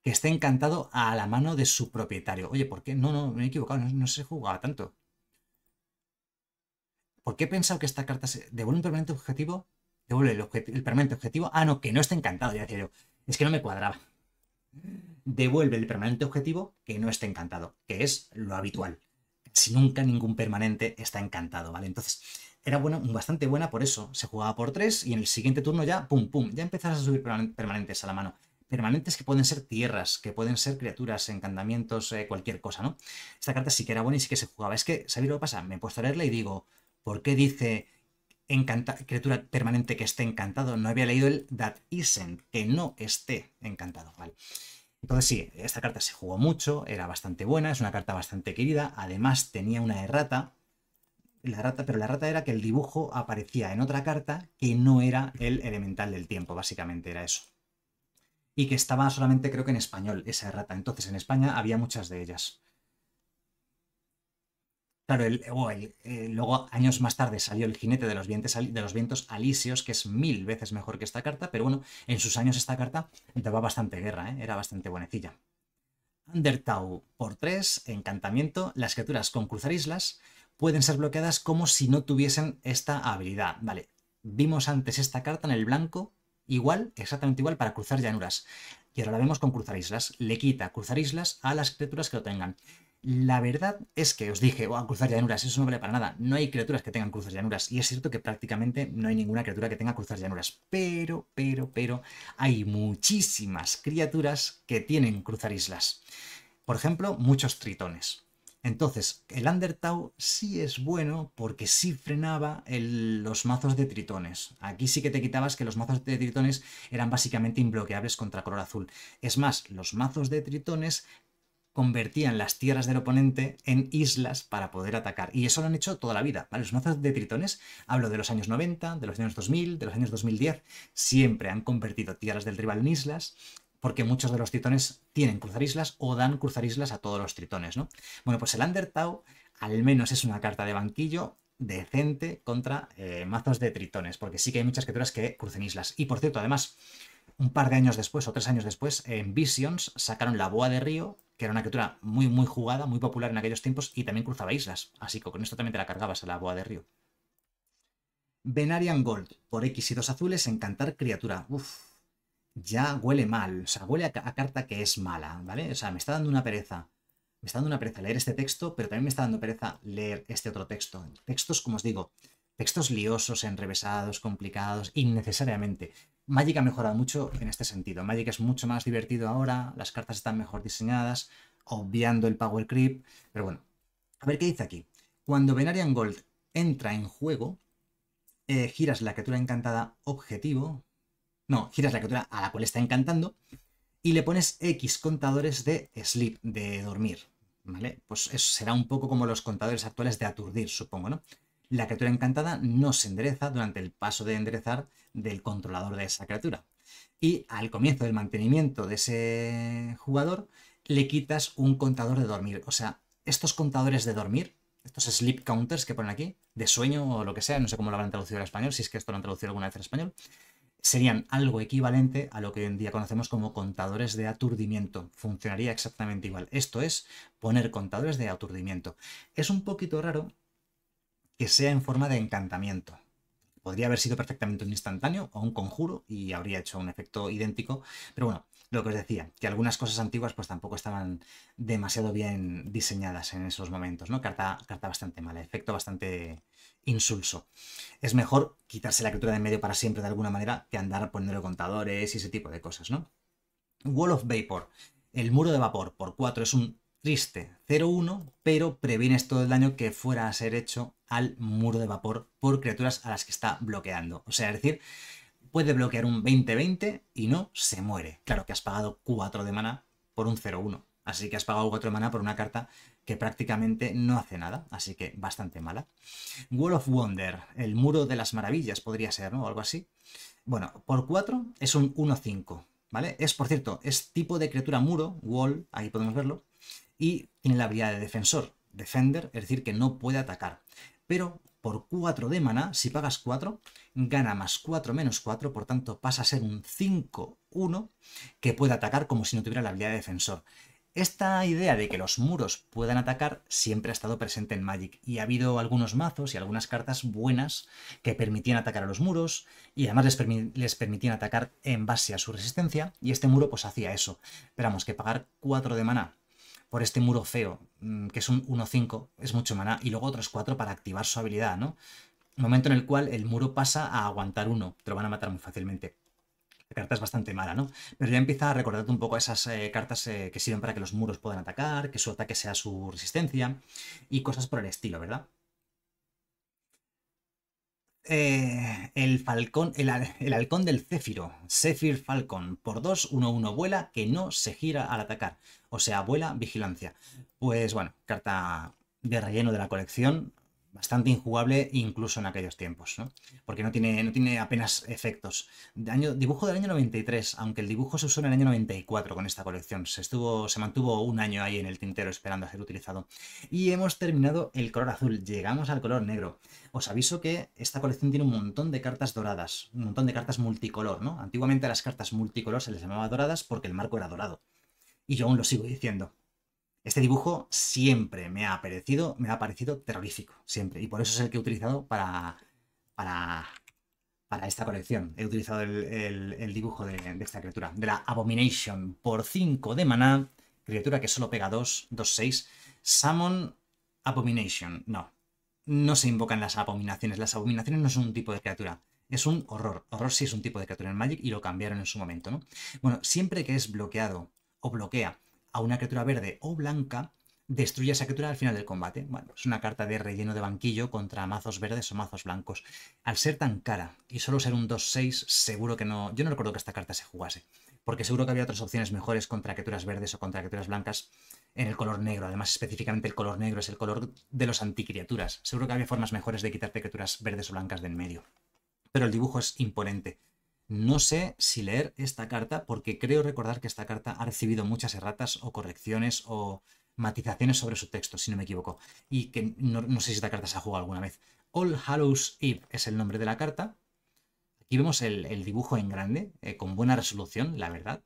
[SPEAKER 1] que esté encantado a la mano de su propietario. Oye, ¿por qué? No, no, me he equivocado, no, no se jugaba tanto. ¿Por qué he pensado que esta carta se devuelve un permanente objetivo devuelve el, permanente objetivo. Ah, no, que no esté encantado, ya decía yo. Es que no me cuadraba. Devuelve el permanente objetivo que no esté encantado, que es lo habitual. Si nunca ningún permanente está encantado, ¿vale? Entonces, era bueno, bastante buena por eso. Se jugaba por tres y en el siguiente turno ya, pum, pum, ya empezabas a subir permanentes a la mano. Permanentes que pueden ser tierras, que pueden ser criaturas, encantamientos, eh, cualquier cosa, ¿no? Esta carta sí que era buena y sí que se jugaba. Es que, ¿sabéis lo que pasa? Me he puesto a leerla y digo, ¿por qué dice criatura permanente que esté encantado. No había leído el that isn't, que no esté encantado, Entonces sí, esta carta se jugó mucho, era bastante buena, es una carta bastante querida, además tenía una errata, la rata, pero la rata era que el dibujo aparecía en otra carta que no era el elemental del tiempo, básicamente era eso. Y que estaba solamente creo que en español, esa errata. Entonces en España había muchas de ellas. Claro, el, oh, eh, luego años más tarde salió el jinete de los, vientos, de los vientos alisios, que es mil veces mejor que esta carta, pero bueno, en sus años esta carta daba bastante guerra, ¿eh? era bastante buenecilla. Undertow por 3, encantamiento, las criaturas con cruzar islas pueden ser bloqueadas como si no tuviesen esta habilidad. Vale, vimos antes esta carta en el blanco, igual, exactamente igual para cruzar llanuras. Y ahora la vemos con cruzar islas. Le quita cruzar islas a las criaturas que lo tengan. La verdad es que os dije, oh, cruzar llanuras, eso no vale para nada. No hay criaturas que tengan cruzar llanuras. Y es cierto que prácticamente no hay ninguna criatura que tenga cruzar llanuras. Pero, pero, pero, hay muchísimas criaturas que tienen cruzar islas. Por ejemplo, muchos tritones. Entonces, el Undertow sí es bueno porque sí frenaba los mazos de tritones. Aquí sí que te quitabas que los mazos de tritones eran básicamente imbloqueables contra color azul. Es más, los mazos de tritones convertían las tierras del oponente en islas para poder atacar. Y eso lo han hecho toda la vida. Los mazos de tritones, hablo de los años 90, de los años 2000, de los años 2010, siempre han convertido tierras del rival en islas porque muchos de los tritones tienen cruzar islas o dan cruzar islas a todos los tritones, ¿no? Bueno, pues el Undertow al menos es una carta de banquillo decente contra eh, mazos de tritones, porque sí que hay muchas criaturas que crucen islas. Y por cierto, además, un par de años después o tres años después, en Visions sacaron la boa de río, que era una criatura muy, muy jugada, muy popular en aquellos tiempos y también cruzaba islas. Así que con esto también te la cargabas a la boa de río. Venarian Gold, por X y dos azules, encantar criatura. Uf, ya huele mal, o sea, huele a, a carta que es mala, ¿vale? O sea, me está dando una pereza. Me está dando una pereza leer este texto, pero también me está dando pereza leer este otro texto. Textos, como os digo, textos liosos, enrevesados, complicados, innecesariamente. Magic ha mejorado mucho en este sentido. Magic es mucho más divertido ahora, las cartas están mejor diseñadas, obviando el power creep, pero bueno. A ver qué dice aquí. Cuando Venarian Gold entra en juego, eh, giras la criatura encantada objetivo, no, giras la criatura a la cual está encantando y le pones X contadores de sleep, de dormir, ¿vale? Pues eso será un poco como los contadores actuales de aturdir, supongo, ¿no? la criatura encantada no se endereza durante el paso de enderezar del controlador de esa criatura. Y al comienzo del mantenimiento de ese jugador, le quitas un contador de dormir. O sea, estos contadores de dormir, estos sleep counters que ponen aquí, de sueño o lo que sea, no sé cómo lo habrán traducido al español, si es que esto lo han traducido alguna vez al español, serían algo equivalente a lo que hoy en día conocemos como contadores de aturdimiento. Funcionaría exactamente igual. Esto es poner contadores de aturdimiento. Es un poquito raro que sea en forma de encantamiento. Podría haber sido perfectamente un instantáneo o un conjuro y habría hecho un efecto idéntico, pero bueno, lo que os decía, que algunas cosas antiguas pues tampoco estaban demasiado bien diseñadas en esos momentos, ¿no? Carta, carta bastante mala, efecto bastante insulso. Es mejor quitarse la criatura de medio para siempre de alguna manera que andar poniendo contadores y ese tipo de cosas, ¿no? Wall of Vapor. El muro de vapor por 4 es un Triste 0-1, pero previenes todo el daño que fuera a ser hecho al muro de vapor por criaturas a las que está bloqueando. O sea, es decir, puede bloquear un 20-20 y no se muere. Claro que has pagado 4 de mana por un 0-1. Así que has pagado 4 de mana por una carta que prácticamente no hace nada, así que bastante mala. Wall of Wonder, el muro de las maravillas podría ser, ¿no? O algo así. Bueno, por 4 es un 1-5, ¿vale? Es, por cierto, es tipo de criatura muro, wall, ahí podemos verlo, y tiene la habilidad de defensor, defender, es decir, que no puede atacar. Pero por 4 de mana, si pagas 4, gana más 4 menos 4, por tanto pasa a ser un 5-1 que puede atacar como si no tuviera la habilidad de defensor. Esta idea de que los muros puedan atacar siempre ha estado presente en Magic y ha habido algunos mazos y algunas cartas buenas que permitían atacar a los muros y además les, permitían atacar en base a su resistencia y este muro pues hacía eso. Esperamos que pagar 4 de mana por este muro feo, mm, que es un 1-5, es mucho maná, y luego otros 4 para activar su habilidad, ¿no? Momento en el cual el muro pasa a aguantar uno, te lo van a matar muy fácilmente. La carta es bastante mala, ¿no? Pero ya empieza a recordarte un poco esas eh, cartas eh, que sirven para que los muros puedan atacar, que su ataque sea su resistencia y cosas por el estilo, ¿verdad? Eh, el falcón, el, halcón del Céfiro, Zephyr falcón. por 2, 1, 1 vuela, que no se gira al atacar, o sea, vuela vigilancia. Pues bueno, carta de relleno de la colección, bastante injugable incluso en aquellos tiempos, ¿no? Porque no tiene, no tiene apenas efectos. dibujo del año 93, aunque el dibujo se usó en el año 94 con esta colección. Se, estuvo, se mantuvo un año ahí en el tintero esperando a ser utilizado. Y hemos terminado el color azul, llegamos al color negro. Os aviso que esta colección tiene un montón de cartas doradas, un montón de cartas multicolor, ¿no? Antiguamente a las cartas multicolor se les llamaba doradas porque el marco era dorado. Y yo aún lo sigo diciendo. Este dibujo siempre me ha parecido, me ha parecido terrorífico, siempre. Y por eso es el que he utilizado para, para, para esta colección. He utilizado el, dibujo de, esta criatura, de la Abomination, por 5 de maná. Criatura que solo pega 2, 2, 6. Summon Abomination. No, no se invocan las abominaciones. Las abominaciones no son un tipo de criatura. Es un horror. Horror sí es un tipo de criatura en Magic y lo cambiaron en su momento, ¿no? Bueno, siempre que es bloqueado o bloquea a una criatura verde o blanca, destruye esa criatura al final del combate. Bueno, es una carta de relleno de banquillo contra mazos verdes o mazos blancos. Al ser tan cara y solo ser un 2-6, seguro que no... Yo no recuerdo que esta carta se jugase, porque seguro que había otras opciones mejores contra criaturas verdes o contra criaturas blancas en el color negro. Además, específicamente el color negro es el color de los anticriaturas. Seguro que había formas mejores de quitarte criaturas verdes o blancas de en medio. Pero el dibujo es imponente. No sé si leer esta carta porque creo recordar que esta carta ha recibido muchas erratas o correcciones o matizaciones sobre su texto, si no me equivoco, y que no, sé si esta carta se ha jugado alguna vez. All Hallows Eve es el nombre de la carta. Aquí vemos el, dibujo en grande, eh, con buena resolución, la verdad.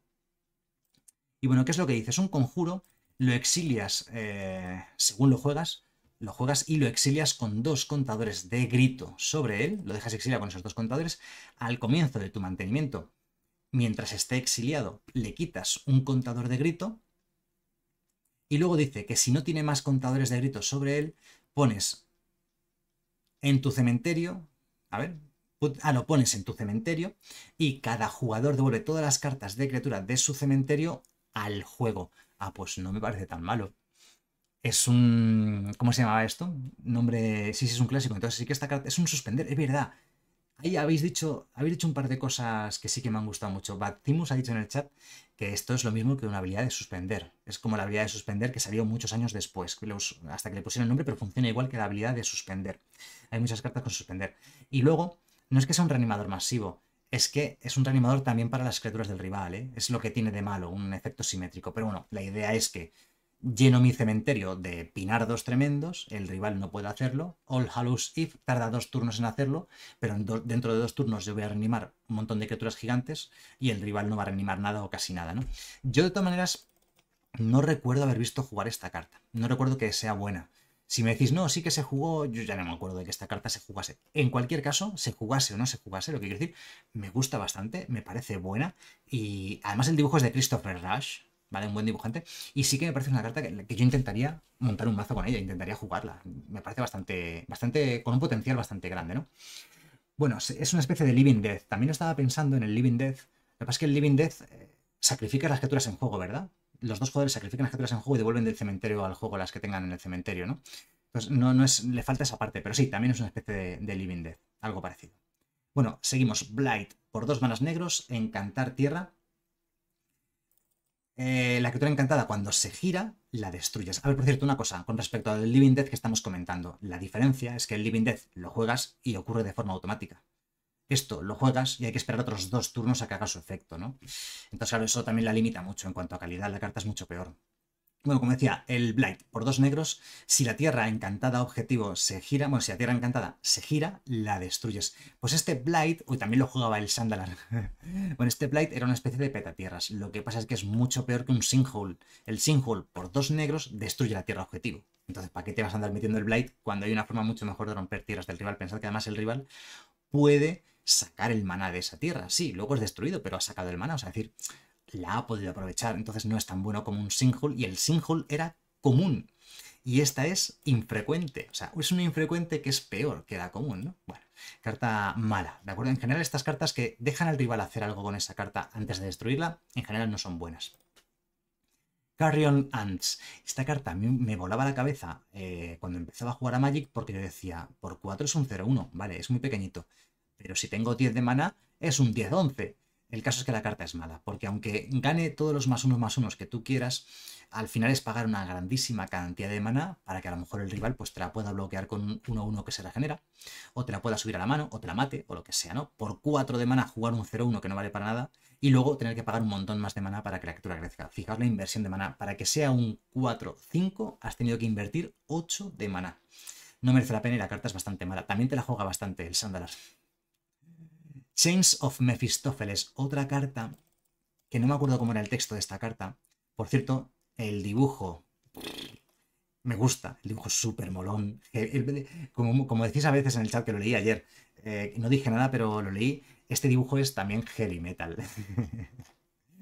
[SPEAKER 1] Y bueno, ¿qué es lo que dice? Es un conjuro, lo exilias eh, según lo juegas, lo juegas y lo exilias con dos contadores de grito sobre él, lo dejas exiliado con esos dos contadores, al comienzo de tu mantenimiento, mientras esté exiliado, le quitas un contador de grito, y luego dice que si no tiene más contadores de grito sobre él, pones en tu cementerio, a ver, ah, lo pones en tu cementerio, y cada jugador devuelve todas las cartas de criatura de su cementerio al juego. Ah, pues no me parece tan malo es un... ¿Cómo se llamaba esto? Nombre... Sí, sí, es un clásico. Entonces sí que esta carta... Es un suspender, es verdad. Ahí habéis dicho, habéis dicho un par de cosas que sí que me han gustado mucho. Batimus ha dicho en el chat que esto es lo mismo que una habilidad de suspender. Es como la habilidad de suspender que salió muchos años después, hasta que le pusieron el nombre, pero funciona igual que la habilidad de suspender. Hay muchas cartas con suspender. Y luego, no es que sea un reanimador masivo, es que es un reanimador también para las criaturas del rival, ¿eh? es lo que tiene de malo, un efecto simétrico. Pero bueno, la idea es que Lleno mi cementerio de pinardos tremendos, el rival no puede hacerlo. All Hallows Eve tarda dos turnos en hacerlo, pero dentro de dos turnos yo voy a reanimar un montón de criaturas gigantes y el rival no va a reanimar nada o casi nada, ¿no? Yo de todas maneras no recuerdo haber visto jugar esta carta, no recuerdo que sea buena. Si me decís, no, sí que se jugó, yo ya no me acuerdo de que esta carta se jugase. En cualquier caso, se jugase o no se jugase, lo que quiero decir, me gusta bastante, me parece buena y además el dibujo es de Christopher Rush, ¿vale? Un buen dibujante. Y sí que me parece una carta que, yo intentaría montar un mazo con ella, intentaría jugarla. Me parece bastante, bastante, con un potencial bastante grande, ¿no? Bueno, es una especie de Living Death. También estaba pensando en el Living Death. Lo que pasa es que el Living Death eh, sacrifica las criaturas en juego, ¿verdad? Los dos jugadores sacrifican las criaturas en juego y devuelven del cementerio al juego las que tengan en el cementerio, ¿no? Entonces, no, no es, le falta esa parte, pero sí, también es una especie de, Living Death, algo parecido. Bueno, seguimos. Blight, por dos manos negros, encantar tierra. Eh, la criatura encantada cuando se gira la destruyes. A ver, por cierto, una cosa con respecto al Living Death que estamos comentando. La diferencia es que el Living Death lo juegas y ocurre de forma automática. Esto lo juegas y hay que esperar otros dos turnos a que haga su efecto, ¿no? Entonces, claro, eso también la limita mucho. En cuanto a calidad, la carta es mucho peor bueno, como decía, el Blight por dos negros, si la Tierra encantada objetivo se gira, bueno, si la Tierra encantada se gira, la destruyes. Pues este Blight, uy, también lo jugaba el Sandalar. bueno, este Blight era una especie de petatierras. Lo que pasa es que es mucho peor que un Sinkhole. El Sinkhole por dos negros destruye la Tierra objetivo. Entonces, ¿para qué te vas a andar metiendo el Blight cuando hay una forma mucho mejor de romper tierras del rival? Pensad que además el rival puede sacar el maná de esa tierra. Sí, luego es destruido, pero ha sacado el maná. O sea, es decir, la ha podido aprovechar, entonces no es tan bueno como un single y el single era común y esta es infrecuente, o sea, es un infrecuente que es peor que la común, ¿no? Bueno, carta mala, ¿de acuerdo? En general estas cartas que dejan al rival hacer algo con esa carta antes de destruirla, en general no son buenas. Carrion Ants. Esta carta me volaba la cabeza eh, cuando empezaba a jugar a Magic porque yo decía, por 4 es un 0-1, vale, es muy pequeñito. Pero si tengo 10 de mana, es un 10-11. El caso es que la carta es mala, porque aunque gane todos los más unos más unos que tú quieras, al final es pagar una grandísima cantidad de mana para que a lo mejor el rival pues, te la pueda bloquear con un 1-1 que se regenera, o te la pueda subir a la mano, o te la mate, o lo que sea, ¿no? Por 4 de mana jugar un 0-1 que no vale para nada, y luego tener que pagar un montón más de mana para que la criatura crezca. Fijaos la inversión de maná, para que sea un 4-5 has tenido que invertir 8 de mana. No merece la pena y la carta es bastante mala. También te la juega bastante el Sándalas Chains of Mephistopheles, otra carta, que no me acuerdo cómo era el texto de esta carta. Por cierto, el dibujo me gusta, el dibujo es súper molón. Eh, eh, como, como, decís a veces en el chat que lo leí ayer, eh, no dije nada, pero lo leí. Este dibujo es también heavy metal.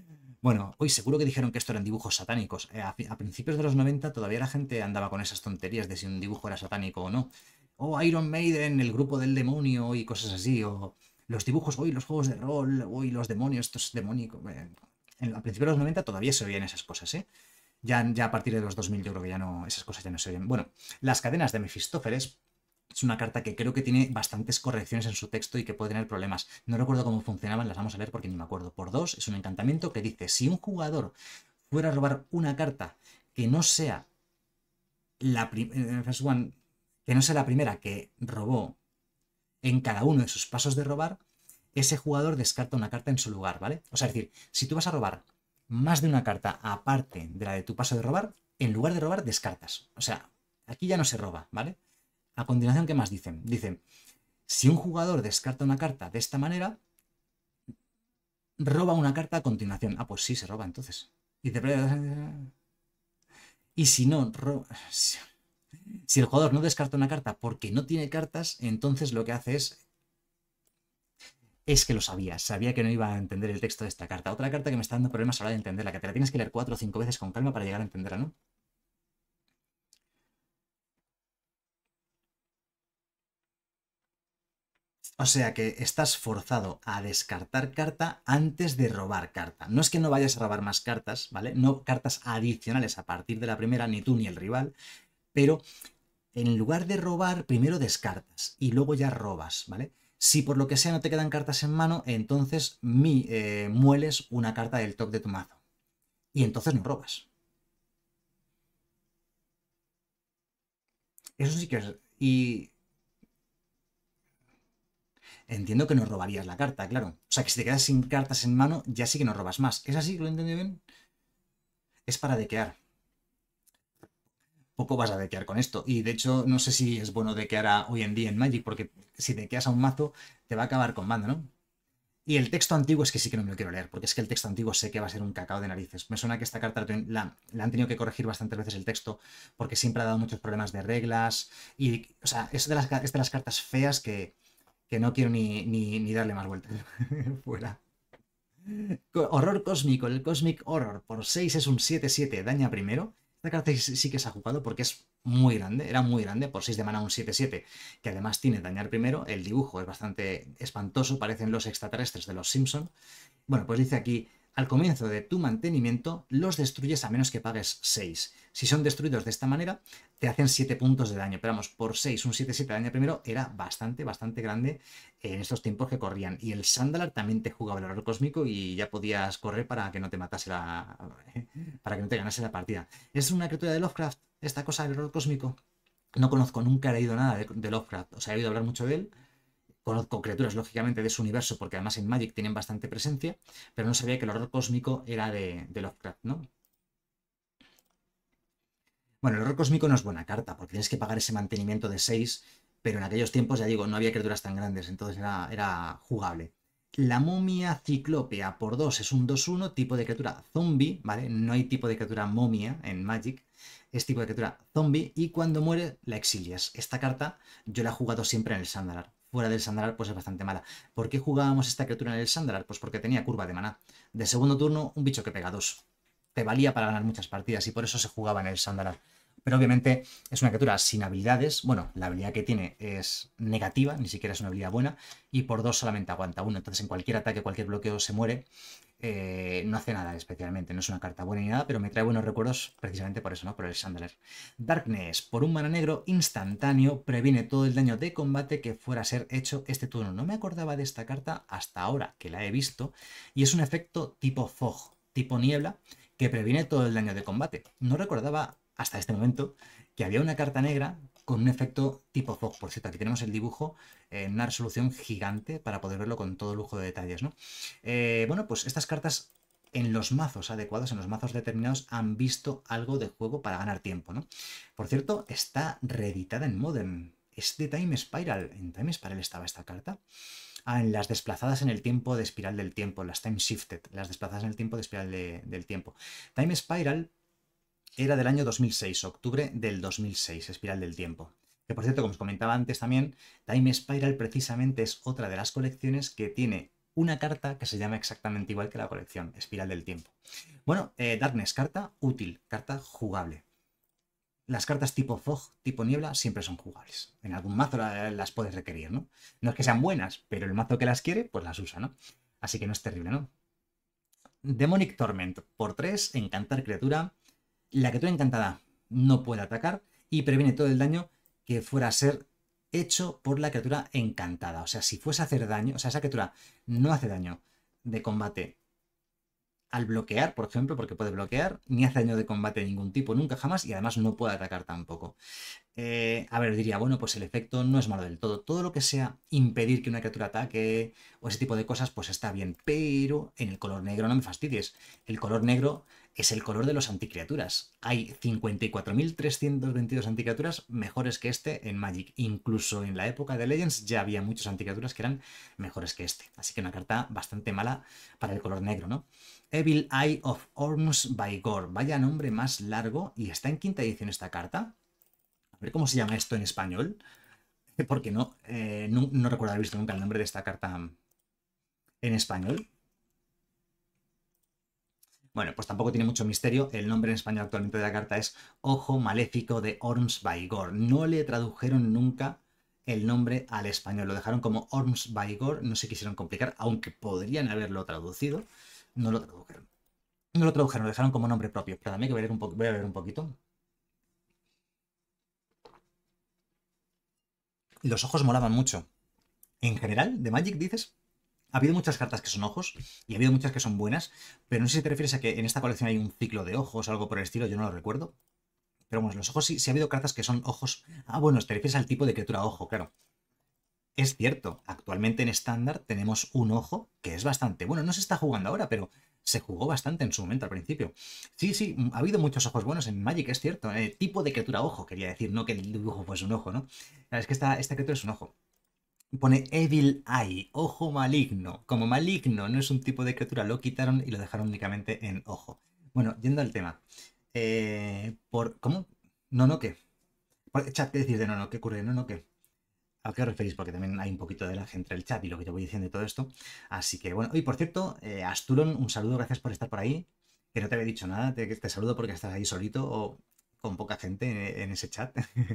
[SPEAKER 1] bueno, hoy seguro que dijeron que esto eran dibujos satánicos. a, a, principios de los 90 todavía la gente andaba con esas tonterías de si un dibujo era satánico o no. O Iron Maiden, el grupo del demonio y cosas así. O los dibujos, hoy los juegos de rol, hoy los demonios, estos es eh, en, a principios de los 90 todavía se oían esas cosas, ¿eh? Ya, ya a partir de los 2000 yo creo que ya no, esas cosas ya no se oyen. Bueno, las cadenas de Mefistófeles es una carta que creo que tiene bastantes correcciones en su texto y que puede tener problemas. No recuerdo cómo funcionaban, las vamos a leer porque ni me acuerdo. Por dos, es un encantamiento que dice, si un jugador fuera a robar una carta que no sea la, eh, que no sea la primera que robó en cada uno de sus pasos de robar, ese jugador descarta una carta en su lugar, ¿vale? O sea, es decir, si tú vas a robar más de una carta aparte de la de tu paso de robar, en lugar de robar, descartas. O sea, aquí ya no se roba, ¿vale? A continuación, ¿qué más dicen? Dicen, si un jugador descarta una carta de esta manera, roba una carta a continuación. Ah, pues sí, se roba entonces. Y Y si no, roba... Si el jugador no descarta una carta porque no tiene cartas, entonces lo que hace es... Es que lo sabía, sabía que no iba a entender el texto de esta carta. Otra carta que me está dando problemas a la hora de entenderla, que te la tienes que leer cuatro o cinco veces con calma para llegar a entenderla, ¿no? O sea que estás forzado a descartar carta antes de robar carta. No es que no vayas a robar más cartas, ¿vale? No cartas adicionales a partir de la primera, ni tú ni el rival, pero en lugar de robar, primero descartas y luego ya robas, ¿vale? Si por lo que sea no te quedan cartas en mano, entonces mi, eh, mueles una carta del top de tu mazo. Y entonces no robas. Eso sí que es... Y... Entiendo que no robarías la carta, claro. O sea, que si te quedas sin cartas en mano, ya sí que no robas más. ¿Es así? ¿Lo entendí bien? Es para dequear poco vas a dequear con esto. Y de hecho, no sé si es bueno dequear a hoy en día en Magic, porque si dequeas a un mazo, te va a acabar con mando ¿no? Y el texto antiguo es que sí que no me lo quiero leer, porque es que el texto antiguo sé que va a ser un cacao de narices. Me suena que esta carta la, han tenido que corregir bastantes veces el texto, porque siempre ha dado muchos problemas de reglas. Y, o sea, es de las, cartas feas que, no quiero ni, ni, ni darle más vueltas. Fuera. Horror cósmico, el Cosmic Horror por 6 es un 7-7, daña primero esta carta sí, que se ha jugado porque es muy grande, era muy grande, por 6 de mana un 7-7, que además tiene dañar primero, el dibujo es bastante espantoso, parecen los extraterrestres de los Simpson. Bueno, pues dice aquí, al comienzo de tu mantenimiento los destruyes a menos que pagues 6. Si son destruidos de esta manera, te hacen 7 puntos de daño. Pero vamos, por 6, un 7-7 de daño primero era bastante, bastante grande en estos tiempos que corrían. Y el Sandalar también te jugaba el horror cósmico y ya podías correr para que no te matase la. para que no te ganase la partida. Es una criatura de Lovecraft, esta cosa del horror cósmico. No conozco, nunca he leído nada de, Lovecraft. O sea, he oído hablar mucho de él, conozco criaturas lógicamente de su universo porque además en Magic tienen bastante presencia, pero no sabía que el horror cósmico era de, de Lovecraft, ¿no? Bueno, el error cósmico no es buena carta, porque tienes que pagar ese mantenimiento de 6, pero en aquellos tiempos, ya digo, no había criaturas tan grandes, entonces era, era jugable. La momia ciclópea por 2 es un 2-1, tipo de criatura zombie, ¿vale? No hay tipo de criatura momia en Magic, es tipo de criatura zombie, y cuando muere la exilias. Esta carta yo la he jugado siempre en el Sandalar. Fuera del Sandalar, pues es bastante mala. ¿Por qué jugábamos esta criatura en el Sandalar? Pues porque tenía curva de maná. De segundo turno, un bicho que pega 2 te valía para ganar muchas partidas y por eso se jugaba en el Sandalar. Pero obviamente es una criatura sin habilidades. Bueno, la habilidad que tiene es negativa, ni siquiera es una habilidad buena. Y por dos solamente aguanta uno. Entonces en cualquier ataque, cualquier bloqueo se muere. Eh, no hace nada especialmente, no es una carta buena ni nada, pero me trae buenos recuerdos precisamente por eso, ¿no? Por el Sandaler. Darkness, por un mana negro instantáneo, previene todo el daño de combate que fuera a ser hecho este turno. No me acordaba de esta carta hasta ahora que la he visto, y es un efecto tipo fog, tipo niebla, que previene todo el daño de combate. No recordaba hasta este momento que había una carta negra con un efecto tipo fog. Por cierto, aquí tenemos el dibujo en una resolución gigante para poder verlo con todo lujo de detalles. ¿no? Eh, bueno, pues estas cartas en los mazos adecuados, en los mazos determinados, han visto algo de juego para ganar tiempo. ¿no? Por cierto, está reeditada en Modern. Es de Time Spiral. En Time Spiral estaba esta carta. Ah, en las desplazadas en el tiempo de espiral del tiempo, las time shifted, las desplazadas en el tiempo de espiral del tiempo. Time Spiral era del año 2006, octubre del 2006, espiral del tiempo. Que por cierto, como os comentaba antes también, Time Spiral precisamente es otra de las colecciones que tiene una carta que se llama exactamente igual que la colección, Espiral del Tiempo. Bueno, eh, Darkness, carta útil, carta jugable las cartas tipo fog, tipo niebla, siempre son jugables. En algún mazo las puedes requerir, ¿no? No es que sean buenas, pero el mazo que las quiere, pues las usa, ¿no? Así que no es terrible, ¿no? Demonic Torment, por 3, encantar criatura. La criatura encantada no puede atacar y previene todo el daño que fuera a ser hecho por la criatura encantada. O sea, si fuese a hacer daño, o sea, esa criatura no hace daño de combate al bloquear, por ejemplo, porque puede bloquear, ni hace daño de combate de ningún tipo, nunca jamás, y además no puede atacar tampoco. Eh, a ver, diría, bueno, pues el efecto no es malo del todo. Todo lo que sea impedir que una criatura ataque o ese tipo de cosas, pues está bien. Pero en el color negro no me fastidies. El color negro es el color de los anticriaturas. Hay 54.322 anticriaturas mejores que este en Magic. Incluso en la época de Legends ya había muchas anticriaturas que eran mejores que este. Así que una carta bastante mala para el color negro, ¿no? Evil Eye of Orms by Vaya nombre más largo. Y está en quinta edición esta carta. A ver cómo se llama esto en español. Porque eh, no, no, recuerdo haber visto nunca el nombre de esta carta en español. Bueno, pues tampoco tiene mucho misterio. El nombre en español actualmente de la carta es Ojo Maléfico de Orms by No le tradujeron nunca el nombre al español. Lo dejaron como Orms by No se quisieron complicar, aunque podrían haberlo traducido. No lo tradujeron. No lo tradujeron, lo dejaron como nombre propio. Espérame que voy a ver un, un poquito. Los ojos molaban mucho. En general, de Magic dices, ha habido muchas cartas que son ojos y ha habido muchas que son buenas, pero no sé si te refieres a que en esta colección hay un ciclo de ojos o algo por el estilo, yo no lo recuerdo. Pero bueno, los ojos sí, sí ha habido cartas que son ojos. Ah, bueno, te refieres al tipo de criatura ojo, claro. Es cierto, actualmente en estándar tenemos un ojo que es bastante bueno. No se está jugando ahora, pero se jugó bastante en su momento al principio. Sí, sí, mm, ha habido muchos ojos buenos en Magic, es cierto. el eh, tipo de criatura ojo, quería decir, no que el dibujo fuese un ojo, ¿no? Es que esta, esta criatura es un ojo. Pone Evil Eye, ojo maligno. Como maligno no es un tipo de criatura, lo quitaron y lo dejaron únicamente en ojo. Bueno, yendo al tema. Eh, por, ¿Cómo? No, no, ¿qué? Por, chat, ¿qué decís de no, no? ¿Qué ocurre? No, no, ¿qué? ¿A qué os referís? Porque también hay un poquito de laje entre el chat y lo que yo voy diciendo y todo esto. Así que bueno, y por cierto, eh, Asturón un saludo, gracias por estar por ahí. Que no te había dicho nada, te, te saludo porque estás ahí solito o con poca gente en, en ese chat.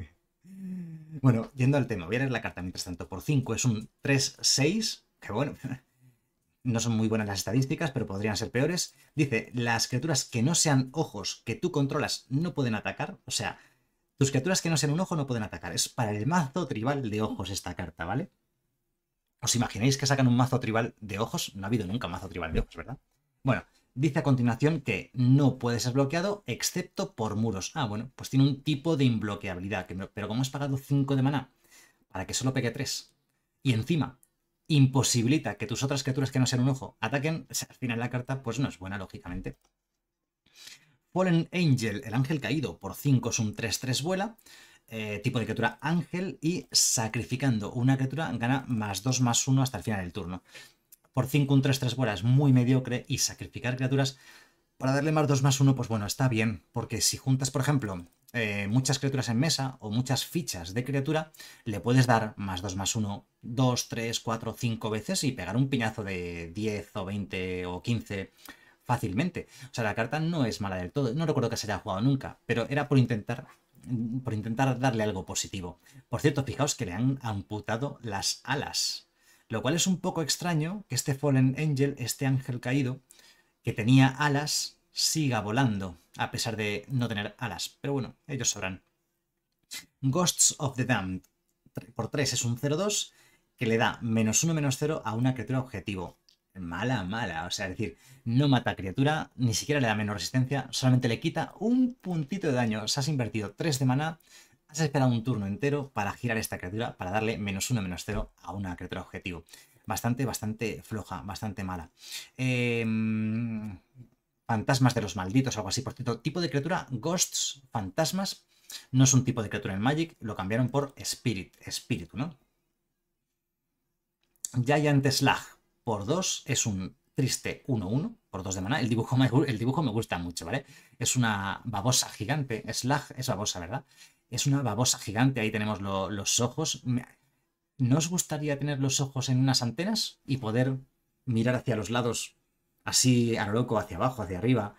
[SPEAKER 2] bueno,
[SPEAKER 1] yendo al tema, voy a leer la carta mientras tanto. Por 5 es un 3-6, que bueno, no son muy buenas las estadísticas, pero podrían ser peores. Dice, las criaturas que no sean ojos que tú controlas no pueden atacar, o sea, tus criaturas que no sean un ojo no pueden atacar. Es para el mazo tribal de ojos esta carta, ¿vale? ¿Os imagináis que sacan un mazo tribal de ojos? No ha habido nunca un mazo tribal de ojos, ¿verdad? Bueno, dice a continuación que no puede ser bloqueado excepto por muros. Ah, bueno, pues tiene un tipo de imbloqueabilidad. Pero como has pagado 5 de maná para que solo pegue 3 y encima imposibilita que tus otras criaturas que no sean un ojo ataquen, al final la carta pues no es buena, lógicamente. Fallen Angel, el ángel caído, por 5 es un 3-3 vuela, eh, tipo de criatura ángel, y sacrificando una criatura gana más 2 más 1 hasta el final del turno. Por 5 un 3-3 vuela es muy mediocre y sacrificar criaturas para darle más 2 más 1, pues bueno, está bien, porque si juntas, por ejemplo, eh, muchas criaturas en mesa o muchas fichas de criatura, le puedes dar más 2 más 1, 2, 3, 4, 5 veces y pegar un piñazo de 10 o 20 o 15 fácilmente. O sea, la carta no es mala del todo. No recuerdo que se haya jugado nunca, pero era por intentar mm, por intentar darle algo positivo. Por cierto, fijaos que le han amputado las alas, lo cual es un poco extraño que este Fallen Angel, este ángel caído, que tenía alas, siga volando, a pesar de no tener alas. Pero bueno, ellos sabrán. Ghosts of the Damned, por 3 es un 0-2, que le da menos 1, 0 a una criatura objetivo mala, mala. O sea, es decir, no mata criatura, ni siquiera le da menos resistencia, solamente le quita un puntito de daño. O sea, has invertido 3 de maná, has esperado un turno entero para girar esta criatura, para darle menos 1, menos 0 a una criatura objetivo. Bastante, bastante floja, bastante mala. Em, fantasmas de los malditos, algo así. Por cierto, tipo de criatura, ghosts, fantasmas. No es un tipo de criatura en Magic, lo cambiaron por Spirit, espíritu, ¿no? Giant Slag, por dos, es un triste 1-1 por dos de maná. El dibujo, me, el dibujo me gusta mucho, ¿vale? Es una babosa gigante. Slag es babosa, ¿verdad? Es una babosa gigante. Ahí tenemos los ojos. ¿No os gustaría tener los ojos en unas antenas y poder mirar hacia los lados así a lo loco, hacia abajo, hacia arriba?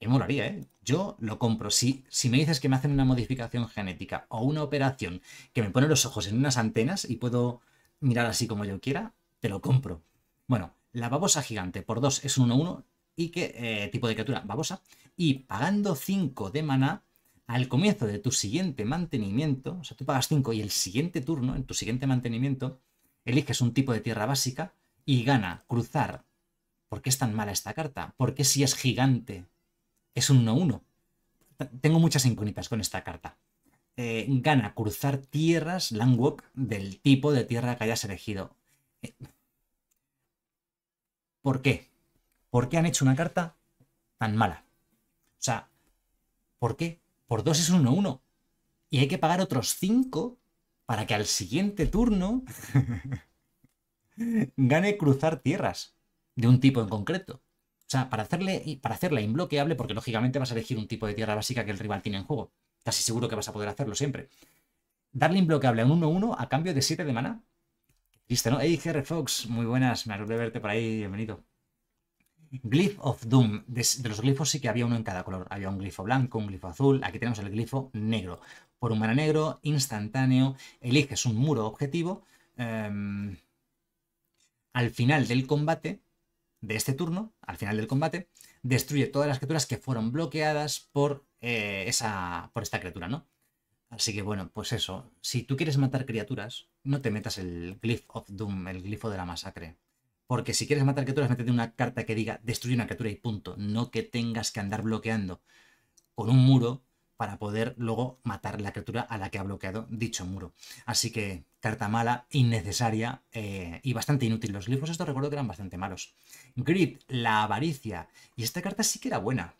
[SPEAKER 1] Me molaría, ¿eh? Yo lo compro. Si, si me dices que me hacen una modificación genética o una operación que me pone los ojos en unas antenas y puedo mirar así como yo quiera, te lo compro. Bueno, la babosa gigante por 2 es un 1-1 y qué eh, tipo de criatura, babosa. Y pagando 5 de maná, al comienzo de tu siguiente mantenimiento, o sea, tú pagas 5 y el siguiente turno, en tu siguiente mantenimiento, eliges un tipo de tierra básica y gana cruzar. ¿Por qué es tan mala esta carta? Porque si es gigante es un 1-1? Tengo muchas incógnitas con esta carta. Eh, gana cruzar tierras, landwalk, del tipo de tierra que hayas elegido. Eh, ¿Por qué? ¿Por qué han hecho una carta tan mala? O sea, ¿por qué? Por dos es 1-1. Y hay que pagar otros cinco para que al siguiente turno gane cruzar tierras de un tipo en concreto. O sea, para, hacerle, para hacerla imbloqueable, porque lógicamente vas a elegir un tipo de tierra básica que el rival tiene en juego. Casi seguro que vas a poder hacerlo siempre. Darle imbloqueable a un 1-1 a cambio de 7 de mana. ¿no? hey, GR Fox, muy buenas, me alegro de verte por ahí, bienvenido. Glyph of Doom. De, los glifos sí que había uno en cada color. Había un glifo blanco, un glifo azul. Aquí tenemos el glifo negro. Por un humana negro, instantáneo. Eliges un muro objetivo. Em, al final del combate, de este turno, al final del combate, destruye todas las criaturas que fueron bloqueadas por, eh, esa, por esta criatura, ¿no? Así que bueno, pues eso. Si tú quieres matar criaturas, no te metas el Glyph of Doom, el glifo de la masacre. Porque si quieres matar criaturas, métete una carta que diga destruye una criatura y punto. No que tengas que andar bloqueando con un muro para poder luego matar la criatura a la que ha bloqueado dicho muro. Así que carta mala, innecesaria eh, y bastante inútil. Los glifos esto recuerdo que eran bastante malos. Grid, la avaricia. Y esta carta sí que era buena.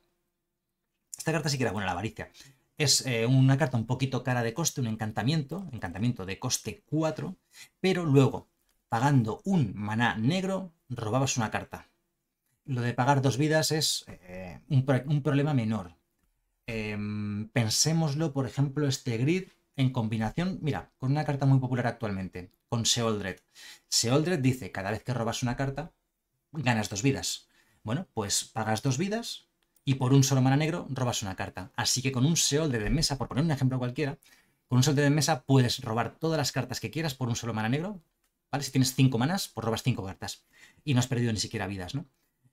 [SPEAKER 1] Esta carta sí que era buena, la avaricia. Es eh, una carta un poquito cara de coste, un encantamiento, encantamiento de coste 4, pero luego, pagando un maná negro, robabas una carta. Lo de pagar dos vidas es eh, un, problema menor. Em, pensémoslo, por ejemplo, este grid en combinación, mira, con una carta muy popular actualmente, con Seoldred. Seoldred dice, cada vez que robas una carta, ganas dos vidas. Bueno, pues pagas dos vidas, y por un solo mana negro robas una carta. Así que con un seol de mesa, por poner un ejemplo cualquiera, con un seol de mesa puedes robar todas las cartas que quieras por un solo mana negro, ¿vale? Si tienes 5 manas, pues robas 5 cartas y no has perdido ni siquiera vidas, ¿no?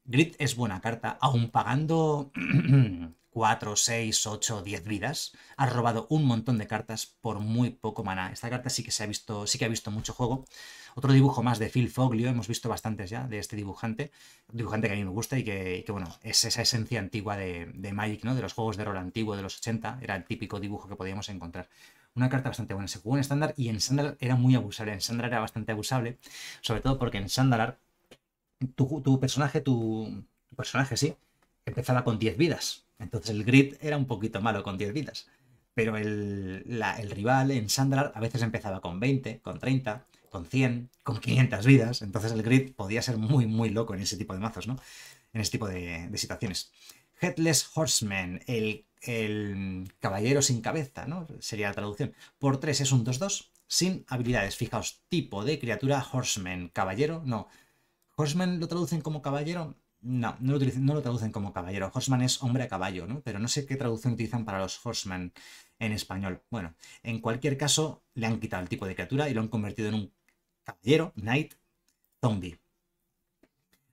[SPEAKER 1] Grit es buena carta, aún pagando 4, 6, 8, 10 vidas. ha robado un montón de cartas por muy poco maná. Esta carta sí que se ha visto, sí que ha visto mucho juego. Otro dibujo más de Phil Foglio, hemos visto bastantes ya de este dibujante. dibujante que a mí me gusta y que, bueno, es esa esencia antigua de, Magic, ¿no? De los juegos de rol antiguo de los 80. Era el típico dibujo que podíamos encontrar. Una carta bastante buena. Se jugó en estándar y en Sandalar era muy abusable. En Sandalar era bastante abusable, sobre todo porque en Sandalar tu, personaje, tu, tu personaje, sí, empezaba con 10 vidas entonces el grid era un poquito malo con 10 vidas. Pero el, rival en Sandra a veces empezaba con 20, con 30, con 100, con 500 vidas. Entonces el grid podía ser muy, muy loco en ese tipo de mazos, ¿no? En ese tipo de, situaciones. Headless Horseman, el, el, caballero sin cabeza, ¿no? Sería la traducción. Por 3 es un 2-2 sin habilidades. Fijaos, tipo de criatura Horseman, caballero, no. Horseman lo traducen como caballero, no, no lo, traducen como caballero. Horseman es hombre a caballo, ¿no? Pero no sé qué traducción utilizan para los horsemen en español. Bueno, en cualquier caso, le han quitado el tipo de criatura y lo han convertido en un caballero, knight, zombie.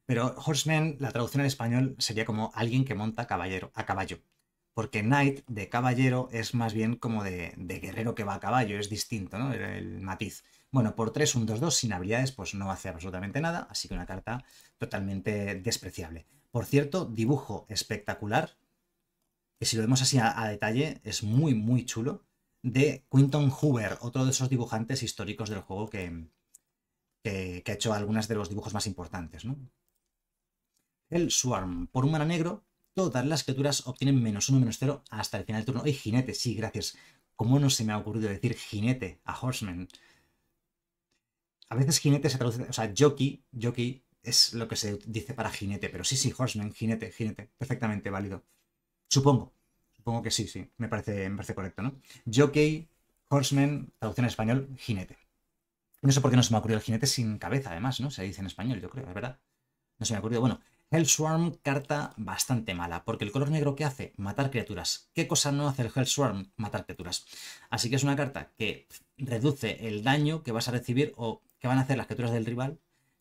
[SPEAKER 1] Pero horseman, la traducción en español sería como alguien que monta caballero, a caballo. Porque knight de caballero es más bien como de, guerrero que va a caballo, es distinto, ¿no? el matiz. Bueno, por 3, un 2-2 sin habilidades, pues no hace absolutamente nada, así que una carta totalmente despreciable. Por cierto, dibujo espectacular, que si lo vemos así a, detalle, es muy, muy chulo, de Quinton Hoover, otro de esos dibujantes históricos del juego que, que, ha hecho algunos de los dibujos más importantes. El Swarm, por un mana negro, todas las criaturas obtienen menos 1, menos 0 hasta el final del turno. Y jinete! Sí, gracias. ¿Cómo no se me ha ocurrido decir jinete a Horseman? a veces jinete se traduce, o sea, jockey, jockey es lo que se dice para jinete, pero sí, sí, horseman, jinete, jinete, perfectamente válido. Supongo, supongo que sí, sí, me parece, parece correcto, ¿no? Jockey, horseman, traducción en español, jinete. No sé por qué no se me ha ocurrido el jinete sin cabeza, además, ¿no? Se dice en español, yo creo, es verdad. No se me ha ocurrido. Bueno, Hellswarm, carta bastante mala, porque el color negro que hace, matar criaturas. ¿Qué cosa no hace el Hellswarm? Matar criaturas. Así que es una carta que reduce el daño que vas a recibir o van a hacer las criaturas del rival,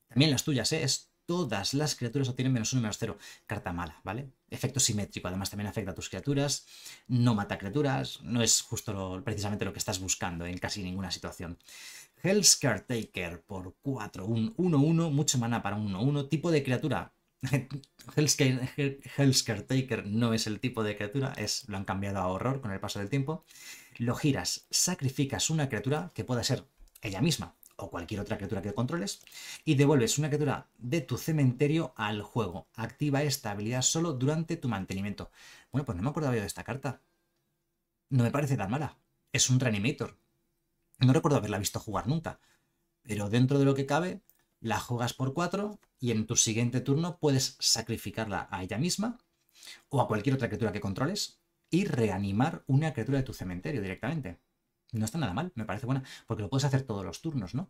[SPEAKER 1] también las tuyas, ¿eh? es todas las criaturas obtienen menos uno menos cero. Carta mala, ¿vale? Efecto simétrico, además también afecta a tus criaturas, no mata criaturas, no es justo precisamente lo que estás buscando en casi ninguna situación. Hell's Taker por 4, un 1-1, mucho mana para un 1-1, tipo de criatura. Hell's, Hell's Caretaker no es el tipo de criatura, es, lo han cambiado a horror con el paso del tiempo. Lo giras, sacrificas una criatura que pueda ser ella misma, o cualquier otra criatura que controles y devuelves una criatura de tu cementerio al juego. Activa esta habilidad solo durante tu mantenimiento. Bueno, pues no me acordaba yo de esta carta. No me parece tan mala. Es un reanimator. No recuerdo haberla visto jugar nunca. Pero dentro de lo que cabe, la juegas por 4 y en tu siguiente turno puedes sacrificarla a ella misma o a cualquier otra criatura que controles y reanimar una criatura de tu cementerio directamente. No está nada mal, me parece buena, porque lo puedes hacer todos los turnos, ¿no?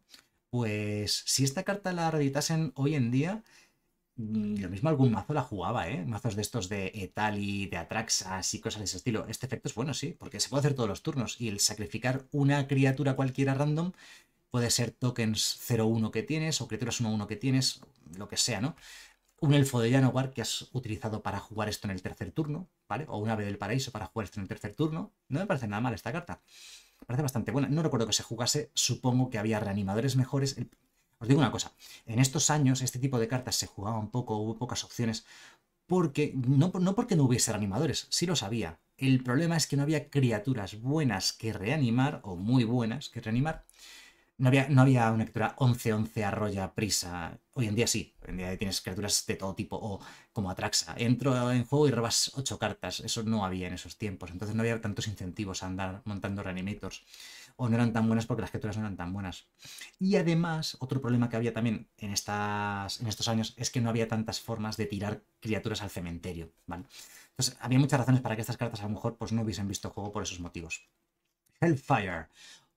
[SPEAKER 1] Pues si esta carta la reeditasen hoy en día, mm, lo mm. mismo algún mazo la jugaba, ¿eh? Mazos de estos de Etali, de Atraxas y cosas de ese estilo. Este efecto es bueno, sí, porque se puede hacer todos los turnos y el sacrificar una criatura cualquiera random puede ser tokens 0-1 que tienes o criaturas 1-1 que tienes, lo que sea, ¿no? Un elfo de Janowar que has utilizado para jugar esto en el tercer turno, ¿vale? O un ave del paraíso para jugar esto en el tercer turno. No me parece nada mal esta carta parece bastante buena. No recuerdo que se jugase, supongo que había reanimadores mejores. Os digo una cosa, en estos años este tipo de cartas se jugaba un poco, hubo pocas opciones, porque no, no porque no hubiese reanimadores, sí lo sabía. El problema es que no había criaturas buenas que reanimar, o muy buenas que reanimar, no había, una criatura 11-11 arroya prisa. Hoy en día sí. Hoy en día tienes criaturas de todo tipo. O como Atraxa. Entro en juego y robas 8 cartas. Eso no había en esos tiempos. Entonces no había tantos incentivos a andar montando reanimators. O no eran tan buenas porque las criaturas no eran tan buenas. Y además, otro problema que había también en, estas, en estos años es que no había tantas formas de tirar criaturas al cementerio. Entonces había muchas razones para que estas cartas a lo mejor pues, no hubiesen visto juego por esos motivos. Hellfire.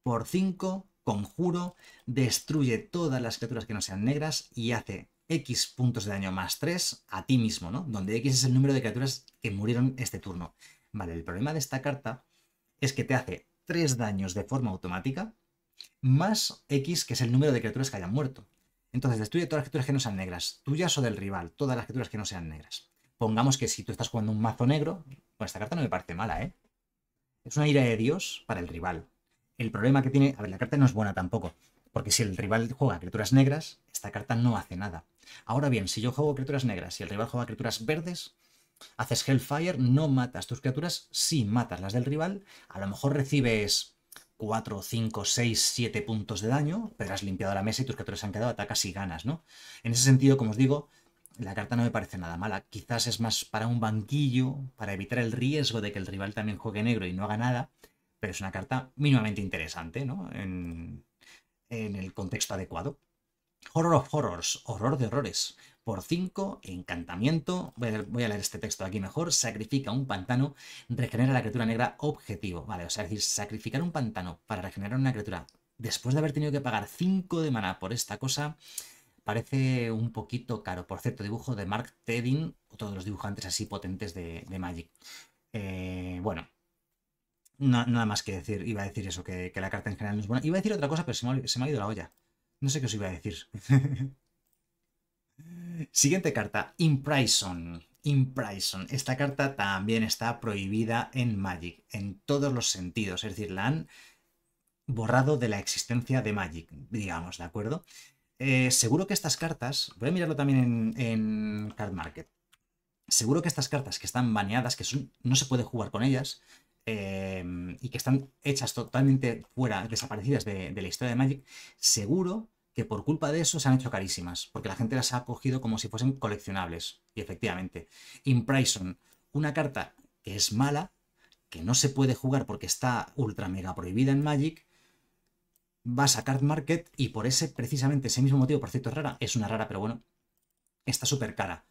[SPEAKER 1] Por 5, conjuro, destruye todas las criaturas que no sean negras y hace X puntos de daño más 3 a ti mismo, ¿no? Donde X es el número de criaturas que murieron este turno. Vale, el problema de esta carta es que te hace 3 daños de forma automática, más X, que es el número de criaturas que hayan muerto. Entonces, destruye todas las criaturas que no sean negras, tuyas o del rival, todas las criaturas que no sean negras. Pongamos que si tú estás jugando un mazo negro, pues esta carta no me parece mala, ¿eh? Es una ira de Dios para el rival. El problema que tiene, a ver, la carta no es buena tampoco, porque si el rival juega criaturas negras, esta carta no hace nada. Ahora bien, si yo juego criaturas negras y el rival juega criaturas verdes, haces Hellfire, no matas tus criaturas, sí matas las del rival, a lo mejor recibes 4, 5, 6, 7 puntos de daño, pero has limpiado la mesa y tus criaturas han quedado atacas y ganas, ¿no? En ese sentido, como os digo, la carta no me parece nada mala. Quizás es más para un banquillo, para evitar el riesgo de que el rival también juegue negro y no haga nada, pero es una carta mínimamente interesante, ¿no? En, el contexto adecuado. Horror of Horrors, horror de horrores. Por 5, encantamiento, voy a, leer este texto aquí mejor, sacrifica un pantano, regenera la criatura negra objetivo. Vale, o sea, es decir, sacrificar un pantano para regenerar una criatura después de haber tenido que pagar 5 de mana por esta cosa, parece un poquito caro. Por cierto, dibujo de Mark Tedding. otro de los dibujantes así potentes de, Magic. Eh, bueno, nada más que decir. Iba a decir eso, que, la carta en general no es buena. Iba a decir otra cosa, pero se me, ha ido la olla. No sé qué os iba a decir. Siguiente carta, Imprison. Imprison. Esta carta también está prohibida en Magic, en todos los sentidos. Es decir, la han borrado de la existencia de Magic, digamos, ¿de acuerdo? Eh, seguro que estas cartas, voy a mirarlo también en, en, Card Market, seguro que estas cartas que están baneadas, que no se puede jugar con ellas, Em, y que están hechas totalmente fuera, desaparecidas de, la historia de Magic, seguro que por culpa de eso se han hecho carísimas, porque la gente las ha cogido como si fuesen coleccionables. Y efectivamente, Imprison, una carta que es mala, que no se puede jugar porque está ultra mega prohibida en Magic, vas a Card Market y por ese, precisamente ese mismo motivo, por cierto, es rara, es una rara, pero bueno, está súper cara.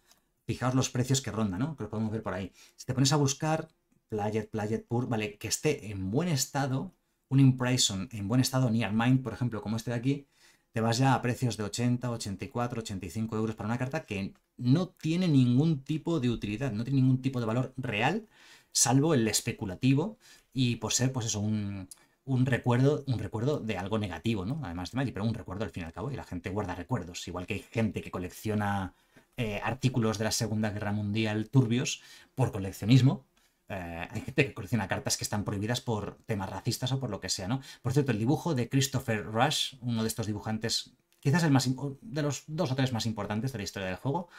[SPEAKER 1] Fijaos los precios que ronda, ¿no? Que lo podemos ver por ahí. Si te pones a buscar, Player, player Pur, ¿vale? Que esté en buen estado, un Imprison en buen estado, Near Mind, por ejemplo, como este de aquí, te vas ya a precios de 80, 84, 85 euros para una carta que no tiene ningún tipo de utilidad, no tiene ningún tipo de valor real, salvo el especulativo y por ser, pues eso, un, un recuerdo, un recuerdo de algo negativo, ¿no? Además de Magic, pero un recuerdo al fin y al cabo, y la gente guarda recuerdos. Igual que hay gente que colecciona eh, artículos de la Segunda Guerra Mundial turbios por coleccionismo, eh, hay gente que colecciona cartas que están prohibidas por temas racistas o por lo que sea, ¿no? Por cierto, el dibujo de Christopher Rush, uno de estos dibujantes, quizás el más de los dos o tres más importantes de la historia del juego,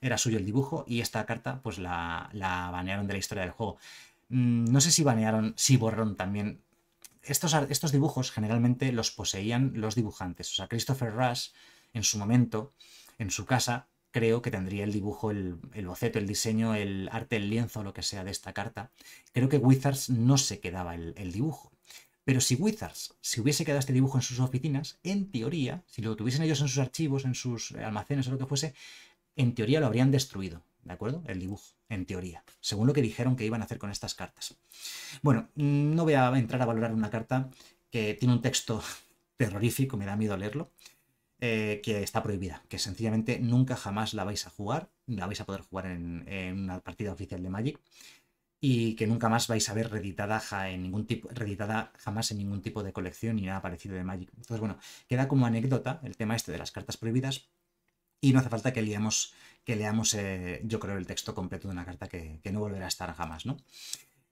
[SPEAKER 1] era suyo el dibujo y esta carta pues la, banearon de la historia del juego. Mm, no sé si banearon, si borraron también. Estos, estos dibujos generalmente los poseían los dibujantes. O sea, Christopher Rush en su momento, en su casa, creo que tendría el dibujo, el, boceto, el diseño, el arte, el lienzo, o lo que sea de esta carta. Creo que Wizards no se quedaba el, dibujo. Pero si Wizards se si hubiese quedado este dibujo en sus oficinas, en teoría, si lo tuviesen ellos en sus archivos, en sus almacenes o lo que fuese, en teoría lo habrían destruido. ¿De acuerdo? El dibujo, en teoría, según lo que dijeron que iban a hacer con estas cartas. Bueno, no voy a entrar a valorar una carta que tiene un texto terrorífico, me da miedo leerlo. Eh, que está prohibida, que sencillamente nunca jamás la vais a jugar, la vais a poder jugar en, una partida oficial de Magic y que nunca más vais a ver reeditada, en ningún tipo, jamás en ningún tipo de colección ni nada parecido de Magic. Entonces, bueno, queda como anécdota el tema este de las cartas prohibidas y no hace falta que leamos, que leamos eh, yo creo, el texto completo de una carta que, que no volverá a estar jamás, ¿no?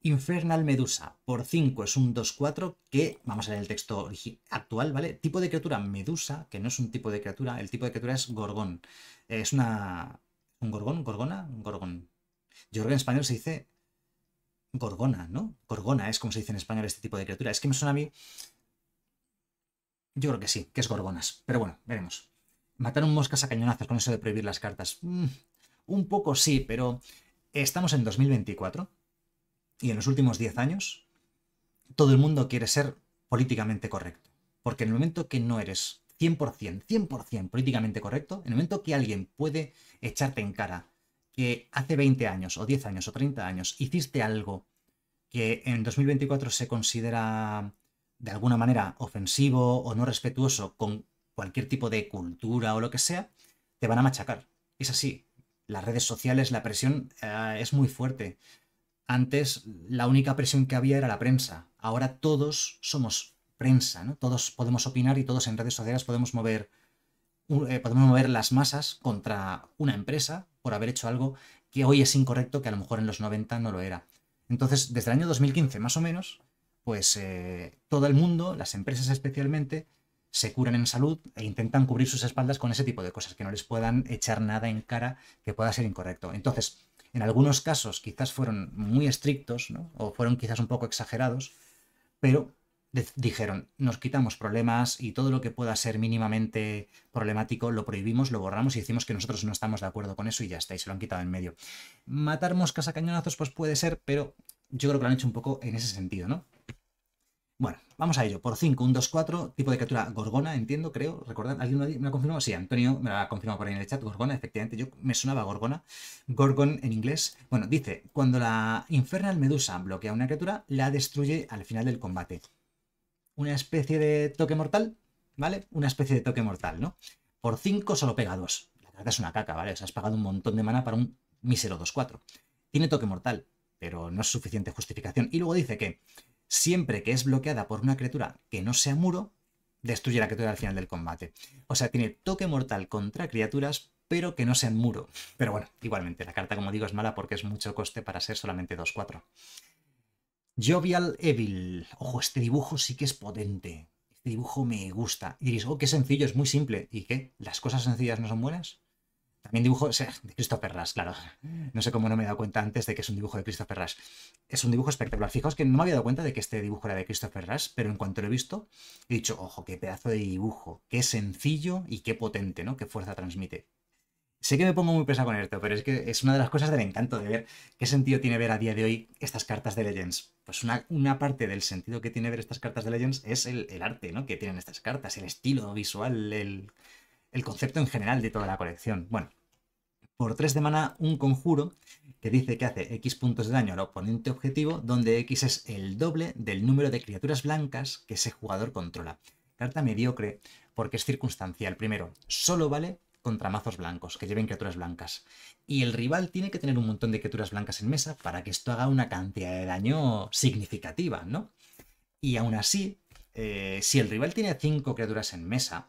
[SPEAKER 1] Infernal Medusa por 5 es un 2-4 que, vamos a ver el texto actual, ¿vale? Tipo de criatura Medusa, que no es un tipo de criatura, el tipo de criatura es Gorgón. Eh, es una... ¿Un Gorgón? ¿Gorgona? Un Gorgón. Yo creo que en español se dice Gorgona, ¿no? Gorgona es como se dice en español este tipo de criatura. Es que me suena a mí... Yo creo que sí, que es Gorgonas. Pero bueno, veremos. ¿Matar un moscas a cañonazos con eso de prohibir las cartas. Mm, un poco sí, pero estamos en 2024 y en los últimos 10 años, todo el mundo quiere ser políticamente correcto. Porque en el momento que no eres 100%, 100% políticamente correcto, en el momento que alguien puede echarte en cara que hace 20 años o 10 años o 30 años hiciste algo que en 2024 se considera de alguna manera ofensivo o no respetuoso con cualquier tipo de cultura o lo que sea, te van a machacar. Es así. Las redes sociales, la presión eh, es muy fuerte. Antes la única presión que había era la prensa. Ahora todos somos prensa, ¿no? Todos podemos opinar y todos en redes sociales podemos mover, eh, podemos mover las masas contra una empresa por haber hecho algo que hoy es incorrecto, que a lo mejor en los 90 no lo era. Entonces, desde el año 2015 más o menos, pues eh, todo el mundo, las empresas especialmente, se curan en salud e intentan cubrir sus espaldas con ese tipo de cosas, que no les puedan echar nada en cara que pueda ser incorrecto. Entonces, en algunos casos quizás fueron muy estrictos ¿no? o fueron quizás un poco exagerados, pero dijeron, nos quitamos problemas y todo lo que pueda ser mínimamente problemático lo prohibimos, lo borramos y decimos que nosotros no estamos de acuerdo con eso y ya está, y se lo han quitado en medio. Matar moscas a cañonazos pues puede ser, pero yo creo que lo han hecho un poco en ese sentido, ¿no? Bueno, vamos a ello. Por 5, un 2-4, tipo de criatura Gorgona, entiendo, creo. ¿Recordad? ¿Alguien me ha confirmado? Sí, Antonio me lo ha confirmado por ahí en el chat. Gorgona, efectivamente. Yo me sonaba Gorgona. Gorgon en inglés. Bueno, dice, cuando la Infernal Medusa bloquea una criatura, la destruye al final del combate. Una especie de toque mortal, ¿vale? Una especie de toque mortal, ¿no? Por 5 solo pega 2. La carta es una caca, ¿vale? O sea, has pagado un montón de mana para un mísero 2-4. Tiene toque mortal, pero no es suficiente justificación. Y luego dice que siempre que es bloqueada por una criatura que no sea muro, destruye la criatura al final del combate. O sea, tiene toque mortal contra criaturas, pero que no sean muro. Pero bueno, igualmente, la carta, como digo, es mala porque es mucho coste para ser solamente 2-4. Jovial Evil. Ojo, este dibujo sí que es potente. Este dibujo me gusta. Y diréis, oh, qué sencillo, es muy simple. ¿Y qué? ¿Las cosas sencillas no son buenas? También dibujo de Christopher Rush, claro. No sé cómo no me he dado cuenta antes de que es un dibujo de Christopher Rush. Es un dibujo espectacular. Fijaos que no me había dado cuenta de que este dibujo era de Christopher Rush, pero en cuanto lo he visto, he dicho, ojo, qué pedazo de dibujo, qué sencillo y qué potente, ¿no? Qué fuerza transmite. Sé que me pongo muy pesa con esto, pero es que es una de las cosas del encanto de ver qué sentido tiene ver a día de hoy estas cartas de Legends. Pues una, parte del sentido que tiene ver estas cartas de Legends es el, arte ¿no? que tienen estas cartas, el estilo visual, el, el concepto en general de toda la colección. Bueno, por 3 de mana un conjuro que dice que hace X puntos de daño al oponente objetivo, donde X es el doble del número de criaturas blancas que ese jugador controla. Carta mediocre, porque es circunstancial. Primero, solo vale contra mazos blancos, que lleven criaturas blancas. Y el rival tiene que tener un montón de criaturas blancas en mesa para que esto haga una cantidad de daño significativa, ¿no? Y aún así, eh, si el rival tiene 5 criaturas en mesa,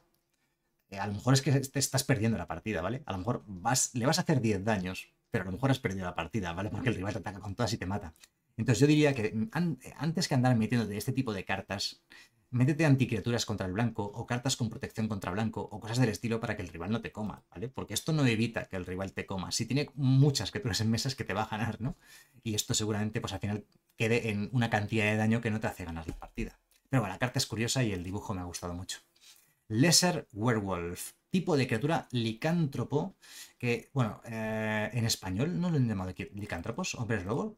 [SPEAKER 1] eh, a lo mejor es que te estás perdiendo la partida, ¿vale? A lo mejor vas, le vas a hacer 10 daños, pero a lo mejor has perdido la partida, ¿vale? Porque el rival te ataca con todas y te mata. Entonces yo diría que mm, eh, antes que andar metiéndote este tipo de cartas, métete anticriaturas contra el blanco o cartas con protección contra blanco o cosas del estilo para que el rival no te coma, ¿vale? Porque esto no evita que el rival te coma. Si tiene muchas criaturas en mesas que te va a ganar, ¿no? Y esto seguramente pues al final quede en una cantidad de daño que no te hace ganar la partida. Pero bueno, la carta es curiosa y el dibujo me ha gustado mucho. Lesser Werewolf, tipo de criatura licántropo, que, bueno, eh, en español no lo han llamado licántropos, hombres lobo.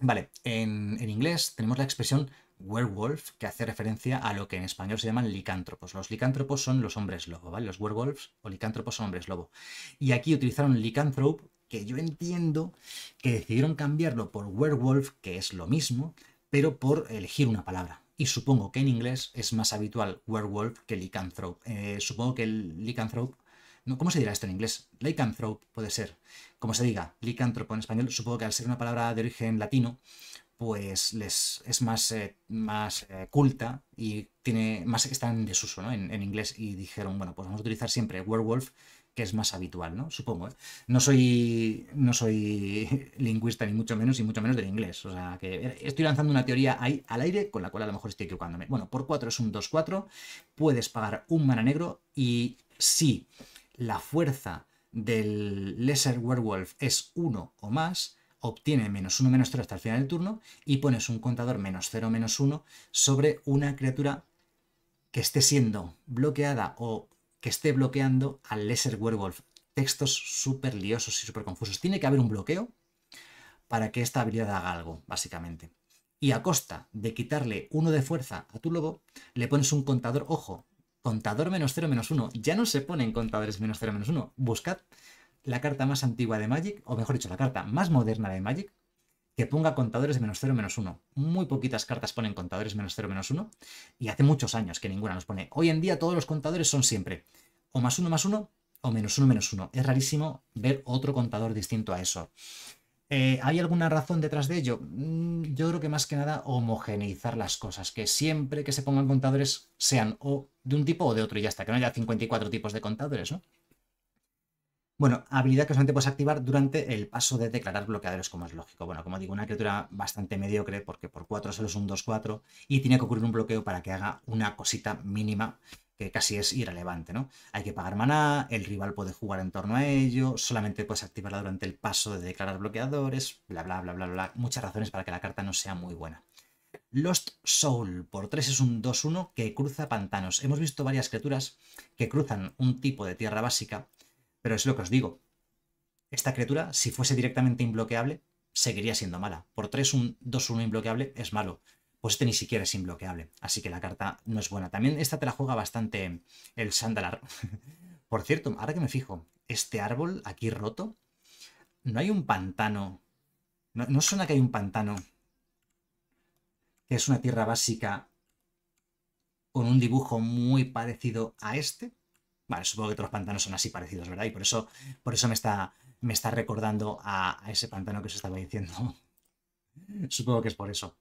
[SPEAKER 1] Vale, en, en inglés tenemos la expresión werewolf, que hace referencia a lo que en español se llaman licántropos. Los licántropos son los hombres lobo, ¿vale? Los werewolves o licántropos son hombres lobo. Y aquí utilizaron licántrope, que yo entiendo que decidieron cambiarlo por werewolf, que es lo mismo, pero por elegir una palabra y supongo que en inglés es más habitual werewolf que lycanthrope. Eh, supongo que el lycanthrope, ¿cómo se dirá esto en inglés? Lycanthrope puede ser. Como se diga, lycanthrope en español, supongo que al ser una palabra de origen latino, pues les es más, eh, más eh, culta y tiene más está en desuso ¿no? en, en, inglés y dijeron, bueno, pues vamos a utilizar siempre werewolf que es más habitual, ¿no? Supongo. ¿eh? No soy no soy lingüista ni mucho menos y mucho menos del inglés, o sea que estoy lanzando una teoría ahí al aire con la cual a lo mejor estoy equivocándome. Bueno, por 4 es un 2-4, puedes pagar un mana negro y si la fuerza del Lesser Werewolf es 1 o más, obtiene menos 1, menos 3 hasta el final del turno y pones un contador menos 0, menos 1 sobre una criatura que esté siendo bloqueada o que esté bloqueando al Lesser Werewolf. Textos súper liosos y súper confusos. Tiene que haber un bloqueo para que esta habilidad haga algo, básicamente. Y a costa de quitarle uno de fuerza a tu lobo, le pones un contador, ojo, contador menos 0 menos 1. Ya no se ponen contadores menos 0 menos 1. Buscad la carta más antigua de Magic, o mejor dicho, la carta más moderna de Magic, que ponga contadores de menos 0, menos 1. Muy poquitas cartas ponen contadores menos 0, menos 1 y hace muchos años que ninguna nos pone. Hoy en día todos los contadores son siempre o más 1, más 1 o menos 1, menos 1. Es rarísimo ver otro contador distinto a eso. Eh, ¿Hay alguna razón detrás de ello? Mm, yo creo que más que nada homogeneizar las cosas, que siempre que se pongan contadores sean o de un tipo o de otro y ya está, que no haya 54 tipos de contadores, ¿no? Bueno, habilidad que solamente puedes activar durante el paso de declarar bloqueadores, como es lógico. Bueno, como digo, una criatura bastante mediocre, porque por 4 solo es un 2-4, y tiene que ocurrir un bloqueo para que haga una cosita mínima que casi es irrelevante, ¿no? Hay que pagar maná, el rival puede jugar en torno a ello, solamente puedes activarla durante el paso de declarar bloqueadores, bla, bla, bla, bla, bla. Muchas razones para que la carta no sea muy buena. Lost Soul por 3 es un 2-1 que cruza pantanos. Hemos visto varias criaturas que cruzan un tipo de tierra básica pero es lo que os digo. Esta criatura, si fuese directamente inbloqueable, seguiría siendo mala. Por 3, un 2-1 imbloqueable es malo. Pues este ni siquiera es inbloqueable. Así que la carta no es buena. También esta te la juega bastante el Sandalar. Por cierto, ahora que me fijo, este árbol aquí roto, no hay un pantano. No, no suena que hay un pantano que es una tierra básica con un dibujo muy parecido a este. Vale, supongo que todos los pantanos son así parecidos, ¿verdad? Y por eso, por eso me, está, me está recordando a, ese pantano que os estaba diciendo. supongo que es por eso.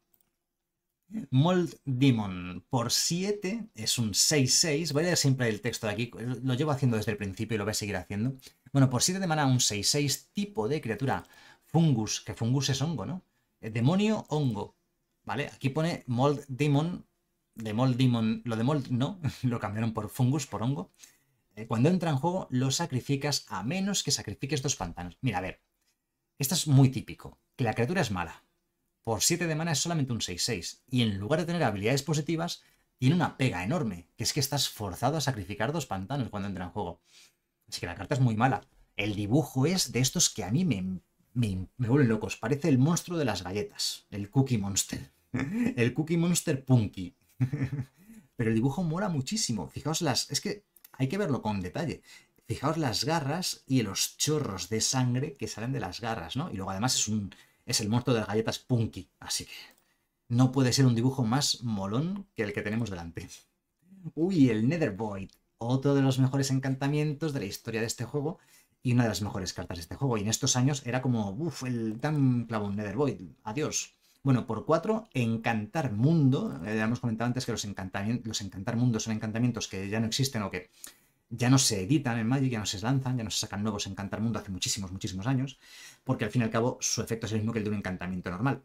[SPEAKER 1] Mold Demon por 7 es un 6-6. Voy a leer siempre el texto de aquí. Lo llevo haciendo desde el principio y lo voy a seguir haciendo. Bueno, por 7 de mana un 6-6 tipo de criatura. Fungus, que fungus es hongo, ¿no? Eh, demonio hongo. ¿Vale? Aquí pone Mold Demon. De Mold Demon. Lo de Mold no. lo cambiaron por fungus, por hongo. Eh, cuando entra en juego, lo sacrificas a menos que sacrifiques dos pantanos. Mira, a ver, esto es muy típico, que la criatura es mala. Por 7 de mana es solamente un 6-6, y en lugar de tener habilidades positivas, tiene una pega enorme, que es que estás forzado a sacrificar dos pantanos cuando entra en juego. Así que la carta es muy mala. El dibujo es de estos que a mí me, me, vuelven locos. Parece el monstruo de las galletas, el Cookie Monster. el Cookie Monster Punky. Pero el dibujo mola muchísimo. Fijaos las. Es que hay que verlo con detalle. Fijaos las garras y los chorros de sangre que salen de las garras, ¿no? Y luego además es, un, es el muerto de las galletas Punky, así que no puede ser un dibujo más molón que el que tenemos delante. Uy, el Nether Void, otro de los mejores encantamientos de la historia de este juego y una de las mejores cartas de este juego. Y en estos años era como, uff, el tan clavo Nether Void, adiós. Bueno, por cuatro, Encantar Mundo. Eh, ya hemos comentado antes que los, los Encantar Mundos son encantamientos que ya no existen o que ya no se editan en Magic, ya no se lanzan, ya no se sacan nuevos Encantar Mundo hace muchísimos, muchísimos años, porque al fin y al cabo su efecto es el mismo que el de un encantamiento normal,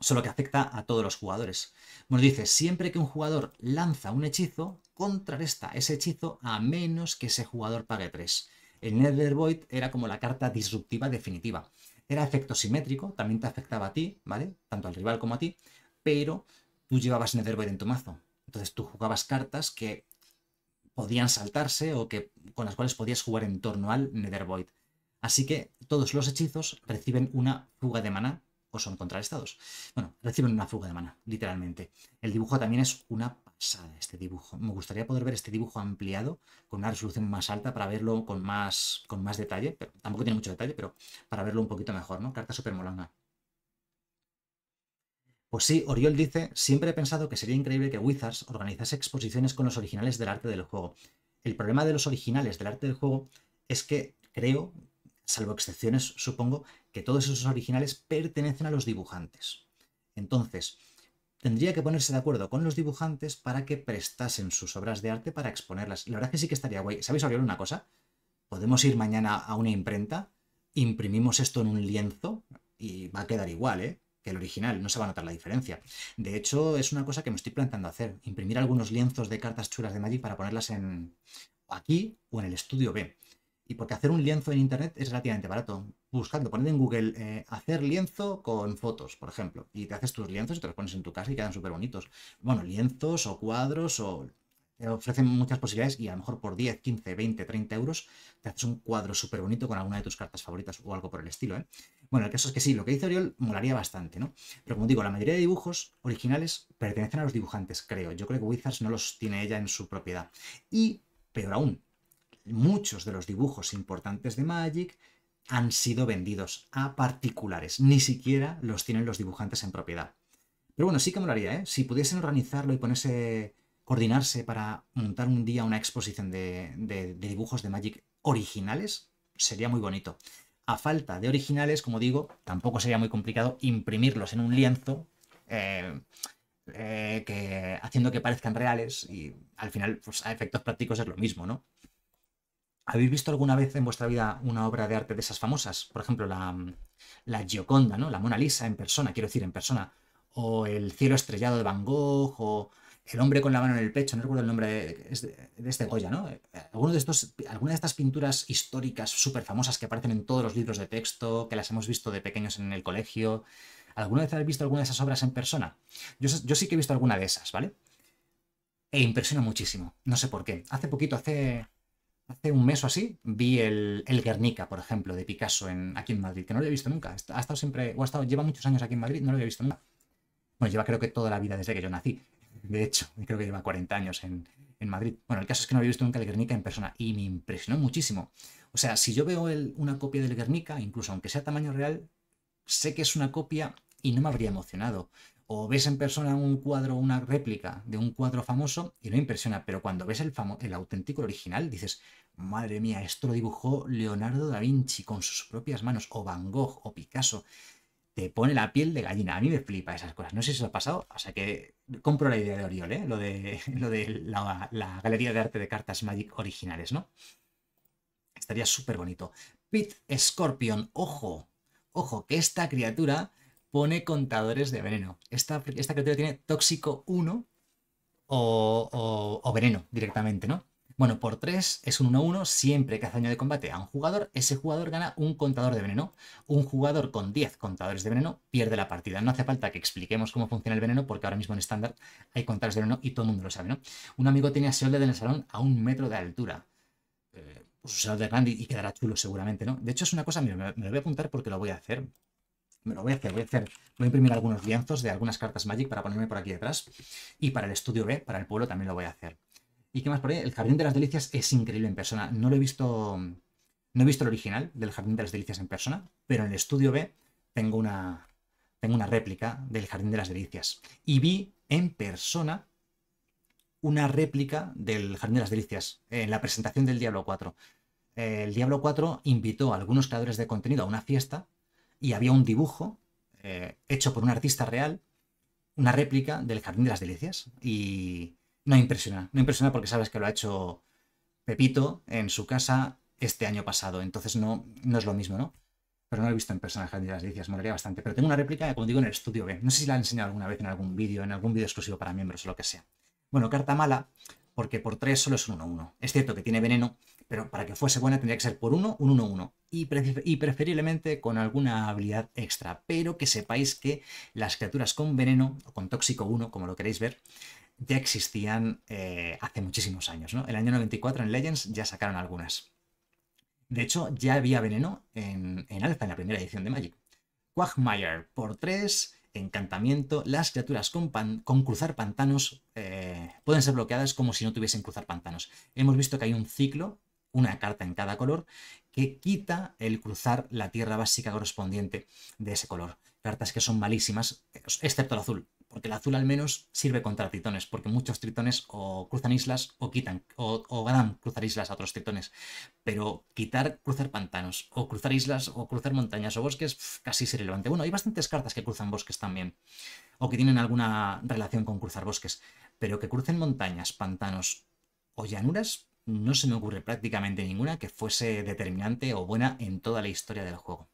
[SPEAKER 1] solo que afecta a todos los jugadores. Bueno, dice, siempre que un jugador lanza un hechizo, contrarresta ese hechizo a menos que ese jugador pague 3. El Nether Void era como la carta disruptiva definitiva. Era efecto simétrico, también te afectaba a ti, ¿vale? Tanto al rival como a ti, pero tú llevabas Void en tu mazo. Entonces tú jugabas cartas que podían saltarse o que, con las cuales podías jugar en torno al Void. Así que todos los hechizos reciben una fuga de mana o son contrarrestados. Bueno, reciben una fuga de mana, literalmente. El dibujo también es una este dibujo. Me gustaría poder ver este dibujo ampliado con una resolución más alta para verlo con más, con más detalle. Pero, tampoco tiene mucho detalle, pero para verlo un poquito mejor, ¿no? Carta super Pues sí, Oriol dice, siempre he pensado que sería increíble que Wizards organizase exposiciones con los originales del arte del juego. El problema de los originales del arte del juego es que creo, salvo excepciones supongo, que todos esos originales pertenecen a los dibujantes. Entonces, tendría que ponerse de acuerdo con los dibujantes para que prestasen sus obras de arte para exponerlas. La verdad es que sí que estaría guay. ¿Sabéis, Oriol, una cosa? Podemos ir mañana a una imprenta, imprimimos esto en un lienzo y va a quedar igual, ¿eh? Que el original, no se va a notar la diferencia. De hecho, es una cosa que me estoy planteando hacer, imprimir algunos lienzos de cartas chulas de Magic para ponerlas en aquí o en el estudio B. Y porque hacer un lienzo en internet es relativamente barato. Buscando, poned en Google eh, hacer lienzo con fotos, por ejemplo. Y te haces tus lienzos y te los pones en tu casa y quedan súper bonitos. Bueno, lienzos o cuadros o eh, ofrecen muchas posibilidades y a lo mejor por 10, 15, 20, 30 euros te haces un cuadro súper bonito con alguna de tus cartas favoritas o algo por el estilo. ¿eh? Bueno, el caso es que sí, lo que dice Oriol molaría bastante, ¿no? Pero como digo, la mayoría de dibujos originales pertenecen a los dibujantes, creo. Yo creo que Wizards no los tiene ella en su propiedad. Y, peor aún, muchos de los dibujos importantes de Magic han sido vendidos a particulares. Ni siquiera los tienen los dibujantes en propiedad. Pero bueno, sí que molaría, ¿eh? Si pudiesen organizarlo y ponerse, coordinarse para montar un día una exposición de, dibujos de Magic originales, sería muy bonito. A falta de originales, como digo, tampoco sería muy complicado imprimirlos en un lienzo, eh, eh, que, haciendo que parezcan reales y al final, pues, a efectos prácticos es lo mismo, ¿no? ¿Habéis visto alguna vez en vuestra vida una obra de arte de esas famosas? Por ejemplo, la, mm, la Gioconda, ¿no? La Mona Lisa en persona, quiero decir, en persona. O El cielo estrellado de Van Gogh, o El hombre con la mano en el pecho, no recuerdo el nombre de, este Goya, ¿no? Algunas de estos, alguna de estas pinturas históricas súper famosas que aparecen en todos los libros de texto, que las hemos visto de pequeños en el colegio. ¿Alguna vez habéis visto alguna de esas obras en persona? yo sí que he visto alguna de esas, ¿vale? E impresiona muchísimo, no sé por qué. Hace poquito, hace hace un mes o así, vi el, Guernica, por ejemplo, de Picasso en, aquí en Madrid, que no lo había visto nunca. Ha estado siempre, o lleva muchos años aquí en Madrid, no lo había visto nunca. Bueno, lleva creo que toda la vida desde que yo nací. De hecho, creo que lleva 40 años en, en Madrid. Bueno, el caso es que no había visto nunca el Guernica en persona y me impresionó muchísimo. O sea, si yo veo una copia del Guernica, incluso aunque sea tamaño real, sé que es una copia y no me habría emocionado o ves en persona un cuadro, una réplica de un cuadro famoso y no impresiona, pero cuando ves el, el auténtico original dices, madre mía, esto lo dibujó Leonardo da Vinci con sus propias manos, o Van Gogh, o Picasso. Te pone la piel de gallina. A mí me flipa esas cosas. No sé si os ha pasado. O sea que compro la idea de Oriol, ¿eh? lo de, lo de la, Galería de Arte de Cartas Magic originales, ¿no? Estaría súper bonito. Pit Scorpion, ojo, ojo, que esta criatura pone contadores de veneno. Esta, esta criatura tiene tóxico 1 o, veneno directamente, ¿no? Bueno, por 3 es un 1-1, siempre que hace daño de combate a un jugador, ese jugador gana un contador de veneno. Un jugador con 10 contadores de veneno pierde la partida. No hace falta que expliquemos cómo funciona el veneno, porque ahora mismo en estándar hay contadores de veneno y todo el mundo lo sabe, ¿no? Un amigo tenía Seoled en el salón a un metro de altura. Eh, pues grande y quedará chulo seguramente, ¿no? De hecho es una cosa, mira, me lo voy a apuntar porque lo voy a hacer me lo voy a hacer, voy a hacer, voy a imprimir algunos lienzos de algunas cartas Magic para ponerme por aquí detrás. Y para el estudio B, para el pueblo, también lo voy a hacer. ¿Y qué más por ahí? El Jardín de las Delicias es increíble en persona. No lo he visto. No he visto el original del Jardín de las Delicias en persona, pero en el estudio B tengo una. Tengo una réplica del Jardín de las Delicias. Y vi en persona una réplica del Jardín de las Delicias en la presentación del Diablo 4. El Diablo 4 invitó a algunos creadores de contenido a una fiesta y había un dibujo eh, hecho por un artista real, una réplica del Jardín de las Delicias. Y no impresiona, no impresiona porque sabes que lo ha hecho Pepito en su casa este año pasado, entonces no, no es lo mismo, ¿no? Pero no lo he visto en persona el Jardín de las Delicias, me molaría bastante. Pero tengo una réplica, como digo, en el estudio B. No sé si la he enseñado alguna vez en algún vídeo, en algún vídeo exclusivo para miembros o lo que sea. Bueno, carta mala, porque por tres solo es un 1-1. Es cierto que tiene veneno, pero para que fuese buena tendría que ser por 1, un 1-1 y, preferiblemente con alguna habilidad extra, pero que sepáis que las criaturas con veneno o con tóxico 1, como lo queréis ver, ya existían eh, hace muchísimos años, ¿no? El año 94 en Legends ya sacaron algunas. De hecho, ya había veneno en, en en la primera edición de Magic. Quagmire por 3, encantamiento, las criaturas con, pan, con cruzar pantanos eh, pueden ser bloqueadas como si no tuviesen cruzar pantanos. Hemos visto que hay un ciclo una carta en cada color, que quita el cruzar la tierra básica correspondiente de ese color. Cartas que son malísimas, excepto el azul, porque el azul al menos sirve contra tritones, porque muchos tritones o cruzan islas o quitan, o, o ganan cruzar islas a otros tritones. Pero quitar, cruzar pantanos, o cruzar islas, o cruzar montañas o bosques, casi es irrelevante. Bueno, hay bastantes cartas que cruzan bosques también, o que tienen alguna relación con cruzar bosques, pero que crucen montañas, pantanos o llanuras, no se me ocurre prácticamente ninguna que fuese determinante o buena en toda la historia del juego.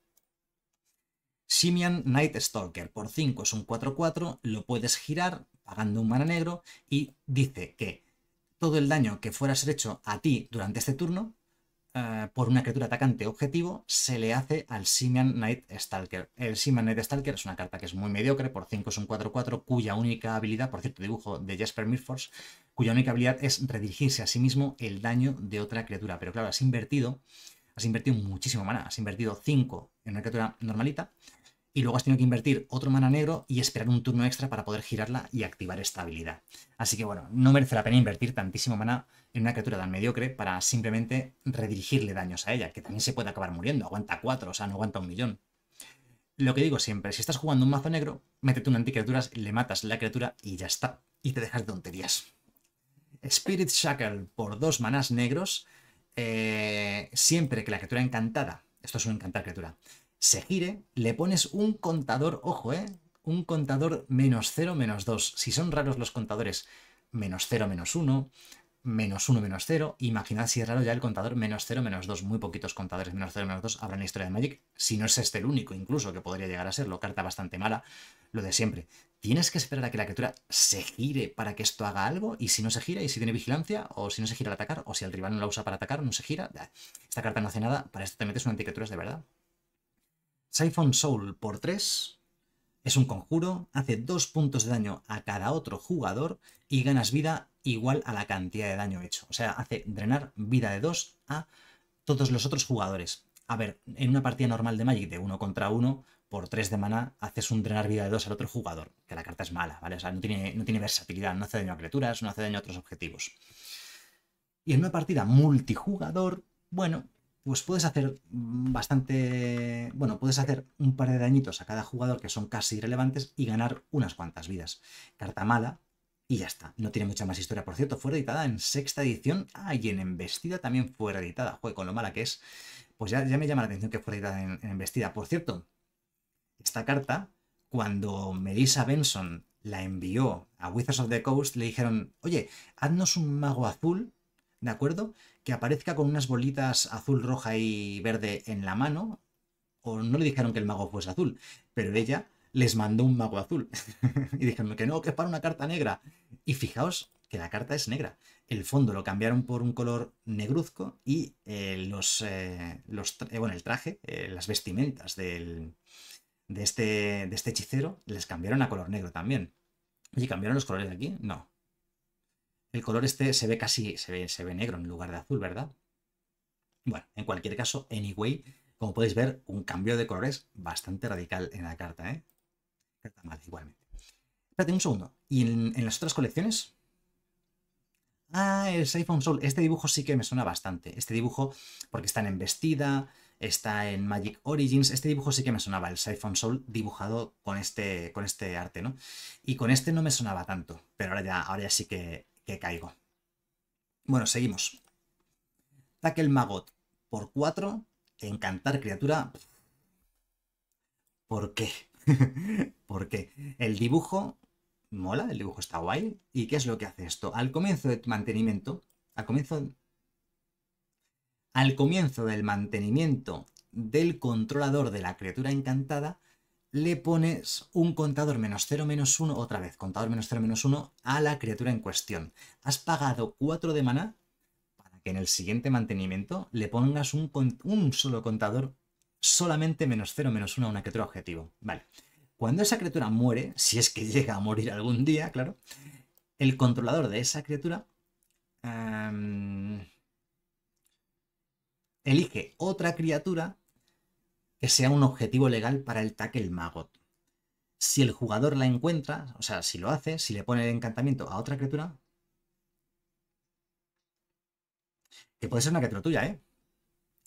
[SPEAKER 1] Simian Night Stalker por 5 es un 4-4, lo puedes girar pagando un mana negro y dice que todo el daño que fueras hecho a ti durante este turno eh, por una criatura atacante objetivo se le hace al Simian Knight Stalker. El Simian Knight Stalker es una carta que es muy mediocre, por 5 es un 4-4, cuya única habilidad, por cierto, dibujo de Jasper Mirforce, cuya única habilidad es redirigirse a sí mismo el daño de otra criatura. Pero claro, has invertido, has invertido muchísimo mana, has invertido 5 en una criatura normalita y luego has tenido que invertir otro mana negro y esperar un turno extra para poder girarla y activar esta habilidad. Así que bueno, no merece la pena invertir tantísimo mana en una criatura tan mediocre para simplemente redirigirle daños a ella, que también se puede acabar muriendo, aguanta 4, o sea, no aguanta un millón. Lo que digo siempre, si estás jugando un mazo negro, métete anti anticriaturas, le matas la criatura y ya está, y te dejas de tonterías. Spirit Shackle por dos manas negros, eh, siempre que la criatura encantada, esto es un encantar criatura, se gire, le pones un contador, ojo, ¿eh? Un contador menos 0, menos 2. Si son raros los contadores, menos 0, menos 1, menos 1, menos 0. Imaginad si es raro ya el contador menos 0, menos 2. Muy poquitos contadores menos 0, menos 2 habrá en la historia de Magic. Si no es este el único, incluso, que podría llegar a serlo. Carta bastante mala, lo de siempre. Tienes que esperar a que la criatura se gire para que esto haga algo. Y si no se gira, y si tiene vigilancia, o si no se gira al atacar, o si el rival no la usa para atacar, no se gira. Esta carta no hace nada. Para esto te metes una es de verdad. Siphon Soul por 3 es un conjuro, hace 2 puntos de daño a cada otro jugador y ganas vida igual a la cantidad de daño hecho. O sea, hace drenar vida de 2 a todos los otros jugadores. A ver, en una partida normal de Magic de 1 contra 1, por 3 de mana haces un drenar vida de 2 al otro jugador, que la carta es mala, ¿vale? O sea, no tiene, no tiene versatilidad, no hace daño a criaturas, no hace daño a otros objetivos. Y en una partida multijugador, bueno, pues puedes hacer bastante, bueno, puedes hacer un par de dañitos a cada jugador que son casi irrelevantes y ganar unas cuantas vidas. Carta mala y ya está. No tiene mucha más historia. Por cierto, fue editada en sexta edición. Ah, y en Embestida también fue editada. Joder, con lo mala que es. Pues ya, ya me llama la atención que fue editada en Embestida. Por cierto, esta carta, cuando Melissa Benson la envió a Wizards of the Coast, le dijeron, oye, haznos un mago azul, ¿de acuerdo? que aparezca con unas bolitas azul, roja y verde en la mano, o no le dijeron que el mago fuese azul, pero ella les mandó un mago azul. y dijeron que no, que para una carta negra. Y fijaos que la carta es negra. El fondo lo cambiaron por un color negruzco y eh, los, eh, eh, el traje, las vestimentas del, de, este, de este hechicero les cambiaron a color negro también. y ¿cambiaron los colores de aquí? No, el color este se ve casi, se ve, se ve negro en lugar de azul, ¿verdad? Bueno, en cualquier caso, anyway, como podéis ver, un cambio de colores bastante radical en la carta, ¿eh? Carta igualmente. Espérate un segundo. ¿Y en, las otras colecciones? Ah, el Siphon Soul. Este dibujo sí que me suena bastante. Este dibujo, porque está en Vestida, está en Magic Origins. Este dibujo sí que me sonaba, el Siphon Soul dibujado con este, con este arte, ¿no? Y con este no me sonaba tanto, pero ahora ya, ahora ya sí que que caigo. Bueno, seguimos. Tackle Magot por 4. Encantar criatura. ¿Por qué? ¿Por qué? El dibujo mola, el dibujo está guay. ¿Y qué es lo que hace esto? Al comienzo de mantenimiento, comienzo, al comienzo del mantenimiento del controlador de la criatura encantada, le pones un contador menos 0 menos 1, otra vez, contador menos 0 menos 1 a la criatura en cuestión. Has pagado 4 de mana para que en el siguiente mantenimiento le pongas un, solo contador solamente menos 0 menos 1 a una criatura objetivo. Vale. Cuando esa criatura muere, si es que llega a morir algún día, claro, el controlador de esa criatura em, elige otra criatura que sea un objetivo legal para el tackle magot. Si el jugador la encuentra, o sea, si lo hace, si le pone el encantamiento a otra criatura, que puede ser una criatura tuya, ¿eh?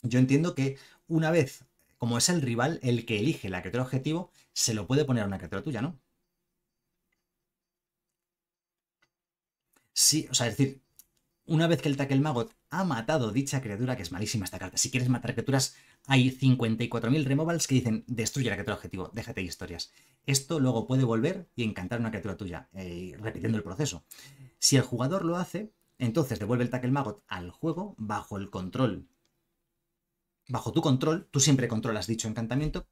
[SPEAKER 1] Yo entiendo que una vez, como es el rival el que elige la criatura objetivo, se lo puede poner a una criatura tuya, ¿no? Sí, o sea, es decir, una vez que el tackle magot ha matado dicha criatura, que es malísima esta carta. Si quieres matar criaturas, hay 54.000 removals que dicen destruye la criatura objetivo, déjate de historias. Esto luego puede volver y encantar una criatura tuya, eh, repitiendo el proceso. Si el jugador lo hace, entonces devuelve el tackle magot al juego bajo el control. Bajo tu control, tú siempre controlas dicho encantamiento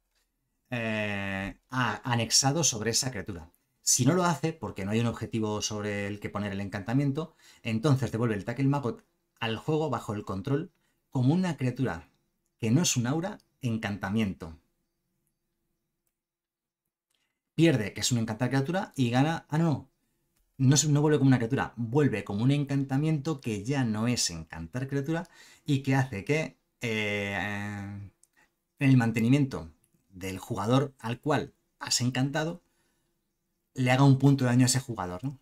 [SPEAKER 1] eh, anexado sobre esa criatura. Si no lo hace, porque no hay un objetivo sobre el que poner el encantamiento, entonces devuelve el tackle magot al juego bajo el control como una criatura que no es un aura encantamiento. Pierde, que es un encantar criatura, y gana... Ah, no, no, vuelve como una criatura, vuelve como un encantamiento que ya no es encantar criatura y que hace que eh, el mantenimiento del jugador al cual has encantado le haga un punto de daño a ese jugador, ¿no?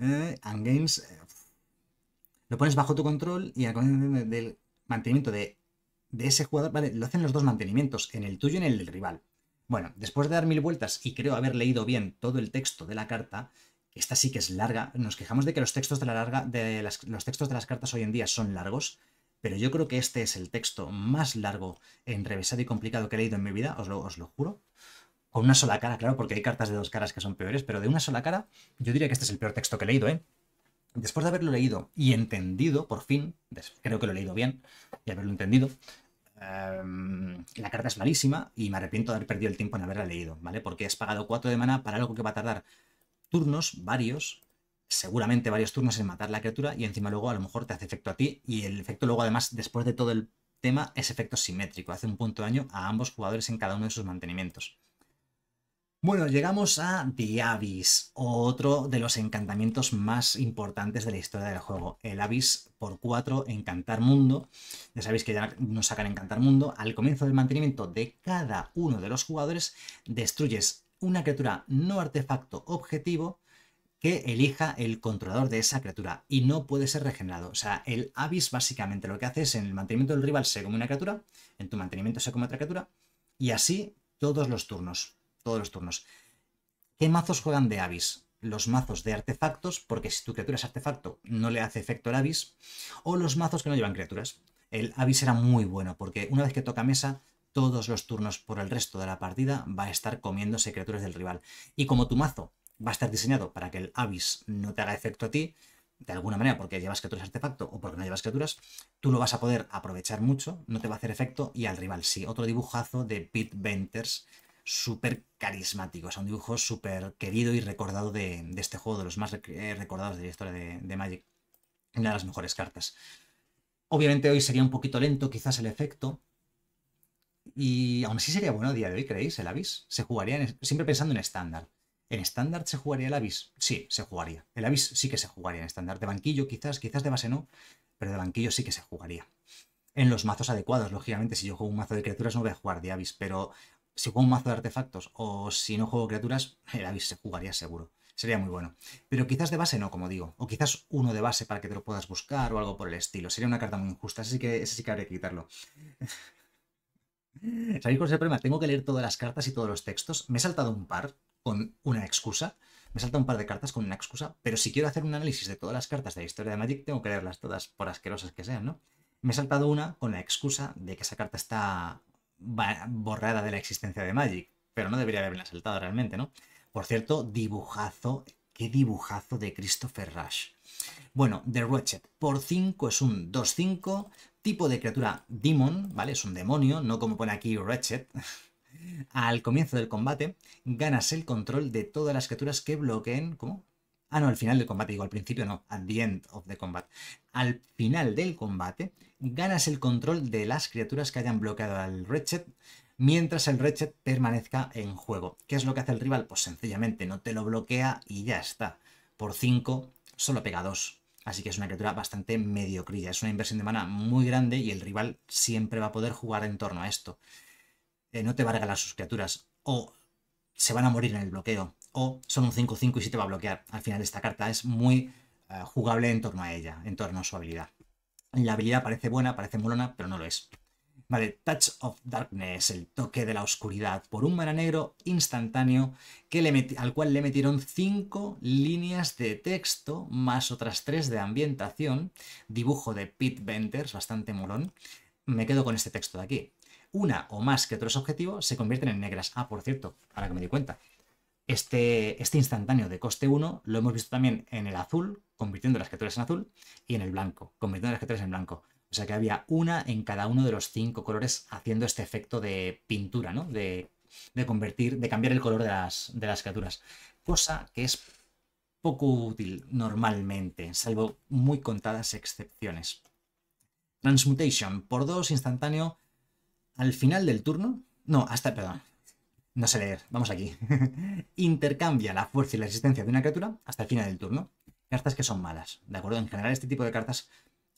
[SPEAKER 1] Eh, and games. Eh, lo pones bajo tu control y al del mantenimiento de, ese jugador, lo hacen los dos mantenimientos, en el tuyo y en el rival. Bueno, después de dar mil vueltas y creo haber leído bien todo el texto de la carta, esta sí que es larga, nos quejamos de que los textos de, la larga, de las, los textos de las cartas hoy en día son largos, pero yo creo que este es el texto más largo, enrevesado y complicado que he leído en mi vida, os lo, os lo juro con una sola cara, claro, porque hay cartas de dos caras que son peores, pero de una sola cara, yo diría que este es el peor texto que he leído, ¿eh? Después de haberlo leído y entendido, por fin, creo que lo he leído bien y haberlo entendido, em, la carta es malísima y me arrepiento de haber perdido el tiempo en haberla leído, ¿vale? Porque has pagado 4 de mana para algo que va a tardar turnos, varios, seguramente varios turnos en matar la criatura y encima luego a lo mejor te hace efecto a ti y el efecto luego además después de todo el tema es efecto simétrico, hace un punto de daño a ambos jugadores en cada uno de sus mantenimientos. Bueno, llegamos a The Abyss, otro de los encantamientos más importantes de la historia del juego. El Abyss por 4, Encantar Mundo. Ya sabéis que ya nos sacan Encantar Mundo. Al comienzo del mantenimiento de cada uno de los jugadores, destruyes una criatura no artefacto objetivo que elija el controlador de esa criatura y no puede ser regenerado. O sea, el Abyss básicamente lo que hace es en el mantenimiento del rival se come una criatura, en tu mantenimiento se come otra criatura y así todos los turnos todos los turnos. ¿Qué mazos juegan de Avis? Los mazos de artefactos, porque si tu criatura es artefacto, no le hace efecto el Avis. O los mazos que no llevan criaturas. El Avis era muy bueno, porque una vez que toca mesa, todos los turnos por el resto de la partida va a estar comiéndose criaturas del rival. Y como tu mazo va a estar diseñado para que el Avis no te haga efecto a ti, de alguna manera porque llevas criaturas artefacto o porque no llevas criaturas, tú lo vas a poder aprovechar mucho, no te va a hacer efecto y al rival sí. Otro dibujazo de Pete Venters súper carismático. Es un dibujo súper querido y recordado de, este juego, de los más eh, recordados de la historia de, Magic. Una de las mejores cartas. Obviamente hoy sería un poquito lento quizás el efecto. Y aún así sería bueno a día de hoy, ¿creéis? El Abyss. Se jugaría siempre pensando en estándar. ¿En estándar se jugaría el Abyss? Sí, se jugaría. El avis sí que se jugaría en estándar. De banquillo quizás, quizás de base no, pero de banquillo sí que se jugaría en los mazos adecuados. Lógicamente, si yo juego un mazo de criaturas no voy a jugar de avis pero si juego un mazo de artefactos o si no juego criaturas, el avis se jugaría seguro. Sería muy bueno. Pero quizás de base no, como digo. O quizás uno de base para que te lo puedas buscar o algo por el estilo. Sería una carta muy injusta. así que, ese sí que habría que quitarlo. ¿Sabéis cuál es el problema? Tengo que leer todas las cartas y todos los textos. Me he saltado un par con una excusa. Me he saltado un par de cartas con una excusa. Pero si quiero hacer un análisis de todas las cartas de la historia de Magic, tengo que leerlas todas, por asquerosas que sean, ¿no? Me he saltado una con la excusa de que esa carta está borrada de la existencia de Magic, pero no debería haberla saltado realmente, ¿no? Por cierto, dibujazo, qué dibujazo de Christopher Rush. Bueno, The Ratchet por 5 es un 2-5, tipo de criatura Demon, ¿vale? Es un demonio, no como pone aquí Ratchet. Al comienzo del combate, ganas el control de todas las criaturas que bloqueen, ¿cómo? Ah, no, al final del combate, digo, al principio no, at the end of the combat. Al final del combate, ganas el control de las criaturas que hayan bloqueado al Ratchet mientras el Ratchet permanezca en juego. ¿Qué es lo que hace el rival? Pues sencillamente no te lo bloquea y ya está. Por 5, solo pega 2. Así que es una criatura bastante mediocrilla. Es una inversión de mana muy grande y el rival siempre va a poder jugar en torno a esto. Eh, no te va a regalar sus criaturas. O se van a morir en el bloqueo o son un 5-5 y si te va a bloquear. Al final esta carta es muy eh, jugable en torno a ella, en torno a su habilidad. La habilidad parece buena, parece molona, pero no lo es. Vale, Touch of Darkness, el toque de la oscuridad, por un mana negro instantáneo que le al cual le metieron 5 líneas de texto más otras 3 de ambientación, dibujo de Pete Benders, bastante molón. Me quedo con este texto de aquí. Una o más que otros objetivos se convierten en negras. Ah, por cierto, ahora que me di cuenta, este, este instantáneo de coste 1 lo hemos visto también en el azul, convirtiendo las criaturas en azul, y en el blanco, convirtiendo las criaturas en blanco. O sea que había una en cada uno de los cinco colores haciendo este efecto de pintura, ¿no? De, convertir, de cambiar el color de las, criaturas. Cosa que es poco útil normalmente, salvo muy contadas excepciones. Transmutation por dos instantáneo al final del turno. No, hasta, perdón, no sé leer, vamos aquí. Intercambia la fuerza y la resistencia de una criatura hasta el final del turno. Cartas que son malas, ¿de acuerdo? En general este tipo de cartas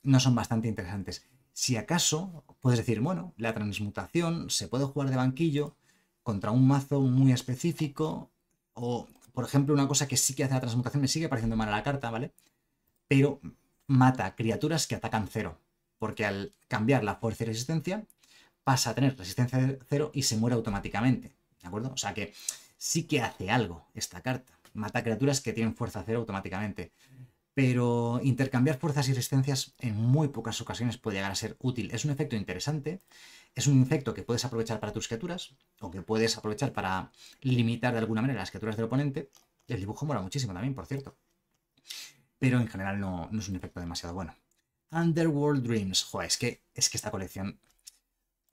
[SPEAKER 1] no son bastante interesantes. Si acaso, puedes decir, bueno, la transmutación se puede jugar de banquillo contra un mazo muy específico o, por ejemplo, una cosa que sí que hace la transmutación, me sigue pareciendo mala la carta, ¿vale? Pero mata criaturas que atacan cero, porque al cambiar la fuerza y resistencia pasa a tener resistencia de cero y se muere automáticamente. ¿De acuerdo? O sea que sí que hace algo esta carta. Mata criaturas que tienen fuerza cero automáticamente. Pero intercambiar fuerzas y resistencias en muy pocas ocasiones puede llegar a ser útil. Es un efecto interesante. Es un efecto que puedes aprovechar para tus criaturas o que puedes aprovechar para limitar de alguna manera las criaturas del oponente. El dibujo mola muchísimo también, por cierto. Pero en general no, es un efecto demasiado bueno. Underworld Dreams. Joder, es que, es que esta colección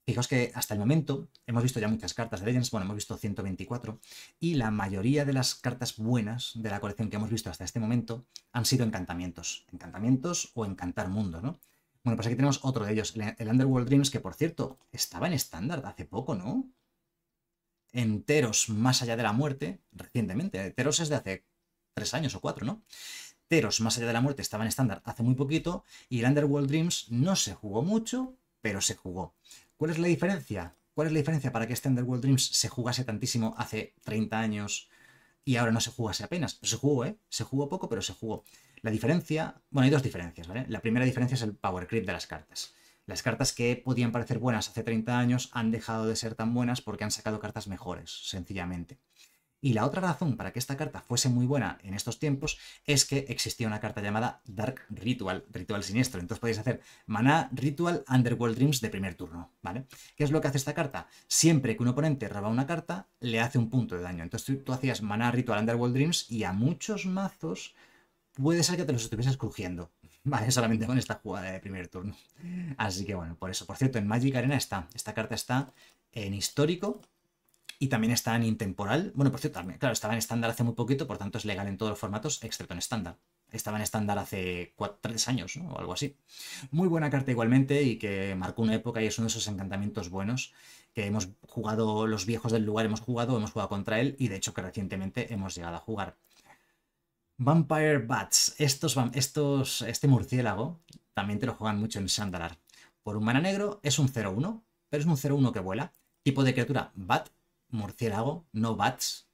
[SPEAKER 1] Fijaos que hasta el momento hemos visto ya muchas cartas de Legends, bueno, hemos visto 124, y la mayoría de las cartas buenas de la colección que hemos visto hasta este momento han sido encantamientos. Encantamientos o encantar mundo, ¿no? Bueno, pues aquí tenemos otro de ellos, el Underworld Dreams, que por cierto, estaba en estándar hace poco, ¿no? Enteros más allá de la muerte, recientemente. enteros es de hace tres años o cuatro, ¿no? Teros más allá de la muerte estaba en estándar hace muy poquito, y el Underworld Dreams no se jugó mucho, pero se jugó. ¿Cuál es la diferencia? ¿Cuál es la diferencia para que este Underworld Dreams se jugase tantísimo hace 30 años y ahora no se jugase apenas? Se jugó, ¿eh? Se jugó poco, pero se jugó. La diferencia, bueno, hay dos diferencias, ¿vale? La primera diferencia es el power creep de las cartas. Las cartas que podían parecer buenas hace 30 años han dejado de ser tan buenas porque han sacado cartas mejores, sencillamente. Y la otra razón para que esta carta fuese muy buena en estos tiempos es que existía una carta llamada Dark Ritual, Ritual Siniestro. Entonces podéis hacer Mana Ritual, Underworld Dreams de primer turno, ¿vale? ¿Qué es lo que hace esta carta? Siempre que un oponente roba una carta, le hace un punto de daño. Entonces tú, hacías Mana Ritual, Underworld Dreams y a muchos mazos puede ser que te los estuvieses crujiendo. Vale, solamente con esta jugada de primer turno. Así que bueno, por eso. Por cierto, en Magic Arena está. Esta carta está en histórico y también está en intemporal. Bueno, por cierto, claro, estaba en estándar hace muy poquito, por tanto es legal en todos los formatos, excepto en estándar. Estaba en estándar hace 3 años, O algo así. Muy buena carta igualmente y que marcó una época y es uno de esos encantamientos buenos que hemos jugado, los viejos del lugar hemos jugado, hemos jugado contra él y de hecho que recientemente hemos llegado a jugar. Vampire Bats, estos, estos, este murciélago también te lo juegan mucho en Sandalar. Por un mana negro es un 0-1, pero es un 0-1 que vuela. Tipo de criatura Bat, murciélago, no bats.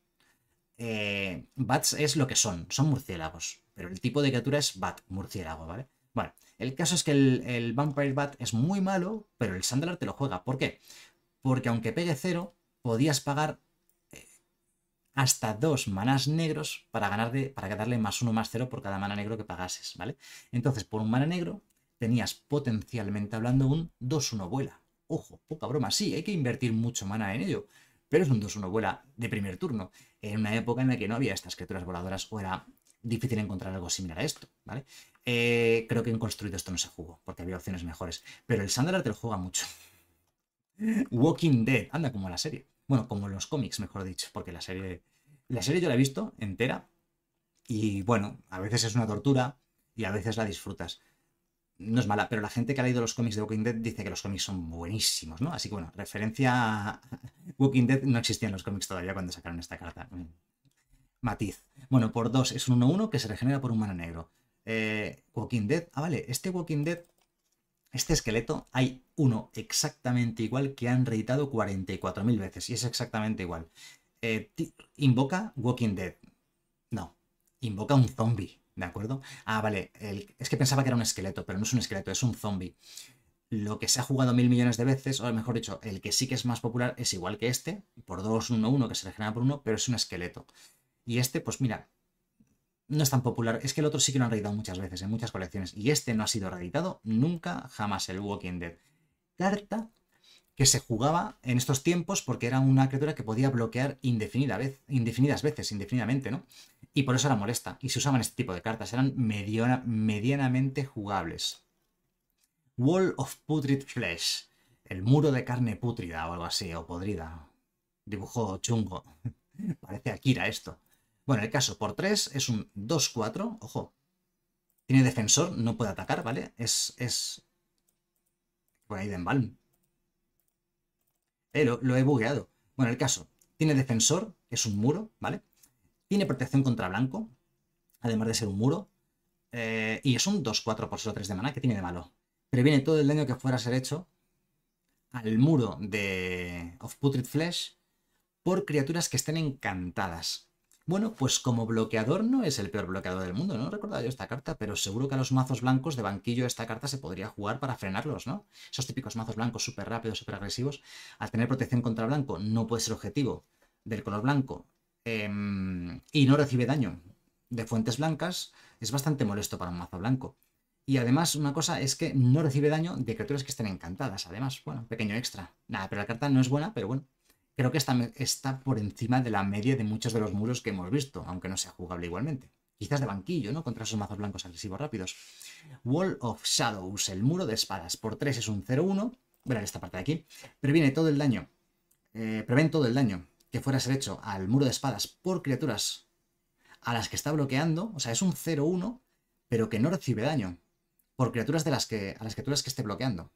[SPEAKER 1] Eh, bats es lo que son, son murciélagos, pero el tipo de criatura es bat, murciélago, ¿vale? Bueno, el caso es que el, el Vampire Bat es muy malo, pero el Sandalar te lo juega. ¿Por qué? Porque aunque pegue cero, podías pagar eh, hasta dos manas negros para, ganar para darle más uno más cero por cada mana negro que pagases, ¿vale? Entonces, por un mana negro tenías potencialmente hablando un 2-1 vuela. Ojo, poca broma, sí, hay que invertir mucho mana en ello, pero es un 2-1 vuela de primer turno, en una época en la que no había estas criaturas voladoras o era difícil encontrar algo similar a esto, ¿vale? Eh, creo que en construido esto no se jugó, porque había opciones mejores. Pero el Sandra te lo juega mucho. Walking Dead, anda como la serie. Bueno, como los cómics, mejor dicho, porque la serie. La serie yo la he visto entera. Y bueno, a veces es una tortura y a veces la disfrutas no es mala, pero la gente que ha leído los cómics de Walking Dead dice que los cómics son buenísimos, ¿no? Así que bueno, referencia a Walking Dead no existían los cómics todavía cuando sacaron esta carta. Mm. Matiz. Bueno, por dos. es un 1-1 que se regenera por un mano negro. Eh, Walking Dead. Ah, vale, este Walking Dead, este esqueleto, hay uno exactamente igual que han reeditado 44.000 veces y es exactamente igual. Eh, invoca Walking Dead. No, invoca un zombie. ¿De acuerdo? Ah, vale. El, es que pensaba que era un esqueleto, pero no es un esqueleto, es un zombie. Lo que se ha jugado mil millones de veces, o mejor dicho, el que sí que es más popular es igual que este, por 2, 1, 1, que se regenera por uno pero es un esqueleto. Y este, pues mira, no es tan popular. Es que el otro sí que lo han reeditado muchas veces, en muchas colecciones. Y este no ha sido reeditado nunca, jamás, el Walking Dead. Carta que se jugaba en estos tiempos porque era una criatura que podía bloquear indefinida vez, indefinidas veces, indefinidamente, ¿no? Y por eso era molesta. Y se usaban este tipo de cartas, eran medianamente jugables. Wall of Putrid Flesh, el muro de carne pútrida o algo así, o podrida. Dibujo chungo. Parece Akira esto. Bueno, el caso por 3 es un 2-4, ojo. Tiene defensor, no puede atacar, ¿vale? Es, es, por ahí de embalm lo, he bugueado. Bueno, el caso. Tiene defensor, es un muro, ¿vale? Tiene protección contra blanco, además de ser un muro. Eh, y es un 2-4 por solo 3 de mana que tiene de malo. Previene todo el daño que fuera a ser hecho al muro de Of Putrid Flesh por criaturas que estén encantadas. Bueno, pues como bloqueador no es el peor bloqueador del mundo, no recordaba yo esta carta, pero seguro que a los mazos blancos de banquillo esta carta se podría jugar para frenarlos, ¿no? Esos típicos mazos blancos súper rápidos, súper agresivos, al tener protección contra blanco no puede ser objetivo del color blanco em, y no recibe daño de fuentes blancas, es bastante molesto para un mazo blanco. Y además, una cosa es que no recibe daño de criaturas que estén encantadas. Además, bueno, pequeño extra. Nada, pero la carta no es buena, pero bueno, creo que está, está por encima de la media de muchos de los muros que hemos visto, aunque no sea jugable igualmente. Quizás de banquillo, ¿no? Contra esos mazos blancos agresivos rápidos. Wall of Shadows, el muro de espadas. Por 3 es un 0-1. Verán esta parte de aquí. Previene todo el daño. Eh, prevén todo el daño que fuera a ser hecho al muro de espadas por criaturas a las que está bloqueando. O sea, es un 0-1, pero que no recibe daño. Por criaturas de las que, a las criaturas que esté bloqueando.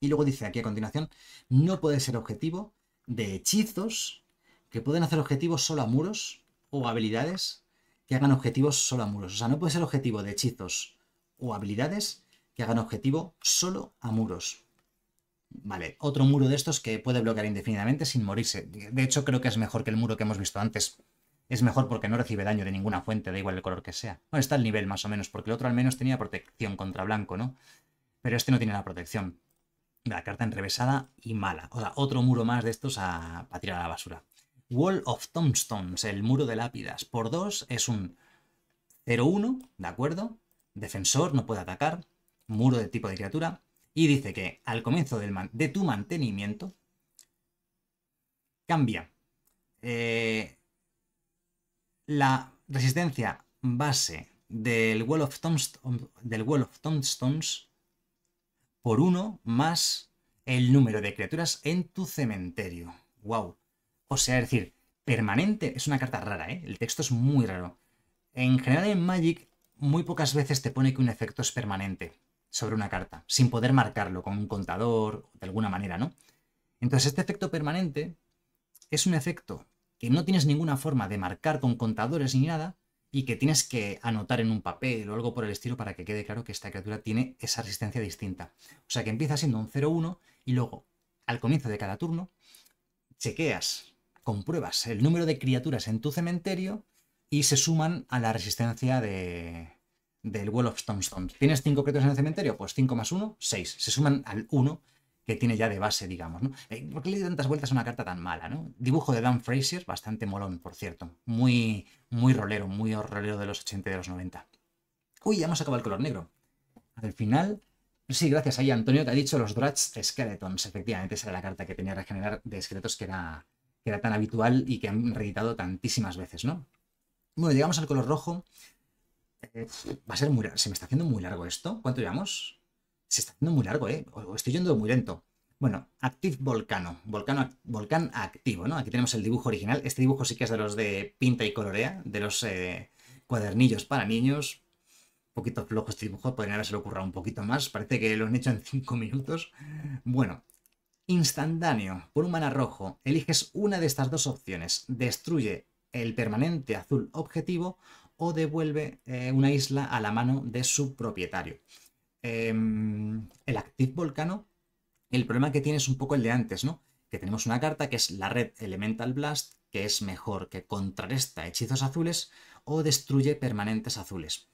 [SPEAKER 1] Y luego dice aquí a continuación, no puede ser objetivo de hechizos que pueden hacer objetivos solo a muros o habilidades que hagan objetivos solo a muros. O sea, no puede ser objetivo de hechizos o habilidades que hagan objetivo solo a muros. Vale, otro muro de estos que puede bloquear indefinidamente sin morirse. De hecho, creo que es mejor que el muro que hemos visto antes. Es mejor porque no recibe daño de ninguna fuente, da igual el color que sea. Bueno, está el nivel más o menos, porque el otro al menos tenía protección contra blanco, ¿no? Pero este no tiene la protección. La carta enrevesada y mala. O sea, otro muro más de estos a, tirar a la basura. Wall of Tombstones, el muro de lápidas. Por 2 es un 0-1, ¿de acuerdo? Defensor, no puede atacar. Muro de tipo de criatura. Y dice que al comienzo del de tu mantenimiento, cambia eh, la resistencia base del Wall of Tombstones, del Wall of Tombstones por uno más el número de criaturas en tu cementerio. ¡Wow! O sea, es decir, permanente es una carta rara, ¿eh? El texto es muy raro. En general en Magic muy pocas veces te pone que un efecto es permanente sobre una carta, sin poder marcarlo con un contador de alguna manera, ¿no? Entonces este efecto permanente es un efecto que no tienes ninguna forma de marcar con contadores ni nada, y que tienes que anotar en un papel o algo por el estilo para que quede claro que esta criatura tiene esa resistencia distinta. O sea que empieza siendo un 0-1 y luego, al comienzo de cada turno, chequeas, compruebas el número de criaturas en tu cementerio y se suman a la resistencia de, del Wall of Stones. ¿Tienes 5 criaturas en el cementerio? Pues 5 más 1, 6. Se suman al 1 que tiene ya de base, digamos, ¿no? Eh, ¿Por qué le di tantas vueltas a una carta tan mala, no? Dibujo de Dan Fraser, bastante molón, por cierto. Muy muy rolero, muy rolero de los 80 y de los 90. Uy, ya hemos acabado el color negro. Al final, sí, gracias ahí Antonio te ha dicho los Drats Skeletons. Efectivamente, esa era la carta que tenía Regenerar generar de esqueletos que era, era tan habitual y que han reeditado tantísimas veces, ¿no? Bueno, llegamos al color rojo. Eh, va a ser muy Se me está haciendo muy largo esto. ¿Cuánto llevamos? Se está haciendo muy largo, ¿eh? estoy yendo muy lento. Bueno, Active Volcano, volcán activo, ¿no? Aquí tenemos el dibujo original. Este dibujo sí que es de los de pinta y colorea, de los eh, cuadernillos para niños. Un poquito flojo este dibujo, podrían haberse lo un poquito más. Parece que lo han hecho en 5 minutos. Bueno, instantáneo, por un mana rojo, eliges una de estas dos opciones. Destruye el permanente azul objetivo o devuelve eh, una isla a la mano de su propietario. Em, el Active Volcano el problema que tiene es un poco el de antes, ¿no? Que tenemos una carta que es la red Elemental Blast, que es mejor, que Contraresta, hechizos azules o destruye permanentes azules.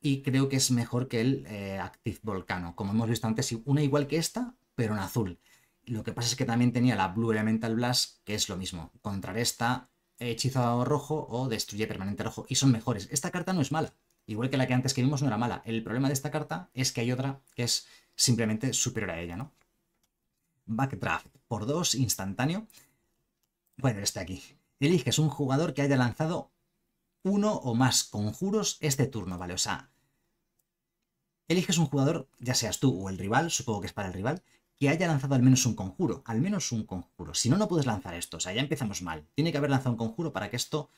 [SPEAKER 1] Y creo que es mejor que el eh, Active Volcano. Como hemos visto antes, una igual que esta, pero en azul. Lo que pasa es que también tenía la Blue Elemental Blast, que es lo mismo. Contrarresta hechizo rojo o destruye permanente rojo. Y son mejores. Esta carta no es mala. Igual que la que antes que vimos no era mala. El problema de esta carta es que hay otra que es simplemente superior a ella, ¿no? Backdraft por dos, instantáneo. Bueno, este aquí. Eliges un jugador que haya lanzado uno o más conjuros este turno, ¿vale? O sea, eliges un jugador, ya seas tú o el rival, supongo que es para el rival, que haya lanzado al menos un conjuro, al menos un conjuro. Si no, no puedes lanzar esto, o sea, ya empezamos mal. Tiene que haber lanzado un conjuro para que esto,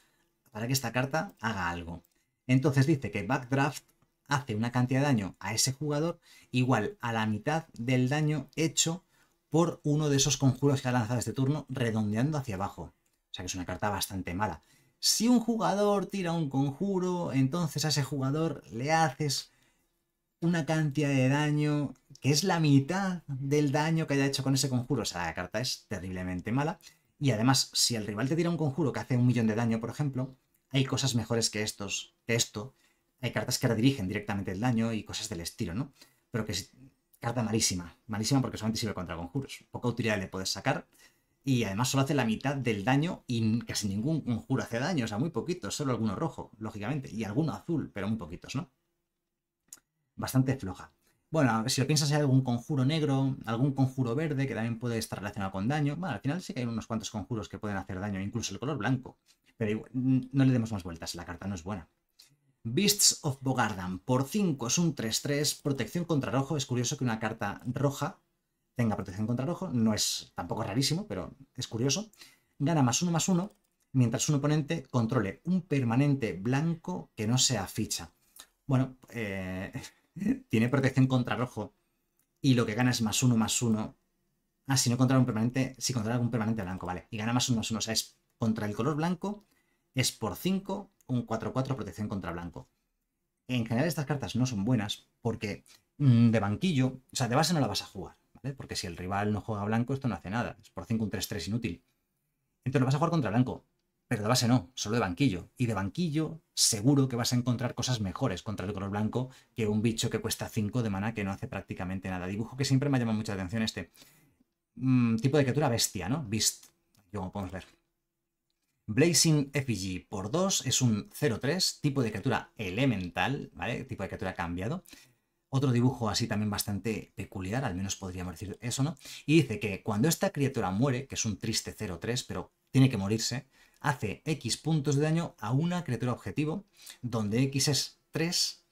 [SPEAKER 1] para que esta carta haga algo. Entonces dice que Backdraft hace una cantidad de daño a ese jugador igual a la mitad del daño hecho por uno de esos conjuros que ha lanzado este turno redondeando hacia abajo. O sea que es una carta bastante mala. Si un jugador tira un conjuro, entonces a ese jugador le haces una cantidad de daño que es la mitad del daño que haya hecho con ese conjuro. O sea, la carta es terriblemente mala. Y además, si el rival te tira un conjuro que hace un millón de daño, por ejemplo, hay cosas mejores que, estos, que esto. Hay cartas que redirigen directamente el daño y cosas del estilo, ¿no? Pero que si Carta malísima. Malísima porque solamente sirve contra conjuros. Poca utilidad le puedes sacar. Y además solo hace la mitad del daño y casi ningún conjuro hace daño. O sea, muy poquitos. Solo alguno rojo, lógicamente. Y alguno azul, pero muy poquitos, ¿no? Bastante floja. Bueno, si lo piensas, hay algún conjuro negro, algún conjuro verde que también puede estar relacionado con daño. Bueno, al final sí que hay unos cuantos conjuros que pueden hacer daño, incluso el color blanco. Pero no le demos más vueltas, la carta no es buena. Beasts of Bogardan. Por 5 es un 3-3, protección contra rojo. Es curioso que una carta roja tenga protección contra rojo. No es tampoco rarísimo, pero es curioso. Gana más uno más uno, mientras un oponente controle un permanente blanco que no sea ficha. Bueno, eh, tiene protección contra rojo y lo que gana es más uno más uno, Ah, si no controla un permanente, si controla un permanente blanco, vale. Y gana más uno más 1, o sea, es contra el color blanco es por 5 un 4-4 protección contra blanco. En general estas cartas no son buenas porque mm, de banquillo, o sea, de base no la vas a jugar, ¿vale? Porque si el rival no juega blanco esto no hace nada, es por 5 un 3-3 inútil. Entonces lo vas a jugar contra blanco, pero de base no, solo de banquillo. Y de banquillo seguro que vas a encontrar cosas mejores contra el color blanco que un bicho que cuesta 5 de mana que no hace prácticamente nada. Dibujo que siempre me llama mucha atención este. Mm, tipo de criatura bestia, ¿no? Beast, como podemos ver. Blazing Effigy por 2 es un 0-3, tipo de criatura elemental, ¿vale? Tipo de criatura cambiado. Otro dibujo así también bastante peculiar, al menos podríamos decir eso, ¿no? Y dice que cuando esta criatura muere, que es un triste 0-3, pero tiene que morirse, hace X puntos de daño a una criatura objetivo, donde X es 3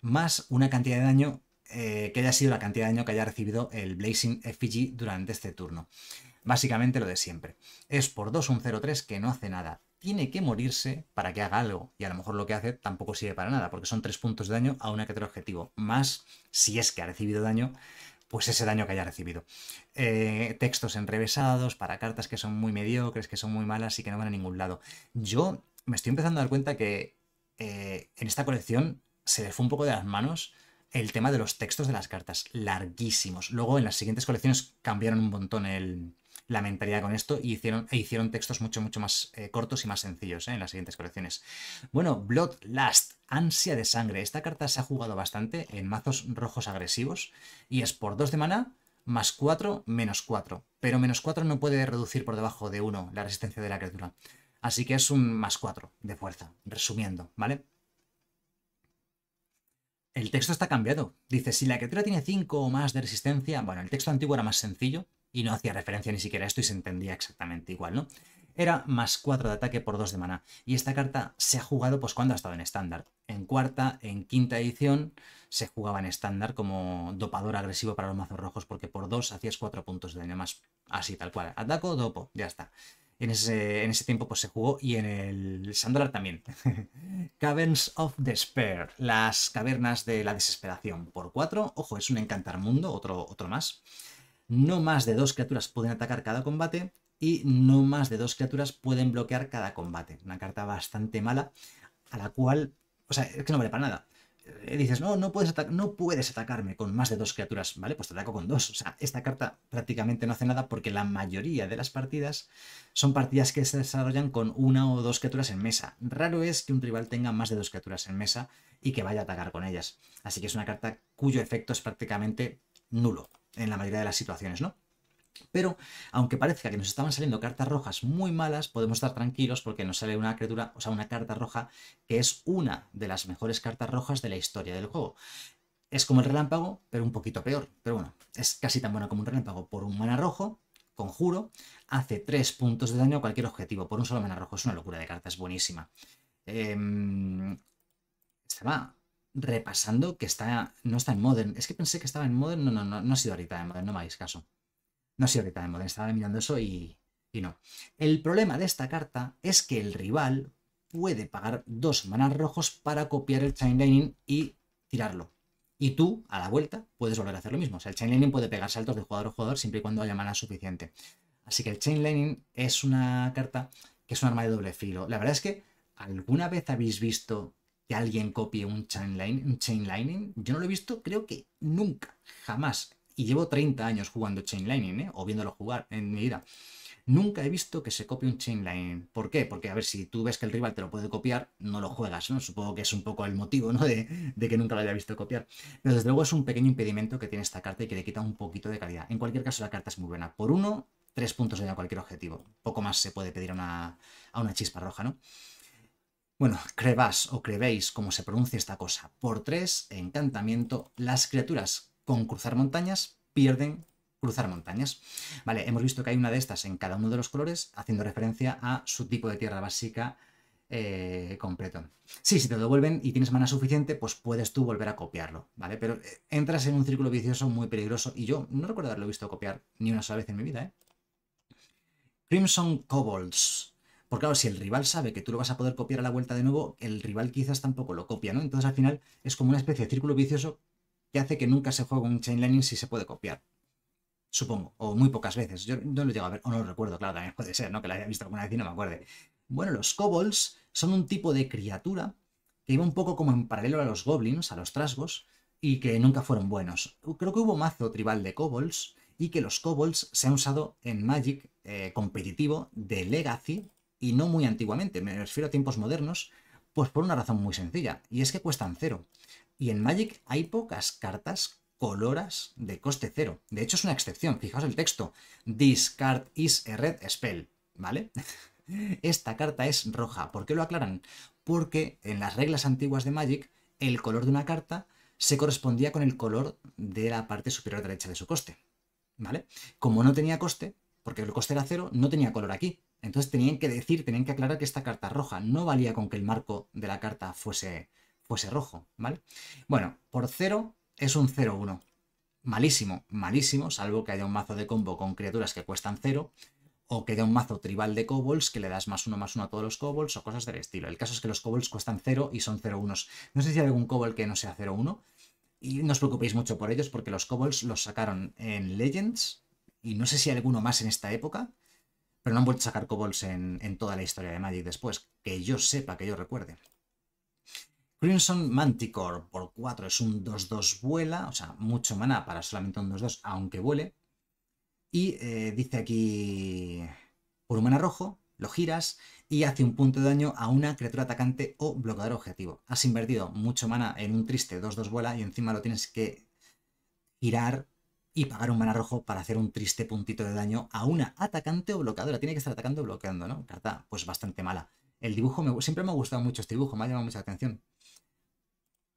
[SPEAKER 1] más una cantidad de daño eh, que haya sido la cantidad de daño que haya recibido el Blazing Effigy durante este turno. Básicamente lo de siempre. Es por 2 un 0 3 que no hace nada. Tiene que morirse para que haga algo. Y a lo mejor lo que hace tampoco sirve para nada, porque son 3 puntos de daño a una que otro objetivo. Más, si es que ha recibido daño, pues ese daño que haya recibido. Eh, textos enrevesados para cartas que son muy mediocres, que son muy malas y que no van a ningún lado. Yo me estoy empezando a dar cuenta que eh, en esta colección se le fue un poco de las manos el tema de los textos de las cartas, larguísimos. Luego en las siguientes colecciones cambiaron un montón el, la mentalidad con esto y hicieron, e hicieron textos mucho, mucho más eh, cortos y más sencillos eh, en las siguientes colecciones. Bueno, Bloodlust, Ansia de Sangre. Esta carta se ha jugado bastante en mazos rojos agresivos y es por 2 de mana, más 4, menos 4. Pero menos 4 no puede reducir por debajo de 1 la resistencia de la criatura. Así que es un más 4 de fuerza, resumiendo, ¿vale? El texto está cambiado. Dice, si la criatura tiene 5 o más de resistencia, bueno, el texto antiguo era más sencillo, y no hacía referencia ni siquiera a esto y se entendía exactamente igual, ¿no? Era más 4 de ataque por 2 de maná. Y esta carta se ha jugado pues cuando ha estado en estándar. En cuarta, en quinta edición, se jugaba en estándar como dopador agresivo para los mazos rojos porque por 2 hacías 4 puntos de daño más. Así, tal cual. Ataco, dopo, ya está. En ese, en ese, tiempo pues, se jugó y en el Sandolar también. Caverns of Despair, las cavernas de la desesperación. Por 4, ojo, es un encantar mundo, otro, otro más no más de dos criaturas pueden atacar cada combate y no más de dos criaturas pueden bloquear cada combate. Una carta bastante mala a la cual, o sea, es que no vale para nada. Eh, dices, no, no puedes, no puedes atacarme con más de dos criaturas, ¿vale? Pues te ataco con dos. O sea, esta carta prácticamente no hace nada porque la mayoría de las partidas son partidas que se desarrollan con una o dos criaturas en mesa. Raro es que un rival tenga más de dos criaturas en mesa y que vaya a atacar con ellas. Así que es una carta cuyo efecto es prácticamente nulo en la mayoría de las situaciones, ¿no? Pero, aunque parezca que nos estaban saliendo cartas rojas muy malas, podemos estar tranquilos porque nos sale una criatura, o sea, una carta roja que es una de las mejores cartas rojas de la historia del juego. Es como el relámpago, pero un poquito peor. Pero bueno, es casi tan bueno como un relámpago por un mana rojo, conjuro, hace 3 puntos de daño a cualquier objetivo por un solo mana rojo. Es una locura de carta, es buenísima. Em, se va repasando que está, no está en Modern. Es que pensé que estaba en Modern. No, no, no, no ha sido ahorita en eh, Modern, no me hagáis caso. No ha sido ahorita en eh, Modern, estaba mirando eso y, y no. El problema de esta carta es que el rival puede pagar dos manas rojos para copiar el Chain lightning y tirarlo. Y tú, a la vuelta, puedes volver a hacer lo mismo. O sea, el Chain Lightning puede pegar saltos de jugador a jugador siempre y cuando haya mana suficiente. Así que el Chain lightning es una carta que es un arma de doble filo. La verdad es que, ¿alguna vez habéis visto que alguien copie un chain, lining, yo no lo he visto, creo que nunca, jamás. Y llevo 30 años jugando chain lining, ¿eh? o viéndolo jugar en mi vida. Nunca he visto que se copie un chain lining. ¿Por qué? Porque, a ver, si tú ves que el rival te lo puede copiar, no lo juegas, ¿no? Supongo que es un poco el motivo, ¿no? De, que nunca lo haya visto copiar. Pero desde luego es un pequeño impedimento que tiene esta carta y que le quita un poquito de calidad. En cualquier caso, la carta es muy buena. Por uno, tres puntos de cualquier objetivo. Poco más se puede pedir a una chispa roja, ¿no? bueno, crevas o crevéis, como se pronuncia esta cosa, por tres, encantamiento, las criaturas con cruzar montañas pierden cruzar montañas. Vale, hemos visto que hay una de estas en cada uno de los colores, haciendo referencia a su tipo de tierra básica eh, completo. Sí, si te lo devuelven y tienes mana suficiente, pues puedes tú volver a copiarlo, ¿vale? Pero eh, entras en un círculo vicioso muy peligroso y yo no recuerdo haberlo visto copiar ni una sola vez en mi vida, ¿eh? Crimson Kobolds. Porque claro, si el rival sabe que tú lo vas a poder copiar a la vuelta de nuevo, el rival quizás tampoco lo copia, ¿no? Entonces al final es como una especie de círculo vicioso que hace que nunca se juegue un chain si se puede copiar. Supongo, o muy pocas veces. Yo no lo llego a ver, o no lo recuerdo, claro, también puede ser, ¿no? Que la haya visto alguna vez y no me acuerde. Bueno, los kobolds son un tipo de criatura que iba un poco como en paralelo a los goblins, a los trasgos, y que nunca fueron buenos. Creo que hubo mazo tribal de kobolds y que los kobolds se han usado en Magic eh, competitivo de Legacy y no muy antiguamente, me refiero a tiempos modernos, pues por una razón muy sencilla, y es que cuestan cero. Y en Magic hay pocas cartas coloras de coste cero. De hecho, es una excepción. Fijaos el texto. This card is a red spell. ¿Vale? Esta carta es roja. ¿Por qué lo aclaran? Porque en las reglas antiguas de Magic, el color de una carta se correspondía con el color de la parte superior derecha de su coste. ¿Vale? Como no tenía coste, porque el coste era cero, no tenía color aquí. Entonces tenían que decir, tenían que aclarar que esta carta roja no valía con que el marco de la carta fuese, fuese rojo, ¿vale? Bueno, por 0 es un 0-1. Malísimo, malísimo, salvo que haya un mazo de combo con criaturas que cuestan 0 o que haya un mazo tribal de kobolds que le das más uno más uno a todos los kobolds o cosas del estilo. El caso es que los kobolds cuestan 0 y son 0-1. No sé si hay algún kobold que no sea 0-1 y no os preocupéis mucho por ellos porque los kobolds los sacaron en Legends y no sé si hay alguno más en esta época. Pero no han vuelto a sacar Cobolds en, toda la historia de Magic después, que yo sepa, que yo recuerde. Crimson Manticore por 4 es un 2-2 vuela, o sea, mucho mana para solamente un 2-2, aunque vuele. Y eh, dice aquí, por un rojo, lo giras y hace un punto de daño a una criatura atacante o bloqueador objetivo. Has invertido mucho mana en un triste 2-2 vuela y encima lo tienes que girar y pagar un mana rojo para hacer un triste puntito de daño a una atacante o bloqueadora. Tiene que estar atacando o bloqueando, ¿no? Carta, pues bastante mala. El dibujo, siempre me ha gustado mucho este dibujo, me ha llamado mucha atención.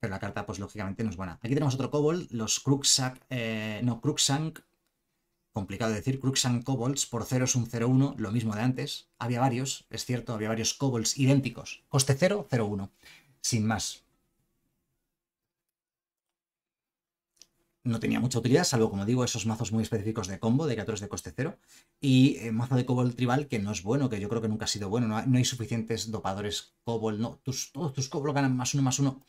[SPEAKER 1] Pero la carta, pues lógicamente no es buena. Aquí tenemos otro kobold, los Cruxac, eh, no, kruxank complicado de decir, Cruxank Kobolds, por 0 es un 0-1, lo mismo de antes. Había varios, es cierto, había varios kobolds idénticos. Coste 0, 0-1, sin más. no tenía mucha utilidad, salvo, como digo, esos mazos muy específicos de combo, de criaturas de coste cero, y eh, mazo de Cobol Tribal, que no es bueno, que yo creo que nunca ha sido bueno, no, hay suficientes dopadores Cobol, no, tus, todos tus Cobol ganan más uno, más uno,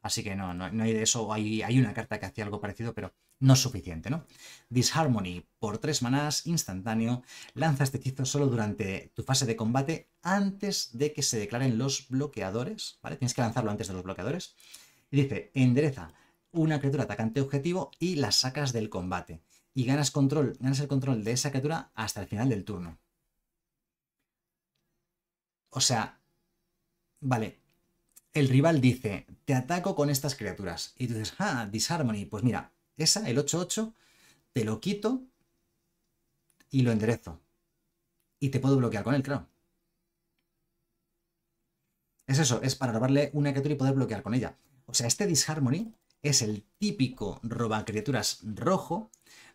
[SPEAKER 1] así que no, no, hay de eso, hay, hay, una carta que hacía algo parecido, pero no es suficiente, ¿no? Disharmony, por tres manás, instantáneo, lanza este hechizo solo durante tu fase de combate, antes de que se declaren los bloqueadores, ¿vale? Tienes que lanzarlo antes de los bloqueadores, y dice, endereza una criatura atacante objetivo y la sacas del combate. Y ganas control, ganas el control de esa criatura hasta el final del turno. O sea, vale, el rival dice, te ataco con estas criaturas. Y tú dices, ah, Disharmony, pues mira, esa, el 8-8, te lo quito y lo enderezo. Y te puedo bloquear con él, claro. Es eso, es para robarle una criatura y poder bloquear con ella. O sea, este Disharmony es el típico roba criaturas rojo,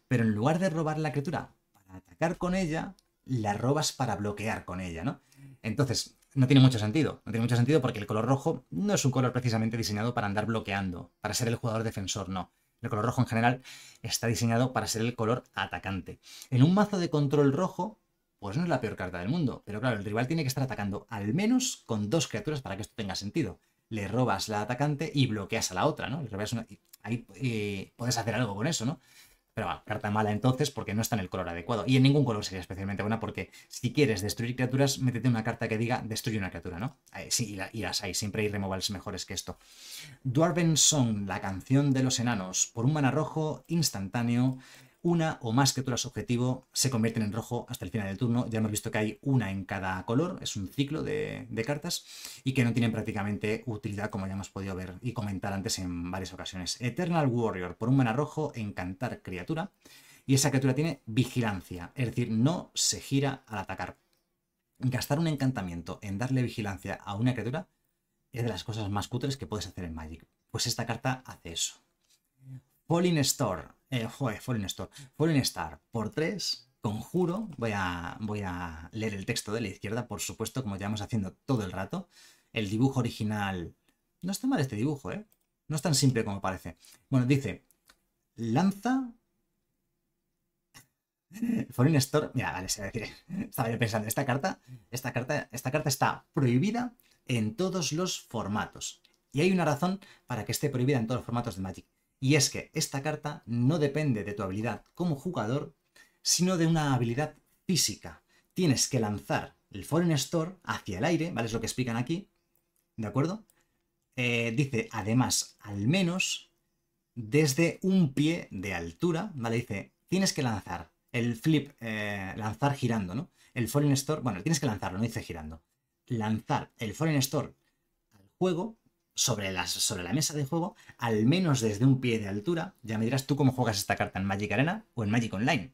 [SPEAKER 1] pero en lugar de robar la criatura para atacar con ella, la robas para bloquear con ella, ¿no? Entonces, no tiene mucho sentido. No tiene mucho sentido porque el color rojo no es un color precisamente diseñado para andar bloqueando, para ser el jugador defensor, no. El color rojo en general está diseñado para ser el color atacante. En un mazo de control rojo, pues no es la peor carta del mundo, pero claro, el rival tiene que estar atacando al menos con dos criaturas para que esto tenga sentido le robas la atacante y bloqueas a la otra, ¿no? Le robas una... Ahí eh, puedes hacer algo con eso, ¿no? Pero va, carta mala entonces porque no está en el color adecuado. Y en ningún color sería especialmente buena porque si quieres destruir criaturas, métete una carta que diga destruye una criatura, ¿no? sí, y, y, las hay, siempre hay removals mejores que esto. Dwarven Song, la canción de los enanos, por un mana rojo instantáneo, una o más criaturas objetivo se convierten en rojo hasta el final del turno. Ya hemos visto que hay una en cada color, es un ciclo de, cartas, y que no tienen prácticamente utilidad, como ya hemos podido ver y comentar antes en varias ocasiones. Eternal Warrior, por un mana rojo, encantar criatura, y esa criatura tiene vigilancia, es decir, no se gira al atacar. Gastar un encantamiento en darle vigilancia a una criatura es de las cosas más cutres que puedes hacer en Magic. Pues esta carta hace eso. Falling Store, eh, joder, Foreign Store. por 3, conjuro. Voy a, voy a leer el texto de la izquierda, por supuesto, como llevamos haciendo todo el rato. El dibujo original... No está mal este dibujo, ¿eh? No es tan simple como parece. Bueno, dice, lanza... Foreign Store, mira, vale, se decir, estaba yo pensando, esta carta, esta carta, esta carta está prohibida en todos los formatos. Y hay una razón para que esté prohibida en todos los formatos de Magic. Y es que esta carta no depende de tu habilidad como jugador, sino de una habilidad física. Tienes que lanzar el Foreign Store hacia el aire, ¿vale? Es lo que explican aquí, ¿de acuerdo? Eh, dice, además, al menos desde un pie de altura, ¿vale? Dice, tienes que lanzar el flip, eh, lanzar girando, ¿no? El Foreign Store, bueno, tienes que lanzarlo, no dice girando. Lanzar el Foreign Store al juego sobre, sobre la mesa de juego, al menos desde un pie de altura. Ya me dirás tú cómo juegas esta carta en Magic Arena o en Magic Online.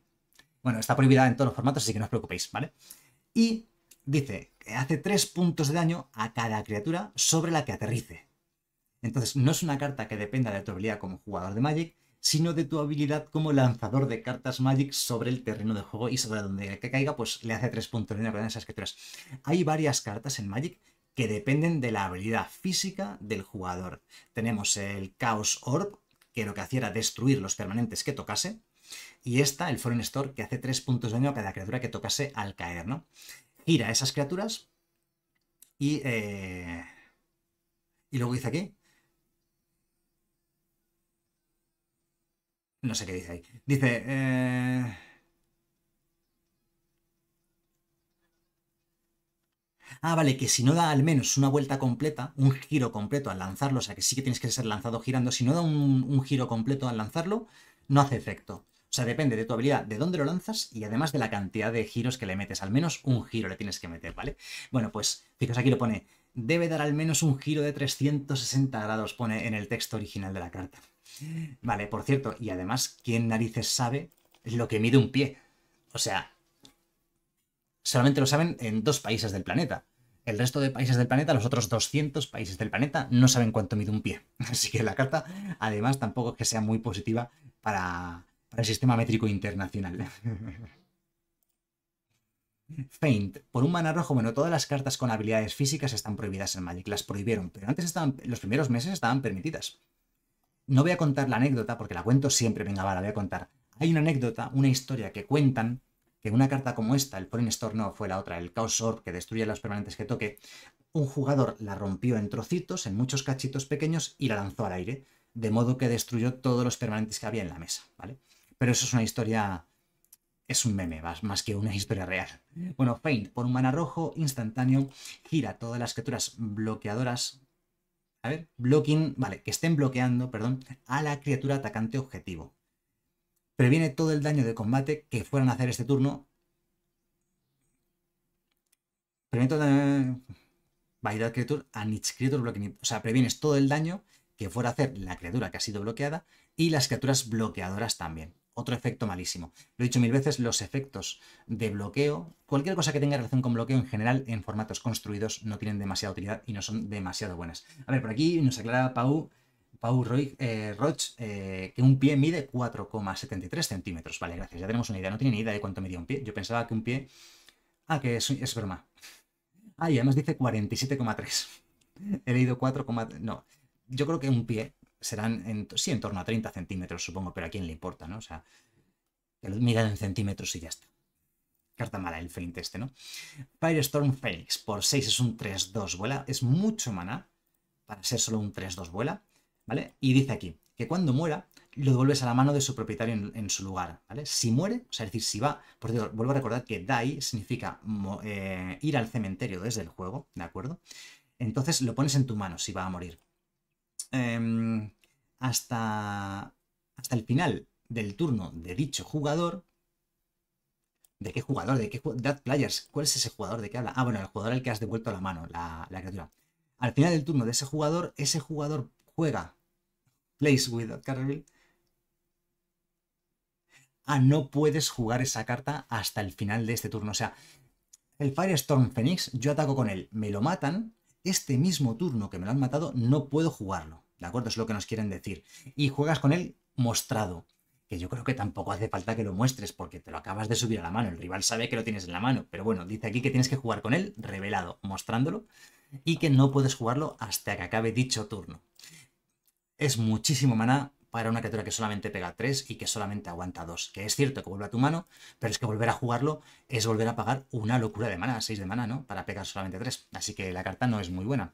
[SPEAKER 1] Bueno, está prohibida en todos los formatos, así que no os preocupéis, ¿vale? Y dice que hace 3 puntos de daño a cada criatura sobre la que aterrice. Entonces, no es una carta que dependa de tu habilidad como jugador de Magic, sino de tu habilidad como lanzador de cartas Magic sobre el terreno de juego y sobre donde caiga, pues le hace 3 puntos de daño a esas criaturas. Hay varias cartas en Magic que dependen de la habilidad física del jugador. Tenemos el Chaos Orb, que lo que hacía era destruir los permanentes que tocase, y esta, el Foreign Store, que hace 3 puntos de daño a cada criatura que tocase al caer, ¿no? Gira esas criaturas y... Eh, y luego dice aquí... No sé qué dice ahí. Dice... Eh, Ah, vale, que si no da al menos una vuelta completa, un giro completo al lanzarlo, o sea que sí que tienes que ser lanzado girando, si no da un, giro completo al lanzarlo, no hace efecto. O sea, depende de tu habilidad, de dónde lo lanzas y además de la cantidad de giros que le metes. Al menos un giro le tienes que meter, ¿vale? Bueno, pues fíjate, aquí lo pone. Debe dar al menos un giro de 360 grados, pone en el texto original de la carta. Vale, por cierto, y además, ¿quién narices sabe lo que mide un pie? O sea, solamente lo saben en dos países del planeta. El resto de países del planeta, los otros 200 países del planeta, no saben cuánto mide un pie. Así que la carta, además, tampoco es que sea muy positiva para, el sistema métrico internacional. Feint. Por un mana rojo, bueno, todas las cartas con habilidades físicas están prohibidas en Magic. Las prohibieron, pero antes estaban, los primeros meses estaban permitidas. No voy a contar la anécdota porque la cuento siempre. Venga, va, la voy a contar. Hay una anécdota, una historia que cuentan que una carta como esta, el Foreign Store no fue la otra, el Chaos Orb que destruye los permanentes que toque, un jugador la rompió en trocitos, en muchos cachitos pequeños y la lanzó al aire, de modo que destruyó todos los permanentes que había en la mesa, ¿vale? Pero eso es una historia... Es un meme, más, que una historia real. Bueno, Feint, por un mana rojo, instantáneo, gira todas las criaturas bloqueadoras a ver, blocking, vale, que estén bloqueando, perdón, a la criatura atacante objetivo previene todo el daño de combate que fueran a hacer este turno. Previene todo el daño... a creature O sea, previenes todo el daño que fuera a hacer la criatura que ha sido bloqueada y las criaturas bloqueadoras también. Otro efecto malísimo. Lo he dicho mil veces, los efectos de bloqueo, cualquier cosa que tenga relación con bloqueo en general en formatos construidos no tienen demasiada utilidad y no son demasiado buenas. A ver, por aquí nos aclara Pau Paul Roy, eh, eh, que un pie mide 4,73 centímetros. Vale, gracias, ya tenemos una idea. No tiene ni idea de cuánto medía un pie. Yo pensaba que un pie... Ah, que es, es broma. Ah, y además dice 47,3. He leído 4, no. Yo creo que un pie serán, en, sí, en torno a 30 centímetros, supongo, pero a quién le importa, ¿no? O sea, que lo midan en centímetros y ya está. Carta mala el Flint este, ¿no? Firestorm Phoenix por 6 es un 3-2 vuela. Es mucho maná para ser solo un 3-2 vuela. Y dice aquí que cuando muera lo devuelves a la mano de su propietario en, su lugar, Si muere, o sea, es decir, si va, por cierto, vuelvo a recordar que die significa eh, ir al cementerio desde el juego, ¿de acuerdo? Entonces lo pones en tu mano si va a morir. Em, hasta, hasta el final del turno de dicho jugador, ¿De qué jugador? ¿De qué Dead Players? ¿Cuál es ese jugador? ¿De qué habla? Ah, bueno, el jugador al que has devuelto la mano, la criatura. Al final del turno de ese jugador, ese jugador juega Place with that Ah, no puedes jugar esa carta hasta el final de este turno. O sea, el Firestorm Phoenix, yo ataco con él, me lo matan, este mismo turno que me lo han matado, no puedo jugarlo. ¿De acuerdo? Es lo que nos quieren decir. Y juegas con él mostrado. Que yo creo que tampoco hace falta que lo muestres porque te lo acabas de subir a la mano. El rival sabe que lo tienes en la mano. Pero bueno, dice aquí que tienes que jugar con él revelado, mostrándolo. Y que no puedes jugarlo hasta que acabe dicho turno es muchísimo maná para una criatura que solamente pega 3 y que solamente aguanta 2. Que es cierto que vuelve a tu mano, pero es que volver a jugarlo es volver a pagar una locura de mana, 6 de mana, ¿no? Para pegar solamente 3. Así que la carta no es muy buena.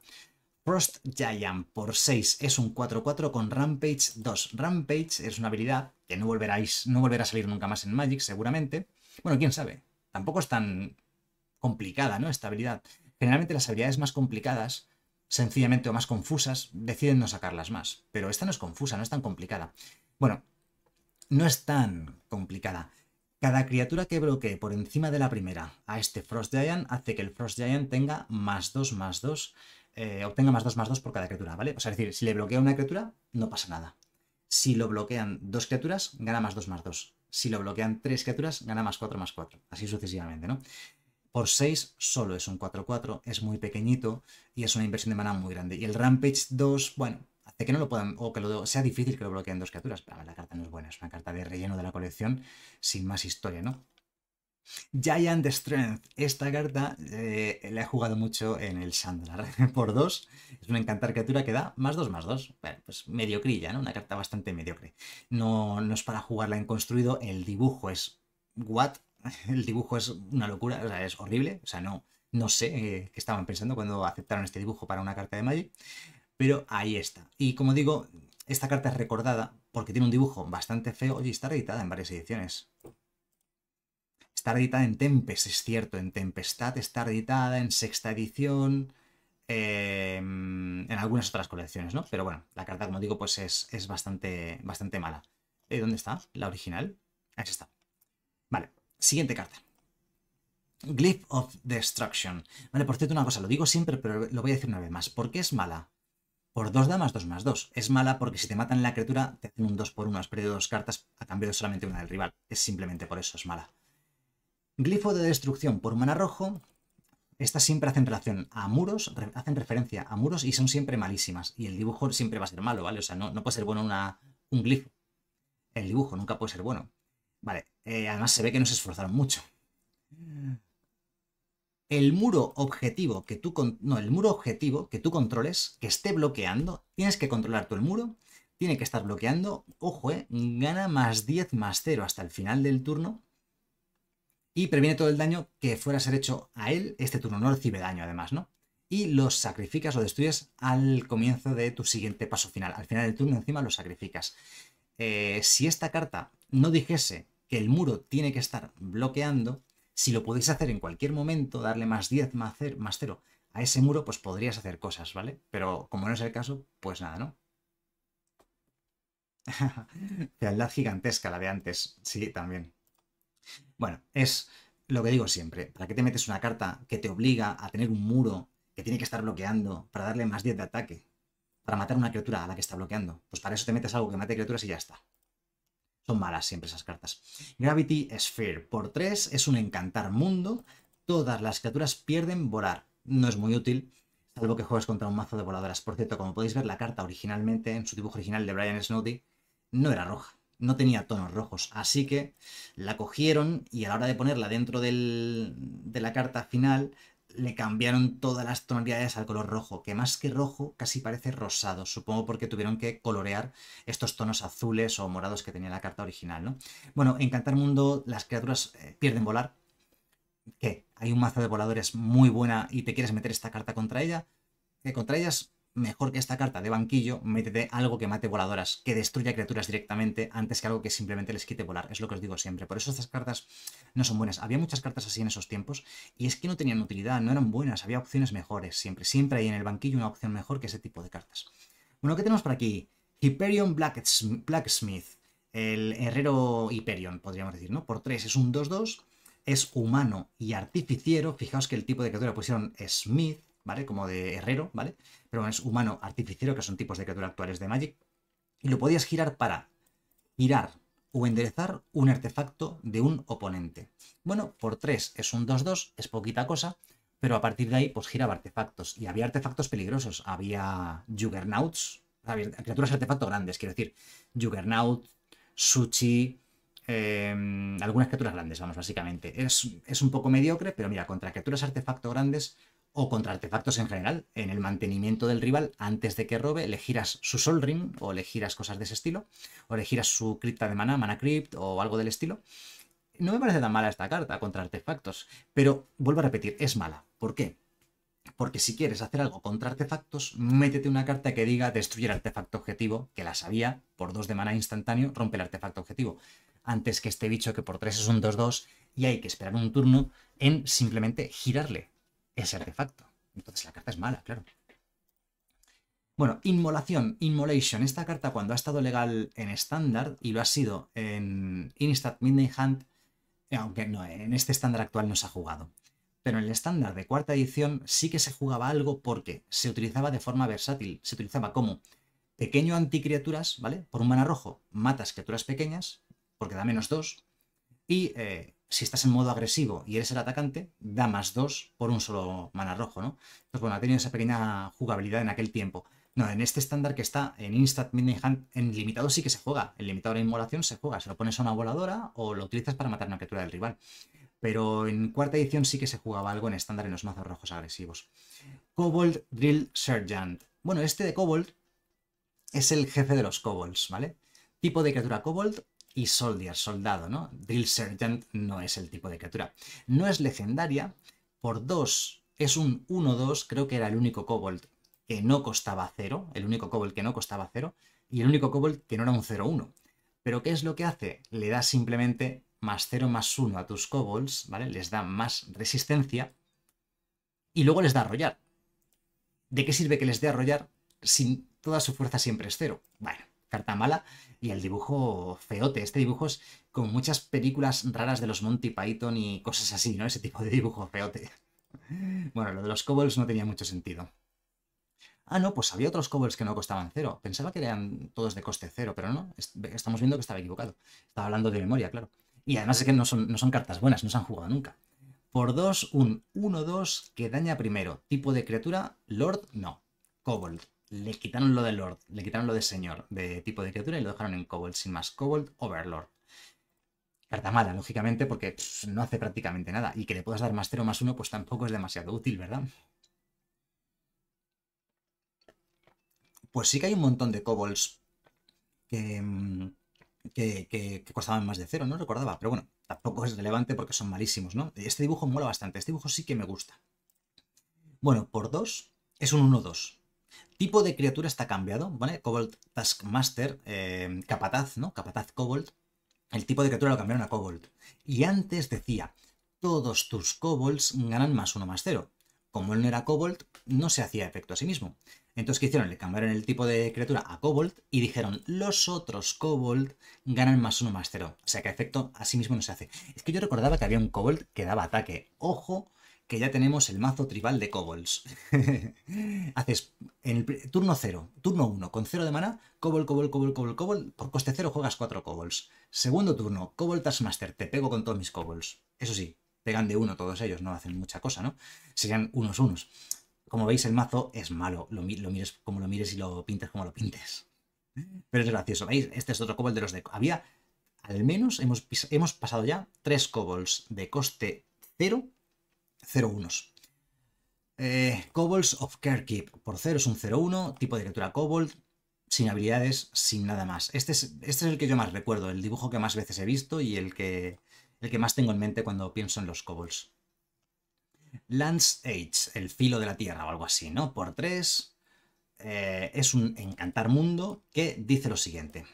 [SPEAKER 1] Frost Giant por 6 es un 4-4 con Rampage 2. Rampage es una habilidad que no, no volverá a salir nunca más en Magic, seguramente. Bueno, quién sabe. Tampoco es tan complicada, ¿no? Esta habilidad. Generalmente las habilidades más complicadas sencillamente o más confusas, deciden no sacarlas más. Pero esta no es confusa, no es tan complicada. Bueno, no es tan complicada. Cada criatura que bloquee por encima de la primera a este Frost Giant hace que el Frost Giant tenga más 2, más 2, eh, obtenga más 2, más 2 por cada criatura, ¿vale? O sea, es decir, si le bloquea una criatura, no pasa nada. Si lo bloquean dos criaturas, gana más 2, más 2. Si lo bloquean tres criaturas, gana más 4, más 4. Así sucesivamente, ¿no? Por 6 solo es un 4-4, es muy pequeñito y es una inversión de mana muy grande. Y el Rampage 2, bueno, hace que no lo puedan, o que sea difícil que lo bloqueen dos criaturas. Pero la carta no es buena, es una carta de relleno de la colección sin más historia, ¿no? Giant Strength. Esta carta eh, la he jugado mucho en el Shandlar por 2. Es una encantar criatura que da más 2 más 2. Bueno, pues mediocrilla, ¿no? Una carta bastante mediocre. No, no es para jugarla en construido. El dibujo es what el dibujo es una locura, o sea, es horrible, o sea, no, no sé eh, qué estaban pensando cuando aceptaron este dibujo para una carta de Magic, pero ahí está. Y como digo, esta carta es recordada porque tiene un dibujo bastante feo y está editada en varias ediciones. Está editada en Tempest, es cierto, en Tempestad está editada en sexta edición, em, en algunas otras colecciones, ¿no? Pero bueno, la carta, como digo, pues es, bastante, bastante mala. Eh, ¿Dónde está? ¿La original? Ahí está. Siguiente carta. Glyph of Destruction. Vale, por cierto, una cosa, lo digo siempre, pero lo voy a decir una vez más. ¿Por qué es mala? Por dos damas, dos más dos. Es mala porque si te matan la criatura, te hacen un 2 por 1 has perdido dos cartas a cambio de solamente una del rival. Es simplemente por eso, es mala. Glifo de destrucción por mana rojo. Estas siempre hacen relación a muros, hacen referencia a muros y son siempre malísimas. Y el dibujo siempre va a ser malo, ¿vale? O sea, no, no puede ser bueno una, un glifo. El dibujo nunca puede ser bueno. Vale, eh, además se ve que no se esforzaron mucho. El muro objetivo que tú el muro objetivo que tú controles, que esté bloqueando, tienes que controlar tú el muro, tiene que estar bloqueando, ojo, eh, gana más 10 más 0 hasta el final del turno y previene todo el daño que fuera a ser hecho a él este turno, no recibe daño además, ¿no? Y los sacrificas o destruyes al comienzo de tu siguiente paso final, al final del turno encima lo sacrificas. Eh, si esta carta no dijese que el muro tiene que estar bloqueando, si lo podéis hacer en cualquier momento, darle más 10, más 0, más a ese muro, pues podrías hacer cosas, ¿vale? Pero como no es el caso, pues nada, ¿no? Fealdad gigantesca, la de antes. Sí, también. Bueno, es lo que digo siempre. ¿Para qué te metes una carta que te obliga a tener un muro que tiene que estar bloqueando para darle más 10 de ataque? Para matar una criatura a la que está bloqueando. Pues para eso te metes algo que mate criaturas y ya está. Son malas siempre esas cartas. Gravity Sphere. Por 3 es un encantar mundo. Todas las criaturas pierden volar. No es muy útil, salvo que juegues contra un mazo de voladoras. Por cierto, como podéis ver, la carta originalmente, en su dibujo original de Brian Snowdy, no era roja. No tenía tonos rojos. Así que la cogieron y a la hora de ponerla dentro de la carta final, le cambiaron todas las tonalidades al color rojo, que más que rojo casi parece rosado, supongo porque tuvieron que colorear estos tonos azules o morados que tenía la carta original, ¿no? Bueno, en Cantar Mundo las criaturas eh, pierden volar, ¿Qué? hay un mazo de voladores muy buena y te quieres meter esta carta contra ella, que contra ellas mejor que esta carta de banquillo, métete algo que mate voladoras, que destruya criaturas directamente, antes que algo que simplemente les quite volar. Es lo que os digo siempre. Por eso estas cartas no son buenas. Había muchas cartas así en esos tiempos y es que no tenían utilidad, no eran buenas, había opciones mejores siempre. Siempre hay en el banquillo una opción mejor que ese tipo de cartas. Bueno, ¿qué tenemos por aquí? Hyperion Blacksmith, el herrero Hyperion, podríamos decir, ¿no? Por 3 es un 2-2, es humano y artificiero. Fijaos que el tipo de criatura pusieron Smith, ¿vale? Como de herrero, ¿vale? Pero es humano artificiero, que son tipos de criaturas actuales de Magic. Y lo podías girar para girar o enderezar un artefacto de un oponente. Bueno, por 3 es un 2-2, es poquita cosa, pero a partir de ahí pues giraba artefactos. Y había artefactos peligrosos, había juggernauts, había criaturas artefacto grandes, quiero decir, juggernaut, Suchi. Em, algunas criaturas grandes, vamos, básicamente. Es, es, un poco mediocre, pero mira, contra criaturas artefacto grandes o contra artefactos en general. En el mantenimiento del rival, antes de que robe, le giras su Sol Ring o le giras cosas de ese estilo, o le giras su cripta de mana, mana crypt o algo del estilo. No me parece tan mala esta carta contra artefactos, pero vuelvo a repetir, es mala. ¿Por qué? Porque si quieres hacer algo contra artefactos, métete una carta que diga destruir artefacto objetivo, que la sabía, por 2 de mana instantáneo, rompe el artefacto objetivo. Antes que este bicho que por 3 es un 2-2 y hay que esperar un turno en simplemente girarle ese artefacto. Entonces la carta es mala, claro. Bueno, Inmolación, Inmolation. Esta carta cuando ha estado legal en estándar y lo ha sido en Instant Midnight Hunt, eh, aunque no, en este estándar actual no se ha jugado. Pero en el estándar de cuarta edición sí que se jugaba algo porque se utilizaba de forma versátil. Se utilizaba como pequeño anticriaturas, ¿vale? Por un mana rojo matas criaturas pequeñas, porque da menos dos. Y eh, si estás en modo agresivo y eres el atacante, da más 2 por un solo mana rojo, ¿no? Entonces, bueno, ha tenido esa pequeña jugabilidad en aquel tiempo. No, en este estándar que está en Instant Midnight Hunt, en limitado sí que se juega. En limitado de inmolación se juega. Se lo pones a una voladora o lo utilizas para matar una criatura del rival. Pero en cuarta edición sí que se jugaba algo en estándar en los mazos rojos agresivos. Cobalt Drill Sergeant. Bueno, este de Cobalt es el jefe de los Cobolds, ¿vale? Tipo de criatura Cobalt y soldier, soldado, ¿no? Drill Sergeant no es el tipo de criatura. No es legendaria, por 2 es un 1-2, creo que era el único kobold que no costaba 0, el único kobold que no costaba 0, y el único kobold que no era un 0-1. Pero ¿qué es lo que hace? Le da simplemente más 0 más 1 a tus kobolds, ¿vale? Les da más resistencia y luego les da arrollar. ¿De qué sirve que les dé arrollar si toda su fuerza siempre es 0? Bueno, carta mala y el dibujo feote. Este dibujo es como muchas películas raras de los Monty Python y cosas así, ¿no? Ese tipo de dibujo feote. Bueno, lo de los kobolds no tenía mucho sentido. Ah, no, pues había otros kobolds que no costaban cero. Pensaba que eran todos de coste cero, pero no. Estamos viendo que estaba equivocado. Estaba hablando de memoria, claro. Y además es que no son, no son cartas buenas, no se han jugado nunca. Por 2, un 1-2 que daña primero. Tipo de criatura, Lord, no. Kobold le quitaron lo de Lord, le quitaron lo de Señor, de tipo de criatura, y lo dejaron en Cobalt, sin más. Cobalt Overlord. Carta mala, lógicamente, porque no hace prácticamente nada. Y que le puedas dar más 0 más 1, pues tampoco es demasiado útil, ¿verdad? Pues sí que hay un montón de kobolds mm, que, que, costaban más de 0, no recordaba. Pero bueno, tampoco es relevante porque son malísimos, ¿no? Este dibujo mola bastante, este dibujo sí que me gusta. Bueno, por 2 es un 1-2. Tipo de criatura está cambiado, ¿vale? Cobalt Taskmaster, eh, Capataz, ¿no? Capataz Cobalt. El tipo de criatura lo cambiaron a Cobalt. Y antes decía, todos tus Kobolds ganan más uno más cero. Como él no era Cobalt, no se hacía efecto a sí mismo. Entonces, ¿qué hicieron? Le cambiaron el tipo de criatura a Cobalt y dijeron, los otros Cobalt ganan más uno más cero. O sea que efecto a sí mismo no se hace. Es que yo recordaba que había un Cobalt que daba ataque. Ojo, que ya tenemos el mazo tribal de kobolds. Haces en el turno 0, turno 1, con 0 de mana, kobold, kobold, kobold, kobold, kobold, por coste 0 juegas 4 kobolds. Segundo turno, kobold Taskmaster, te pego con todos mis kobolds. Eso sí, pegan de uno todos ellos, no hacen mucha cosa, ¿no? Serían unos unos. Como veis, el mazo es malo, lo, mires como lo mires y lo pintes como lo pintes. Pero es gracioso, ¿veis? Este es otro kobold de los de... Había, al menos, hemos, hemos pasado ya 3 kobolds de coste 0 0 1 cobolds of Carekeep, por 0 es un 0-1, tipo de criatura cobold sin habilidades, sin nada más. Este es, este es el que yo más recuerdo, el dibujo que más veces he visto y el que, el que más tengo en mente cuando pienso en los cobolds Lance Age, el filo de la tierra o algo así, ¿no? Por 3 eh, es un encantar mundo que dice lo siguiente.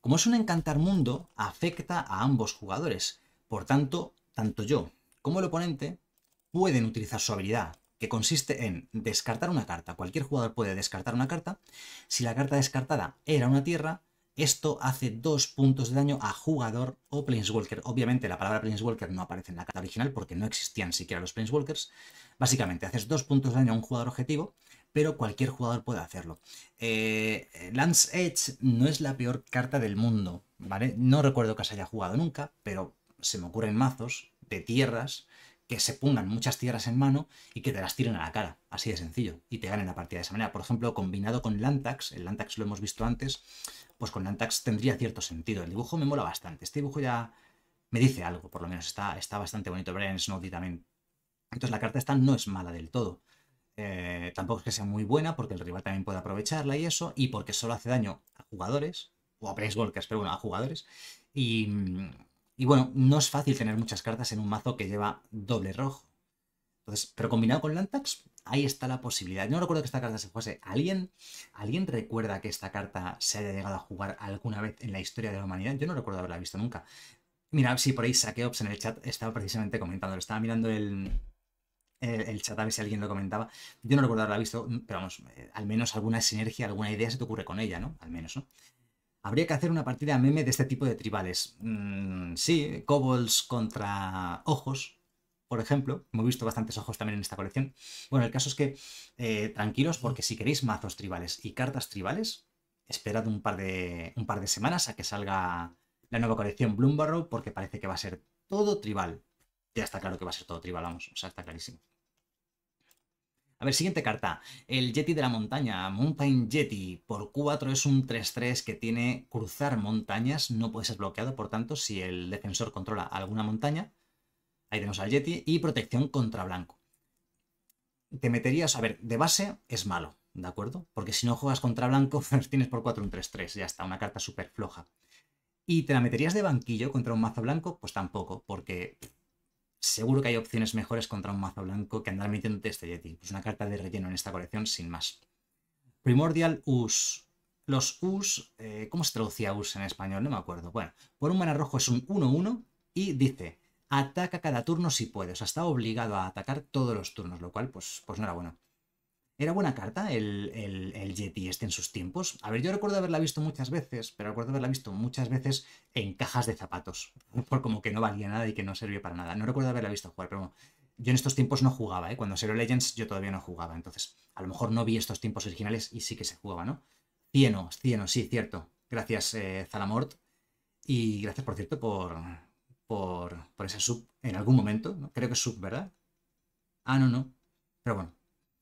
[SPEAKER 1] Como es un encantar mundo, afecta a ambos jugadores. Por tanto, tanto yo como el oponente pueden utilizar su habilidad, que consiste en descartar una carta. Cualquier jugador puede descartar una carta. Si la carta descartada era una tierra, esto hace dos puntos de daño a jugador o Planeswalker. Obviamente la palabra Planeswalker no aparece en la carta original porque no existían siquiera los Planeswalkers. Básicamente haces dos puntos de daño a un jugador objetivo, pero cualquier jugador puede hacerlo. Eh, Lance Edge no es la peor carta del mundo, ¿vale? No recuerdo que se haya jugado nunca, pero se me ocurren mazos de tierras que se pongan muchas tierras en mano y que te las tiren a la cara, así de sencillo, y te ganen la partida de esa manera. Por ejemplo, combinado con Lantax, el Lantax lo hemos visto antes, pues con Lantax tendría cierto sentido. El dibujo me mola bastante, este dibujo ya me dice algo, por lo menos está, está bastante bonito. Brian Snowdy también. Entonces la carta esta no es mala del todo. Eh, tampoco es que sea muy buena porque el rival también puede aprovecharla y eso, y porque solo hace daño a jugadores, o a que pero bueno, a jugadores, y mm, y bueno, no es fácil tener muchas cartas en un mazo que lleva doble rojo. Entonces, pero combinado con Lantax, ahí está la posibilidad. No recuerdo que esta carta se fuese. ¿Alguien, ¿Alguien recuerda que esta carta se haya llegado a jugar alguna vez en la historia de la humanidad? Yo no recuerdo haberla visto nunca. Mira, si por ahí ops en el chat estaba precisamente comentando, estaba mirando el, el, chat a ver si alguien lo comentaba. Yo no recuerdo haberla visto, pero vamos, eh, al menos alguna sinergia, alguna idea se te ocurre con ella, ¿no? Al menos, ¿no? Habría que hacer una partida meme de este tipo de tribales. Mm, sí, kobolds contra ojos, por ejemplo. he visto bastantes ojos también en esta colección. Bueno, el caso es que eh, tranquilos porque si queréis mazos tribales y cartas tribales, esperad un par de, un par de semanas a que salga la nueva colección Bloomborough, porque parece que va a ser todo tribal. Ya está claro que va a ser todo tribal, vamos, o sea, está clarísimo. A ver, siguiente carta. El Yeti de la montaña, Mountain Yeti, por 4 es un 3-3 que tiene cruzar montañas, no puede ser bloqueado, por tanto, si el defensor controla alguna montaña, ahí tenemos al Yeti, y protección contra blanco. Te meterías, a ver, de base es malo, ¿de acuerdo? Porque si no juegas contra blanco, pues tienes por 4 un 3-3, ya está, una carta súper floja. ¿Y te la meterías de banquillo contra un mazo blanco? Pues tampoco, porque seguro que hay opciones mejores contra un mazo blanco que andar metiéndote este Yeti. Pues una carta de relleno en esta colección, sin más. Primordial Us. Los Us, eh, ¿cómo se traducía Us en español? No me acuerdo. Bueno, por un mana rojo es un 1-1 y dice, ataca cada turno si puedes. O sea, está obligado a atacar todos los turnos, lo cual, pues, pues no era bueno. ¿Era buena carta el, el, el, Yeti este en sus tiempos? A ver, yo recuerdo haberla visto muchas veces, pero recuerdo haberla visto muchas veces en cajas de zapatos, por como que no valía nada y que no servía para nada. No recuerdo haberla visto jugar, pero bueno, yo en estos tiempos no jugaba, ¿eh? Cuando Zero Legends yo todavía no jugaba, entonces a lo mejor no vi estos tiempos originales y sí que se jugaba, ¿no? Cienos, cienos, sí, cierto. Gracias, eh, Zalamort. Y gracias, por cierto, por, por, por ese sub en algún momento. Creo que es sub, ¿verdad? Ah, no, no. Pero bueno,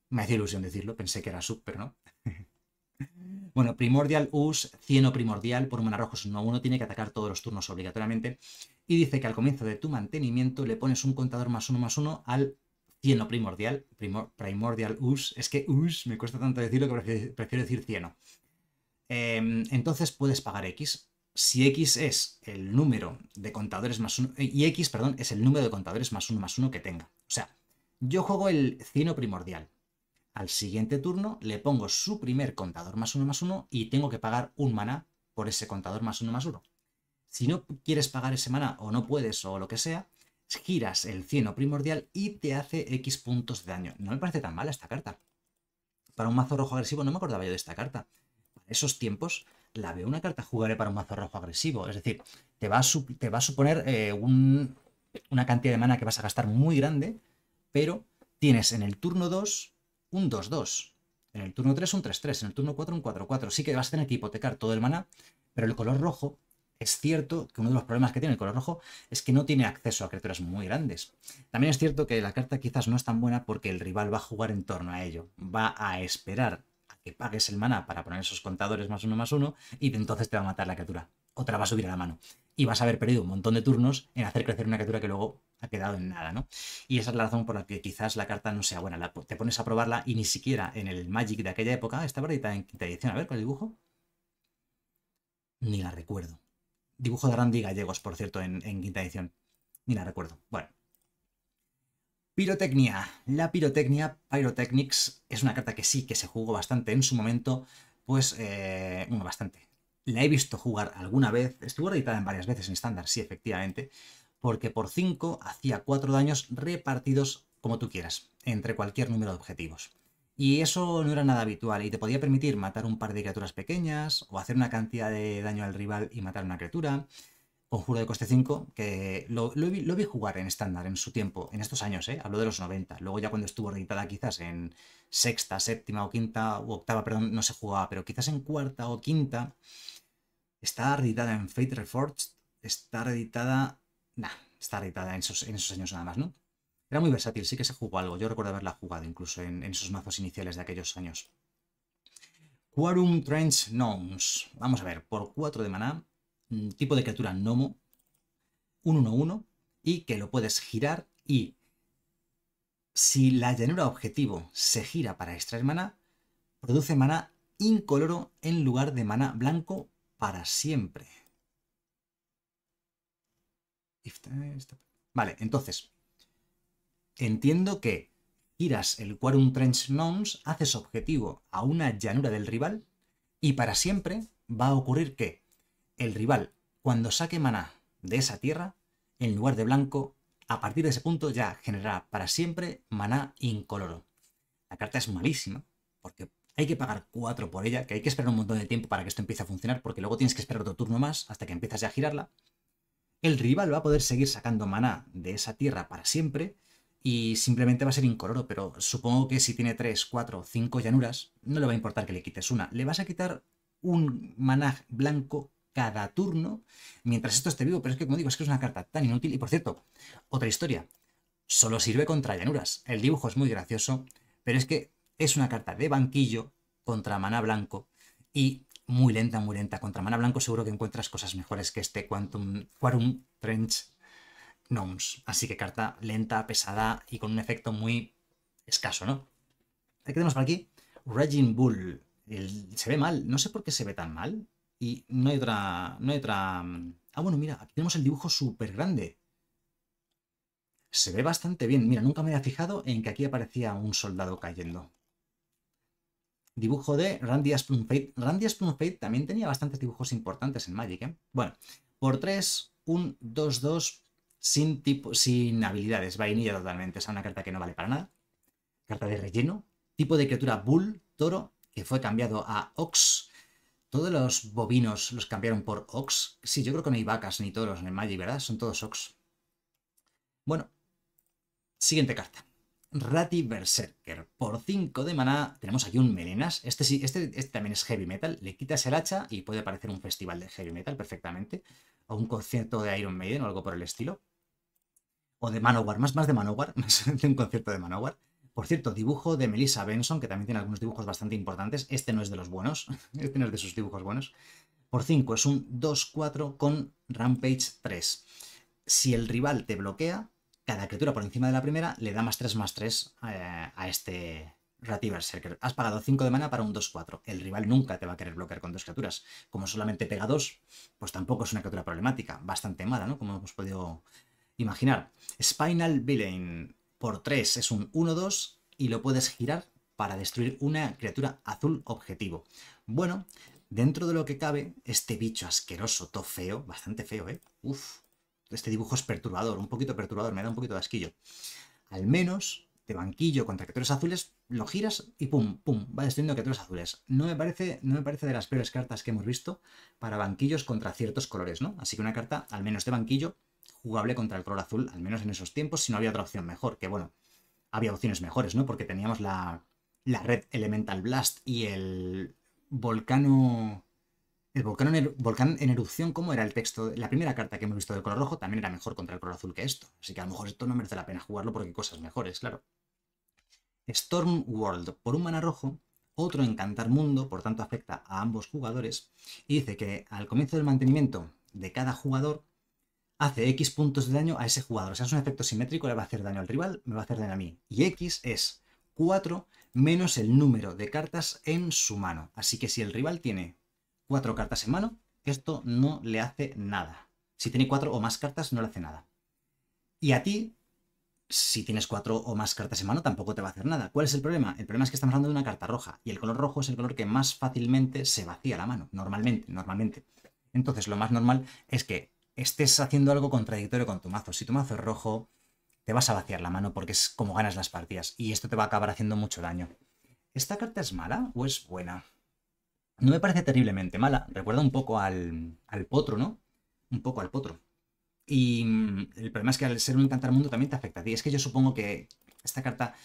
[SPEAKER 1] me hacía ilusión decirlo, pensé que era sub, pero no. bueno, Primordial Us, Cieno Primordial, por rojo rojo, 1 1, tiene que atacar todos los turnos obligatoriamente. Y dice que al comienzo de tu mantenimiento le pones un contador más uno más uno al Cieno Primordial, Primordial Us. Es que Us me cuesta tanto decirlo que prefiero, decir Cieno. Em, entonces puedes pagar X si X es el número de contadores más uno, y X, perdón, es el número de contadores más uno más uno que tenga. O sea, yo juego el cieno primordial. Al siguiente turno le pongo su primer contador más uno más uno y tengo que pagar un maná por ese contador más uno más uno. Si no quieres pagar ese maná o no puedes o lo que sea, giras el cieno primordial y te hace X puntos de daño. No me parece tan mala esta carta. Para un mazo rojo agresivo no me acordaba yo de esta carta. Para esos tiempos la veo una carta jugaré para un mazo rojo agresivo. Es decir, te va a, suponer eh, una cantidad de mana que vas a gastar muy grande, pero tienes en el turno 2 un 2-2. En el turno 3 un 3-3, en el turno 4 un 4-4. Sí que vas a tener que hipotecar todo el maná, pero el color rojo es cierto que uno de los problemas que tiene el color rojo es que no tiene acceso a criaturas muy grandes. También es cierto que la carta quizás no es tan buena porque el rival va a jugar en torno a ello. Va a esperar a que pagues el maná para poner esos contadores más uno más uno y entonces te va a matar la criatura. Otra va a subir a la mano y vas a haber perdido un montón de turnos en hacer crecer una criatura que luego ha quedado en nada, ¿no? Y esa es la razón por la que quizás la carta no sea buena. te pones a probarla y ni siquiera en el Magic de aquella época, esta barrita en quinta edición, a ver, con el dibujo. Ni la recuerdo. Dibujo de Randy Gallegos, por cierto, en, quinta edición. Ni la recuerdo. Bueno. Pirotecnia. La pirotecnia, Pyrotechnics, es una carta que sí que se jugó bastante en su momento, pues, eh, bueno, bastante la he visto jugar alguna vez, estuvo editada en varias veces en estándar, sí, efectivamente, porque por 5 hacía 4 daños repartidos como tú quieras, entre cualquier número de objetivos. Y eso no era nada habitual y te podía permitir matar un par de criaturas pequeñas o hacer una cantidad de daño al rival y matar una criatura. Conjuro de coste 5, que lo, vi, jugar en estándar en su tiempo, en estos años, ¿eh? hablo de los 90. Luego ya cuando estuvo editada quizás en sexta, séptima o quinta, o octava, perdón, no se jugaba, pero quizás en cuarta o quinta, Está reeditada en Fate Reforged, está reeditada... Nah, está reeditada en esos, años nada más, ¿no? Era muy versátil, sí que se jugó algo. Yo recuerdo haberla jugado incluso en, en esos mazos iniciales de aquellos años. Quorum Trench Gnomes. Vamos a ver, por 4 de maná, mm, tipo de criatura gnomo, un 1-1, y que lo puedes girar y... Si la llanura objetivo se gira para extraer maná, produce maná incoloro en lugar de maná blanco para siempre. Vale, entonces, entiendo que giras el Quorum Trench haces objetivo a una llanura del rival y para siempre va a ocurrir que el rival, cuando saque maná de esa tierra, en lugar de blanco, a partir de ese punto ya generará para siempre maná incoloro. La carta es malísima porque hay que pagar 4 por ella, que hay que esperar un montón de tiempo para que esto empiece a funcionar, porque luego tienes que esperar otro turno más hasta que empiezas ya a girarla. El rival va a poder seguir sacando maná de esa tierra para siempre y simplemente va a ser incoloro, pero supongo que si tiene 3, 4, 5 llanuras, no le va a importar que le quites una. Le vas a quitar un maná blanco cada turno mientras esto esté vivo, pero es que como digo, es que es una carta tan inútil. Y por cierto, otra historia, solo sirve contra llanuras. El dibujo es muy gracioso, pero es que es una carta de banquillo contra mana blanco y muy lenta, muy lenta. Contra mana blanco seguro que encuentras cosas mejores que este Quantum, Quarum Trench Gnomes. Así que carta lenta, pesada y con un efecto muy escaso, ¿no? ¿Qué tenemos por aquí? Raging Bull. se ve mal, no sé por qué se ve tan mal. Y no hay otra... No hay otra... Mm. Ah, bueno, mira, aquí tenemos el dibujo súper grande. Se ve bastante bien. Mira, nunca me había fijado en que aquí aparecía un soldado cayendo dibujo de Randy Aspunfate. Randy Aspunfate también tenía bastantes dibujos importantes en Magic, ¿eh? Bueno, por 3, un 2-2 sin, tipo, sin habilidades, vainilla totalmente, o una carta que no vale para nada. Carta de relleno, tipo de criatura bull, toro, que fue cambiado a ox. Todos los bovinos los cambiaron por ox. Sí, yo creo que no hay vacas ni toros en el Magic, ¿verdad? Son todos ox. Bueno, siguiente carta. Ratty Berserker. Por 5 de maná tenemos aquí un Melenas. Este, sí, este, este, también es heavy metal. Le quitas el hacha y puede parecer un festival de heavy metal perfectamente. O un concierto de Iron Maiden o algo por el estilo. O de Manowar, más, más de Manowar, de un concierto de Manowar. Por cierto, dibujo de Melissa Benson, que también tiene algunos dibujos bastante importantes. Este no es de los buenos, este no es de sus dibujos buenos. Por 5 es un 2-4 con Rampage 3. Si el rival te bloquea, cada criatura por encima de la primera le da más 3 más 3 eh, a este Rati Has pagado 5 de mana para un 2-4. El rival nunca te va a querer bloquear con dos criaturas. Como solamente pega 2, pues tampoco es una criatura problemática. Bastante mala, ¿no? Como hemos podido imaginar. Spinal Villain por 3 es un 1-2 y lo puedes girar para destruir una criatura azul objetivo. Bueno, dentro de lo que cabe, este bicho asqueroso, todo feo, bastante feo, ¿eh? Uf, este dibujo es perturbador, un poquito perturbador, me da un poquito de asquillo. Al menos de banquillo contra criaturas azules, lo giras y pum, pum, va destruyendo criaturas azules. No me, parece, no me parece de las peores cartas que hemos visto para banquillos contra ciertos colores, ¿no? Así que una carta, al menos de banquillo, jugable contra el color azul, al menos en esos tiempos, si no había otra opción mejor, que bueno, había opciones mejores, ¿no? Porque teníamos la, la red Elemental Blast y el volcano el volcán en, erupción, como era el texto? La primera carta que hemos visto del color rojo también era mejor contra el color azul que esto. Así que a lo mejor esto no merece la pena jugarlo porque hay cosas mejores, claro. Storm World, por un mana rojo, otro encantar mundo, por tanto afecta a ambos jugadores, y dice que al comienzo del mantenimiento de cada jugador hace X puntos de daño a ese jugador. O sea, es un efecto simétrico, le va a hacer daño al rival, me va a hacer daño a mí. Y X es 4 menos el número de cartas en su mano. Así que si el rival tiene cuatro cartas en mano, esto no le hace nada. Si tiene cuatro o más cartas, no le hace nada. Y a ti, si tienes cuatro o más cartas en mano, tampoco te va a hacer nada. ¿Cuál es el problema? El problema es que estamos hablando de una carta roja, y el color rojo es el color que más fácilmente se vacía la mano, normalmente, normalmente. Entonces, lo más normal es que estés haciendo algo contradictorio con tu mazo. Si tu mazo es rojo, te vas a vaciar la mano porque es como ganas las partidas, y esto te va a acabar haciendo mucho daño. ¿Esta carta es mala o es buena? No me parece terriblemente mala, recuerda un poco al, al potro, ¿no? Un poco al potro. Y mm, el problema es que al ser un mundo también te afecta a ti. Es que yo supongo que esta carta,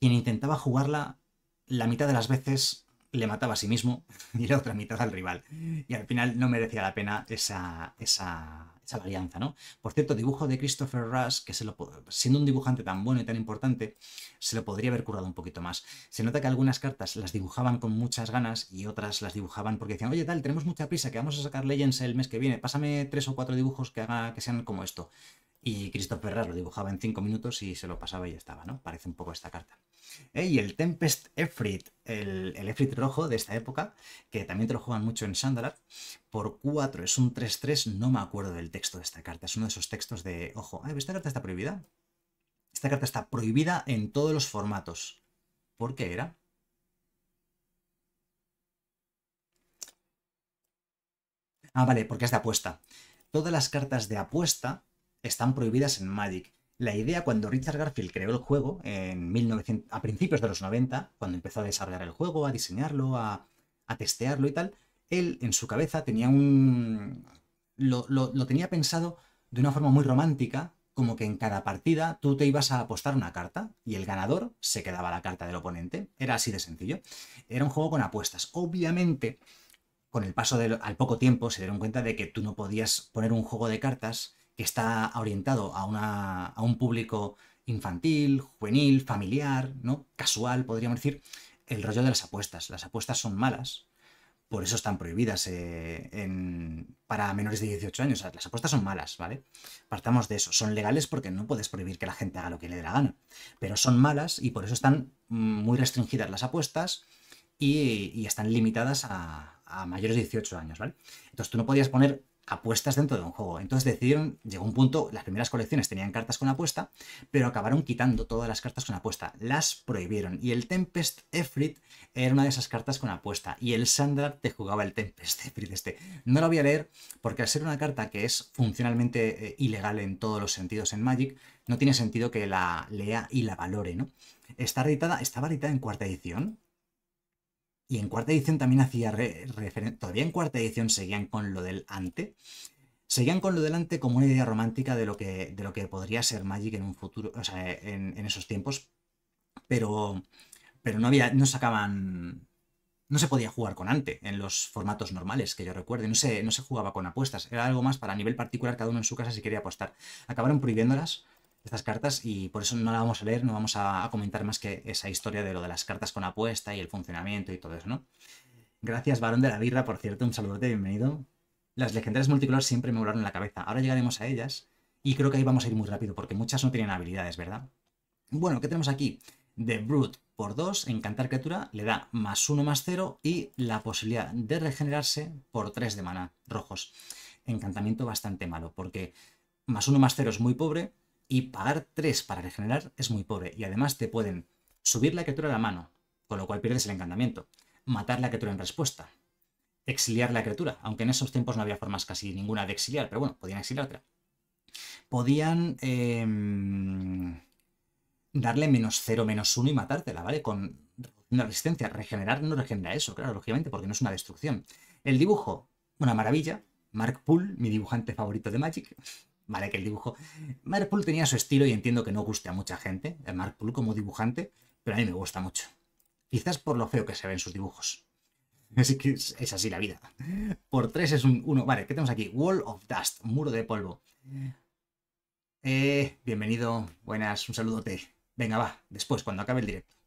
[SPEAKER 1] quien intentaba jugarla, la mitad de las veces le mataba a sí mismo y la otra mitad al rival. Y al final no merecía la pena esa, esa, esa varianza, ¿no? Por cierto, dibujo de Christopher Rush, que se lo, siendo un dibujante tan bueno y tan importante, se lo podría haber currado un poquito más. Se nota que algunas cartas las dibujaban con muchas ganas y otras las dibujaban porque decían, oye, tal, tenemos mucha prisa, que vamos a sacar Legends el mes que viene, pásame tres o cuatro dibujos que, haga, que sean como esto. Y Christopher Rush lo dibujaba en cinco minutos y se lo pasaba y ya estaba, ¿no? Parece un poco esta carta. ¿eh? y el Tempest Efrit, el, el, Efrit rojo de esta época, que también te lo juegan mucho en Sandalar, por 4, es un 3-3, no me acuerdo del texto de esta carta, es uno de esos textos de, ojo, eh, esta carta está prohibida. Esta carta está prohibida en todos los formatos. ¿Por qué era? Ah, vale, porque es de apuesta. Todas las cartas de apuesta están prohibidas en Magic. La idea cuando Richard Garfield creó el juego en a principios de los 90, cuando empezó a desarrollar el juego, a diseñarlo, a, testearlo y tal, él en su cabeza tenía un... Lo, tenía pensado de una forma muy romántica, como que en cada partida tú te ibas a apostar una carta y el ganador se quedaba la carta del oponente. Era así de sencillo. Era un juego con apuestas. Obviamente, con el paso del, al poco tiempo se dieron cuenta de que tú no podías poner un juego de cartas que está orientado a, un público infantil, juvenil, familiar, ¿no? Casual, podríamos decir, el rollo de las apuestas. Las apuestas son malas, por eso están prohibidas eh, para menores de 18 años. las apuestas son malas, ¿vale? Partamos de eso. Son legales porque no puedes prohibir que la gente haga lo que le dé la gana. Pero son malas y por eso están mm, muy restringidas las apuestas y, están limitadas a, a mayores de 18 años, ¿vale? Entonces tú no podías poner apuestas dentro de un juego. Entonces decidieron, llegó un punto, las primeras colecciones tenían cartas con apuesta, pero acabaron quitando todas las cartas con apuesta, las prohibieron. Y el Tempest Efrit era una de esas cartas con apuesta, y el Sandra te jugaba el Tempest Efrit este. No lo voy a leer porque al ser una carta que es funcionalmente eh, ilegal en todos los sentidos en Magic, no tiene sentido que la lea y la valore, ¿no? Está editada, estaba editada en cuarta edición, y en cuarta edición también hacía referencia, todavía en cuarta edición seguían con lo del ante, seguían con lo del ante como una idea romántica de lo que, de lo que podría ser Magic en un futuro, o sea, en, esos tiempos, pero, pero no había, no sacaban, no se podía jugar con ante en los formatos normales que yo recuerde, no se, no se jugaba con apuestas, era algo más para nivel particular, cada uno en su casa si quería apostar. Acabaron prohibiéndolas estas cartas y por eso no la vamos a leer, no vamos a, comentar más que esa historia de lo de las cartas con apuesta y el funcionamiento y todo eso, ¿no? Gracias, Barón de la Birra, por cierto, un saludote, bienvenido. Las legendarias multicolor siempre me volaron la cabeza, ahora llegaremos a ellas y creo que ahí vamos a ir muy rápido porque muchas no tienen habilidades, ¿verdad? Bueno, ¿qué tenemos aquí? The Brute por 2, encantar criatura, le da más 1 más 0 y la posibilidad de regenerarse por 3 de mana rojos. Encantamiento bastante malo porque más 1 más 0 es muy pobre, y pagar 3 para regenerar es muy pobre. Y además te pueden subir la criatura a la mano, con lo cual pierdes el encantamiento, matar la criatura en respuesta, exiliar la criatura, aunque en esos tiempos no había formas casi ninguna de exiliar, pero bueno, podían otra. Podían em, darle menos 0, menos 1 y matártela, ¿vale? Con una resistencia. Regenerar no regenera eso, claro, lógicamente, porque no es una destrucción. El dibujo, una maravilla. Mark Poole, mi dibujante favorito de Magic. ¿vale? Que el dibujo... Mark tenía su estilo y entiendo que no guste a mucha gente, el eh, Mark como dibujante, pero a mí me gusta mucho. Quizás por lo feo que se ven sus dibujos. Así que es, así la vida. Por tres es un uno Vale, ¿qué tenemos aquí? Wall of Dust, muro de polvo. Eh, bienvenido, buenas, un saludote. Venga, va, después, cuando acabe el directo.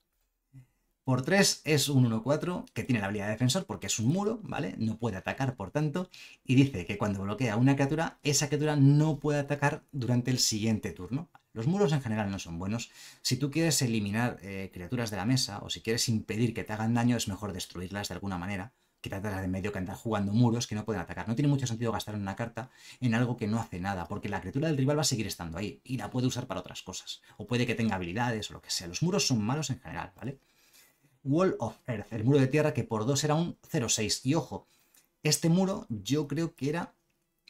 [SPEAKER 1] Por 3 es un 1-4 que tiene la habilidad de defensor porque es un muro, ¿vale? No puede atacar, por tanto, y dice que cuando bloquea una criatura, esa criatura no puede atacar durante el siguiente turno. Los muros en general no son buenos. Si tú quieres eliminar eh, criaturas de la mesa o si quieres impedir que te hagan daño, es mejor destruirlas de alguna manera. tratar de medio que andar jugando muros que no pueden atacar. No tiene mucho sentido gastar una carta en algo que no hace nada, porque la criatura del rival va a seguir estando ahí y la puede usar para otras cosas. O puede que tenga habilidades o lo que sea. Los muros son malos en general, ¿vale? Wall of Earth, el muro de tierra que por 2 era un 0,6. Y ojo, este muro yo creo que era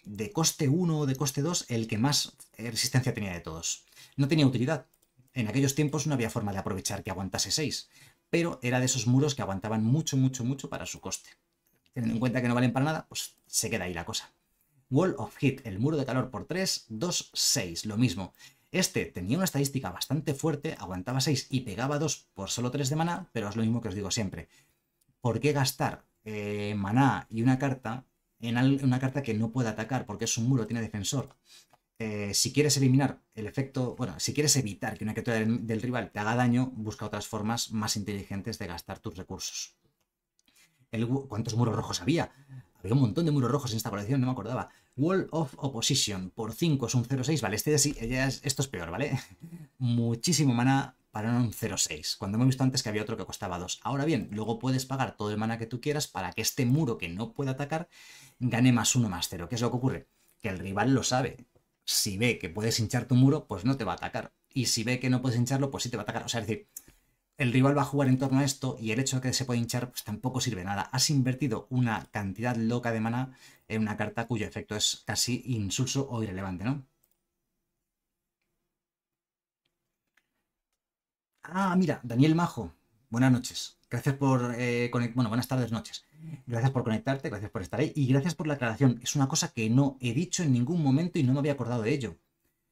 [SPEAKER 1] de coste 1 o de coste 2 el que más resistencia tenía de todos. No tenía utilidad. En aquellos tiempos no había forma de aprovechar que aguantase 6, pero era de esos muros que aguantaban mucho, mucho, mucho para su coste. Teniendo en cuenta que no valen para nada, pues se queda ahí la cosa. Wall of Heat, el muro de calor por 3, 2, 6, lo mismo. Este tenía una estadística bastante fuerte, aguantaba 6 y pegaba 2 por solo 3 de maná, pero es lo mismo que os digo siempre. ¿Por qué gastar eh, maná y una carta en una carta que no puede atacar porque es un muro, tiene defensor? Eh, si quieres eliminar el efecto, bueno, si quieres evitar que una criatura del, rival te haga daño, busca otras formas más inteligentes de gastar tus recursos. ¿Cuántos muros rojos había? Había un montón de muros rojos en esta colección, no me acordaba. Wall of Opposition por 5 es un 0-6. Vale, este ya esto es peor, ¿vale? Muchísimo mana para un 0-6. Cuando hemos visto antes que había otro que costaba 2. Ahora bien, luego puedes pagar todo el mana que tú quieras para que este muro que no puede atacar gane más 1 más 0. ¿Qué es lo que ocurre? Que el rival lo sabe. Si ve que puedes hinchar tu muro, pues no te va a atacar. Y si ve que no puedes hincharlo, pues sí te va a atacar. O sea, es decir, el rival va a jugar en torno a esto y el hecho de que se pueda hinchar pues tampoco sirve nada. Has invertido una cantidad loca de mana en una carta cuyo efecto es casi insulso o irrelevante, ¿no? Ah, mira, Daniel Majo, buenas noches. Gracias por eh, bueno, buenas tardes, noches. Gracias por conectarte, gracias por estar ahí y gracias por la aclaración. Es una cosa que no he dicho en ningún momento y no me había acordado de ello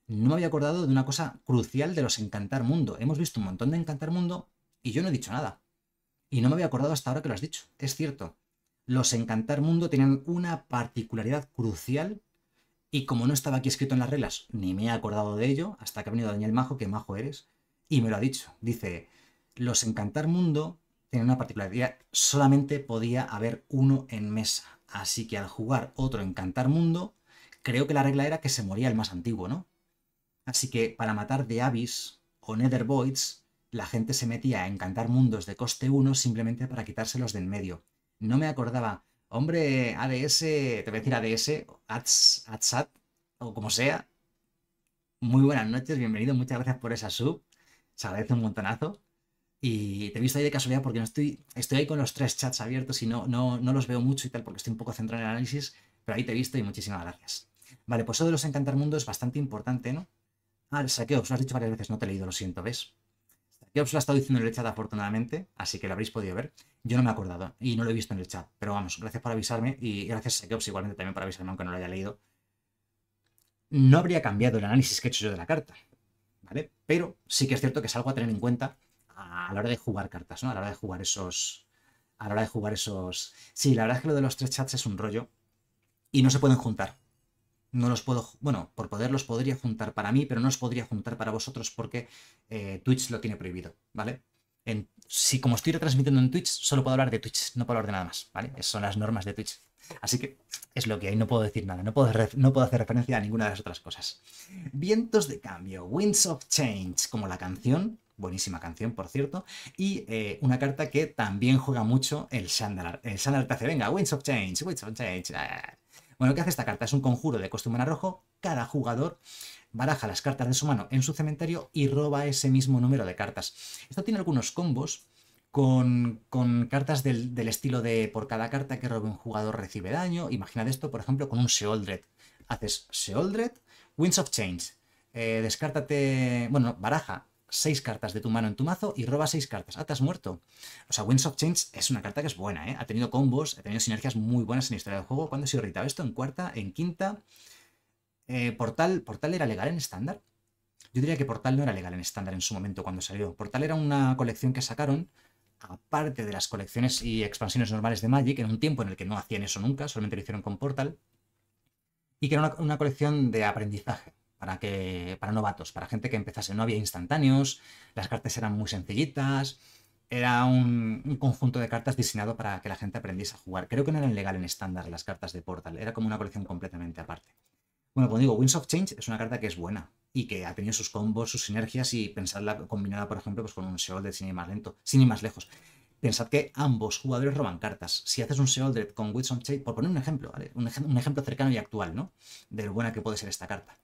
[SPEAKER 1] no me había acordado de una cosa crucial de los Encantar Mundo. Hemos visto un montón de Encantar Mundo, y yo no he dicho nada. Y no me había acordado hasta ahora que lo has dicho. Es cierto. Los Encantar Mundo tenían una particularidad crucial y como no estaba aquí escrito en las reglas, ni me he acordado de ello, hasta que ha venido Daniel Majo, que majo eres, y me lo ha dicho. Dice, los Encantar Mundo tienen una particularidad, solamente podía haber uno en mesa. Así que al jugar otro Encantar Mundo, creo que la regla era que se moría el más antiguo, ¿no? Así que para matar de Abyss o Nether Voids, la gente se metía a encantar mundos de coste 1 simplemente para quitárselos de en medio. No me acordaba, hombre, ADS, te voy a decir ADS, ADS, ADSAT, o como sea. Muy buenas noches, bienvenido, muchas gracias por esa sub. Se agradece un montonazo. Y te he visto ahí de casualidad porque no estoy, estoy ahí con los tres chats abiertos y no, no, no los veo mucho y tal porque estoy un poco centrado en el análisis, pero ahí te he visto y muchísimas gracias. Vale, pues eso de los encantar mundos es bastante importante, ¿no? Ah, el saqueo, lo has dicho varias veces, no te he leído, lo siento, ¿ves? yo os lo he estado diciendo en el chat afortunadamente, así que lo habréis podido ver. Yo no me he acordado y no lo he visto en el chat, pero vamos, gracias por avisarme y gracias a os igualmente también por avisarme, aunque no lo haya leído. No habría cambiado el análisis que he hecho yo de la carta, ¿vale? Pero sí que es cierto que es algo a tener en cuenta a la hora de jugar cartas, ¿no? A la hora de jugar esos... A la hora de jugar esos... Sí, la verdad es que lo de los tres chats es un rollo y no se pueden juntar no los puedo, bueno, por poder los podría juntar para mí, pero no os podría juntar para vosotros porque eh, Twitch lo tiene prohibido, ¿vale? si como estoy retransmitiendo en Twitch, solo puedo hablar de Twitch, no puedo hablar de nada más, ¿vale? son las normas de Twitch. Así que es lo que hay, no puedo decir nada, no puedo, no puedo hacer referencia a ninguna de las otras cosas. Vientos de cambio, Winds of Change, como la canción, buenísima canción, por cierto, y eh, una carta que también juega mucho el Shandalar. El Shandalar te hace, venga, Winds of Change, Winds of Change, ah, bueno, ¿qué hace esta carta? Es un conjuro de costumbre en rojo. Cada jugador baraja las cartas de su mano en su cementerio y roba ese mismo número de cartas. Esto tiene algunos combos con, cartas del, estilo de por cada carta que robe un jugador recibe daño. Imaginad esto, por ejemplo, con un Seoldred. Haces Seoldred, Winds of Change. Eh, descártate, bueno, baraja seis cartas de tu mano en tu mazo y roba seis cartas. Ah, te has muerto. O sea, Winds of Change es una carta que es buena, ¿eh? Ha tenido combos, ha tenido sinergias muy buenas en la historia del juego. ¿Cuándo se ha irritado esto? ¿En cuarta? ¿En quinta? Eh, ¿Portal, ¿Portal era legal en estándar? Yo diría que Portal no era legal en estándar en su momento cuando salió. Portal era una colección que sacaron, aparte de las colecciones y expansiones normales de Magic, en un tiempo en el que no hacían eso nunca, solamente lo hicieron con Portal, y que era una colección de aprendizaje para, que, para novatos, para gente que empezase. No había instantáneos, las cartas eran muy sencillitas, era un, conjunto de cartas diseñado para que la gente aprendiese a jugar. Creo que no eran legal en estándar las cartas de Portal, era como una colección completamente aparte. Bueno, como digo, Winds of Change es una carta que es buena y que ha tenido sus combos, sus sinergias y pensarla combinada, por ejemplo, pues con un Show de cine más lento, sin ir más lejos. Pensad que ambos jugadores roban cartas. Si haces un dread con Winds of Change, por poner un ejemplo, un, un ejemplo cercano y actual, ¿no? De lo buena que puede ser esta carta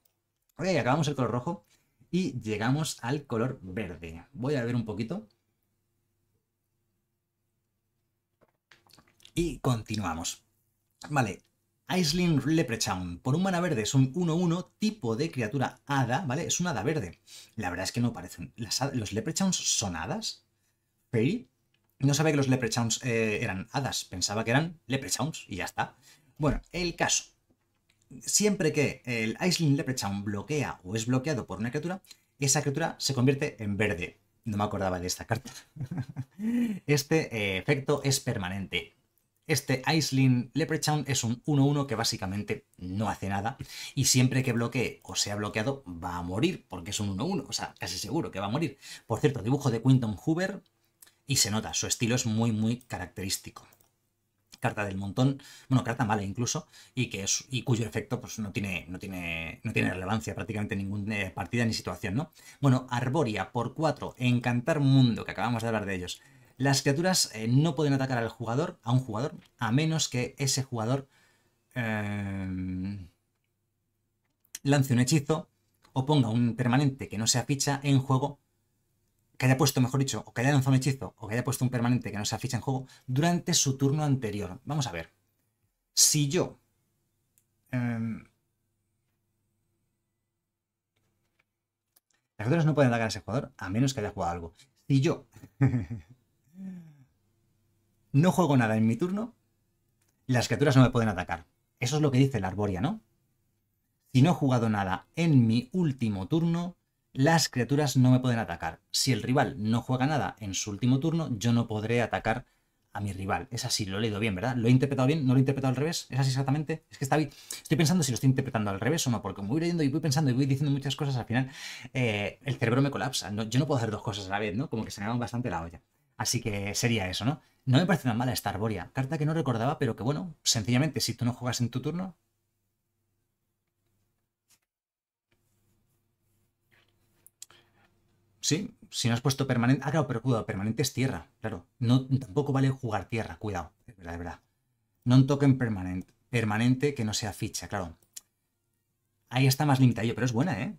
[SPEAKER 1] Ok, acabamos el color rojo y llegamos al color verde. Voy a ver un poquito. Y continuamos. Vale, Aisling Leprechaun. Por un mana verde es un 1-1 tipo de criatura hada, ¿vale? Es un hada verde. La verdad es que no parecen. ¿Los Leprechauns son hadas? ¿Fairy? No sabía que los Leprechauns eh, eran hadas. Pensaba que eran Leprechauns y ya está. Bueno, el caso siempre que el iceling Leprechaun bloquea o es bloqueado por una criatura, esa criatura se convierte en verde. No me acordaba de esta carta. este eh, efecto es permanente. Este iceling Leprechaun es un 1-1 que básicamente no hace nada y siempre que bloquee o sea bloqueado va a morir porque es un 1-1, o sea, casi seguro que va a morir. Por cierto, dibujo de Quinton Hoover y se nota, su estilo es muy muy característico carta del montón, bueno, carta mala incluso, y, que es, y cuyo efecto pues, no, tiene, no, tiene, no tiene relevancia prácticamente en ninguna eh, partida ni situación, ¿no? Bueno, Arboria por 4, Encantar Mundo, que acabamos de hablar de ellos. Las criaturas eh, no pueden atacar al jugador, a un jugador, a menos que ese jugador eh, lance un hechizo o ponga un permanente que no sea ficha en juego que haya puesto, mejor dicho, o que haya lanzado un hechizo, o que haya puesto un permanente que no sea ficha en juego, durante su turno anterior. Vamos a ver. Si yo... Em, las criaturas no pueden atacar a ese jugador, a menos que haya jugado algo. Si yo... no juego nada en mi turno, las criaturas no me pueden atacar. Eso es lo que dice la Arboria, ¿no? Si no he jugado nada en mi último turno, las criaturas no me pueden atacar. Si el rival no juega nada en su último turno, yo no podré atacar a mi rival. Es así, lo he leído bien, ¿verdad? ¿Lo he interpretado bien? ¿No lo he interpretado al revés? ¿Es así exactamente? Es que está bien. Estoy pensando si lo estoy interpretando al revés o no, porque me voy leyendo y voy pensando y voy diciendo muchas cosas, al final eh, el cerebro me colapsa. yo no puedo hacer dos cosas a la vez, ¿no? Como que se me va bastante la olla. Así que sería eso, ¿no? No me parece tan mala esta Arboria. Carta que no recordaba, pero que bueno, sencillamente, si tú no juegas en tu turno, Sí, si no has puesto permanente. Ah, claro, pero cuidado, permanente es tierra, claro. No, tampoco vale jugar tierra, cuidado, es verdad, es verdad. Non token permanente. Permanente que no sea ficha, claro. Ahí está más limitadillo, pero es buena, ¿eh?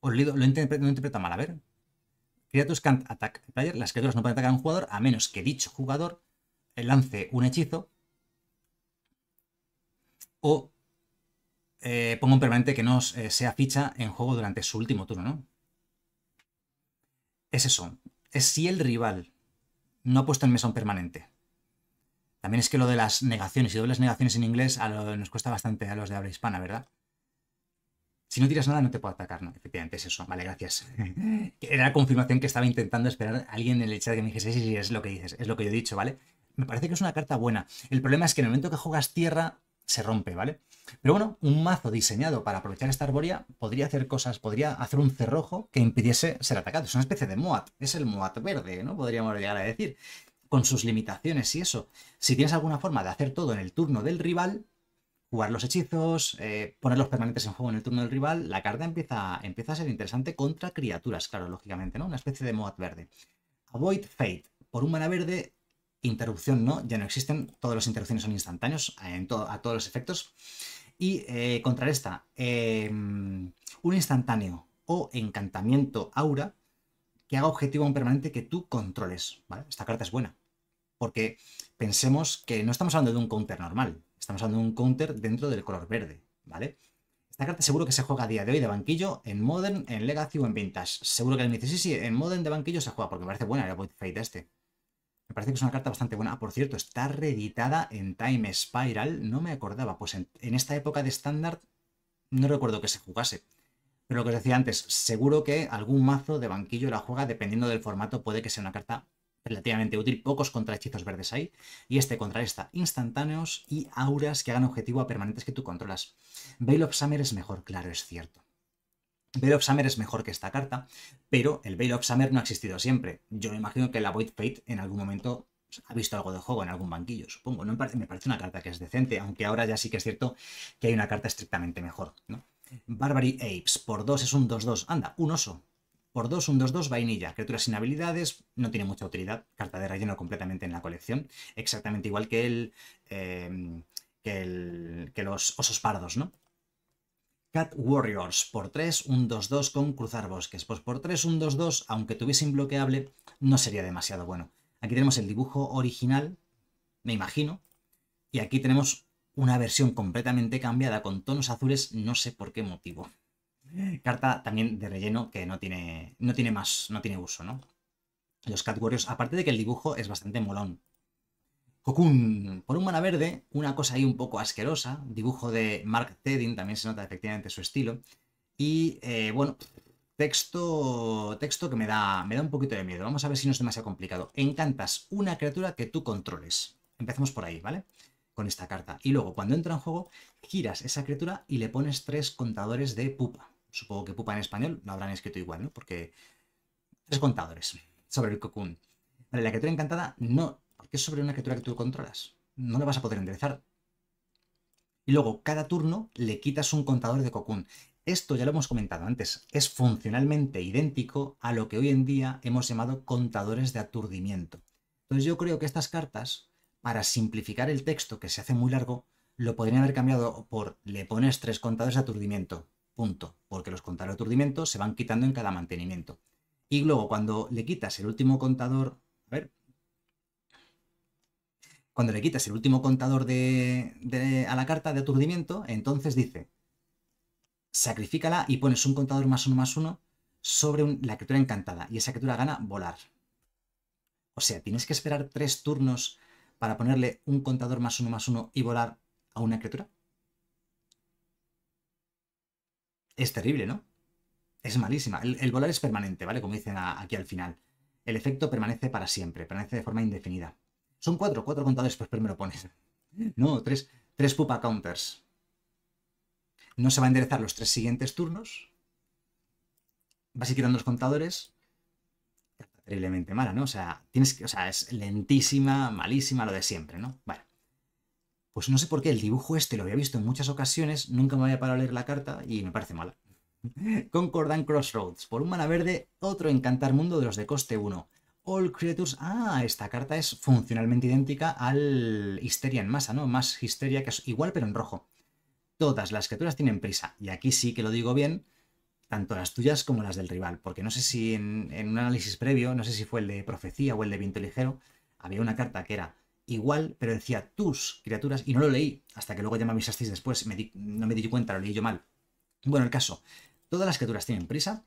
[SPEAKER 1] Os lo, he interpretado mal, a ver. Creatures can't attack player. Las criaturas no pueden atacar a un jugador a menos que dicho jugador lance un hechizo o eh, pongo un permanente que no eh, sea ficha en juego durante su último turno, ¿no? Es eso. Es si el rival no ha puesto en mesa un permanente. También es que lo de las negaciones y dobles negaciones en inglés nos cuesta bastante a los de habla hispana, ¿verdad? Si no tiras nada, no te puedo atacar, ¿no? Efectivamente, es eso. Vale, gracias. Era confirmación que estaba intentando esperar a alguien en el chat que me dijese, sí, sí, es lo que dices, es lo que yo he dicho, ¿vale? Me parece que es una carta buena. El problema es que en el momento que juegas tierra, se rompe, ¿vale? Pero bueno, un mazo diseñado para aprovechar esta arboría podría hacer cosas, podría hacer un cerrojo que impidiese ser atacado. Es una especie de Moat, es el Moat verde, ¿no? Podríamos llegar a decir, con sus limitaciones y eso. Si tienes alguna forma de hacer todo en el turno del rival, jugar los hechizos, eh, poner los permanentes en juego en el turno del rival, la carta empieza, empieza a ser interesante contra criaturas, claro, lógicamente, ¿no? Una especie de Moat verde. Avoid Fate. Por un mana verde, interrupción no, ya no existen, todas las interrupciones son instantáneos a todos los efectos y eh, contra esta, eh, un instantáneo o encantamiento aura que haga objetivo a un permanente que tú controles. ¿vale? Esta carta es buena, porque pensemos que no estamos hablando de un counter normal, estamos hablando de un counter dentro del color verde. ¿vale? Esta carta seguro que se juega a día de hoy de banquillo, en Modern, en Legacy o en Vintage. Seguro que alguien dice, sí, sí, en Modern de banquillo se juega, porque me parece buena el Void Fate este. Me parece que es una carta bastante buena. Ah, por cierto, está reeditada en Time Spiral. No me acordaba. Pues en, esta época de estándar no recuerdo que se jugase. Pero lo que os decía antes, seguro que algún mazo de banquillo la juega dependiendo del formato. Puede que sea una carta relativamente útil. Pocos contrahechizos verdes hay. Y este contra esta, instantáneos y auras que hagan objetivo a permanentes que tú controlas. Veil of Summer es mejor, claro, es cierto. Veil of Summer es mejor que esta carta, pero el Veil of Summer no ha existido siempre. Yo me imagino que la Void Fate en algún momento ha visto algo de juego en algún banquillo, supongo. No me, parece, una carta que es decente, aunque ahora ya sí que es cierto que hay una carta estrictamente mejor. ¿no? Barbary Apes, por 2 es un 2-2. Anda, un oso. Por 2, un 2-2 vainilla. Criaturas sin habilidades, no tiene mucha utilidad. Carta de relleno completamente en la colección. Exactamente igual que eh, que, el, que los osos pardos, ¿no? Cat Warriors por 3, un 2-2 con cruzar bosques. Pues por 3, un 2-2, aunque tuviese inbloqueable, no sería demasiado bueno. Aquí tenemos el dibujo original, me imagino, y aquí tenemos una versión completamente cambiada con tonos azules, no sé por qué motivo. Carta también de relleno que no tiene, no tiene más, no tiene uso, ¿no? Los Cat Warriors, aparte de que el dibujo es bastante molón, Cocoon, por un mana verde, una cosa ahí un poco asquerosa, dibujo de Mark Tedding, también se nota efectivamente su estilo, y eh, bueno, texto, texto que me da, me da un poquito de miedo, vamos a ver si no es demasiado complicado. Encantas una criatura que tú controles, empecemos por ahí, ¿vale? Con esta carta, y luego cuando entra en juego, giras esa criatura y le pones tres contadores de pupa. Supongo que pupa en español lo habrán escrito igual, ¿no? Porque tres contadores sobre el cocoon. Vale, la criatura encantada no porque es sobre una criatura que tú controlas. No la vas a poder enderezar. Y luego, cada turno le quitas un contador de Cocoon. Esto ya lo hemos comentado antes. Es funcionalmente idéntico a lo que hoy en día hemos llamado contadores de aturdimiento. Entonces yo creo que estas cartas, para simplificar el texto que se hace muy largo, lo podrían haber cambiado por le pones tres contadores de aturdimiento. Punto. Porque los contadores de aturdimiento se van quitando en cada mantenimiento. Y luego, cuando le quitas el último contador, a ver, cuando le quitas el último contador de, a la carta de aturdimiento, entonces dice, sacrifícala y pones un contador más uno más uno sobre la criatura encantada. Y esa criatura gana volar. O sea, tienes que esperar tres turnos para ponerle un contador más uno más uno y volar a una criatura. Es terrible, ¿no? Es malísima. El, volar es permanente, ¿vale? Como dicen aquí al final. El efecto permanece para siempre, permanece de forma indefinida. Son cuatro, cuatro contadores Pues primero pones. No, tres, pupa counters. No se va a enderezar los tres siguientes turnos. Vas a ir quitando los contadores. Terriblemente mala, ¿no? O sea, tienes que, o sea, es lentísima, malísima, lo de siempre, ¿no? Vale. Pues no sé por qué el dibujo este lo había visto en muchas ocasiones, nunca me había parado a leer la carta y me parece mala. Concordan Crossroads, por un mana verde, otro encantar mundo de los de coste 1. All Creatures. Ah, esta carta es funcionalmente idéntica al Histeria en masa, ¿no? Más Histeria, que es igual pero en rojo. Todas las criaturas tienen prisa, y aquí sí que lo digo bien, tanto las tuyas como las del rival, porque no sé si en, un análisis previo, no sé si fue el de Profecía o el de Viento Ligero, había una carta que era igual, pero decía tus criaturas, y no lo leí, hasta que luego ya mis avisasteis después, no me di cuenta, lo leí yo mal. Bueno, el caso, todas las criaturas tienen prisa,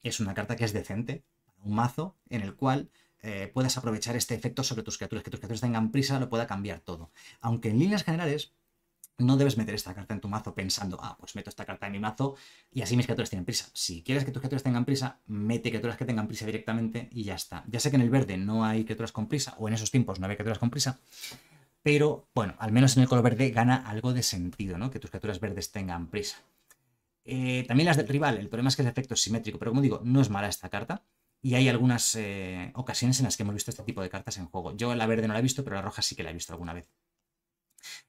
[SPEAKER 1] es una carta que es decente, un mazo en el cual eh, puedas aprovechar este efecto sobre tus criaturas, que tus criaturas tengan prisa, lo pueda cambiar todo. Aunque en líneas generales no debes meter esta carta en tu mazo pensando, ah, pues meto esta carta en mi mazo y así mis criaturas tienen prisa. Si quieres que tus criaturas tengan prisa, mete criaturas que tengan prisa directamente y ya está. Ya sé que en el verde no hay criaturas con prisa, o en esos tiempos no había criaturas con prisa, pero bueno, al menos en el color verde gana algo de sentido, ¿no? Que tus criaturas verdes tengan prisa. Eh, también las del rival, el problema es que el efecto es simétrico, pero como digo, no es mala esta carta. Y hay algunas eh, ocasiones en las que hemos visto este tipo de cartas en juego. Yo la verde no la he visto, pero la roja sí que la he visto alguna vez.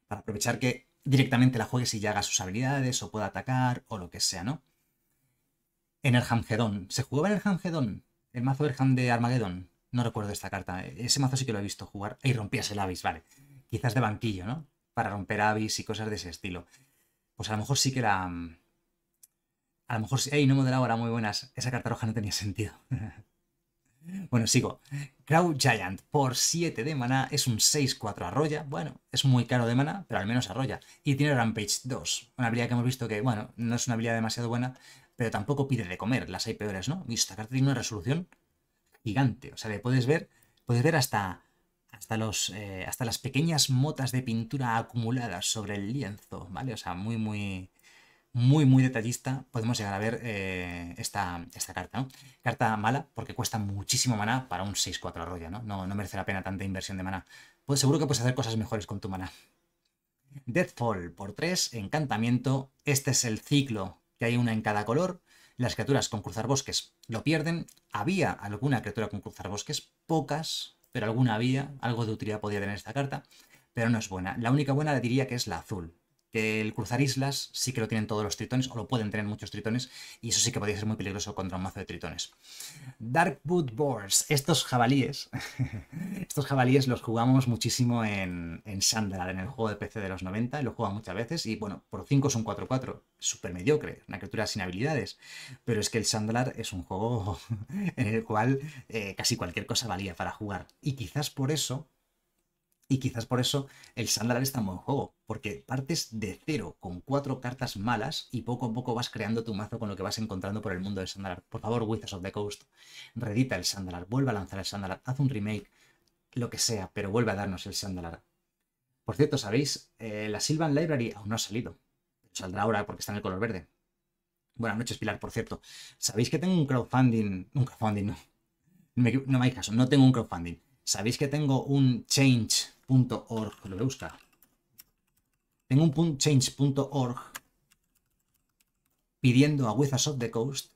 [SPEAKER 1] Para aprovechar que directamente la juegues y ya haga sus habilidades, o pueda atacar, o lo que sea, ¿no? En el Hamgedon. ¿Se jugaba en el Hamgedon? El mazo del Ham de Armagedón. No recuerdo esta carta. Ese mazo sí que lo he visto jugar. Y rompías el avis vale. Quizás de banquillo, ¿no? Para romper avis y cosas de ese estilo. Pues a lo mejor sí que la, mm, a lo mejor si, ¡Hay no modelaba ahora muy buenas, esa carta roja no tenía sentido. bueno, sigo. Crow Giant por 7 de mana es un 6-4 arroya. Bueno, es muy caro de mana pero al menos arroya. Y tiene Rampage 2, una habilidad que hemos visto que, bueno, no es una habilidad demasiado buena, pero tampoco pide de comer, las hay peores, ¿no? Y esta carta tiene una resolución gigante. O sea, le puedes ver, puedes ver hasta, hasta, los, eh, hasta las pequeñas motas de pintura acumuladas sobre el lienzo, ¿vale? O sea, muy, muy, muy, muy detallista, podemos llegar a ver eh, esta, esta, carta. Carta mala porque cuesta muchísimo maná para un 6-4 arroya, ¿no? ¿no? ¿no? merece la pena tanta inversión de maná. Pues seguro que puedes hacer cosas mejores con tu maná. Deathfall por 3, encantamiento. Este es el ciclo que hay una en cada color. Las criaturas con cruzar bosques lo pierden. Había alguna criatura con cruzar bosques, pocas, pero alguna había. Algo de utilidad podía tener esta carta, pero no es buena. La única buena le diría que es la azul, que el cruzar islas sí que lo tienen todos los tritones, o lo pueden tener muchos tritones, y eso sí que podría ser muy peligroso contra un mazo de tritones. Darkwood Boars, estos jabalíes, estos jabalíes los jugamos muchísimo en, en en el juego de PC de los 90, y lo juegan muchas veces, y bueno, por 5 es un 4-4, súper mediocre, una criatura sin habilidades, pero es que el Sandalar es un juego en el cual eh, casi cualquier cosa valía para jugar, y quizás por eso y quizás por eso el Sandalar está en buen juego, porque partes de cero con cuatro cartas malas y poco a poco vas creando tu mazo con lo que vas encontrando por el mundo del Sandalar. Por favor, Wizards of the Coast, redita el Sandalar, vuelve a lanzar el Sandalar, haz un remake, lo que sea, pero vuelve a darnos el Sandalar. Por cierto, sabéis, eh, la Sylvan Library aún no ha salido. Saldrá ahora porque está en el color verde. Buenas noches, Pilar, por cierto. Sabéis que tengo un crowdfunding. Un crowdfunding, no. no me hagáis caso, no tengo un crowdfunding. Sabéis que tengo un change org lo voy a buscar. Tengo un change.org pidiendo a Wizards of the Coast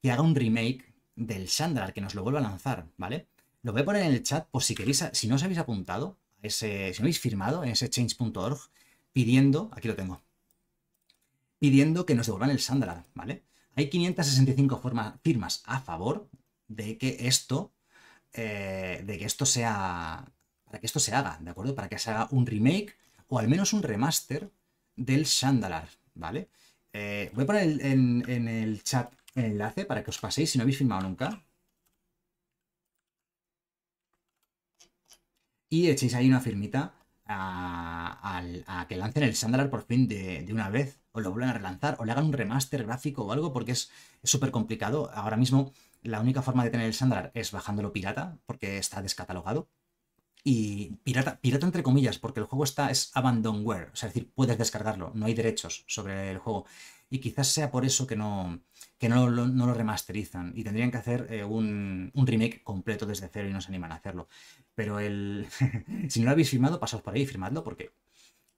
[SPEAKER 1] que haga un remake del Sandra, que nos lo vuelva a lanzar, ¿vale? Lo voy a poner en el chat por si queréis, si no os habéis apuntado, ese, si no habéis firmado en ese change.org, pidiendo, aquí lo tengo, pidiendo que nos devuelvan el sandra ¿vale? Hay 565 firmas a favor de que esto, eh, de que esto sea para que esto se haga, ¿de acuerdo? Para que se haga un remake o al menos un remaster del Shandalar, ¿vale? Eh, voy a poner en, el chat el enlace para que os paséis si no habéis filmado nunca. Y echéis ahí una firmita a, que lancen el Sandalar por fin de, de, una vez. O lo vuelvan a relanzar, o le hagan un remaster gráfico o algo, porque es súper complicado. Ahora mismo la única forma de tener el Sandalar es bajándolo pirata, porque está descatalogado y pirata, pirata entre comillas, porque el juego está, es abandonware, o sea, es decir, puedes descargarlo, no hay derechos sobre el juego. Y quizás sea por eso que no, no, lo, remasterizan. Y tendrían que hacer eh, un, remake completo desde cero y no se animan a hacerlo. Pero el. si no lo habéis firmado, pasad por ahí y firmadlo, porque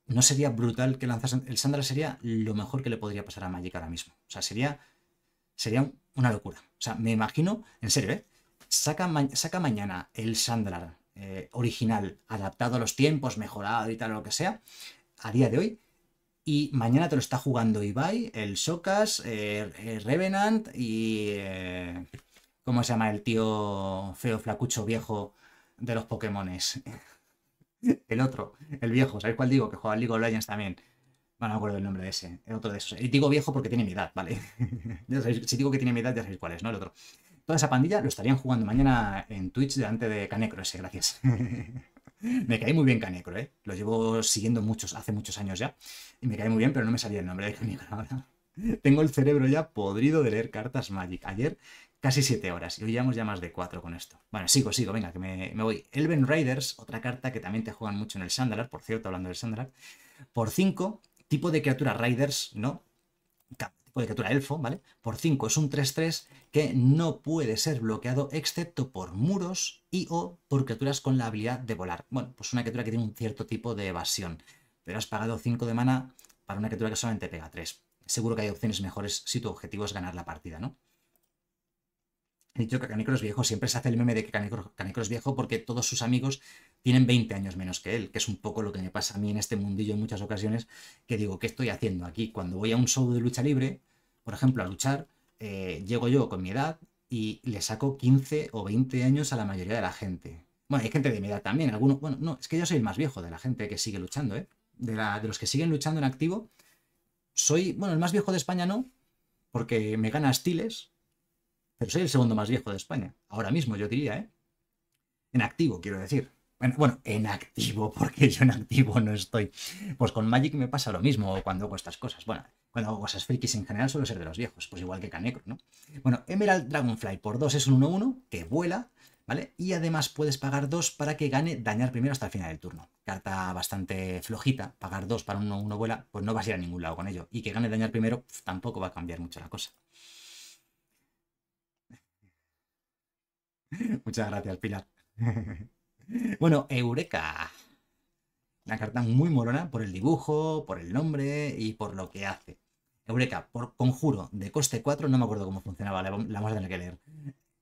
[SPEAKER 1] no sería brutal que lanzasen. El Sandra sería lo mejor que le podría pasar a Magic ahora mismo. O sea, sería. Sería una locura. O sea, me imagino, en serio, ¿eh? Saca, saca mañana el Sandra eh, original, adaptado a los tiempos, mejorado y tal, lo que sea, a día de hoy. Y mañana te lo está jugando Ibai, el Socas, eh, eh, Revenant y. ¿Cómo se llama el tío feo, flacucho, viejo de los Pokémones? el otro, el viejo, ¿sabéis cuál digo? Que juega League of Legends también. Bueno, no me acuerdo el nombre de ese, el otro de esos. Y digo viejo porque tiene mi edad, ¿vale? si digo que tiene mi edad, ya sabéis cuál es, ¿no? El otro toda esa pandilla lo estarían jugando mañana en Twitch delante de Canecro ese, gracias. me caí muy bien Canecro, ¿eh? Lo llevo siguiendo muchos, hace muchos años ya. Y me cae muy bien, pero no me salía el nombre de Canecro ahora. Tengo el cerebro ya podrido de leer cartas Magic. Ayer casi siete horas y hoy llevamos ya más de 4 con esto. Bueno, sigo, sigo, venga, que me, voy. Elven Raiders, otra carta que también te juegan mucho en el Sandalar, por cierto, hablando del Sandalar. Por cinco, tipo de criatura Raiders, ¿no? de criatura elfo, ¿vale? Por 5 es un 3-3 que no puede ser bloqueado excepto por muros y o por criaturas con la habilidad de volar. Bueno, pues una criatura que tiene un cierto tipo de evasión, pero has pagado 5 de mana para una criatura que solamente pega 3. Seguro que hay opciones mejores si tu objetivo es ganar la partida, ¿no? He dicho que es viejo, siempre se hace el meme de que Canicros, viejo porque todos sus amigos tienen 20 años menos que él, que es un poco lo que me pasa a mí en este mundillo en muchas ocasiones, que digo, ¿qué estoy haciendo aquí? Cuando voy a un show de lucha libre, por ejemplo, a luchar, eh, llego yo con mi edad y le saco 15 o 20 años a la mayoría de la gente. Bueno, hay gente de mi edad también, algunos, bueno, no, es que yo soy el más viejo de la gente que sigue luchando, ¿eh? De, de los que siguen luchando en activo, soy, bueno, el más viejo de España no, porque me gana Stiles, pero soy el segundo más viejo de España. Ahora mismo, yo diría, ¿eh? En activo, quiero decir. Bueno, en activo, porque yo en activo no estoy. Pues con Magic me pasa lo mismo cuando hago estas cosas. Bueno, cuando hago cosas frikis en general suelo ser de los viejos, pues igual que Canecro, ¿no? Bueno, Emerald Dragonfly por 2 es un 1-1 que vuela, ¿vale? Y además puedes pagar 2 para que gane dañar primero hasta el final del turno. Carta bastante flojita, pagar 2 para un 1-1 vuela, pues no vas a ir a ningún lado con ello. Y que gane dañar primero tampoco va a cambiar mucho la cosa. Muchas gracias, Pilar. bueno, Eureka. Una carta muy morona por el dibujo, por el nombre y por lo que hace. Eureka, por conjuro de coste 4, no me acuerdo cómo funcionaba, la vamos a tener que leer.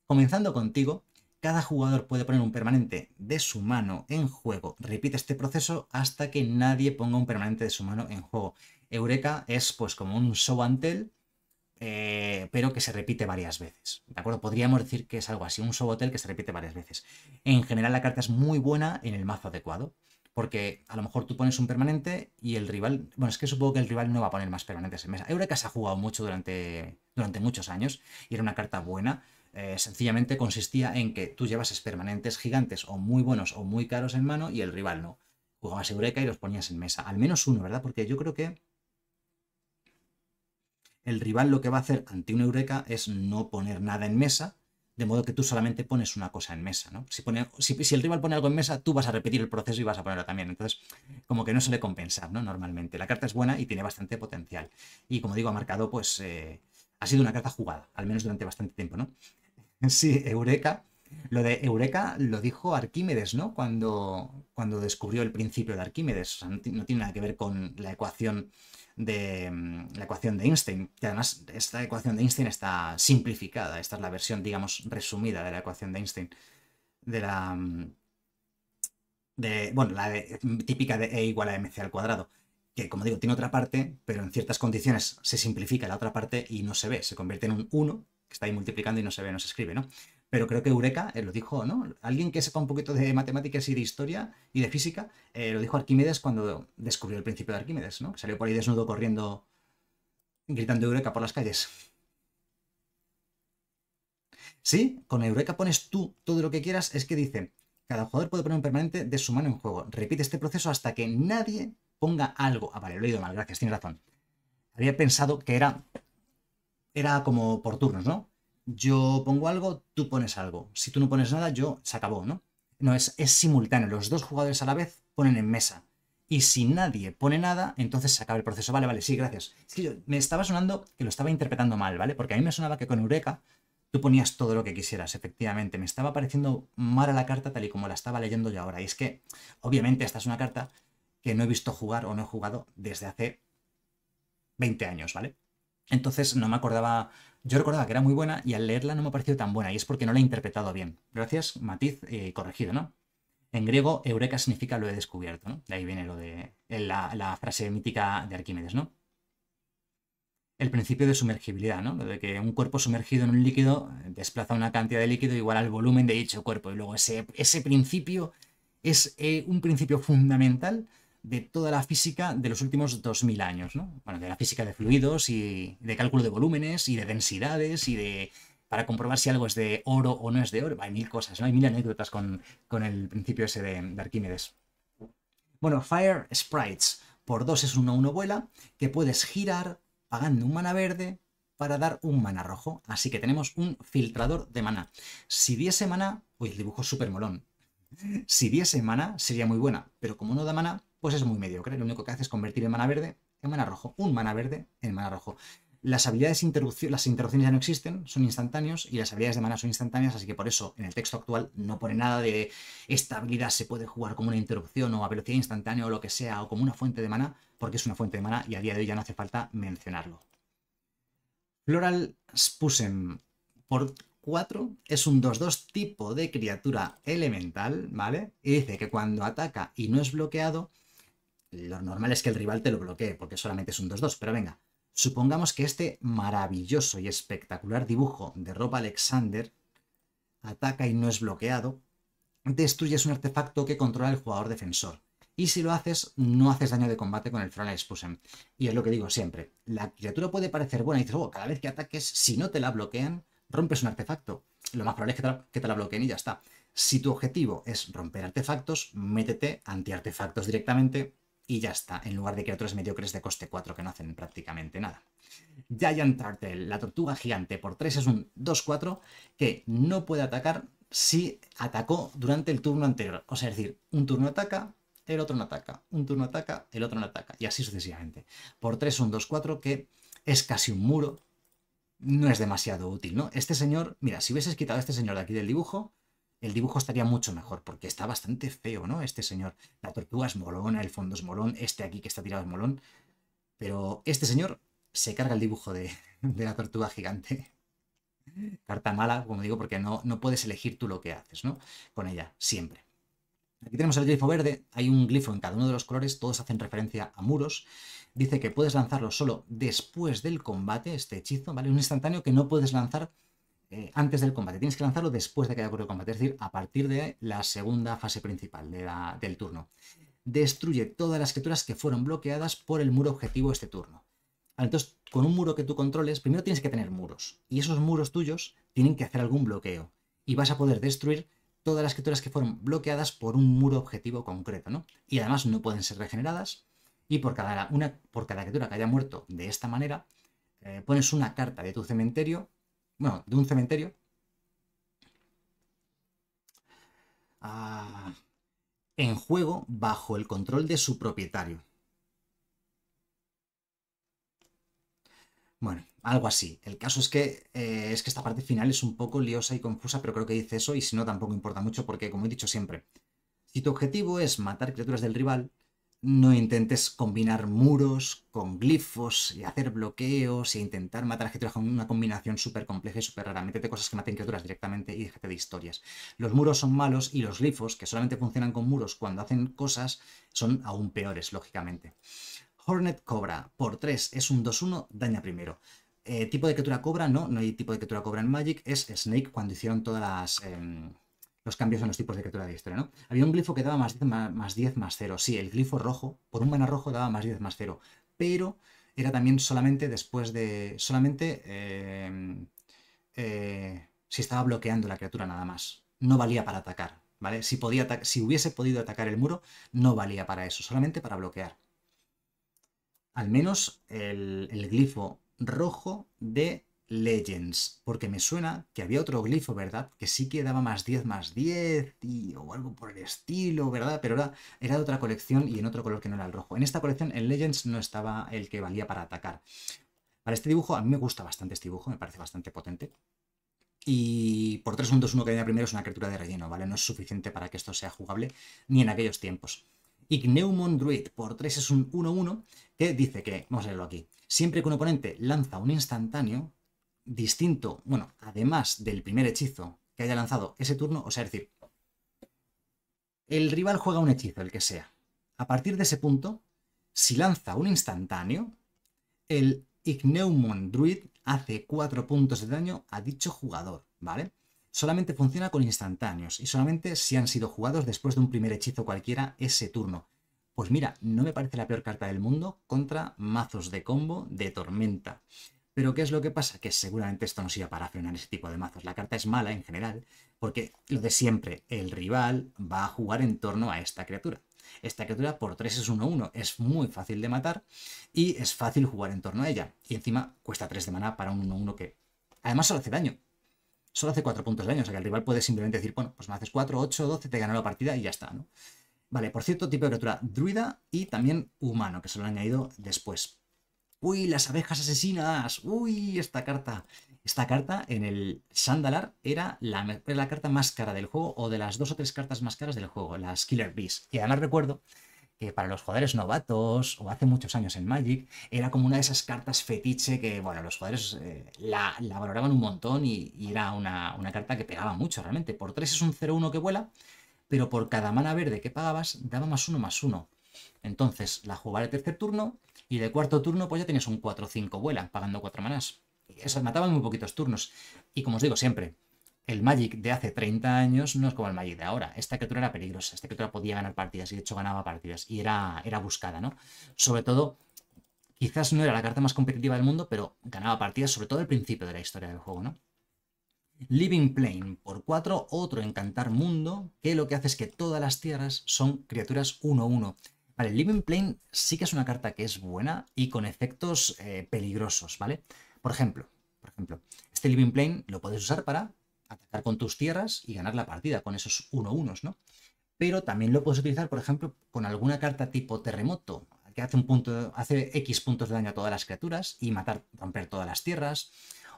[SPEAKER 1] Comenzando contigo, cada jugador puede poner un permanente de su mano en juego. Repite este proceso hasta que nadie ponga un permanente de su mano en juego. Eureka es pues como un show and eh, pero que se repite varias veces. ¿De acuerdo? Podríamos decir que es algo así, un Sobotel que se repite varias veces. En general, la carta es muy buena en el mazo adecuado, porque a lo mejor tú pones un permanente y el rival. Bueno, es que supongo que el rival no va a poner más permanentes en mesa. Eureka se ha jugado mucho durante, durante muchos años y era una carta buena. Eh, sencillamente consistía en que tú llevases permanentes gigantes o muy buenos o muy caros en mano y el rival no. Jugabas Eureka y los ponías en mesa. Al menos uno, ¿verdad? Porque yo creo que el rival lo que va a hacer ante una eureka es no poner nada en mesa, de modo que tú solamente pones una cosa en mesa, ¿no? Si, si, el rival pone algo en mesa, tú vas a repetir el proceso y vas a ponerlo también. Entonces, como que no suele compensar, ¿no? Normalmente. La carta es buena y tiene bastante potencial. Y como digo, ha marcado, pues, eh, ha sido una carta jugada, al menos durante bastante tiempo, ¿no? Sí, Eureka lo de Eureka lo dijo Arquímedes, ¿no? Cuando, cuando descubrió el principio de Arquímedes. O sea, no, tiene nada que ver con la ecuación de mm, la ecuación de Einstein. Que además, esta ecuación de Einstein está simplificada. Esta es la versión, digamos, resumida de la ecuación de Einstein. De la. Mm, de, bueno, la mm, típica de E igual a mc al cuadrado que como digo, tiene otra parte, pero en ciertas condiciones se simplifica la otra parte y no se ve, se convierte en un 1 que está ahí multiplicando y no se ve, no se escribe, ¿no? pero creo que Eureka eh, lo dijo, ¿no? Alguien que sepa un poquito de matemáticas y de historia y de física, eh, lo dijo Arquímedes cuando descubrió el principio de Arquímedes, ¿no? Que salió por ahí desnudo corriendo, gritando Eureka por las calles. Sí, con Eureka pones tú todo lo que quieras, es que dice, cada jugador puede poner un permanente de su mano en juego. Repite este proceso hasta que nadie ponga algo. Ah, vale, lo he ido mal, gracias, tienes razón. Había pensado que era, era como por turnos, ¿no? yo pongo algo, tú pones algo. Si tú no pones nada, yo se acabó, ¿no? No, es, es simultáneo. Los dos jugadores a la vez ponen en mesa. Y si nadie pone nada, entonces se acaba el proceso. Vale, vale, sí, gracias. Es que yo, me estaba sonando que lo estaba interpretando mal, ¿vale? Porque a mí me sonaba que con Eureka tú ponías todo lo que quisieras, efectivamente. Me estaba pareciendo mala la carta tal y como la estaba leyendo yo ahora. Y es que, obviamente, esta es una carta que no he visto jugar o no he jugado desde hace 20 años, ¿vale? Entonces no me acordaba yo recordaba que era muy buena y al leerla no me ha parecido tan buena y es porque no la he interpretado bien. Gracias, matiz eh, corregido, ¿no? En griego, eureka significa lo he descubierto, ¿no? De ahí viene lo de eh, la, la frase mítica de Arquímedes, ¿no? el principio de sumergibilidad, ¿no? Lo de que un cuerpo sumergido en un líquido eh, desplaza una cantidad de líquido igual al volumen de dicho cuerpo. Y luego ese, principio es un principio fundamental de toda la física de los últimos 2000 años, ¿no? Bueno, de la física de fluidos y de cálculo de volúmenes y de densidades y de para comprobar si algo es de oro o no es de oro. Hay mil cosas, ¿no? Hay mil anécdotas con, con el principio ese de, Arquímedes. Bueno, Fire Sprites. Por 2 es una 1 vuela que puedes girar pagando un mana verde para dar un mana rojo. Así que tenemos un filtrador de mana. Si diese mana... Uy, el dibujo es súper molón. Si diese mana sería muy buena, pero como no da mana, pues es muy mediocre. Lo único que hace es convertir el mana verde en mana rojo, un mana verde en mana rojo. Las habilidades interrupción, las interrupciones ya no existen, son instantáneos y las habilidades de mana son instantáneas, así que por eso en el texto actual no pone nada de esta habilidad se puede jugar como una interrupción o a velocidad instantánea o lo que sea, o como una fuente de mana, porque es una fuente de mana y a día de hoy ya no hace falta mencionarlo. Floral Spusen por 4 es un 2-2 tipo de criatura elemental, ¿vale? Y dice que cuando ataca y no es bloqueado, lo normal es que el rival te lo bloquee, porque solamente es un 2-2, pero venga, supongamos que este maravilloso y espectacular dibujo de Rob Alexander ataca y no es bloqueado, destruyes un artefacto que controla el jugador defensor. Y si lo haces, no haces daño de combate con el Frontline Spusen. Y es lo que digo siempre, la criatura puede parecer buena y dices, oh, cada vez que ataques, si no te la bloquean, rompes un artefacto. Lo más probable es que te la, que te la bloqueen y ya está. Si tu objetivo es romper artefactos, métete anti-artefactos directamente y ya está, en lugar de criaturas mediocres de coste 4 que no hacen prácticamente nada. Giant Turtle, la tortuga gigante por 3 es un 2-4 que no puede atacar si atacó durante el turno anterior. O sea, es decir, un turno ataca, el otro no ataca, un turno ataca, el otro no ataca, y así sucesivamente. Por 3 un 2-4 que es casi un muro, no es demasiado útil, ¿no? Este señor, mira, si hubieses quitado a este señor de aquí del dibujo, el dibujo estaría mucho mejor, porque está bastante feo, ¿no? Este señor. La tortuga es molón, el fondo es molón, este aquí que está tirado es molón. Pero este señor se carga el dibujo de, la tortuga gigante. Carta mala, como digo, porque no, no puedes elegir tú lo que haces, ¿no? Con ella, siempre. Aquí tenemos el glifo verde, hay un glifo en cada uno de los colores, todos hacen referencia a muros. Dice que puedes lanzarlo solo después del combate, este hechizo, ¿vale? Un instantáneo que no puedes lanzar eh, antes del combate, tienes que lanzarlo después de que haya ocurrido el combate, es decir, a partir de la segunda fase principal del turno. Destruye todas las criaturas que fueron bloqueadas por el muro objetivo este turno. Entonces, con un muro que tú controles, primero tienes que tener muros, y esos muros tuyos tienen que hacer algún bloqueo, y vas a poder destruir todas las criaturas que fueron bloqueadas por un muro objetivo concreto, ¿no? Y además no pueden ser regeneradas, y por cada, una, por cada criatura que haya muerto de esta manera, eh, pones una carta de tu cementerio bueno, de un cementerio. Ah, en juego bajo el control de su propietario. Bueno, algo así. El caso es que, eh, es que esta parte final es un poco liosa y confusa, pero creo que dice eso y si no tampoco importa mucho porque, como he dicho siempre, si tu objetivo es matar criaturas del rival, no intentes combinar muros con glifos y hacer bloqueos e intentar matar a gente con una combinación súper compleja y súper rara. Métete cosas que maten criaturas directamente y déjate de historias. Los muros son malos y los glifos, que solamente funcionan con muros cuando hacen cosas, son aún peores, lógicamente. Hornet Cobra, por 3, es un 2-1, daña primero. Eh, ¿Tipo de criatura cobra? No, no hay tipo de criatura cobra en Magic. Es Snake cuando hicieron todas las... Em, los cambios en los tipos de criatura de historia, ¿no? Había un glifo que daba más 10 más, 10, más 0. Sí, el glifo rojo, por un mana rojo daba más 10 más 0. Pero era también solamente después de. solamente. Eh, eh, si estaba bloqueando la criatura nada más. No valía para atacar, ¿vale? Si, podía si hubiese podido atacar el muro, no valía para eso, solamente para bloquear. Al menos el, el glifo rojo de Legends, porque me suena que había otro glifo, ¿verdad? Que sí que daba más 10, más 10 y, o algo por el estilo, ¿verdad? Pero era, de otra colección y en otro color que no era el rojo. En esta colección, en Legends no estaba el que valía para atacar. Para este dibujo, a mí me gusta bastante este dibujo, me parece bastante potente. Y por 3, 1, 2, que venía primero es una criatura de relleno, ¿vale? No es suficiente para que esto sea jugable ni en aquellos tiempos. Igneumon Druid por 3 es un 1-1 que dice que, vamos a leerlo aquí, siempre que un oponente lanza un instantáneo, distinto, bueno, además del primer hechizo que haya lanzado ese turno, o sea, es decir, el rival juega un hechizo, el que sea. A partir de ese punto, si lanza un instantáneo, el Igneumon Druid hace 4 puntos de daño a dicho jugador, ¿vale? Solamente funciona con instantáneos y solamente si han sido jugados después de un primer hechizo cualquiera ese turno. Pues mira, no me parece la peor carta del mundo contra mazos de combo de tormenta. Pero ¿qué es lo que pasa? Que seguramente esto no sirva para frenar ese tipo de mazos. La carta es mala en general, porque lo de siempre, el rival va a jugar en torno a esta criatura. Esta criatura por 3 es 1-1, es muy fácil de matar y es fácil jugar en torno a ella. Y encima cuesta 3 de maná para un 1-1 que además solo hace daño. Solo hace 4 puntos de daño, o sea que el rival puede simplemente decir, bueno, pues me haces 4, 8, 12, te ganó la partida y ya está, ¿no? Vale, por cierto, tipo de criatura druida y también humano, que se lo han añadido después. Uy, las abejas asesinas. Uy, esta carta. Esta carta en el Sandalar era la, carta más cara del juego o de las dos o tres cartas más caras del juego, las Killer Bees. Y además recuerdo que para los jugadores novatos o hace muchos años en Magic era como una de esas cartas fetiche que, bueno, los jugadores eh, la, valoraban un montón y, era una, carta que pegaba mucho realmente. Por 3 es un 0-1 que vuela, pero por cada mana verde que pagabas daba más uno más uno. Entonces la jugaba el tercer turno y de cuarto turno pues ya tenías un 4-5 vuela, pagando 4 manás. Esas mataban muy poquitos turnos. Y como os digo siempre, el Magic de hace 30 años no es como el Magic de ahora. Esta criatura era peligrosa, esta criatura podía ganar partidas y de hecho ganaba partidas y era, era buscada, ¿no? Sobre todo, quizás no era la carta más competitiva del mundo, pero ganaba partidas sobre todo al principio de la historia del juego, ¿no? Living Plane por 4, otro encantar mundo, que lo que hace es que todas las tierras son criaturas 1-1. Vale, Living Plane sí que es una carta que es buena y con efectos eh, peligrosos, ¿vale? Por ejemplo, por ejemplo, este Living Plane lo puedes usar para atacar con tus tierras y ganar la partida con esos 1 1 ¿no? Pero también lo puedes utilizar, por ejemplo, con alguna carta tipo terremoto, que hace un punto, hace X puntos de daño a todas las criaturas y matar, romper todas las tierras,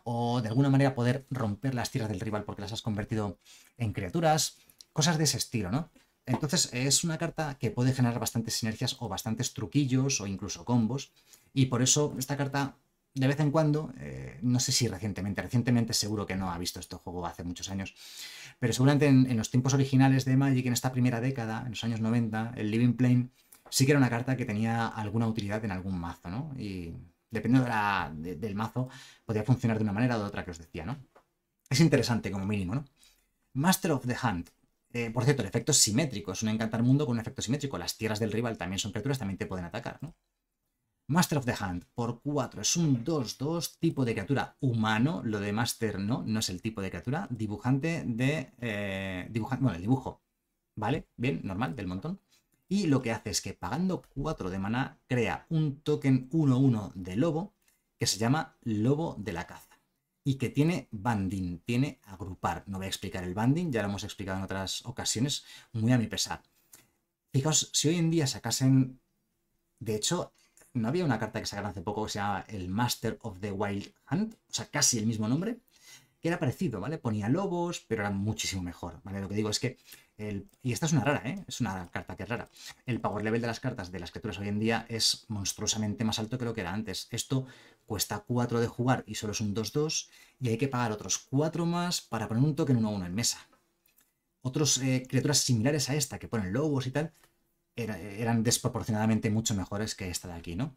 [SPEAKER 1] o de alguna manera poder romper las tierras del rival porque las has convertido en criaturas, cosas de ese estilo, ¿no? Entonces es una carta que puede generar bastantes sinergias o bastantes truquillos o incluso combos. Y por eso esta carta, de vez en cuando, eh, no sé si recientemente, recientemente seguro que no ha visto este juego hace muchos años, pero seguramente en, los tiempos originales de Magic, en esta primera década, en los años 90, el Living Plane sí que era una carta que tenía alguna utilidad en algún mazo, ¿no? Y dependiendo del mazo, podía funcionar de una manera o de otra que os decía, ¿no? Es interesante como mínimo, ¿no? Master of the Hunt eh, por cierto, el efecto es simétrico. Es un encantar mundo con un efecto simétrico. Las tierras del rival también son criaturas, también te pueden atacar, ¿no? Master of the Hand por 4 es un 2-2, tipo de criatura humano, lo de Master no, no es el tipo de criatura, dibujante de... Eh, bueno, el dibujo, ¿vale? Bien, normal, del montón. Y lo que hace es que pagando 4 de mana crea un token 1-1 de lobo que se llama Lobo de la Caza y que tiene banding, tiene agrupar. No voy a explicar el banding, ya lo hemos explicado en otras ocasiones, muy a mi pesar. Fijaos, si hoy en día sacasen, de hecho, no había una carta que sacaron hace poco que se llama el Master of the Wild Hunt, o sea, casi el mismo nombre, que era parecido, ¿vale? Ponía lobos, pero era muchísimo mejor, ¿vale? Lo que digo es que, el... y esta es una rara, ¿eh? Es una carta que es rara. El power level de las cartas de las criaturas hoy en día es monstruosamente más alto que lo que era antes. Esto cuesta 4 de jugar y solo es un 2-2, y hay que pagar otros 4 más para poner un token 1-1 en mesa. Otras eh, criaturas similares a esta, que ponen lobos y tal, eran desproporcionadamente mucho mejores que esta de aquí, ¿no?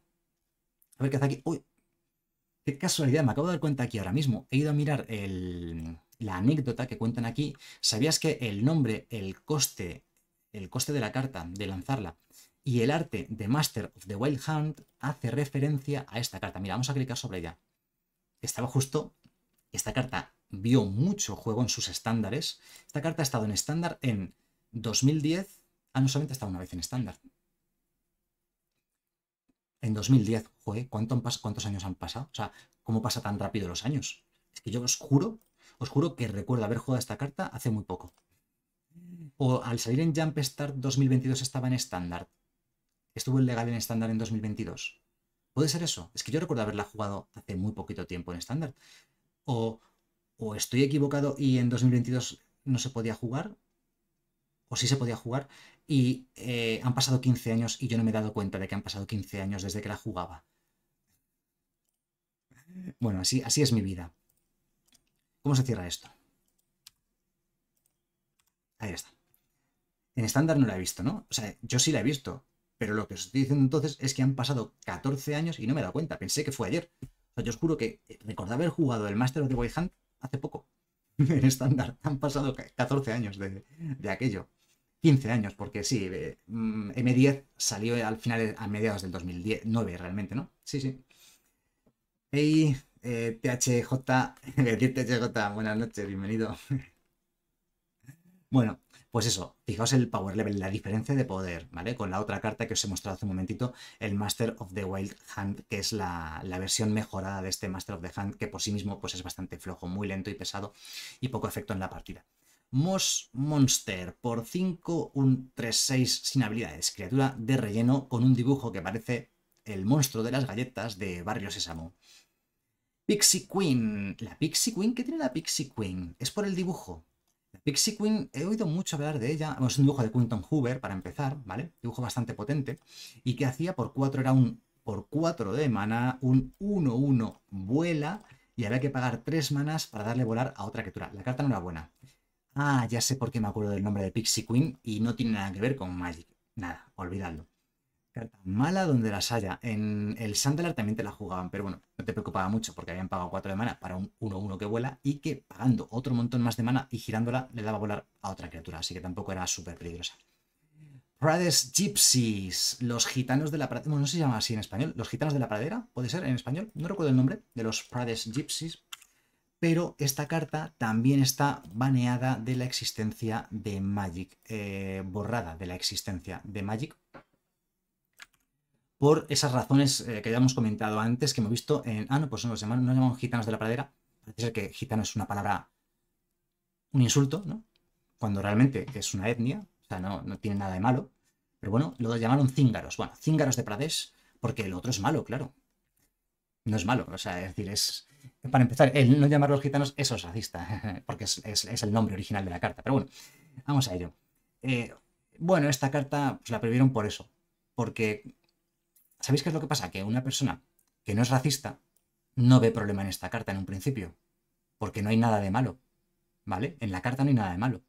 [SPEAKER 1] A ver qué hace aquí. ¡Uy! ¡Qué casualidad! Me acabo de dar cuenta aquí ahora mismo. He ido a mirar la anécdota que cuentan aquí. ¿Sabías que el nombre, el coste, el coste de la carta, de lanzarla, y el arte de Master of the Wild Hunt hace referencia a esta carta. Mira, vamos a clicar sobre ella. Estaba justo. Esta carta vio mucho juego en sus estándares. Esta carta ha estado en estándar en 2010. Ah, no, solamente ha estado una vez en estándar. En 2010, joder, ¿cuántos, años han pasado? O sea, ¿cómo pasa tan rápido los años? Es que yo os juro, os juro que recuerdo haber jugado esta carta hace muy poco. O al salir en Jumpstart 2022 estaba en estándar estuvo legal en estándar en 2022. Puede ser eso. Es que yo recuerdo haberla jugado hace muy poquito tiempo en estándar. O, estoy equivocado y en 2022 no se podía jugar. O sí se podía jugar. Y eh, han pasado 15 años y yo no me he dado cuenta de que han pasado 15 años desde que la jugaba. Bueno, así, así es mi vida. ¿Cómo se cierra esto? Ahí está. En estándar no la he visto, ¿no? O sea, yo sí la he visto. Pero lo que os estoy diciendo entonces es que han pasado 14 años y no me he dado cuenta. Pensé que fue ayer. O yo os juro que eh, recordaba haber jugado el Master of the Way Hunt hace poco. en estándar. Han pasado 14 años de, aquello. 15 años, porque sí, eh, M10 mm, salió al final, a mediados del 2009 realmente, ¿no? Sí, sí. Hey, eh, THJ, THJ, buenas noches, bienvenido. Bueno, pues eso, fijaos el power level, la diferencia de poder, ¿vale? Con la otra carta que os he mostrado hace un momentito, el Master of the Wild Hunt, que es la, versión mejorada de este Master of the Hunt, que por sí mismo pues, es bastante flojo, muy lento y pesado y poco efecto en la partida. Moss Monster por 5, un 3-6 sin habilidades, criatura de relleno con un dibujo que parece el monstruo de las galletas de Barrio Sésamo. Pixie Queen. La Pixie Queen, ¿qué tiene la Pixie Queen? Es por el dibujo. Pixie Queen, he oído mucho hablar de ella. es un dibujo de Quinton Hoover, para empezar, ¿vale? Dibujo bastante potente. Y que hacía por 4 era un por 4 de mana, un 1-1 vuela. Y había que pagar 3 manas para darle volar a otra criatura. La carta no era buena. Ah, ya sé por qué me acuerdo del nombre de Pixie Queen y no tiene nada que ver con Magic. Nada, olvidadlo mala donde las haya. En el Sandalar también te la jugaban, pero bueno, no te preocupaba mucho porque habían pagado 4 de mana para un 1-1 que vuela y que pagando otro montón más de mana y girándola le daba a volar a otra criatura, así que tampoco era súper peligrosa. Prades Gypsies, los gitanos de la pradera, no se llama así en español, los gitanos de la pradera, puede ser en español, no recuerdo el nombre, de los Prades Gypsies, pero esta carta también está baneada de la existencia de Magic, eh, borrada de la existencia de Magic por esas razones eh, que ya hemos comentado antes, que hemos visto en... Ah, no, pues no los llamamos, gitanos de la pradera. Parece ser que gitano es una palabra, un insulto, ¿no? Cuando realmente es una etnia, o sea, no, tiene nada de malo. Pero bueno, lo llamaron cíngaros. Bueno, cíngaros de Pradesh, porque el otro es malo, claro. No es malo, o sea, es decir, es... Para empezar, el no llamar los gitanos, eso es racista, porque es, el nombre original de la carta. Pero bueno, vamos a ello. Eh, bueno, esta carta pues, la prohibieron por eso, porque ¿Sabéis qué es lo que pasa? Que una persona que no es racista no ve problema en esta carta en un principio, porque no hay nada de malo, ¿vale? En la carta no hay nada de malo.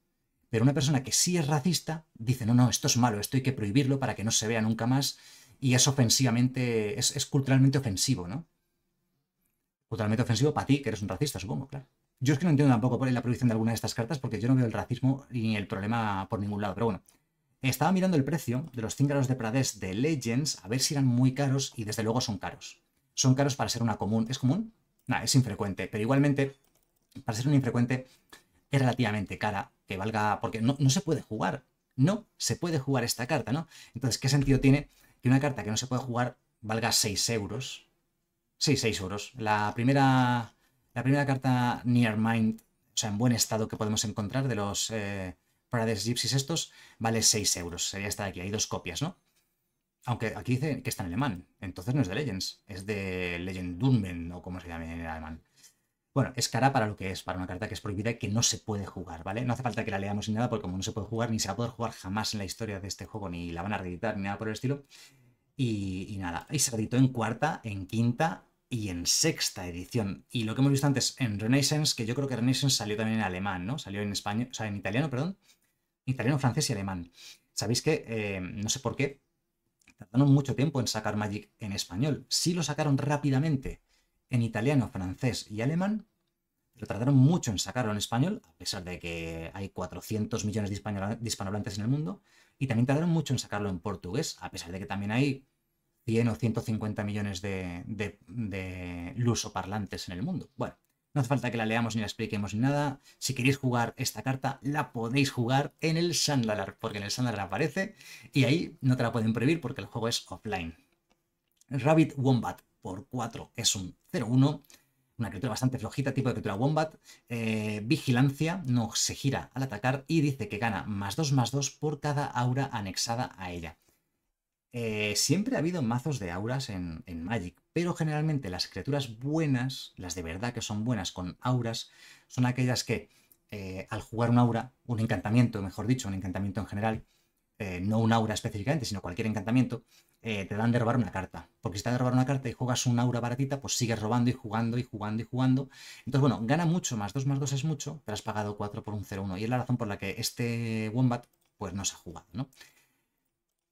[SPEAKER 1] Pero una persona que sí es racista dice, no, no, esto es malo, esto hay que prohibirlo para que no se vea nunca más y es ofensivamente, es, culturalmente ofensivo, ¿no? Culturalmente ofensivo para ti, que eres un racista, supongo, claro. Yo es que no entiendo tampoco por la prohibición de alguna de estas cartas porque yo no veo el racismo ni el problema por ningún lado, pero bueno, estaba mirando el precio de los cíngaros de Prades de Legends a ver si eran muy caros y desde luego son caros. Son caros para ser una común. ¿Es común? nada, es infrecuente, pero igualmente, para ser una infrecuente, es relativamente cara, que valga. porque no, se puede jugar. No se puede jugar esta carta, ¿no? Entonces, ¿qué sentido tiene que una carta que no se puede jugar valga 6 euros? Sí, 6 euros. La primera. La primera carta Near Mind, o sea, en buen estado que podemos encontrar de los. Eh, para Gypsies estos vale 6 euros. Sería esta de aquí. Hay dos copias, ¿no? Aunque aquí dice que está en alemán. Entonces no es de Legends. Es de Legend Dunmen o como se llama en alemán. Bueno, es cara para lo que es, para una carta que es prohibida y que no se puede jugar, ¿vale? No hace falta que la leamos ni nada, porque como no se puede jugar, ni se va a poder jugar jamás en la historia de este juego, ni la van a reeditar, ni nada por el estilo. Y, nada, y se reeditó en cuarta, en quinta y en sexta edición. Y lo que hemos visto antes en Renaissance, que yo creo que Renaissance salió también en alemán, ¿no? Salió en español, o sea, en italiano, perdón, italiano, francés y alemán. Sabéis que, eh, no sé por qué, tardaron mucho tiempo en sacar Magic en español. Sí lo sacaron rápidamente en italiano, francés y alemán, pero tardaron mucho en sacarlo en español, a pesar de que hay 400 millones de hispanohablantes en el mundo, y también tardaron mucho en sacarlo en portugués, a pesar de que también hay 100 o 150 millones de, de, de lusoparlantes en el mundo. Bueno, no hace falta que la leamos ni la expliquemos ni nada. Si queréis jugar esta carta, la podéis jugar en el Sandalar, porque en el Sandalar aparece y ahí no te la pueden prohibir porque el juego es offline. Rabbit Wombat por 4 es un 0-1 una criatura bastante flojita, tipo de criatura Wombat. Eh, vigilancia, no se gira al atacar y dice que gana más 2 más 2 por cada aura anexada a ella. Eh, siempre ha habido mazos de auras en, Magic, pero generalmente las criaturas buenas, las de verdad que son buenas con auras, son aquellas que eh, al jugar un aura, un encantamiento, mejor dicho, un encantamiento en general, eh, no un aura específicamente, sino cualquier encantamiento, te dan de robar una carta. Porque si te dan de robar una carta y juegas un aura baratita, pues sigues robando y jugando y jugando y jugando. Entonces, bueno, gana mucho, más 2 más 2 es mucho, te has pagado 4 por un 0-1. Y es la razón por la que este Wombat pues no se ha jugado, ¿no?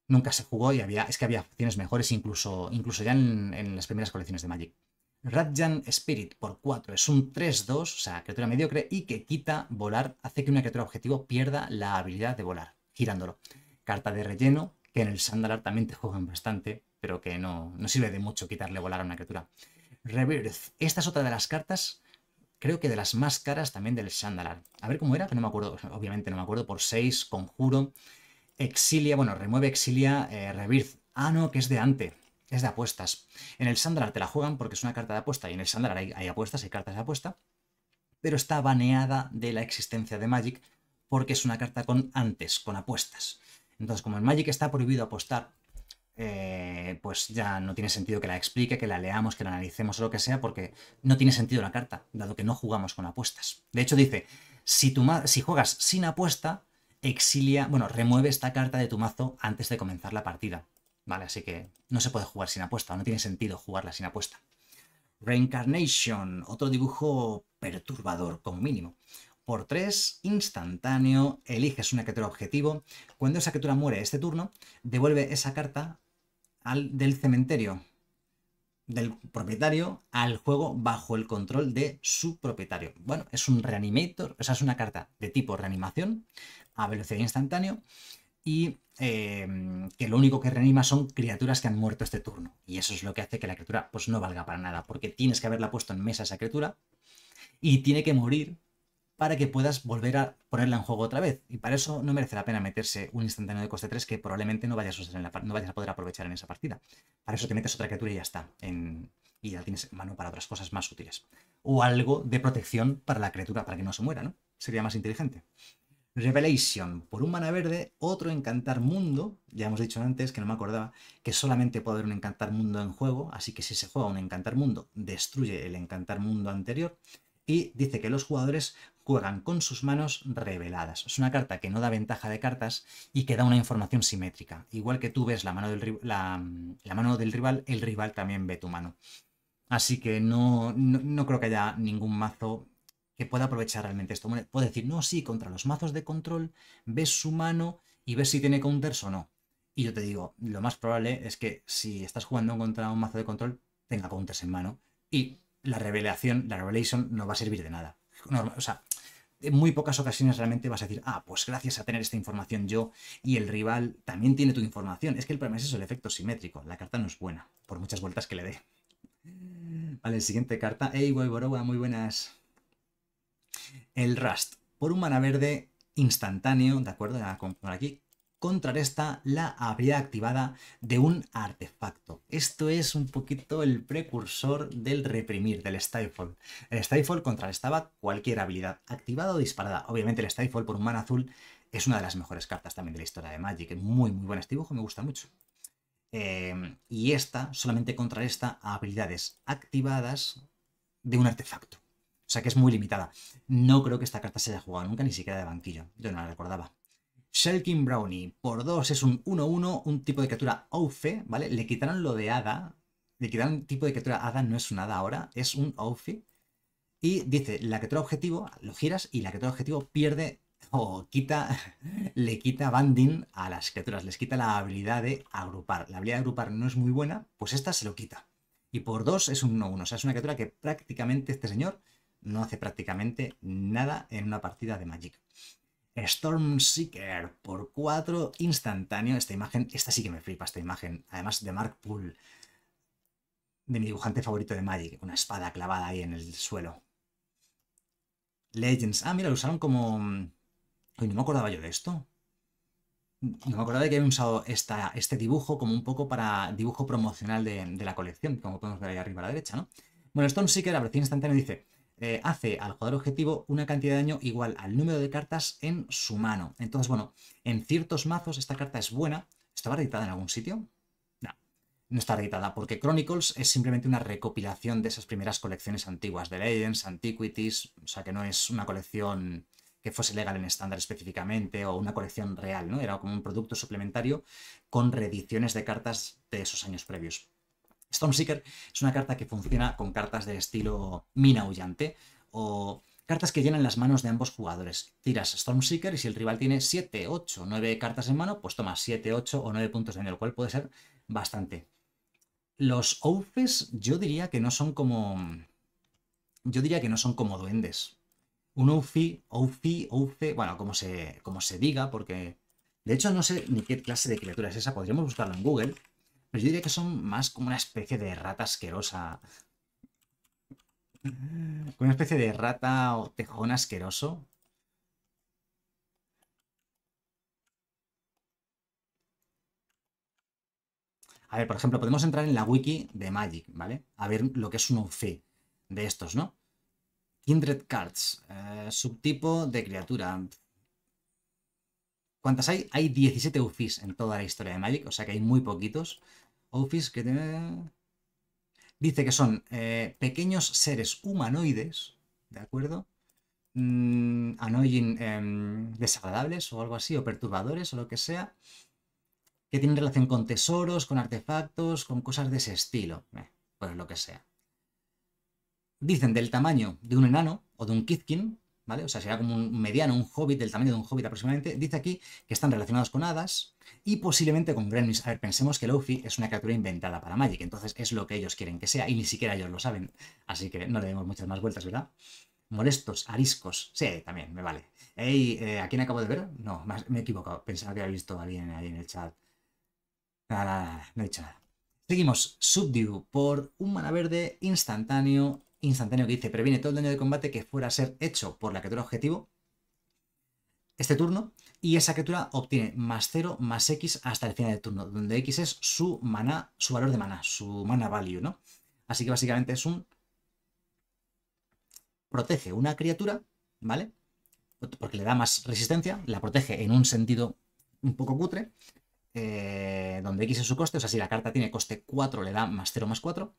[SPEAKER 1] nunca se jugó y había, es que había opciones mejores incluso, incluso ya en, las primeras colecciones de Magic. Radjan Spirit por 4 es un 3-2, o sea, criatura mediocre y que quita volar, hace que una criatura objetivo pierda la habilidad de volar, girándolo. Carta de relleno, que en el Sandalar también te juegan bastante, pero que no, no sirve de mucho quitarle volar a una criatura. Rebirth, esta es otra de las cartas, creo que de las más caras también del Sandalar. A ver cómo era, que no me acuerdo, obviamente no me acuerdo, por 6, conjuro, exilia, bueno, remueve, exilia, eh, Ah, no, que es de Ante. Es de apuestas. En el Sandalar te la juegan porque es una carta de apuesta y en el Sandalar hay, apuestas, hay cartas de apuesta, pero está baneada de la existencia de Magic porque es una carta con antes, con apuestas. Entonces, como en Magic está prohibido apostar, eh, pues ya no tiene sentido que la explique, que la leamos, que la analicemos o lo que sea, porque no tiene sentido la carta, dado que no jugamos con apuestas. De hecho, dice, si, si juegas sin apuesta, exilia, bueno, remueve esta carta de tu mazo antes de comenzar la partida. Vale, así que no se puede jugar sin apuesta, no tiene sentido jugarla sin apuesta. Reincarnation, otro dibujo perturbador, como mínimo. Por 3, instantáneo, eliges una criatura objetivo. Cuando esa criatura muere este turno, devuelve esa carta al, del cementerio del propietario al juego bajo el control de su propietario. Bueno, es un reanimator, o sea, es una carta de tipo reanimación a velocidad instantánea y em, que lo único que reanima son criaturas que han muerto este turno. Y eso es lo que hace que la criatura pues no valga para nada, porque tienes que haberla puesto en mesa esa criatura y tiene que morir para que puedas volver a ponerla en juego otra vez. Y para eso no merece la pena meterse un instantáneo de coste 3 que probablemente no vayas a, poder aprovechar en esa partida. Para eso te metes otra criatura y ya está. y ya tienes mano para otras cosas más útiles. O algo de protección para la criatura, para que no se muera, ¿no? Sería más inteligente. Revelation por un mana verde, otro Encantar Mundo, ya hemos dicho antes que no me acordaba que solamente puede haber un Encantar Mundo en juego, así que si se juega un Encantar Mundo, destruye el Encantar Mundo anterior y dice que los jugadores juegan con sus manos reveladas. Es una carta que no da ventaja de cartas y que da una información simétrica. Igual que tú ves la mano del, la, mano del rival, el rival también ve tu mano. Así que no, no, no creo que haya ningún mazo que pueda aprovechar realmente esto. Puede decir, no, sí, contra los mazos de control, ves su mano y ves si tiene counters o no. Y yo te digo, lo más probable es que si estás jugando contra un mazo de control, tenga counters en mano. Y la revelación, la revelation, no va a servir de nada. o sea, en muy pocas ocasiones realmente vas a decir, ah, pues gracias a tener esta información yo y el rival también tiene tu información. Es que el problema es eso, el efecto simétrico. La carta no es buena, por muchas vueltas que le dé. Vale, siguiente carta. Ey, Guayboroa, muy buenas. El Rust, por un mana verde instantáneo, ¿de acuerdo? por aquí, contrarresta la habilidad activada de un artefacto. Esto es un poquito el precursor del reprimir, del Stifle. El Stifle contrarrestaba cualquier habilidad activada o disparada. Obviamente el Stifle por un mana azul es una de las mejores cartas también de la historia de Magic. muy, muy buen este dibujo, me gusta mucho. Em, y esta solamente contrarresta habilidades activadas de un artefacto. O sea que es muy limitada. No creo que esta carta se haya jugado nunca, ni siquiera de banquillo. Yo no la recordaba. Shelkin Brownie, por 2 es un 1-1, un tipo de criatura oufe, ¿vale? Le quitaron lo de Hada. Le quitaron tipo de criatura Hada, no es un Hada ahora, es un oufe. Y dice, la criatura objetivo, lo giras y la criatura objetivo pierde o quita, le quita banding a las criaturas, les quita la habilidad de agrupar. La habilidad de agrupar no es muy buena, pues esta se lo quita. Y por 2 es un 1-1, o sea, es una criatura que prácticamente este señor no hace prácticamente nada en una partida de Magic. Storm Seeker por 4 instantáneo. Esta imagen, esta sí que me flipa, esta imagen. Además de Mark Poole, de mi dibujante favorito de Magic. Una espada clavada ahí en el suelo. Legends. Ah, mira, lo usaron como... Mm, uy, no me acordaba yo de esto. No me acordaba de que habían usado este dibujo como un poco para dibujo promocional de, la colección, como podemos ver ahí arriba a la derecha, ¿no? Bueno, Storm Seeker, a veces instantáneo, dice... Eh, hace al jugador objetivo una cantidad de daño igual al número de cartas en su mano. Entonces, bueno, en ciertos mazos esta carta es buena. ¿Estaba editada en algún sitio? No, no está editada porque Chronicles es simplemente una recopilación de esas primeras colecciones antiguas de Legends, Antiquities, o sea que no es una colección que fuese legal en estándar específicamente o una colección real, ¿no? Era como un producto suplementario con reediciones de cartas de esos años previos. Stormseeker es una carta que funciona con cartas de estilo mina huyante o cartas que llenan las manos de ambos jugadores. Tiras Stormseeker y si el rival tiene 7, 8, 9 cartas en mano, pues tomas 7, 8 o 9 puntos de daño, lo cual puede ser bastante. Los Oufes yo diría que no son como... Yo diría que no son como duendes. Un Oufi, Oufi, Oufe, bueno, como se, como se diga, porque... De hecho, no sé ni qué clase de criatura es esa, podríamos buscarlo en Google yo diría que son más como una especie de rata asquerosa. Una especie de rata o tejón asqueroso. A ver, por ejemplo, podemos entrar en la wiki de Magic, ¿vale? A ver lo que es un ufi de estos, ¿no? Kindred Cards, eh, subtipo de criatura. ¿Cuántas hay? Hay 17 UFIs en toda la historia de Magic, o sea que hay muy poquitos. Office que tiene... Dice que son eh, pequeños seres humanoides, ¿de acuerdo? Mm, em, desagradables o algo así, o perturbadores o lo que sea, que tienen relación con tesoros, con artefactos, con cosas de ese estilo, eh, pues lo que sea. Dicen del tamaño de un enano o de un Kitkin. ¿vale? O sea, será como un mediano, un hobbit, del tamaño de un hobbit aproximadamente. Dice aquí que están relacionados con hadas y posiblemente con gremlins. A ver, pensemos que Luffy es una criatura inventada para Magic, entonces es lo que ellos quieren que sea y ni siquiera ellos lo saben. Así que no le demos muchas más vueltas, ¿verdad? Molestos, ariscos. Sí, también, me vale. Eh, ¿a quién acabo de ver? No, me he equivocado. Pensaba que había visto a alguien ahí en el chat. Nada, nada, nada, no he dicho nada. Seguimos, Subdue por un mana verde instantáneo instantáneo que dice previene todo el daño de combate que fuera a ser hecho por la criatura objetivo este turno y esa criatura obtiene más 0 más X hasta el final del turno, donde X es su mana, su valor de mana, su mana value, ¿no? Así que básicamente es un... Protege una criatura, ¿vale? Porque le da más resistencia, la protege en un sentido un poco cutre, eh, donde X es su coste, o sea, si la carta tiene coste 4, le da más 0 más 4,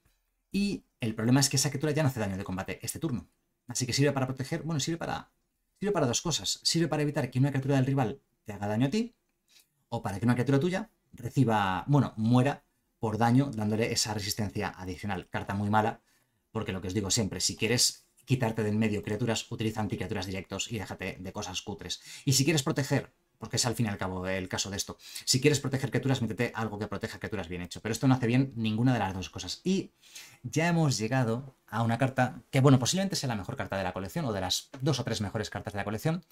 [SPEAKER 1] y el problema es que esa criatura ya no hace daño de combate este turno. Así que sirve para proteger, bueno, sirve para, sirve para dos cosas. Sirve para evitar que una criatura del rival te haga daño a ti, o para que una criatura tuya reciba, bueno, muera por daño dándole esa resistencia adicional. Carta muy mala, porque lo que os digo siempre, si quieres quitarte de en medio criaturas, utiliza anticriaturas directos y déjate de cosas cutres. Y si quieres proteger porque es al fin y al cabo el caso de esto. Si quieres proteger criaturas, métete algo que proteja criaturas bien hecho. Pero esto no hace bien ninguna de las dos cosas. Y ya hemos llegado a una carta que, bueno, posiblemente sea la mejor carta de la colección, o de las dos o tres mejores cartas de la colección,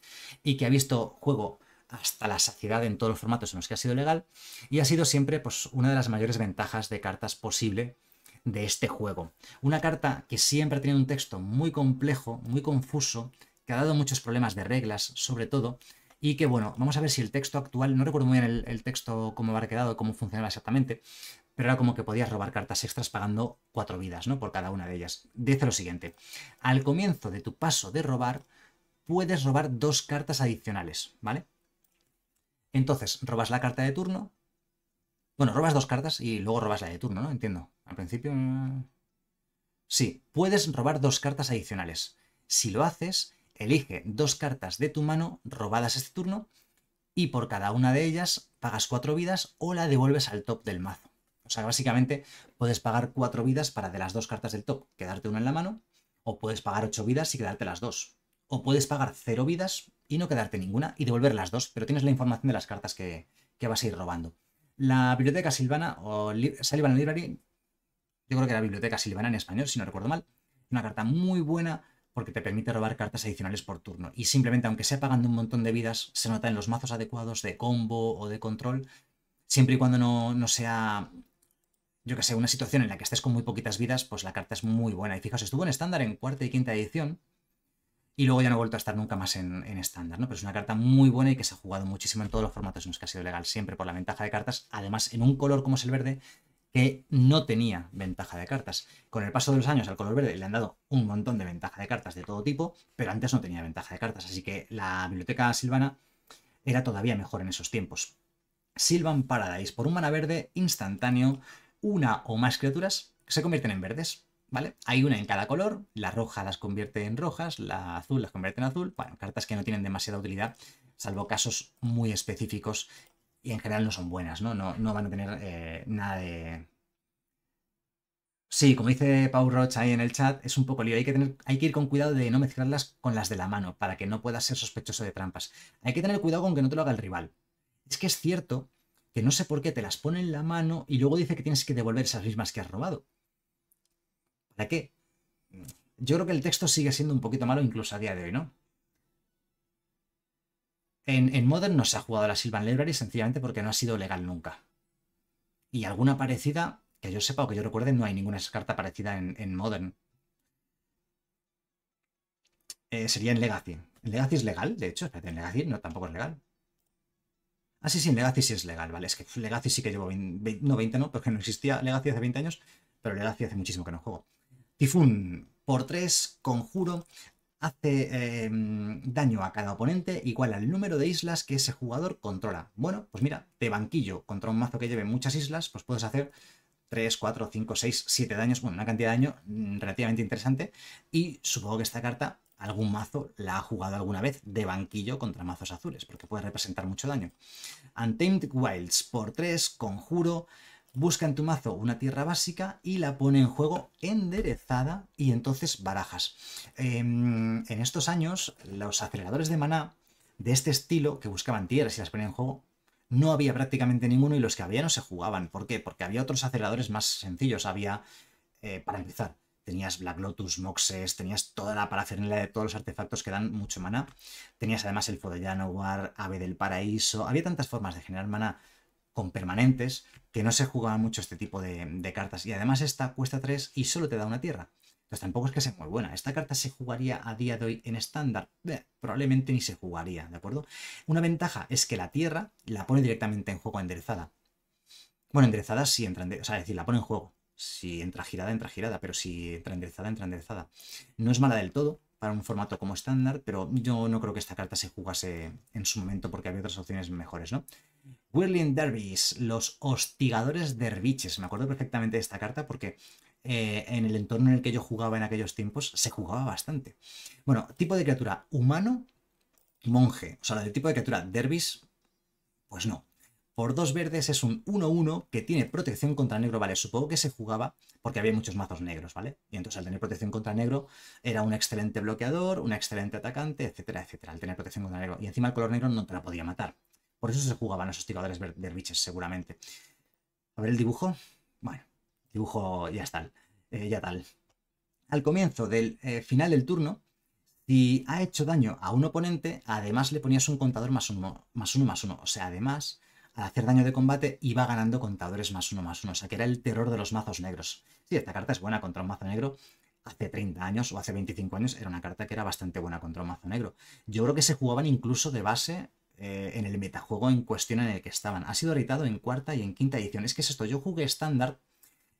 [SPEAKER 1] y que ha visto juego hasta la saciedad en todos los formatos en los que ha sido legal, y ha sido siempre pues, una de las mayores ventajas de cartas posible de este juego. Una carta que siempre ha tenido un texto muy complejo, muy confuso, que ha dado muchos problemas de reglas, sobre todo, y que bueno, vamos a ver si el texto actual, no recuerdo muy bien el, texto cómo a quedado, cómo funcionaba exactamente, pero era como que podías robar cartas extras pagando cuatro vidas, ¿no? Por cada una de ellas. Dice lo siguiente, al comienzo de tu paso de robar, puedes robar dos cartas adicionales, ¿vale? Entonces, robas la carta de turno, bueno, robas dos cartas y luego robas la de turno, ¿no? Entiendo. Al principio... Eh, sí, puedes robar dos cartas adicionales. Si lo haces, elige dos cartas de tu mano robadas este turno y por cada una de ellas pagas cuatro vidas o la devuelves al top del mazo. O sea, básicamente puedes pagar cuatro vidas para de las dos cartas del top quedarte una en la mano, o puedes pagar ocho vidas y quedarte las dos, o puedes pagar cero vidas y no quedarte ninguna y devolver las dos, pero tienes la información de las cartas que, que vas a ir robando. La biblioteca Silvana o silvana Library, yo creo que era Biblioteca Silvana en español, si no recuerdo mal, una carta muy buena porque te permite robar cartas adicionales por turno. Y simplemente, aunque sea pagando un montón de vidas, se nota en los mazos adecuados de combo o de control, siempre y cuando no, sea, yo que sé, una situación en la que estés con muy poquitas vidas, pues la carta es muy buena. Y fijaos, estuvo en estándar en cuarta y quinta edición, y luego ya no ha vuelto a estar nunca más en, estándar, ¿no? Pero es una carta muy buena y que se ha jugado muchísimo en todos los formatos no los que ha sido legal, siempre por la ventaja de cartas. Además, en un color como es el verde, que no tenía ventaja de cartas. Con el paso de los años al color verde le han dado un montón de ventaja de cartas de todo tipo, pero antes no tenía ventaja de cartas, así que la biblioteca silvana era todavía mejor en esos tiempos. Silvan Paradise, por un mana verde instantáneo, una o más criaturas se convierten en verdes. ¿Vale? Hay una en cada color, la roja las convierte en rojas, la azul las convierte en azul, bueno, cartas que no tienen demasiada utilidad, salvo casos muy específicos y en general no son buenas, ¿no? No, no van a tener eh, nada de... Sí, como dice Pau Rocha ahí en el chat, es un poco lío. Hay que, hay que ir con cuidado de no mezclarlas con las de la mano para que no puedas ser sospechoso de trampas. Hay que tener cuidado con que no te lo haga el rival. Es que es cierto que no sé por qué te las pone en la mano y luego dice que tienes que devolver esas mismas que has robado. ¿Para qué? Yo creo que el texto sigue siendo un poquito malo incluso a día de hoy, ¿no? En, Modern no se ha jugado la Silvan Library sencillamente porque no ha sido legal nunca. Y alguna parecida, que yo sepa o que yo recuerde, no hay ninguna carta parecida en, Modern. Eh, sería en Legacy. En Legacy es legal, de hecho, en Legacy no, tampoco es legal. Ah, sí, sí, en Legacy sí es legal, vale. Es que Legacy sí que llevo no 20, no, porque no existía Legacy hace 20 años, pero Legacy hace muchísimo que no juego. Tifún, por 3, conjuro hace em, daño a cada oponente igual al número de islas que ese jugador controla. Bueno, pues mira, de banquillo contra un mazo que lleve muchas islas, pues puedes hacer 3, 4, 5, 6, 7 daños, bueno, una cantidad de daño mm, relativamente interesante. Y supongo que esta carta algún mazo la ha jugado alguna vez de banquillo contra mazos azules, porque puede representar mucho daño. Untamed Wilds por 3, conjuro, busca en tu mazo una tierra básica y la pone en juego enderezada y entonces barajas. Em, en estos años, los aceleradores de maná de este estilo, que buscaban tierras y las ponían en juego, no había prácticamente ninguno y los que había no se jugaban. ¿Por qué? Porque había otros aceleradores más sencillos. Había, eh, para empezar, tenías Black Lotus, Moxes, tenías toda la parafernalia de todos los artefactos que dan mucho maná. Tenías además el Fodellano War, Ave del Paraíso. Había tantas formas de generar maná con permanentes, que no se jugaba mucho este tipo de, cartas. Y además esta cuesta 3 y solo te da una tierra. Entonces tampoco es que sea muy buena. Esta carta se jugaría a día de hoy en estándar. probablemente ni se jugaría, ¿de acuerdo? Una ventaja es que la tierra la pone directamente en juego enderezada. Bueno, enderezada sí entra, o sea, es decir, la pone en juego. Si entra girada, entra girada, pero si entra enderezada, entra enderezada. No es mala del todo, para un formato como estándar, pero yo no creo que esta carta se jugase en su momento porque había otras opciones mejores, ¿no? Whirling Dervis, los hostigadores derviches. Me acuerdo perfectamente de esta carta porque eh, en el entorno en el que yo jugaba en aquellos tiempos se jugaba bastante. Bueno, tipo de criatura humano, monje. O sea, el tipo de criatura dervis, pues no. Por dos verdes es un 1-1 que tiene protección contra negro, ¿vale? Supongo que se jugaba porque había muchos mazos negros, ¿vale? Y entonces al tener protección contra negro era un excelente bloqueador, un excelente atacante, etcétera, etcétera. Al tener protección contra negro. Y encima el color negro no te la podía matar. Por eso se jugaban esos tiradores derviches, seguramente. A ver el dibujo. Bueno, dibujo ya está. Eh, ya tal. Al comienzo del eh, final del turno, si ha hecho daño a un oponente, además le ponías un contador más uno, más uno, más uno. O sea, además, al hacer daño de combate, iba ganando contadores más uno, más uno. O sea, que era el terror de los mazos negros. Sí, esta carta es buena contra un mazo negro. Hace 30 años o hace 25 años era una carta que era bastante buena contra un mazo negro. Yo creo que se jugaban incluso de base eh, en el metajuego en cuestión en el que estaban. Ha sido editado en cuarta y en quinta edición. Es que es esto, yo jugué estándar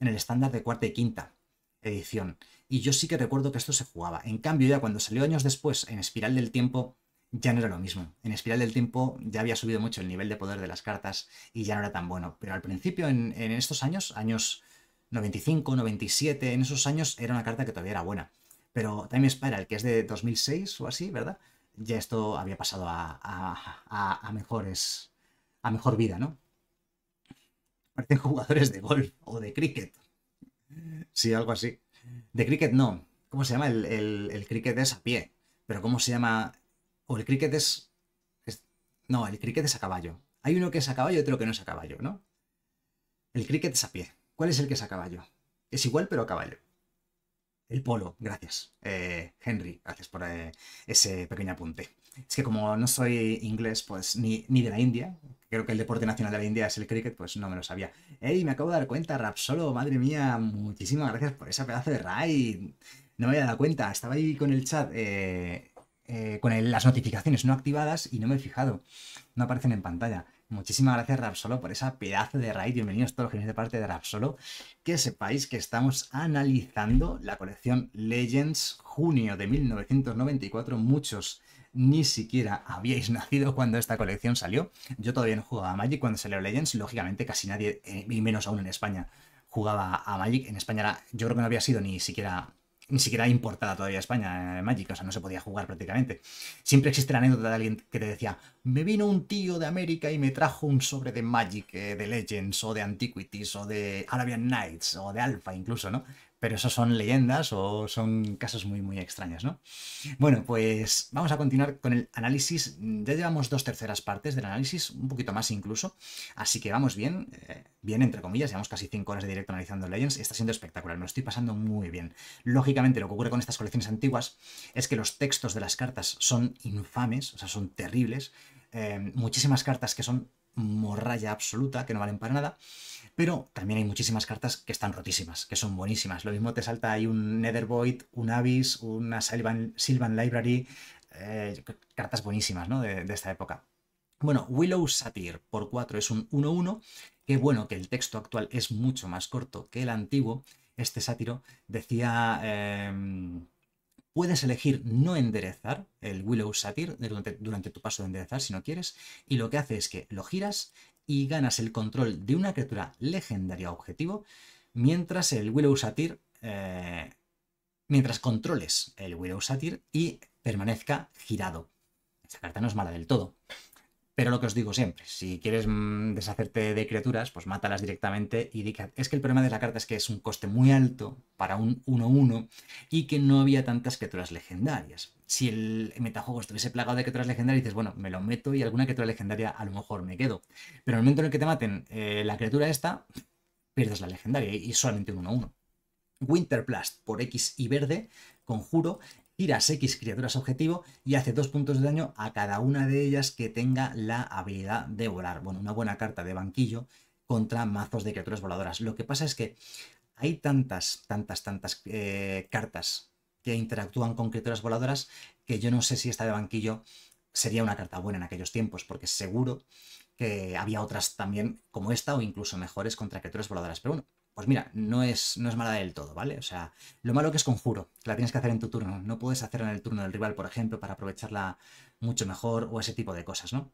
[SPEAKER 1] en el estándar de cuarta y quinta edición. Y yo sí que recuerdo que esto se jugaba. En cambio, ya cuando salió años después, en Espiral del Tiempo, ya no era lo mismo. En Espiral del Tiempo ya había subido mucho el nivel de poder de las cartas y ya no era tan bueno. Pero al principio, en, en estos años, años 95, 97, en esos años era una carta que todavía era buena. Pero Time Spiral, que es de 2006 o así, ¿verdad? ya esto había pasado a, mejores, a mejor vida, ¿no? Parecen jugadores de golf o de cricket. Sí, algo así. De cricket no. ¿Cómo se llama? El, el, cricket es a pie. Pero ¿cómo se llama? O el cricket es, No, el cricket es a caballo. Hay uno que es a caballo y otro que no es a caballo, ¿no? El cricket es a pie. ¿Cuál es el que es a caballo? Es igual pero a caballo. El polo, gracias. Eh, Henry, gracias por eh, ese pequeño apunte. Es que como no soy inglés, pues ni, de la India, creo que el deporte nacional de la India es el cricket, pues no me lo sabía. ¡Ey, me acabo de dar cuenta, Rapsolo! ¡Madre mía! Muchísimas gracias por esa pedazo de raid. No me había dado cuenta, estaba ahí con el chat, eh, con las notificaciones no activadas y no me he fijado. No aparecen en pantalla. Muchísimas gracias Rapsolo por esa pedazo de raid. Bienvenidos todos los que de parte de Rapsolo. Que sepáis que estamos analizando la colección Legends junio de 1994. Muchos ni siquiera habíais nacido cuando esta colección salió. Yo todavía no jugaba a Magic cuando salió Legends. Lógicamente casi nadie, eh, y menos aún en España, jugaba a Magic. En España yo creo que no había sido ni siquiera ni siquiera importada todavía España eh, Magic, o sea, no se podía jugar prácticamente. Siempre existe la anécdota de alguien que te decía, me vino un tío de América y me trajo un sobre de Magic, eh, de Legends, o de Antiquities, o de Arabian Nights, o de Alpha incluso, ¿no? Pero eso son leyendas o son casos muy, muy extraños, ¿no? Bueno, pues vamos a continuar con el análisis. Ya llevamos dos terceras partes del análisis, un poquito más incluso. Así que vamos bien, eh, bien entre comillas, llevamos casi cinco horas de directo analizando Legends. Está siendo espectacular, me lo estoy pasando muy bien. Lógicamente, lo que ocurre con estas colecciones antiguas es que los textos de las cartas son infames, o sea, son terribles. Eh, muchísimas cartas que son morralla absoluta, que no valen para nada. Pero también hay muchísimas cartas que están rotísimas, que son buenísimas. Lo mismo te salta ahí un Nether un Abyss, una Sylvan, Sylvan Library, eh, cartas buenísimas ¿no? de, esta época. Bueno, Willow Satyr por 4 es un 1-1. Qué bueno que el texto actual es mucho más corto que el antiguo. Este sátiro decía... Em, puedes elegir no enderezar el Willow Satyr durante, tu paso de enderezar si no quieres, y lo que hace es que lo giras y ganas el control de una criatura legendaria objetivo mientras el Willow Satyr. Eh, mientras controles el Willow Satyr y permanezca girado. Esta carta no es mala del todo. Pero lo que os digo siempre, si quieres mm, deshacerte de criaturas, pues mátalas directamente y es que el problema de la carta es que es un coste muy alto para un 1-1 y que no había tantas criaturas legendarias. Si el metajuego estuviese plagado de criaturas legendarias, dices, bueno, me lo meto y alguna criatura legendaria a lo mejor me quedo. Pero en el momento en el que te maten eh, la criatura esta, pierdes la legendaria y solamente un 1-1. Winterblast por X y verde, conjuro, tiras X criaturas objetivo y hace dos puntos de daño a cada una de ellas que tenga la habilidad de volar. Bueno, una buena carta de banquillo contra mazos de criaturas voladoras. Lo que pasa es que hay tantas, tantas, tantas eh, cartas que interactúan con criaturas voladoras que yo no sé si esta de banquillo sería una carta buena en aquellos tiempos, porque seguro que había otras también como esta o incluso mejores contra criaturas voladoras. Pero bueno, pues mira, no es, no es mala del todo, ¿vale? O sea, lo malo que es conjuro, que la tienes que hacer en tu turno. No puedes hacerla en el turno del rival, por ejemplo, para aprovecharla mucho mejor o ese tipo de cosas, ¿no?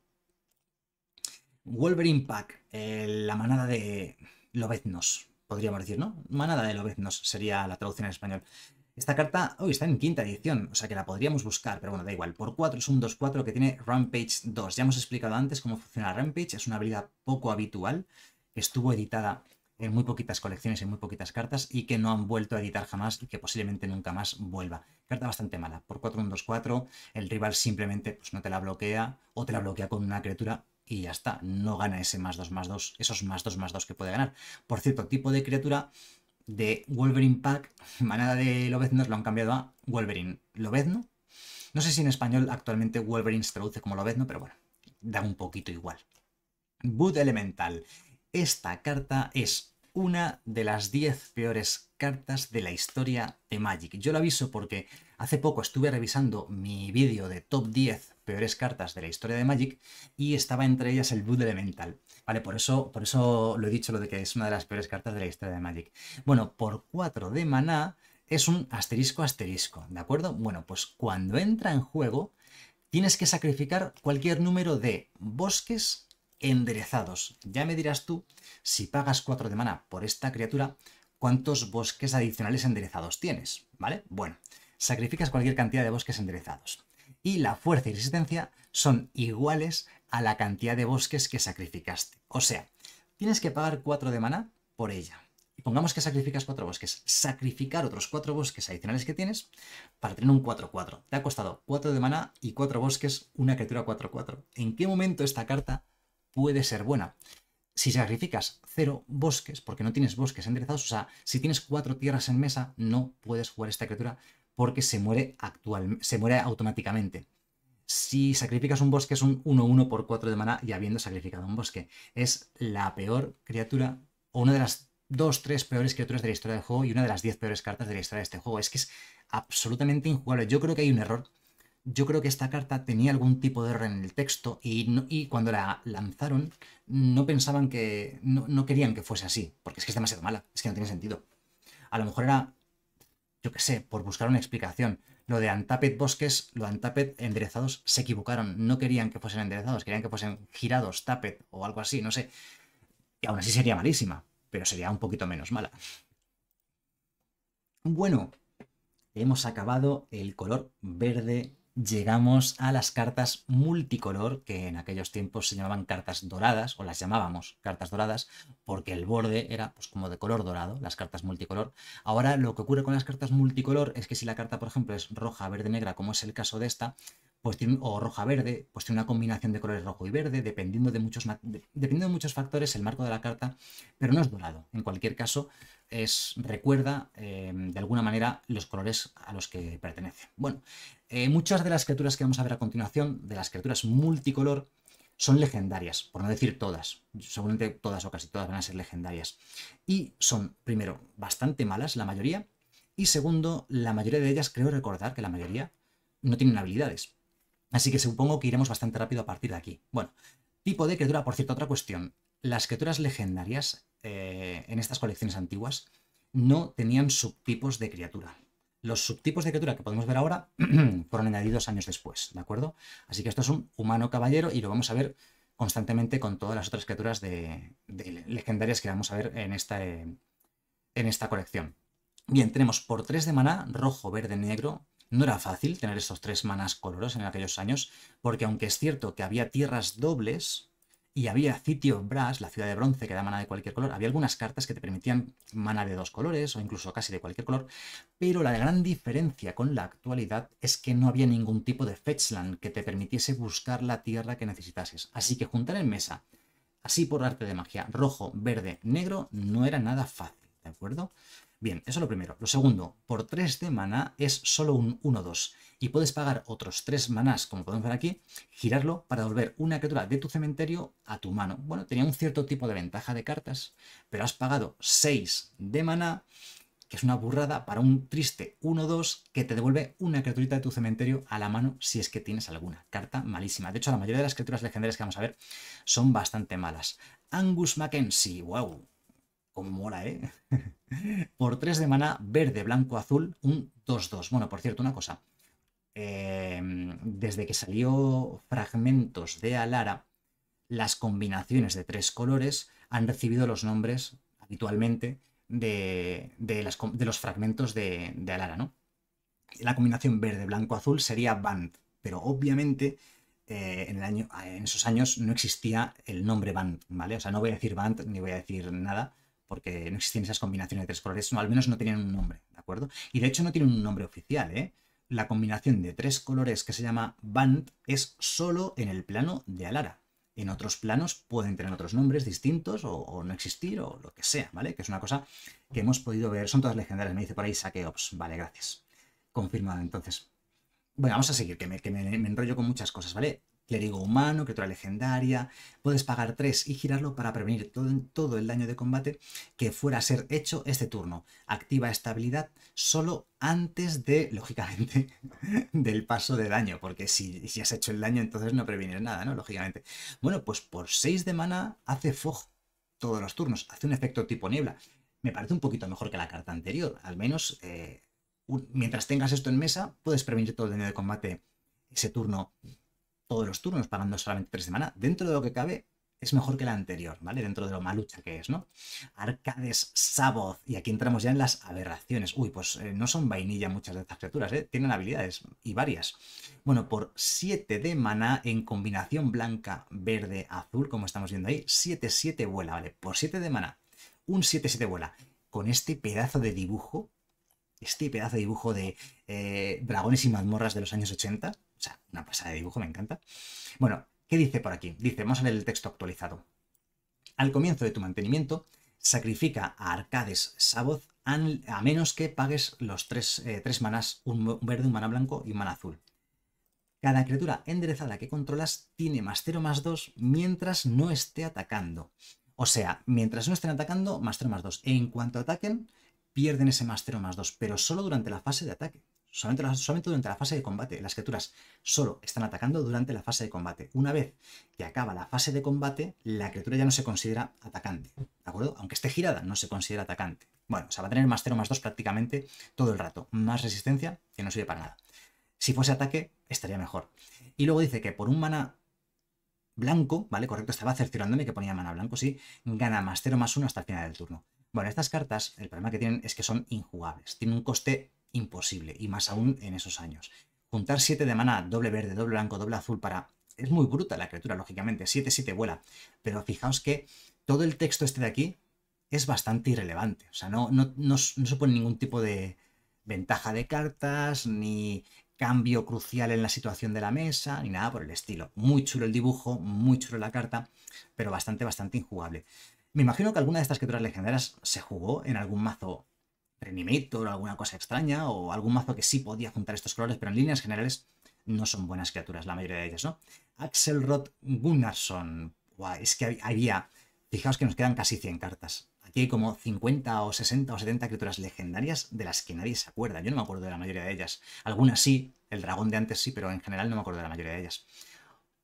[SPEAKER 1] Wolverine Pack, eh, la manada de lobeznos, podríamos decir, ¿no? Manada de lobeznos sería la traducción en español. Esta carta hoy está en quinta edición, o sea que la podríamos buscar, pero bueno, da igual. Por 4 es un 2-4 que tiene Rampage 2. Ya hemos explicado antes cómo funciona Rampage, es una habilidad poco habitual, estuvo editada en muy poquitas colecciones, en muy poquitas cartas y que no han vuelto a editar jamás y que posiblemente nunca más vuelva. Carta bastante mala. Por 4-1-2-4 el rival simplemente pues, no te la bloquea o te la bloquea con una criatura y ya está. No gana ese más 2 más 2, esos más 2 más 2 que puede ganar. Por cierto, tipo de criatura de Wolverine Pack, manada de Lobeznos lo han cambiado a Wolverine Lobezno. No sé si en español actualmente Wolverine se traduce como Lobezno, pero bueno, da un poquito igual. Boot Elemental. Esta carta es una de las 10 peores cartas de la historia de Magic. Yo lo aviso porque hace poco estuve revisando mi vídeo de top 10 peores cartas de la historia de Magic y estaba entre ellas el Bud Elemental. Vale, por eso, por eso lo he dicho lo de que es una de las peores cartas de la historia de Magic. Bueno, por 4 de maná es un asterisco asterisco, ¿de acuerdo? Bueno, pues cuando entra en juego tienes que sacrificar cualquier número de bosques enderezados. Ya me dirás tú, si pagas 4 de mana por esta criatura, cuántos bosques adicionales enderezados tienes, ¿vale? Bueno, sacrificas cualquier cantidad de bosques enderezados. Y la fuerza y resistencia son iguales a la cantidad de bosques que sacrificaste. O sea, tienes que pagar 4 de mana por ella. Y pongamos que sacrificas 4 bosques. Sacrificar otros 4 bosques adicionales que tienes para tener un 4-4. Te ha costado 4 de mana y 4 bosques, una criatura 4-4. ¿En qué momento esta carta puede ser buena. Si sacrificas cero bosques, porque no tienes bosques enderezados, o sea, si tienes cuatro tierras en mesa, no puedes jugar esta criatura porque se muere, se muere automáticamente. Si sacrificas un bosque es un 1-1 por 4 de mana y habiendo sacrificado un bosque. Es la peor criatura, o una de las 2-3 peores criaturas de la historia del juego y una de las 10 peores cartas de la historia de este juego. Es que es absolutamente injugable. Yo creo que hay un error yo creo que esta carta tenía algún tipo de error en el texto y, cuando la lanzaron no pensaban que, no, querían que fuese así, porque es que es demasiado mala, es que no tiene sentido. A lo mejor era, yo qué sé, por buscar una explicación. Lo de Antapet Bosques, lo de Antapet enderezados, se equivocaron, no querían que fuesen enderezados, querían que fuesen girados, tapet o algo así, no sé. Y aún así sería malísima, pero sería un poquito menos mala. Bueno, hemos acabado el color verde llegamos a las cartas multicolor, que en aquellos tiempos se llamaban cartas doradas, o las llamábamos cartas doradas, porque el borde era pues, como de color dorado, las cartas multicolor. Ahora lo que ocurre con las cartas multicolor es que si la carta, por ejemplo, es roja, verde, negra, como es el caso de esta, pues tiene, o roja-verde, pues tiene una combinación de colores rojo y verde, dependiendo de, muchos, de muchos factores el marco de la carta, pero no es dorado. En cualquier caso, es, recuerda em, de alguna manera los colores a los que pertenece. Bueno, eh, muchas de las criaturas que vamos a ver a continuación, de las criaturas multicolor, son legendarias, por no decir todas, seguramente todas o casi todas van a ser legendarias. Y son, primero, bastante malas, la mayoría, y segundo, la mayoría de ellas, creo recordar que la mayoría no tienen habilidades. Así que supongo que iremos bastante rápido a partir de aquí. Bueno, tipo de criatura, por cierto, otra cuestión. Las criaturas legendarias eh, en estas colecciones antiguas no tenían subtipos de criatura. Los subtipos de criatura que podemos ver ahora fueron añadidos años después, ¿de acuerdo? Así que esto es un humano caballero y lo vamos a ver constantemente con todas las otras criaturas de, legendarias que vamos a ver en esta, eh, en esta colección. Bien, tenemos por 3 de maná, rojo, verde, negro, no era fácil tener estos tres manas coloros en aquellos años, porque aunque es cierto que había tierras dobles y había City of Brass, la ciudad de bronce, que da mana de cualquier color, había algunas cartas que te permitían mana de dos colores o incluso casi de cualquier color, pero la gran diferencia con la actualidad es que no había ningún tipo de fetchland que te permitiese buscar la tierra que necesitases. Así que juntar en mesa, así por arte de magia, rojo, verde, negro, no era nada fácil, ¿de acuerdo? Bien, eso es lo primero. Lo segundo, por 3 de maná es solo un 1-2 y puedes pagar otros 3 manás, como podemos ver aquí, girarlo para devolver una criatura de tu cementerio a tu mano. Bueno, tenía un cierto tipo de ventaja de cartas, pero has pagado 6 de maná, que es una burrada para un triste 1-2 que te devuelve una criaturita de tu cementerio a la mano si es que tienes alguna carta malísima. De hecho, la mayoría de las criaturas legendarias que vamos a ver son bastante malas. Angus Mackenzie, wow, como mola, ¿eh? por 3 de mana, verde, blanco, azul, un 2-2. Bueno, por cierto, una cosa. Em, desde que salió Fragmentos de Alara, las combinaciones de tres colores han recibido los nombres habitualmente de, los fragmentos de, Alara, ¿no? La combinación verde-blanco-azul sería Band, pero obviamente eh, en, el año, en esos años no existía el nombre Band, ¿vale? O sea, no voy a decir Band ni voy a decir nada, porque no existen esas combinaciones de tres colores, al menos no tienen un nombre, ¿de acuerdo? Y de hecho no tienen un nombre oficial, ¿eh? La combinación de tres colores que se llama Band es solo en el plano de Alara. En otros planos pueden tener otros nombres distintos o, no existir o lo que sea, ¿vale? Que es una cosa que hemos podido ver. Son todas legendarias, me dice por ahí Saqueops. Vale, gracias. Confirmado entonces. Bueno, vamos a seguir, que, me, me enrollo con muchas cosas, ¿vale? clérigo humano, criatura legendaria. Puedes pagar 3 y girarlo para prevenir todo, el daño de combate que fuera a ser hecho este turno. Activa esta habilidad solo antes de, lógicamente, del paso de daño, porque si, has hecho el daño entonces no previenes nada, ¿no? Lógicamente. Bueno, pues por 6 de mana hace fog todos los turnos, hace un efecto tipo niebla. Me parece un poquito mejor que la carta anterior, al menos... Eh, mientras tengas esto en mesa, puedes prevenir todo el daño de combate ese turno todos los turnos, pagando solamente 3 de maná. Dentro de lo que cabe, es mejor que la anterior, ¿vale? Dentro de lo malucha que es, ¿no? Arcades Saboth. Y aquí entramos ya en las aberraciones. Uy, pues eh, no son vainilla muchas de estas criaturas, ¿eh? Tienen habilidades y varias. Bueno, por 7 de mana en combinación blanca, verde, azul, como estamos viendo ahí, 7-7 vuela, ¿vale? Por 7 de mana un 7-7 vuela. Con este pedazo de dibujo, este pedazo de dibujo de eh, dragones y mazmorras de los años 80, o sea, una pasada de dibujo, me encanta. Bueno, ¿qué dice por aquí? Dice, vamos a leer el texto actualizado. Al comienzo de tu mantenimiento, sacrifica a Arcades Saboth a menos que pagues los tres, eh, manás, un verde, un mana blanco y un mana azul. Cada criatura enderezada que controlas tiene más 0 más 2 mientras no esté atacando. O sea, mientras no estén atacando, más 0 más 2. En cuanto ataquen, pierden ese más 0 más 2, pero solo durante la fase de ataque. Solamente, durante la fase de combate. Las criaturas solo están atacando durante la fase de combate. Una vez que acaba la fase de combate, la criatura ya no se considera atacante. ¿De acuerdo? Aunque esté girada, no se considera atacante. Bueno, o sea, va a tener más 0, más 2 prácticamente todo el rato. Más resistencia, que no sirve para nada. Si fuese ataque, estaría mejor. Y luego dice que por un mana blanco, ¿vale? Correcto, estaba cerciorándome que ponía mana blanco, sí. Gana más 0, más 1 hasta el final del turno. Bueno, estas cartas, el problema que tienen es que son injugables. Tienen un coste imposible, y más aún en esos años. Juntar 7 de mana, doble verde, doble blanco, doble azul para... Es muy bruta la criatura, lógicamente, 7-7 vuela, pero fijaos que todo el texto este de aquí es bastante irrelevante, o sea, no, no, no, no supone ningún tipo de ventaja de cartas, ni cambio crucial en la situación de la mesa, ni nada por el estilo. Muy chulo el dibujo, muy chulo la carta, pero bastante, bastante injugable. Me imagino que alguna de estas criaturas legendarias se jugó en algún mazo o alguna cosa extraña, o algún mazo que sí podía juntar estos colores, pero en líneas generales no son buenas criaturas, la mayoría de ellas, ¿no? Axelrod Gunnarsson. es que había. Fijaos que nos quedan casi 100 cartas. Aquí hay como 50 o 60 o 70 criaturas legendarias de las que nadie se acuerda. Yo no me acuerdo de la mayoría de ellas. Algunas sí, el dragón de antes sí, pero en general no me acuerdo de la mayoría de ellas.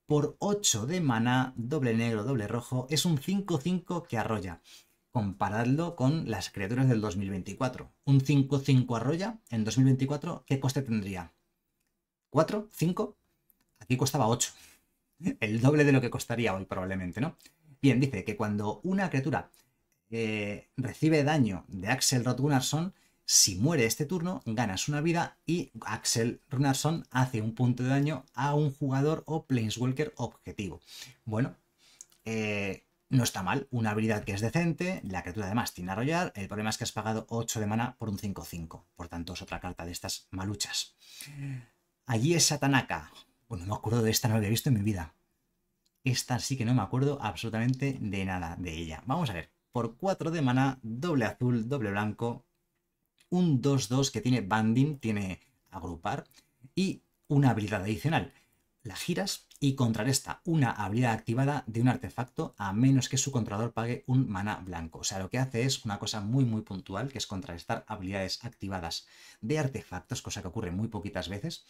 [SPEAKER 1] Por 8 de mana, doble negro, doble rojo, es un 5-5 que arrolla compararlo con las criaturas del 2024. Un 5-5 arroya en 2024, ¿qué coste tendría? ¿4? ¿5? Aquí costaba 8. El doble de lo que costaría hoy probablemente, ¿no? Bien, dice que cuando una criatura eh, recibe daño de Axel Rod si muere este turno, ganas una vida y Axel Runarson hace un punto de daño a un jugador o Planeswalker objetivo. Bueno, eh, no está mal, una habilidad que es decente, la criatura además tiene arrollar, el problema es que has pagado 8 de mana por un 5-5, por tanto es otra carta de estas maluchas. Allí es Satanaka, bueno, no me acuerdo de esta, no la había visto en mi vida. Esta sí que no me acuerdo absolutamente de nada de ella. Vamos a ver, por 4 de mana, doble azul, doble blanco, un 2-2 que tiene banding, tiene agrupar, y una habilidad adicional la giras y contrarresta una habilidad activada de un artefacto a menos que su controlador pague un mana blanco. O sea, lo que hace es una cosa muy muy puntual, que es contrarrestar habilidades activadas de artefactos, cosa que ocurre muy poquitas veces.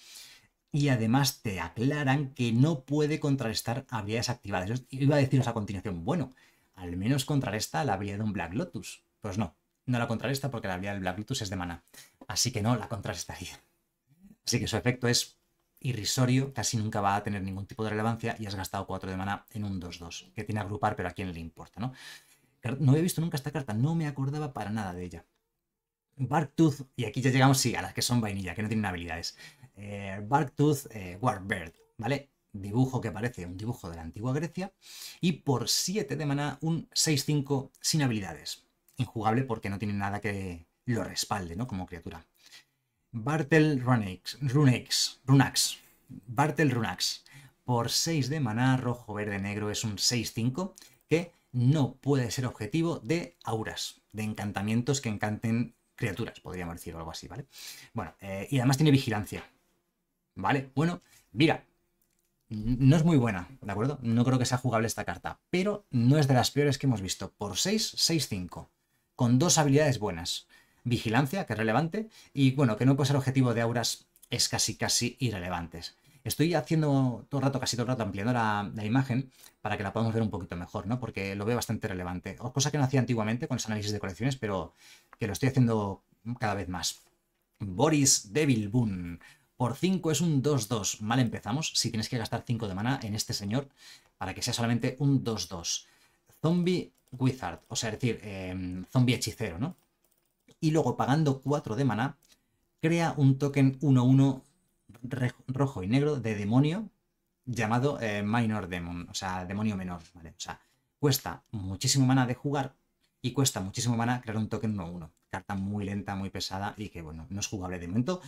[SPEAKER 1] Y además te aclaran que no puede contrarrestar habilidades activadas. iba a deciros a continuación, bueno, al menos contrarresta la habilidad de un Black Lotus. Pues no, no la contrarresta porque la habilidad del Black Lotus es de mana. Así que no la contrarrestaría. Así que su efecto es irrisorio, casi nunca va a tener ningún tipo de relevancia y has gastado 4 de mana en un 2-2, que tiene agrupar, pero a quién le importa, ¿no? No había visto nunca esta carta, no me acordaba para nada de ella. Barktooth, y aquí ya llegamos, sí, a las que son vainilla, que no tienen habilidades. Eh, Barktooth eh, Warbird, ¿vale? Dibujo que parece un dibujo de la antigua Grecia. Y por 7 de maná, un 6-5 sin habilidades. Injugable porque no tiene nada que lo respalde, ¿no? Como criatura. Bartel Runax, Runax, Runax, Bartel Runax, por 6 de maná, rojo, verde, negro, es un 6-5 que no puede ser objetivo de auras, de encantamientos que encanten criaturas, podríamos decir, algo así, ¿vale? Bueno, eh, y además tiene vigilancia, ¿vale? Bueno, mira, no es muy buena, ¿de acuerdo? No creo que sea jugable esta carta, pero no es de las peores que hemos visto. Por 6, 6-5, con dos habilidades buenas vigilancia, que es relevante, y bueno, que no puede ser objetivo de auras es casi casi irrelevantes. Estoy haciendo todo el rato, casi todo el rato, ampliando la, imagen para que la podamos ver un poquito mejor, ¿no? Porque lo veo bastante relevante. Cosa que no hacía antiguamente con ese análisis de colecciones, pero que lo estoy haciendo cada vez más. Boris Devil Boon Por 5 es un 2-2. Mal empezamos si tienes que gastar 5 de mana en este señor para que sea solamente un 2-2. Zombie Wizard, o sea, decir, em, zombie hechicero, ¿no? y luego pagando 4 de mana crea un token 1-1 rojo y negro de demonio llamado eh, Minor Demon, o sea, demonio menor, ¿vale? O sea, cuesta muchísimo mana de jugar y cuesta muchísimo mana crear un token 1-1. Carta muy lenta, muy pesada y que, bueno, no es jugable de momento.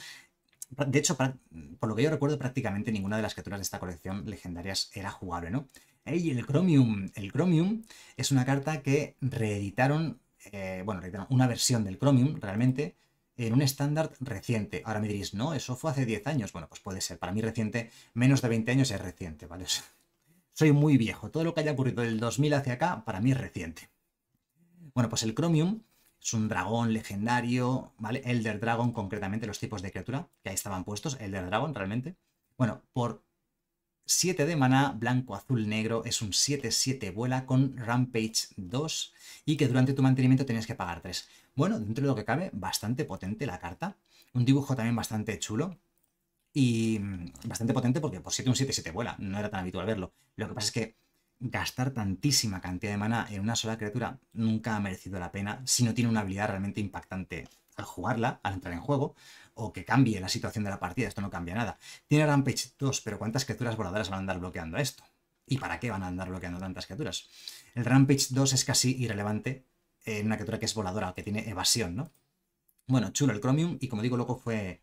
[SPEAKER 1] De hecho, por lo que yo recuerdo, prácticamente ninguna de las criaturas de esta colección legendarias era jugable, ¿no? Y el Chromium. El Chromium es una carta que reeditaron eh, bueno, una versión del Chromium realmente, en un estándar reciente. Ahora me diréis, no, eso fue hace 10 años. Bueno, pues puede ser. Para mí reciente, menos de 20 años es reciente, ¿vale? soy muy viejo. Todo lo que haya ocurrido del 2000 hacia acá, para mí es reciente. Bueno, pues el Chromium es un dragón legendario, ¿vale? Elder Dragon, concretamente, los tipos de criatura que ahí estaban puestos, Elder Dragon realmente. Bueno, por 7 de maná, blanco, azul, negro, es un 7-7 vuela con Rampage 2 y que durante tu mantenimiento tenías que pagar 3. Bueno, dentro de lo que cabe, bastante potente la carta. Un dibujo también bastante chulo y mm, bastante potente porque por 7 un 7-7 vuela, no era tan habitual verlo. Lo que pasa es que gastar tantísima cantidad de maná en una sola criatura nunca ha merecido la pena si no tiene una habilidad realmente impactante al jugarla, al entrar en juego, o que cambie la situación de la partida, esto no cambia nada. Tiene Rampage 2, pero ¿cuántas criaturas voladoras van a andar bloqueando esto? ¿Y para qué van a andar bloqueando tantas criaturas? El Rampage 2 es casi irrelevante en una criatura que es voladora, que tiene evasión, ¿no? Bueno, chulo el Chromium, y como digo, loco fue...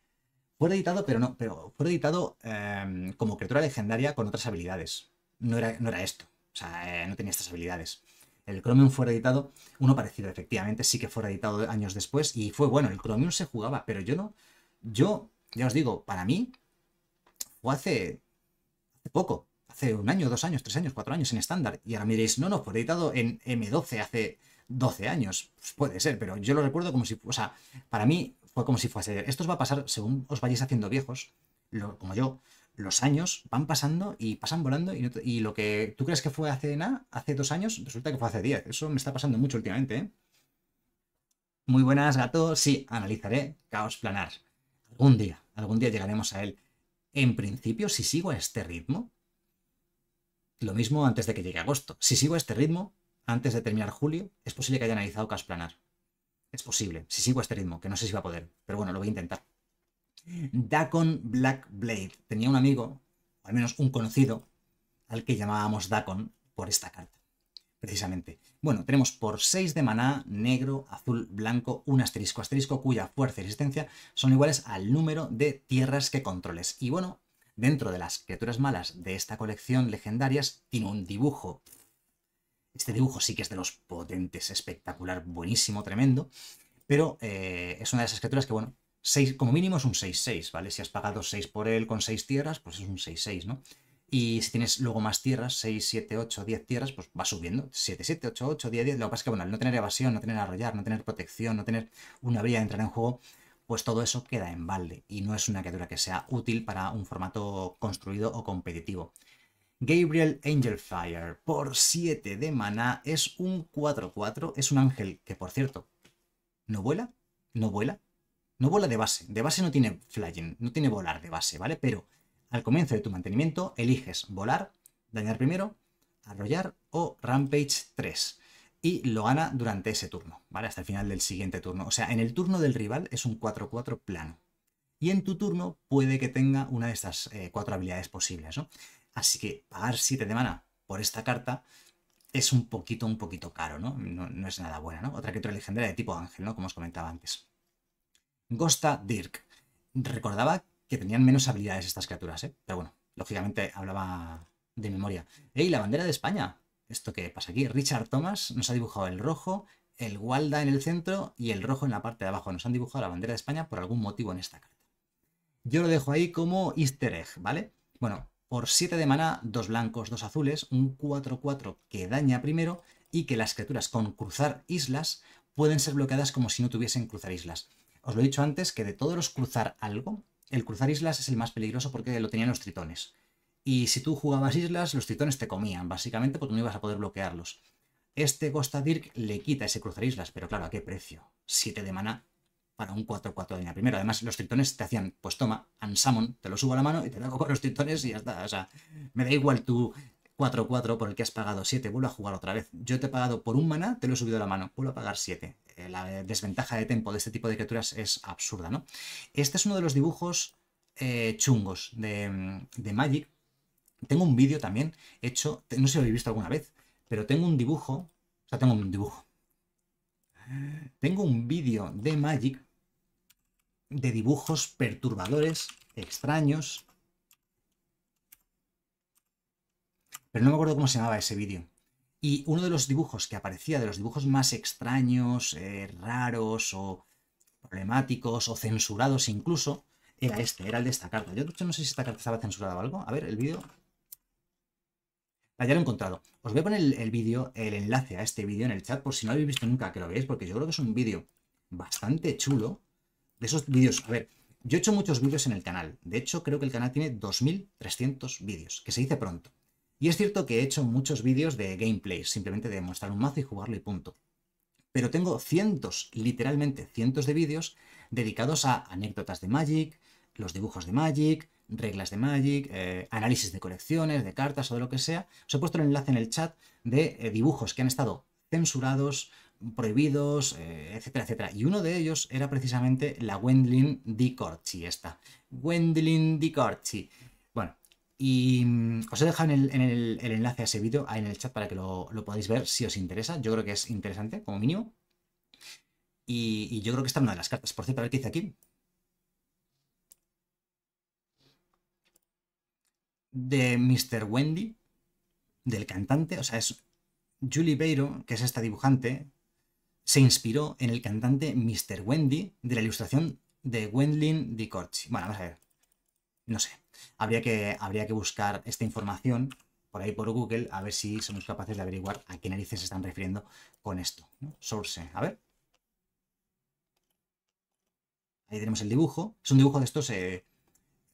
[SPEAKER 1] Fue editado, pero no, pero fue editado em, como criatura legendaria con otras habilidades. No era, no era esto. O sea, eh, no tenía estas habilidades. El Chromium fue editado, uno parecido, efectivamente, sí que fue editado años después, y fue bueno, el Chromium se jugaba, pero yo no, yo, ya os digo, para mí fue hace, hace poco, hace un año, dos años, tres años, cuatro años en estándar. Y ahora miréis no, no, fue editado en M12 hace 12 años. Pues puede ser, pero yo lo recuerdo como si, o sea, para mí fue como si fuese Esto os va a pasar según os vayáis haciendo viejos, como yo. Los años van pasando y pasan volando y, lo que tú crees que fue hace nada, hace dos años, resulta que fue hace diez. Eso me está pasando mucho últimamente. ¿eh? Muy buenas, gato. Sí, analizaré Caos Planar algún día, algún día llegaremos a él. En principio, si sigo a este ritmo, lo mismo antes de que llegue agosto. Si sigo a este ritmo, antes de terminar julio, es posible que haya analizado Casplanar. Es posible, si sigo a este ritmo, que no sé si va a poder, pero bueno, lo voy a intentar. Dacon Blade. Tenía un amigo, o al menos un conocido, al que llamábamos Dacon por esta carta precisamente. Bueno, tenemos por 6 de maná, negro, azul, blanco, un asterisco, asterisco, cuya fuerza y resistencia son iguales al número de tierras que controles. Y bueno, dentro de las criaturas malas de esta colección legendarias, tiene un dibujo. Este dibujo sí que es de los potentes, espectacular, buenísimo, tremendo. Pero eh, es una de esas criaturas que, bueno, como mínimo es un 6-6, ¿vale? Si has pagado 6 por él con 6 tierras, pues es un 6-6, ¿no? Y si tienes luego más tierras, 6, 7, 8, 10 tierras, pues va subiendo. 7, 7, 8, 8, 10, 10. Lo que pasa es que, bueno, al no tener evasión, no tener arrollar, no tener protección, no tener una brilla de entrar en juego, pues todo eso queda en balde y no es una criatura que sea útil para un formato construido o competitivo. Gabriel Angelfire, por 7 de maná, es un 4-4, es un ángel que, por cierto, no vuela, no vuela, no vuela de base. De base no tiene flying, no tiene volar de base, ¿vale? Pero al comienzo de tu mantenimiento, eliges volar, dañar primero, arrollar o rampage 3 y lo gana durante ese turno, ¿vale? Hasta el final del siguiente turno. O sea, en el turno del rival es un 4-4 plano. Y en tu turno puede que tenga una de estas eh, cuatro habilidades posibles, ¿no? Así que pagar 7 de mana por esta carta es un poquito, un poquito caro, ¿no? No, es nada buena, ¿no? Otra criatura legendaria de tipo ángel, ¿no? Como os comentaba antes. Gosta Dirk. Recordaba que tenían menos habilidades estas criaturas, ¿eh? Pero bueno, lógicamente hablaba de memoria. ¡Ey, la bandera de España! ¿Esto qué pasa aquí? Richard Thomas nos ha dibujado el rojo, el Walda en el centro y el rojo en la parte de abajo. Nos han dibujado la bandera de España por algún motivo en esta carta. Yo lo dejo ahí como easter egg, ¿vale? Bueno, por 7 de mana, dos blancos, dos azules, un 4-4 que daña primero y que las criaturas con cruzar islas pueden ser bloqueadas como si no tuviesen cruzar islas. Os lo he dicho antes que de todos los cruzar algo, el cruzar islas es el más peligroso porque lo tenían los tritones. Y si tú jugabas islas, los tritones te comían, básicamente porque no ibas a poder bloquearlos. Este Costa Dirk le quita ese cruzar islas, pero claro, ¿a qué precio? 7 de mana para un 4-4 de la Primero, Además, los tritones te hacían, pues toma, Ansamon, te lo subo a la mano y te lo hago con los tritones y ya está. O sea, me da igual tu 4-4 por el que has pagado 7, vuelvo a jugar otra vez. Yo te he pagado por un mana, te lo he subido a la mano, vuelvo a pagar 7. Eh, la desventaja de tempo de este tipo de criaturas es absurda, ¿no? Este es uno de los dibujos eh, chungos de, de, Magic. Tengo un vídeo también hecho, no sé si lo habéis visto alguna vez, pero tengo un dibujo, o sea, tengo un dibujo. Tengo un vídeo de Magic de dibujos perturbadores, extraños, pero no me acuerdo cómo se llamaba ese vídeo. Y uno de los dibujos que aparecía, de los dibujos más extraños, eh, raros o problemáticos o censurados incluso, era eh, este, era el de esta carta. Yo no sé si esta carta estaba censurada o algo. A ver, el vídeo. Ah, ya lo he encontrado. Os voy a poner el, vídeo, el enlace a este vídeo en el chat por si no habéis visto nunca, que lo veáis, porque yo creo que es un vídeo bastante chulo. De esos vídeos, a ver, yo he hecho muchos vídeos en el canal. De hecho, creo que el canal tiene 2.300 vídeos, que se dice pronto. Y es cierto que he hecho muchos vídeos de gameplay, simplemente de mostrar un mazo y jugarlo y punto. Pero tengo cientos, literalmente cientos de vídeos dedicados a anécdotas de Magic, los dibujos de Magic, reglas de Magic, eh, análisis de colecciones, de cartas o de lo que sea. Os he puesto el enlace en el chat de eh, dibujos que han estado censurados, prohibidos, eh, etcétera, etcétera. Y uno de ellos era precisamente la Wendlin DiCorchi. esta. Wendlin Di y mm, os he dejado en el, enlace a ese vídeo ahí en el chat para que lo, lo, podáis ver si os interesa. Yo creo que es interesante, como mínimo. Y, yo creo que está una de las cartas. Por cierto, a ver qué dice aquí. De Mr. Wendy, del cantante. O sea, es Julie Beiro, que es esta dibujante, se inspiró en el cantante Mr. Wendy de la ilustración de Wendlin DiCorchi Bueno, vamos a ver. No sé, habría que, habría que buscar esta información por ahí por Google a ver si somos capaces de averiguar a qué narices se están refiriendo con esto. Source, a ver. Ahí tenemos el dibujo. Es un dibujo de estos, eh,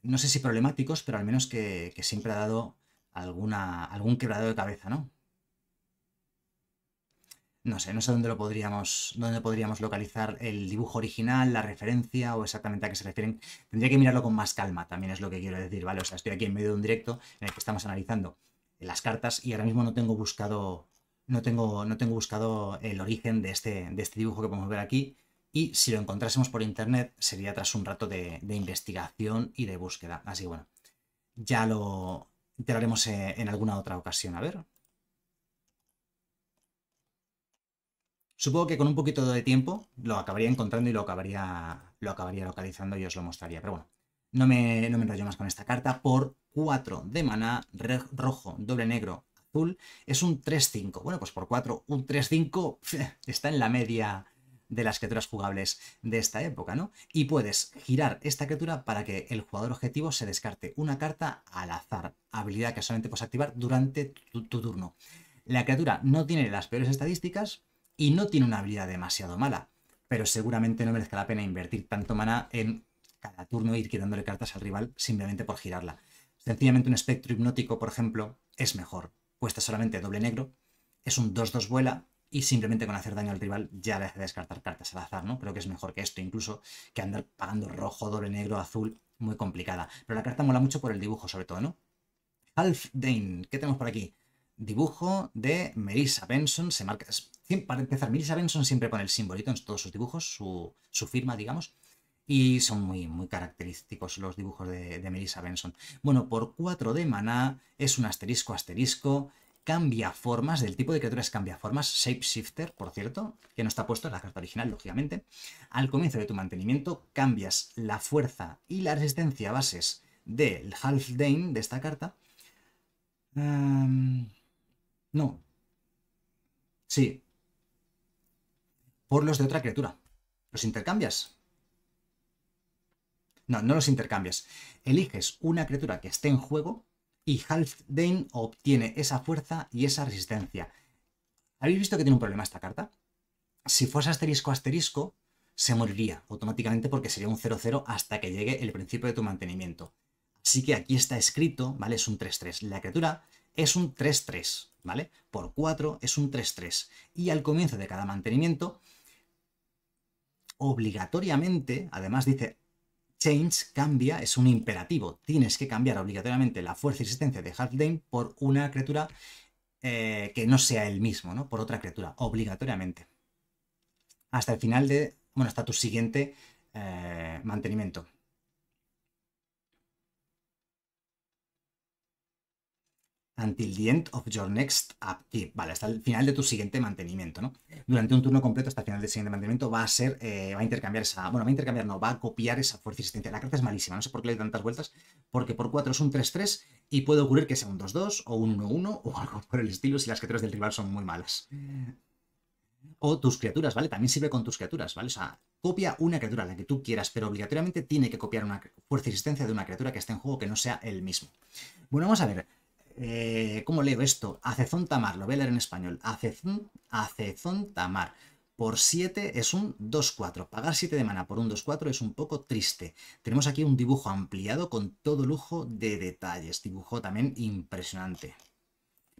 [SPEAKER 1] no sé si problemáticos, pero al menos que, siempre ha dado alguna, algún quebrado de cabeza, ¿no? no sé, no sé dónde lo podríamos, dónde podríamos localizar el dibujo original, la referencia o exactamente a qué se refieren. Tendría que mirarlo con más calma, también es lo que quiero decir, ¿vale? O sea, estoy aquí en medio de un directo en el que estamos analizando las cartas y ahora mismo no tengo buscado, no tengo, no tengo buscado el origen de este, de este dibujo que podemos ver aquí. Y si lo encontrásemos por internet sería tras un rato de, investigación y de búsqueda. Así que bueno, ya lo, ya eh, en alguna otra ocasión. A ver, Supongo que con un poquito de tiempo lo acabaría encontrando y lo acabaría, lo acabaría localizando y os lo mostraría. Pero bueno, no me, no enrollo más con esta carta. Por 4 de mana rojo, doble negro, azul, es un 3-5. Bueno, pues por 4, un 3-5 está en la media de las criaturas jugables de esta época, ¿no? Y puedes girar esta criatura para que el jugador objetivo se descarte una carta al azar, habilidad que solamente puedes activar durante tu turno. La criatura no tiene las peores estadísticas, y no tiene una habilidad demasiado mala, pero seguramente no merezca la pena invertir tanto mana en cada turno e ir quitándole cartas al rival simplemente por girarla. Sencillamente un espectro hipnótico, por ejemplo, es mejor. Cuesta solamente doble negro, es un 2-2 vuela y simplemente con hacer daño al rival ya le hace descartar cartas al azar, ¿no? Creo que es mejor que esto incluso que andar pagando rojo, doble negro, azul, muy complicada. Pero la carta mola mucho por el dibujo sobre todo, ¿no? Halfdane, ¿qué tenemos por aquí? dibujo de Melissa Benson. Se marca. Para empezar, Melissa Benson siempre pone el simbolito en todos sus dibujos, su, firma, digamos. Y son muy, muy característicos los dibujos de, Melissa Benson. Bueno, por 4 de maná es un asterisco asterisco. Cambia formas, del tipo de criaturas cambia formas, shapeshifter, por cierto, que no está puesto en la carta original, lógicamente. Al comienzo de tu mantenimiento cambias la fuerza y la resistencia bases del Half Dane de esta carta. No. Sí. Por los de otra criatura. ¿Los intercambias? No, no los intercambias. Eliges una criatura que esté en juego y Halfdane obtiene esa fuerza y esa resistencia. ¿Habéis visto que tiene un problema esta carta? Si fuese asterisco asterisco, se moriría automáticamente porque sería un 0-0 hasta que llegue el principio de tu mantenimiento. Así que aquí está escrito, ¿vale? Es un 3-3. La criatura es un 3-3. ¿vale? Por 4 es un 3-3. Y al comienzo de cada mantenimiento, obligatoriamente, además dice change, cambia, es un imperativo. Tienes que cambiar obligatoriamente la fuerza y existencia de Halfdane por una criatura eh, que no sea el mismo, ¿no? Por otra criatura, obligatoriamente. Hasta el final de, bueno, hasta tu siguiente eh, mantenimiento. Until the end of your next upkeep. Vale, hasta el final de tu siguiente mantenimiento, ¿no? Durante un turno completo hasta el final del siguiente mantenimiento va a ser, eh, va a intercambiar esa, bueno, va a intercambiar, no, va a copiar esa fuerza y resistencia. La carta es malísima, no sé por qué le doy tantas vueltas, porque por 4 es un 3-3 y puede ocurrir que sea un 2-2 o un 1-1 o algo por el estilo si las criaturas del rival son muy malas. O tus criaturas, ¿vale? También sirve con tus criaturas, ¿vale? O sea, copia una criatura, la que tú quieras, pero obligatoriamente tiene que copiar una fuerza y resistencia de una criatura que esté en juego que no sea el mismo. Bueno, vamos a ver. Eh, ¿Cómo leo esto? Acezón Tamar, lo voy a leer en español. Acezón, Tamar. Por 7 es un 2-4. Pagar 7 de mana por un 2-4 es un poco triste. Tenemos aquí un dibujo ampliado con todo lujo de detalles. Dibujo también impresionante.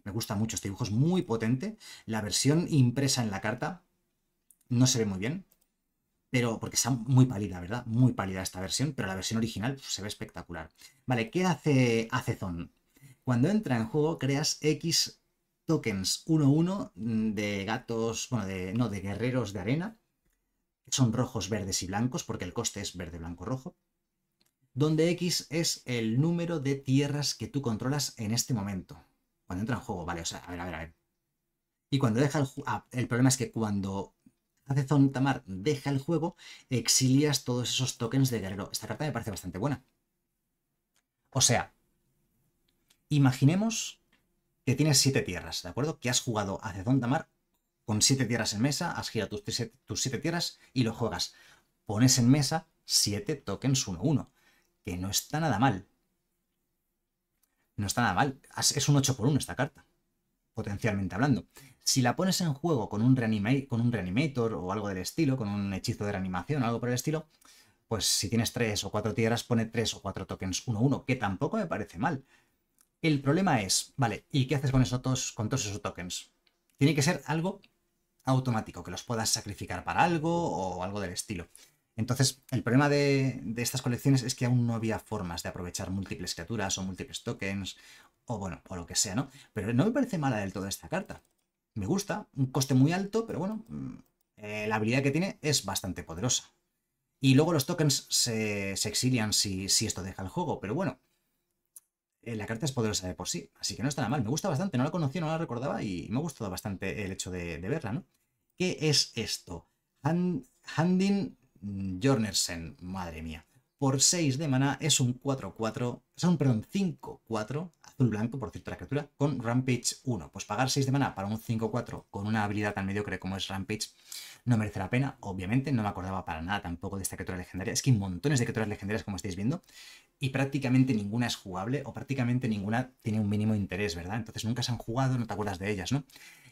[SPEAKER 1] Me gusta mucho este dibujo, es muy potente. La versión impresa en la carta no se ve muy bien, pero porque está muy pálida, ¿verdad? Muy pálida esta versión, pero la versión original se ve espectacular. Vale, ¿qué hace Acezón? Cuando entra en juego, creas X tokens 1-1 mm, de gatos, bueno, de, no, de guerreros de arena. Son rojos, verdes y blancos, porque el coste es verde, blanco, rojo. Donde X es el número de tierras que tú controlas en este momento. Cuando entra en juego, vale, o sea, a ver, a ver, a ver. Y cuando deja el juego. Ah, el problema es que cuando Zon Tamar deja el juego, exilias todos esos tokens de guerrero. Esta carta me parece bastante buena. O sea, Imaginemos que tienes 7 tierras, ¿de acuerdo? Que has jugado a Zedondamar con 7 tierras en mesa, has girado tus, 7 tierras y lo juegas. Pones en mesa 7 tokens 1-1, que no está nada mal. No está nada mal. Es un 8 por 1 esta carta, potencialmente hablando. Si la pones en juego con un, con un reanimator o algo del estilo, con un hechizo de reanimación o algo por el estilo, pues si tienes 3 o 4 tierras, pone 3 o 4 tokens 1-1, que tampoco me parece mal. El problema es, vale, ¿y qué haces con, esos, todos esos tokens? Tiene que ser algo automático, que los puedas sacrificar para algo o algo del estilo. Entonces, el problema de, estas colecciones es que aún no había formas de aprovechar múltiples criaturas o múltiples tokens, o bueno, o lo que sea, ¿no? Pero no me parece mala del todo esta carta. Me gusta, un coste muy alto, pero bueno, mm, eh, la habilidad que tiene es bastante poderosa. Y luego los tokens se, exilian si esto deja el juego, pero bueno, eh, la carta es poderosa de por sí, así que no está nada mal. Me gusta bastante, no la conocía, no la recordaba y me ha gustado bastante el hecho de, verla, ¿no? ¿Qué es esto? Handin Jornersen, madre mía. Por 6 de mana es un 4-4, es un, perdón, 5-4 azul blanco, por cierto, la criatura, con Rampage 1. Pues pagar 6 de mana para un 5-4 con una habilidad tan mediocre como es Rampage no merece la pena, obviamente, no me acordaba para nada tampoco de esta criatura legendaria. Es que hay montones de criaturas legendarias, como estáis viendo, y prácticamente ninguna es jugable o prácticamente ninguna tiene un mínimo interés, ¿verdad? Entonces nunca se han jugado, no te acuerdas de ellas, ¿no?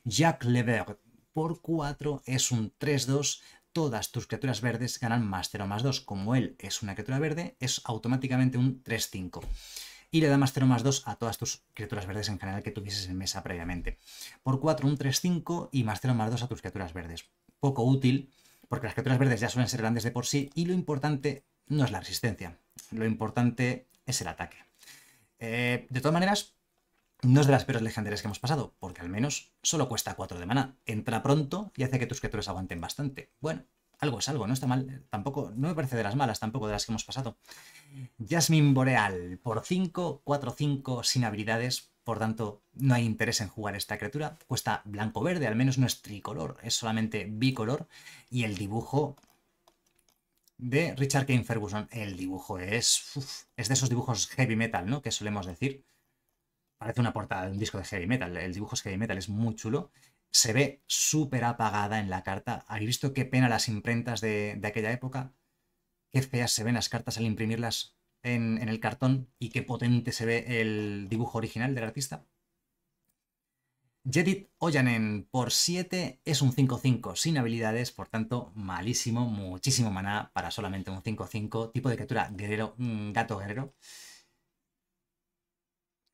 [SPEAKER 1] Jacques lever por 4 es un 3-2 todas tus criaturas verdes ganan más 0 más 2. Como él es una criatura verde, es automáticamente un 3-5 y le da más 0 más 2 a todas tus criaturas verdes en general que tuvieses en mesa previamente. Por 4, un 3-5 y más 0 más 2 a tus criaturas verdes. Poco útil, porque las criaturas verdes ya suelen ser grandes de por sí y lo importante no es la resistencia, lo importante es el ataque. Eh, de todas maneras, no es de las peores legendarias que hemos pasado, porque al menos solo cuesta 4 de mana. Entra pronto y hace que tus criaturas aguanten bastante. Bueno, algo es algo, no está mal, tampoco, no me parece de las malas, tampoco de las que hemos pasado. Jasmine Boreal, por 5, 4, 5, sin habilidades, por tanto, no hay interés en jugar esta criatura. Cuesta blanco-verde, al menos no es tricolor, es solamente bicolor. Y el dibujo de Richard Kane Ferguson, el dibujo es, es de esos dibujos heavy metal, ¿no? Que solemos decir. Parece una portada de un disco de heavy metal. El dibujo es heavy metal, es muy chulo se ve súper apagada en la carta. ¿Habéis visto qué pena las imprentas de, aquella época? Qué feas se ven las cartas al imprimirlas en, el cartón y qué potente se ve el dibujo original del artista. Jedit Oyanen por 7 es un 5-5 sin habilidades, por tanto malísimo, muchísimo maná para solamente un 5-5, tipo de criatura guerrero, mm, gato guerrero.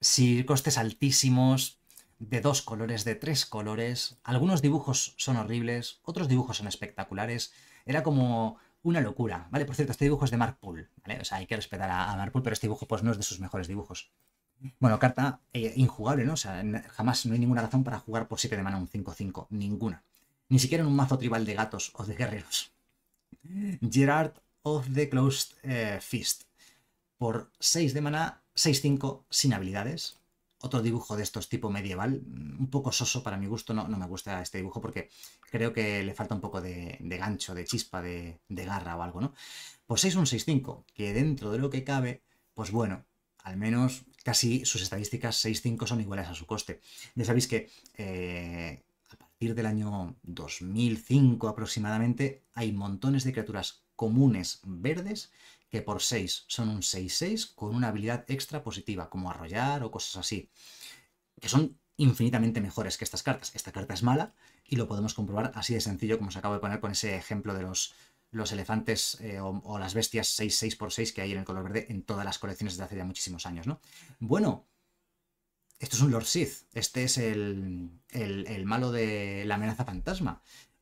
[SPEAKER 1] Si costes altísimos, de dos colores, de tres colores. Algunos dibujos son horribles, otros dibujos son espectaculares. Era como una locura, ¿vale? Por cierto, este dibujo es de Mark Poole, ¿vale? O sea, hay que respetar a, Mark Poole, pero este dibujo pues no es de sus mejores dibujos. Bueno, carta eh, injugable, ¿no? O sea, jamás no hay ninguna razón para jugar por 7 de mana un 5-5, ninguna. Ni siquiera en un mazo tribal de gatos o de guerreros. Gerard of the Closed eh, Fist. Por 6 de mana, 6-5 sin habilidades otro dibujo de estos tipo medieval, mm, un poco soso para mi gusto, no, no me gusta este dibujo porque creo que le falta un poco de, gancho, de chispa, de, garra o algo, ¿no? Pues es un 6-5, que dentro de lo que cabe, pues bueno, al menos casi sus estadísticas 6-5 son iguales a su coste. Ya sabéis que eh, a partir del año 2005 aproximadamente hay montones de criaturas comunes verdes que por 6 son un 6-6 con una habilidad extra positiva, como arrollar o cosas así, que son infinitamente mejores que estas cartas. Esta carta es mala y lo podemos comprobar así de sencillo como os acabo de poner con ese ejemplo de los, los elefantes eh, o, las bestias 6 6 por 6 que hay en el color verde en todas las colecciones desde hace ya muchísimos años, ¿no? Bueno, esto es un Lord Sith. Este es el, el malo de la amenaza fantasma.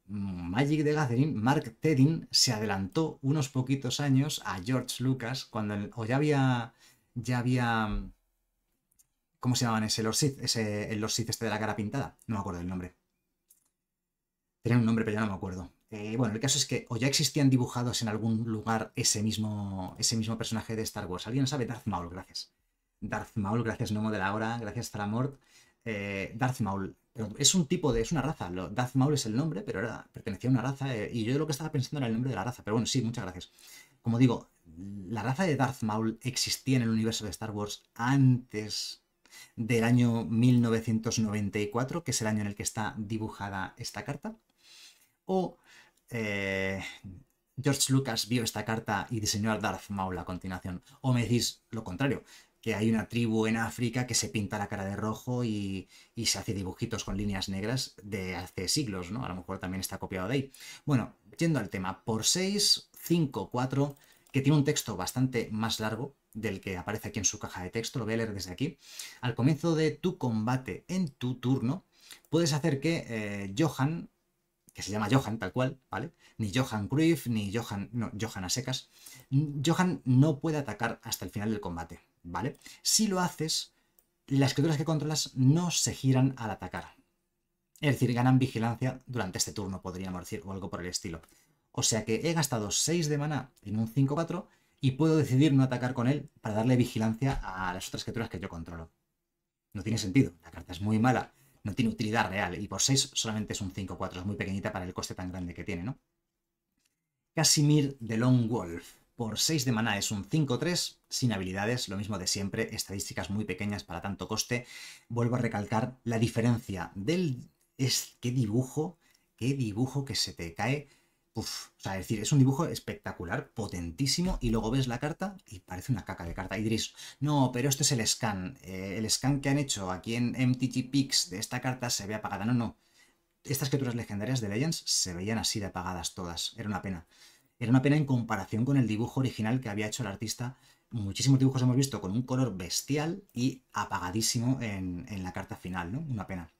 [SPEAKER 1] Magic de Gathering, Mark Tedin se adelantó unos poquitos años a George Lucas cuando o ya había ya había ¿cómo se llamaban ese Ese el Lord este de la cara pintada, no me acuerdo el nombre. Tenía un nombre pero ya no me acuerdo. Eh, bueno, el caso es que o ya existían dibujados en algún lugar ese mismo ese mismo personaje de Star Wars. ¿Alguien sabe Darth Maul? Gracias. Darth Maul, gracias Nomo de la hora, gracias Zalamort. Eh, Darth Maul. es un tipo de, es una raza. Darth Maul es el nombre, pero era, pertenecía a una raza. Eh, y yo lo que estaba pensando era el nombre de la raza. Pero bueno, sí, muchas gracias. Como digo, la raza de Darth Maul existía en el universo de Star Wars antes del año 1994, que es el año en el que está dibujada esta carta. O eh, George Lucas vio esta carta y diseñó a Darth Maul a continuación. O me decís lo contrario, que hay una tribu en África que se pinta la cara de rojo y, se hace dibujitos con líneas negras de hace siglos, ¿no? A lo mejor también está copiado de ahí. Bueno, yendo al tema, por 6, 5, 4, que tiene un texto bastante más largo del que aparece aquí en su caja de texto, lo voy a leer desde aquí. Al comienzo de tu combate en tu turno, puedes hacer que eh, Johan, que se llama Johan tal cual, ¿vale? Ni Johan Cruyff, ni Johan, no, Johan a secas, Johan no puede atacar hasta el final del combate. ¿vale? Si lo haces, las criaturas que controlas no se giran al atacar. Es decir, ganan vigilancia durante este turno, podríamos decir, o algo por el estilo. O sea que he gastado 6 de maná en un 5-4 y puedo decidir no atacar con él para darle vigilancia a las otras criaturas que yo controlo. No tiene sentido, la carta es muy mala, no tiene utilidad real y por 6 solamente es un 5-4, es muy pequeñita para el coste tan grande que tiene, ¿no? Casimir de Long Wolf. Por 6 de maná es un 5-3, sin habilidades, lo mismo de siempre, estadísticas muy pequeñas para tanto coste. Vuelvo a recalcar la diferencia del... Es, ¿Qué dibujo? ¿Qué dibujo que se te cae? o sea, es decir, es un dibujo espectacular, potentísimo, y luego ves la carta y parece una caca de carta. Y no, pero este es el scan. Eh, el scan que han hecho aquí en MTG Pix de esta carta se ve apagada. No, no. Estas criaturas legendarias de Legends se veían así de apagadas todas. Era una pena. Era una pena en comparación con el dibujo original que había hecho el artista. Muchísimos dibujos hemos visto con un color bestial y apagadísimo en, la carta final, ¿no? Una pena.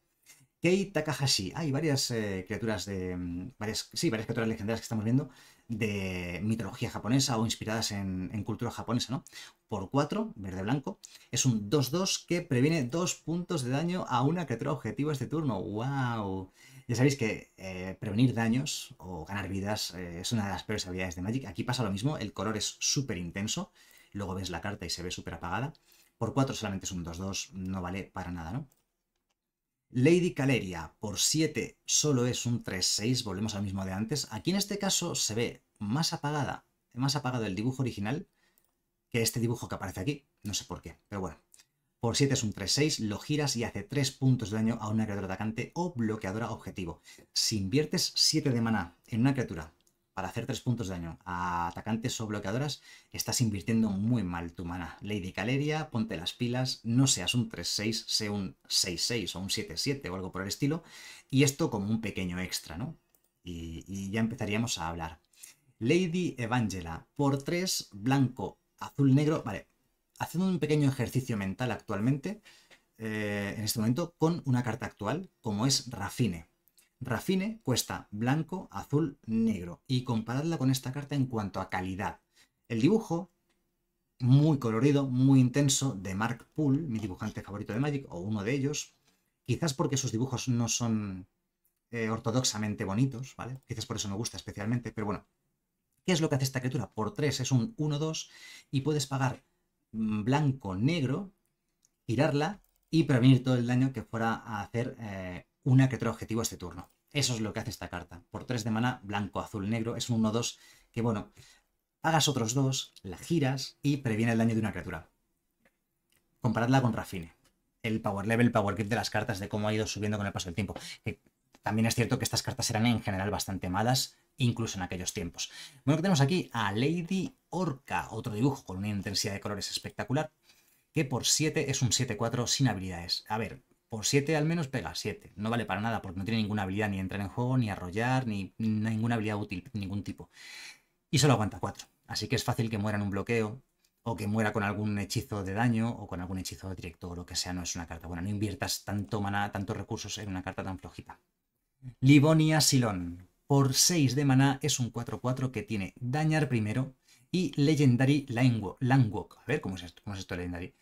[SPEAKER 1] Kei Takahashi. Hay varias eh, criaturas de. Mm, varias, sí, varias criaturas legendarias que estamos viendo de mitología japonesa o inspiradas en, cultura japonesa, ¿no? Por 4, verde-blanco. Es un 2-2 que previene 2 puntos de daño a una criatura objetivo este turno. ¡Wow! Ya sabéis que eh, prevenir daños o ganar vidas eh, es una de las peores habilidades de Magic. Aquí pasa lo mismo, el color es súper intenso, luego ves la carta y se ve súper apagada. Por 4 solamente es un 2-2, no vale para nada, ¿no? Lady Caleria, por 7 solo es un 3-6, volvemos al mismo de antes. Aquí en este caso se ve más apagada, más apagado el dibujo original que este dibujo que aparece aquí. No sé por qué, pero bueno. Por 7 es un 3-6, lo giras y hace 3 puntos de daño a una criatura atacante o bloqueadora objetivo. Si inviertes 7 de mana en una criatura para hacer 3 puntos de daño a atacantes o bloqueadoras, estás invirtiendo muy mal tu mana. Lady Caleria, ponte las pilas, no seas un 3-6, sea un 6-6 o un 7-7 o algo por el estilo. Y esto como un pequeño extra, ¿no? Y, y ya empezaríamos a hablar. Lady Evangela, por 3, blanco, azul, negro, vale, haciendo un pequeño ejercicio mental actualmente, eh, en este momento, con una carta actual, como es Rafine. Rafine cuesta blanco, azul, negro, y comparadla con esta carta en cuanto a calidad. El dibujo, muy colorido, muy intenso, de Mark Poole, mi dibujante favorito de Magic, o uno de ellos, quizás porque sus dibujos no son eh, ortodoxamente bonitos, ¿vale? Quizás por eso me gusta especialmente, pero bueno. ¿Qué es lo que hace esta criatura? Por 3 es un 1-2 y puedes pagar Mm, blanco-negro, girarla y prevenir todo el daño que fuera a hacer eh, una criatura objetivo este turno. Eso es lo que hace esta carta. Por 3 de mana, blanco, azul, negro, es un 1-2 que, bueno, hagas otros dos, la giras y previene el daño de una criatura. Comparadla con Rafine. El power level, el power clip de las cartas, de cómo ha ido subiendo con el paso del tiempo. también es cierto que estas cartas eran en general bastante malas, incluso en aquellos tiempos. Bueno, tenemos aquí a Lady Orca, otro dibujo con una intensidad de colores espectacular, que por 7 es un 7-4 sin habilidades. A ver, por 7 al menos pega 7. No vale para nada porque no tiene ninguna habilidad ni entrar en juego, ni arrollar, ni ninguna habilidad útil, ningún tipo. Y solo aguanta 4. Así que es fácil que muera en un bloqueo, o que muera con algún hechizo de daño o con algún hechizo directo o lo que sea, no es una carta buena. No inviertas tanto maná, tantos recursos en una carta tan flojita. Livonia Silón, por 6 de maná es un 4-4 que tiene dañar primero y Legendary Landwalk. A ver, ¿cómo es esto? ¿Cómo Legendary?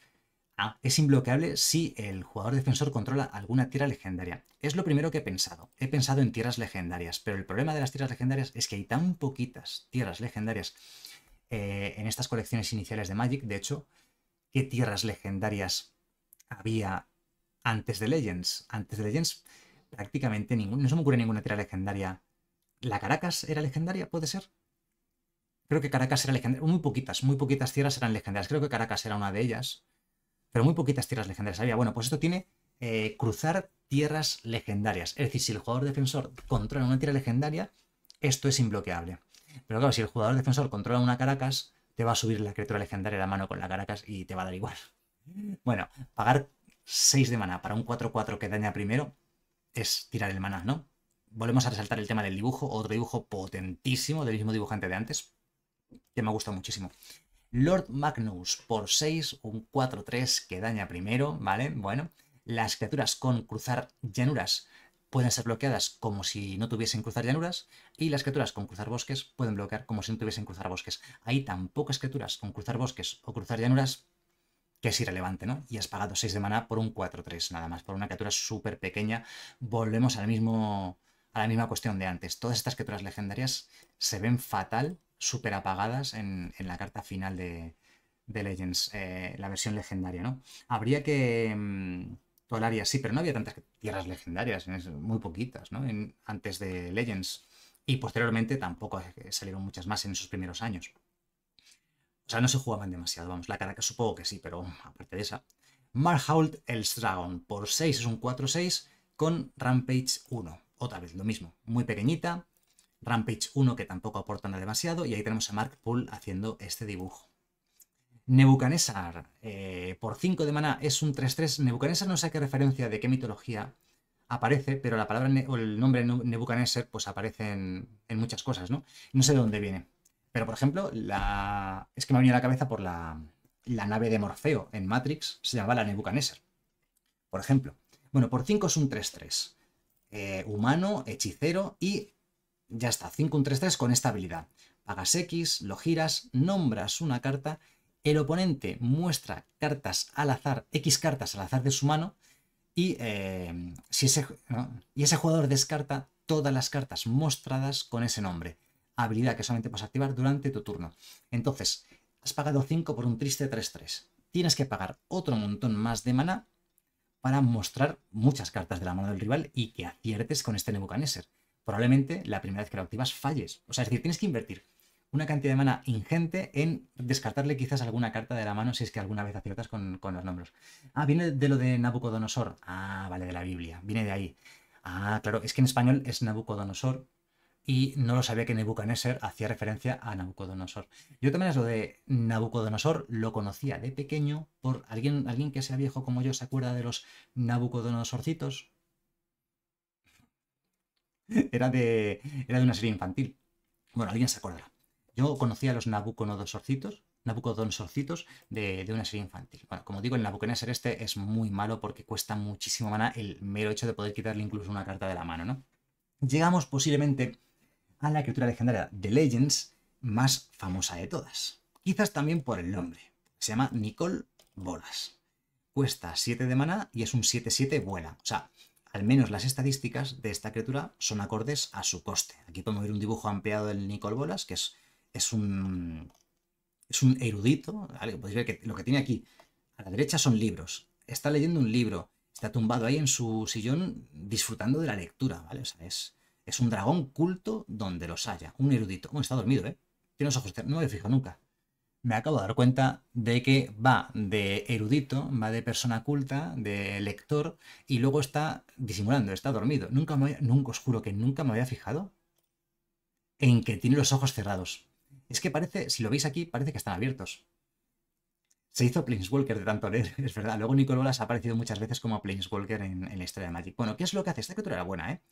[SPEAKER 1] Ah, es imbloqueable si el jugador defensor controla alguna tierra legendaria. Es lo primero que he pensado. He pensado en tierras legendarias, pero el problema de las tierras legendarias es que hay tan poquitas tierras legendarias eh, en estas colecciones iniciales de Magic. De hecho, ¿qué tierras legendarias había antes de Legends? Antes de Legends prácticamente ninguna, no se me ocurre ninguna tierra legendaria ¿La Caracas era legendaria? ¿Puede ser? Creo que Caracas era legendaria. Muy poquitas, muy poquitas tierras eran legendarias. Creo que Caracas era una de ellas. Pero muy poquitas tierras legendarias había. Bueno, pues esto tiene eh, cruzar tierras legendarias. Es decir, si el jugador defensor controla una tierra legendaria, esto es imbloqueable. Pero claro, si el jugador defensor controla una Caracas, te va a subir la criatura legendaria de la mano con la Caracas y te va a dar igual. Bueno, pagar 6 de mana para un 4-4 que daña primero es tirar el maná, ¿no? volvemos a resaltar el tema del dibujo, otro dibujo potentísimo del mismo dibujante de antes, que me gusta muchísimo. Lord Magnus por 6, un 4-3 que daña primero, ¿vale? Bueno, las criaturas con cruzar llanuras pueden ser bloqueadas como si no tuviesen cruzar llanuras y las criaturas con cruzar bosques pueden bloquear como si no tuviesen cruzar bosques. Hay tan pocas criaturas con cruzar bosques o cruzar llanuras que es irrelevante, ¿no? Y has pagado 6 de maná por un 4-3, nada más, por una criatura súper pequeña. Volvemos al mismo a la misma cuestión de antes. Todas estas criaturas legendarias se ven fatal, súper apagadas en, la carta final de, Legends, eh, la versión legendaria, ¿no? Habría que... Mm, Todavía sí, pero no había tantas tierras legendarias, muy poquitas, ¿no? En, antes de Legends. Y posteriormente tampoco eh, salieron muchas más en esos primeros años. O sea, no se jugaban demasiado, vamos. La que supongo que sí, pero aparte de esa. Marhault el Dragon por 6 es un 4-6 con Rampage 1 otra vez lo mismo, muy pequeñita. Rampage 1 que tampoco aporta nada demasiado y ahí tenemos a Mark Pool haciendo este dibujo. Nebucanesar. Eh, por 5 de mana es un 3-3. Nebucanesar no sé qué referencia de qué mitología aparece, pero la palabra o el nombre Nebucaneser pues aparece en, muchas cosas, ¿no? No sé de dónde viene. Pero, por ejemplo, la... es que me ha venido a la cabeza por la, nave de Morfeo en Matrix, se llamaba la Nebuchadnezzar, por ejemplo. Bueno, por 5 es un 3-3. Eh, humano, hechicero y ya está, 5 un 3-3 con esta habilidad. Pagas X, lo giras, nombras una carta, el oponente muestra cartas al azar, X cartas al azar de su mano y, eh, si ese, y ese jugador descarta todas las cartas mostradas con ese nombre. Habilidad que solamente puedes activar durante tu turno. Entonces, has pagado 5 por un triste 3-3. Tienes que pagar otro montón más de maná para mostrar muchas cartas de la mano del rival y que aciertes con este Nebuchadnezzar. Probablemente la primera vez que lo activas falles. O sea, es decir, tienes que invertir una cantidad de mana ingente en descartarle quizás alguna carta de la mano si es que alguna vez aciertas con, con los nombres. Ah, viene de lo de Nabucodonosor. Ah, vale, de la Biblia. Viene de ahí. Ah, claro, es que en español es Nabucodonosor, y no lo sabía que Nebuchadnezzar hacía referencia a Nabucodonosor. Yo también es lo de Nabucodonosor lo conocía de pequeño por alguien, alguien que sea viejo como yo se acuerda de los Nabucodonosorcitos. Era de, era de una serie infantil. Bueno, alguien se acordará. Yo conocía a los Nabucodonosorcitos, Nabucodonosorcitos de, de, una serie infantil. Bueno, como digo, el Nabucodonosor este es muy malo porque cuesta muchísimo mana el mero hecho de poder quitarle incluso una carta de la mano, ¿no? Llegamos posiblemente a la criatura legendaria de Legends más famosa de todas. Quizás también por el nombre. Se llama Nicole Bolas. Cuesta 7 de mana y es un 7-7 vuela. O sea, al menos las estadísticas de esta criatura son acordes a su coste. Aquí podemos ver un dibujo ampliado del Nicole Bolas, que es, es, un, es un erudito. ¿vale? Podéis ver que lo que tiene aquí a la derecha son libros. Está leyendo un libro, está tumbado ahí en su sillón disfrutando de la lectura. ¿vale? O sea, es, es un dragón culto donde los haya. Un erudito. Bueno, está dormido, ¿eh? Tiene los ojos. No me fijado nunca. Me acabo de dar cuenta de que va de erudito, va de persona culta, de lector, y luego está disimulando, está dormido. Nunca me, nunca os juro que nunca me había fijado en que tiene los ojos cerrados. Es que parece, si lo veis aquí, parece que están abiertos. Se hizo Planeswalker de tanto leer, es verdad. Luego Nicolás ha aparecido muchas veces como Planeswalker en, en la historia de Magic. Bueno, ¿qué es lo que hace? Esta criatura era buena, ¿eh?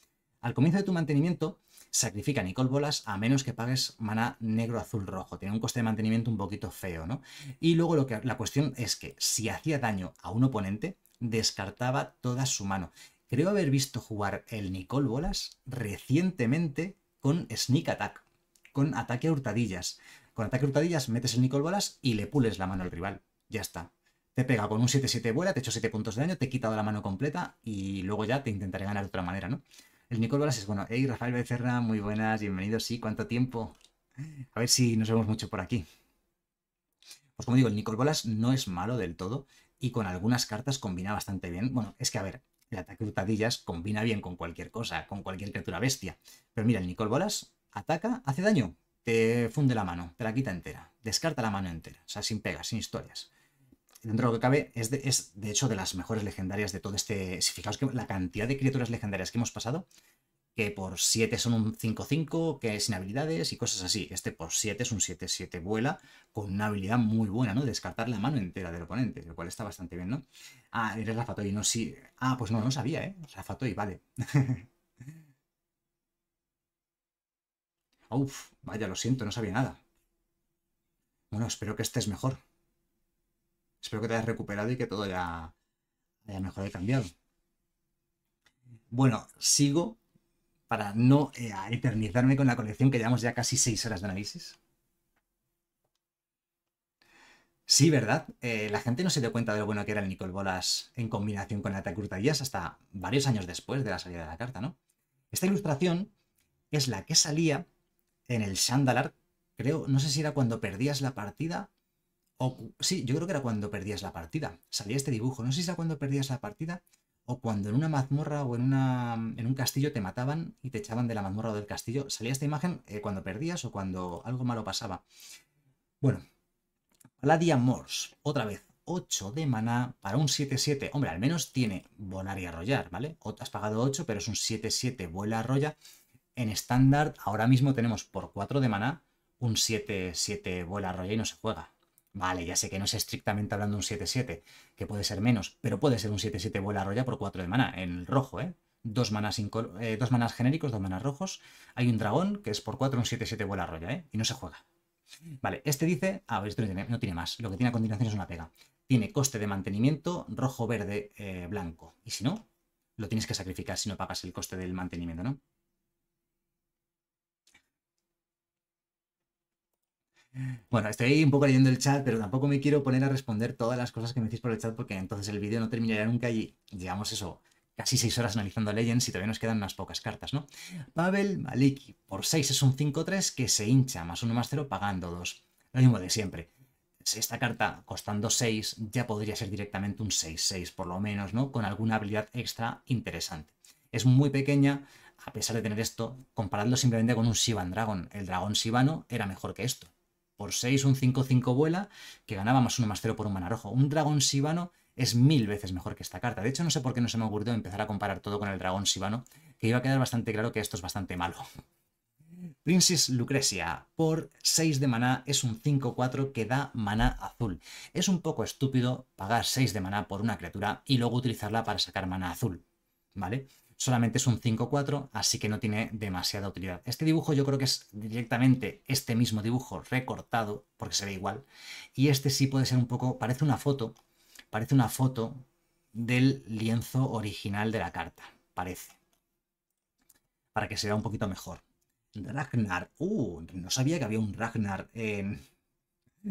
[SPEAKER 1] Al comienzo de tu mantenimiento, sacrifica Nicol Bolas a menos que pagues maná negro, azul, rojo. Tiene un coste de mantenimiento un poquito feo, ¿no? Y luego lo que, la cuestión es que si hacía daño a un oponente, descartaba toda su mano. Creo haber visto jugar el Nicol Bolas recientemente con Sneak Attack, con ataque a hurtadillas. Con ataque a hurtadillas metes el Nicol Bolas y le pules la mano al rival. Ya está. Te pega con un 7-7 vuela, te hecho 7 puntos de daño, te he quitado la mano completa y luego ya te intentaré ganar de otra manera, ¿no? El Nicol es bueno. Hey, Rafael Becerra, muy buenas, bienvenidos. Sí, ¿cuánto tiempo? A ver si nos vemos mucho por aquí. Pues como digo, el Nicol Bolas no es malo del todo y con algunas cartas combina bastante bien. Bueno, es que a ver, el ataque hurtadillas combina bien con cualquier cosa, con cualquier criatura bestia. Pero mira, el Nicol Bolas ataca, hace daño, te funde la mano, te la quita entera, descarta la mano entera, o sea, sin pegas, sin historias dentro de lo que cabe, es de, hecho de las mejores legendarias de todo este. Si fijaos que la cantidad de criaturas legendarias que hemos pasado, que por 7 son un 5-5, que sin habilidades y cosas así. Este por 7 es un 7-7 vuela, con una habilidad muy buena, ¿no? Descartar la mano entera del oponente, lo cual está bastante bien, ¿no? Ah, eres Rafatoy, no sí. Ah, pues no, no sabía, ¿eh? Rafatoy, vale. Uf, vaya, lo siento, no sabía nada. Bueno, espero que este es mejor. Espero que te hayas recuperado y que todo haya, haya mejorado y cambiado. Bueno, sigo para no eh, eternizarme con la colección que llevamos ya casi 6 horas de análisis. Sí, ¿verdad? Eh, la gente no se dio cuenta de lo bueno que era el Nicole Bolas en combinación con la hasta varios años después de la salida de la carta, ¿no? Esta ilustración es la que salía en el Shandalar, creo, no sé si era cuando perdías la partida sí, yo creo que era cuando perdías la partida. Salía este dibujo. No sé si era cuando perdías la partida o cuando en una mazmorra o en, una, en un castillo te mataban y te echaban de la mazmorra o del castillo. Salía esta imagen eh, cuando perdías o cuando algo malo pasaba. Bueno, la Morse, otra vez. 8 de maná para un 7-7. Hombre, al menos tiene volar y arrollar, ¿vale? has pagado 8, pero es un 7-7, vuela, arrolla. En estándar, ahora mismo tenemos por 4 de maná un 7-7, vuela, arrolla y no se juega. Vale, ya sé que no es estrictamente hablando un 7-7, que puede ser menos, pero puede ser un 7-7 vuela roya por 4 de mana, en el rojo, ¿eh? Dos manas, eh, dos manas genéricos, dos manas rojos. Hay un dragón que es por 4 un 7-7 vuela roya, ¿eh? Y no se juega. Vale, este dice... Ah, pues esto no tiene, no tiene, más. Lo que tiene a continuación es una pega. Tiene coste de mantenimiento rojo, verde, eh, blanco. Y si no, lo tienes que sacrificar si no pagas el coste del mantenimiento, ¿no? Bueno, estoy un poco leyendo el chat, pero tampoco me quiero poner a responder todas las cosas que me decís por el chat porque entonces el vídeo no terminaría nunca y llegamos eso, casi seis horas analizando Legends y todavía nos quedan unas pocas cartas, ¿no? Pavel Maliki, por 6 es un 5-3 que se hincha, más 1 más 0 pagando 2. Lo mismo de siempre. Si esta carta costando 6 ya podría ser directamente un 6-6 por lo menos, ¿no? Con alguna habilidad extra interesante. Es muy pequeña, a pesar de tener esto, comparadlo simplemente con un Shivan Dragon. El dragón Shivano era mejor que esto por 6, un 5-5 vuela, que ganaba más 1 0 por un mana rojo. Un dragón sibano es mil veces mejor que esta carta. De hecho, no sé por qué no se me ocurrió empezar a comparar todo con el dragón sibano, que iba a quedar bastante claro que esto es bastante malo. Princess Lucrecia, por 6 de maná, es un 5-4 que da maná azul. Es un poco estúpido pagar 6 de maná por una criatura y luego utilizarla para sacar maná azul, ¿vale? solamente es un 5-4, así que no tiene demasiada utilidad. Este dibujo yo creo que es directamente este mismo dibujo recortado, porque se ve igual, y este sí puede ser un poco, parece una foto, parece una foto del lienzo original de la carta, parece, para que se vea un poquito mejor. Ragnar, uh, no sabía que había un Ragnar en,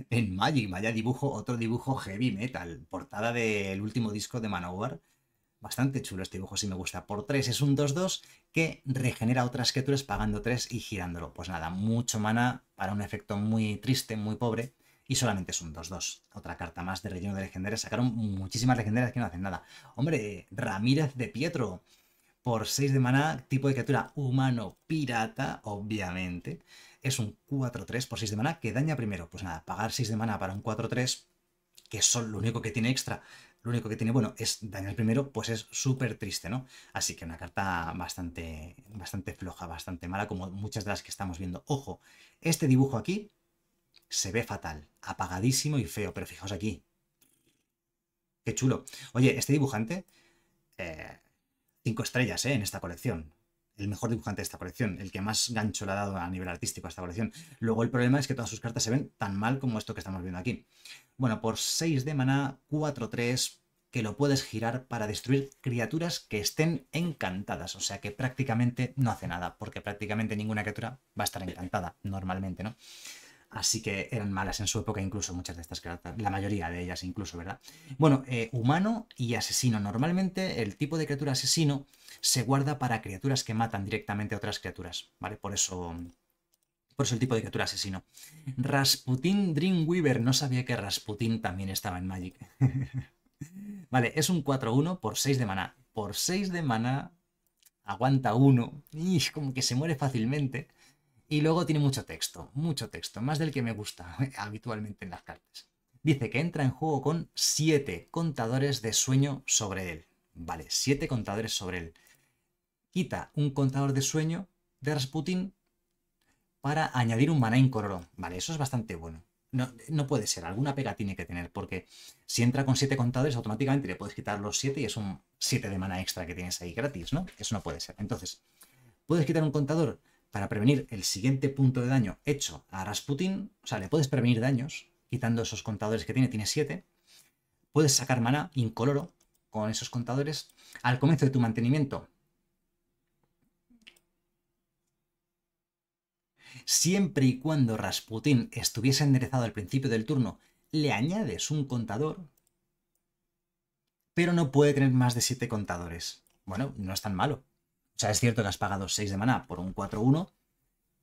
[SPEAKER 1] en Magic, vaya dibujo, otro dibujo heavy metal, portada del último disco de Manowar, Bastante chulo este dibujo, si me gusta. Por 3 es un 2-2 que regenera otras criaturas pagando 3 y girándolo. Pues nada, mucho mana para un efecto muy triste, muy pobre. Y solamente es un 2-2. Otra carta más de relleno de legendarias. Sacaron muchísimas legendarias que no hacen nada. Hombre, Ramírez de Pietro. Por 6 de mana, tipo de criatura humano pirata, obviamente. Es un 4-3 por 6 de mana que daña primero. Pues nada, pagar 6 de mana para un 4-3, que es lo único que tiene extra lo único que tiene bueno es Daniel I, pues es súper triste, ¿no? Así que una carta bastante, bastante floja, bastante mala, como muchas de las que estamos viendo. Ojo, este dibujo aquí se ve fatal, apagadísimo y feo, pero fijaos aquí. Qué chulo. Oye, este dibujante, eh, cinco estrellas ¿eh? en esta colección el mejor dibujante de esta colección, el que más gancho le ha dado a nivel artístico a esta colección. Luego el problema es que todas sus cartas se ven tan mal como esto que estamos viendo aquí. Bueno, por 6 de maná, 4-3, que lo puedes girar para destruir criaturas que estén encantadas. O sea que prácticamente no hace nada, porque prácticamente ninguna criatura va a estar encantada normalmente, ¿no? Así que eran malas en su época, incluso muchas de estas criaturas, la mayoría de ellas incluso, ¿verdad? Bueno, eh, humano y asesino. Normalmente el tipo de criatura asesino se guarda para criaturas que matan directamente a otras criaturas, ¿vale? Por eso por eso el tipo de criatura asesino. Rasputin Dreamweaver. No sabía que Rasputin también estaba en Magic. vale, es un 4-1 por 6 de maná. Por 6 de maná aguanta 1. Y como que se muere fácilmente. Y luego tiene mucho texto, mucho texto, más del que me gusta habitualmente en las cartas. Dice que entra en juego con 7 contadores de sueño sobre él. Vale, 7 contadores sobre él. Quita un contador de sueño de Rasputin para añadir un maná coro. Vale, eso es bastante bueno. No, puede ser, alguna pega tiene que tener, porque si entra con siete contadores, automáticamente le puedes quitar los 7 y es un siete de mana extra que tienes ahí gratis, ¿no? Eso no puede ser. Entonces, puedes quitar un contador para prevenir el siguiente punto de daño hecho a Rasputin, o sea, le puedes prevenir daños quitando esos contadores que tiene, tiene 7. Puedes sacar maná incoloro con esos contadores. Al comienzo de tu mantenimiento, siempre y cuando Rasputin estuviese enderezado al principio del turno, le añades un contador, pero no puede tener más de 7 contadores. Bueno, no es tan malo. O sea, es cierto que has pagado 6 de mana por un 4-1,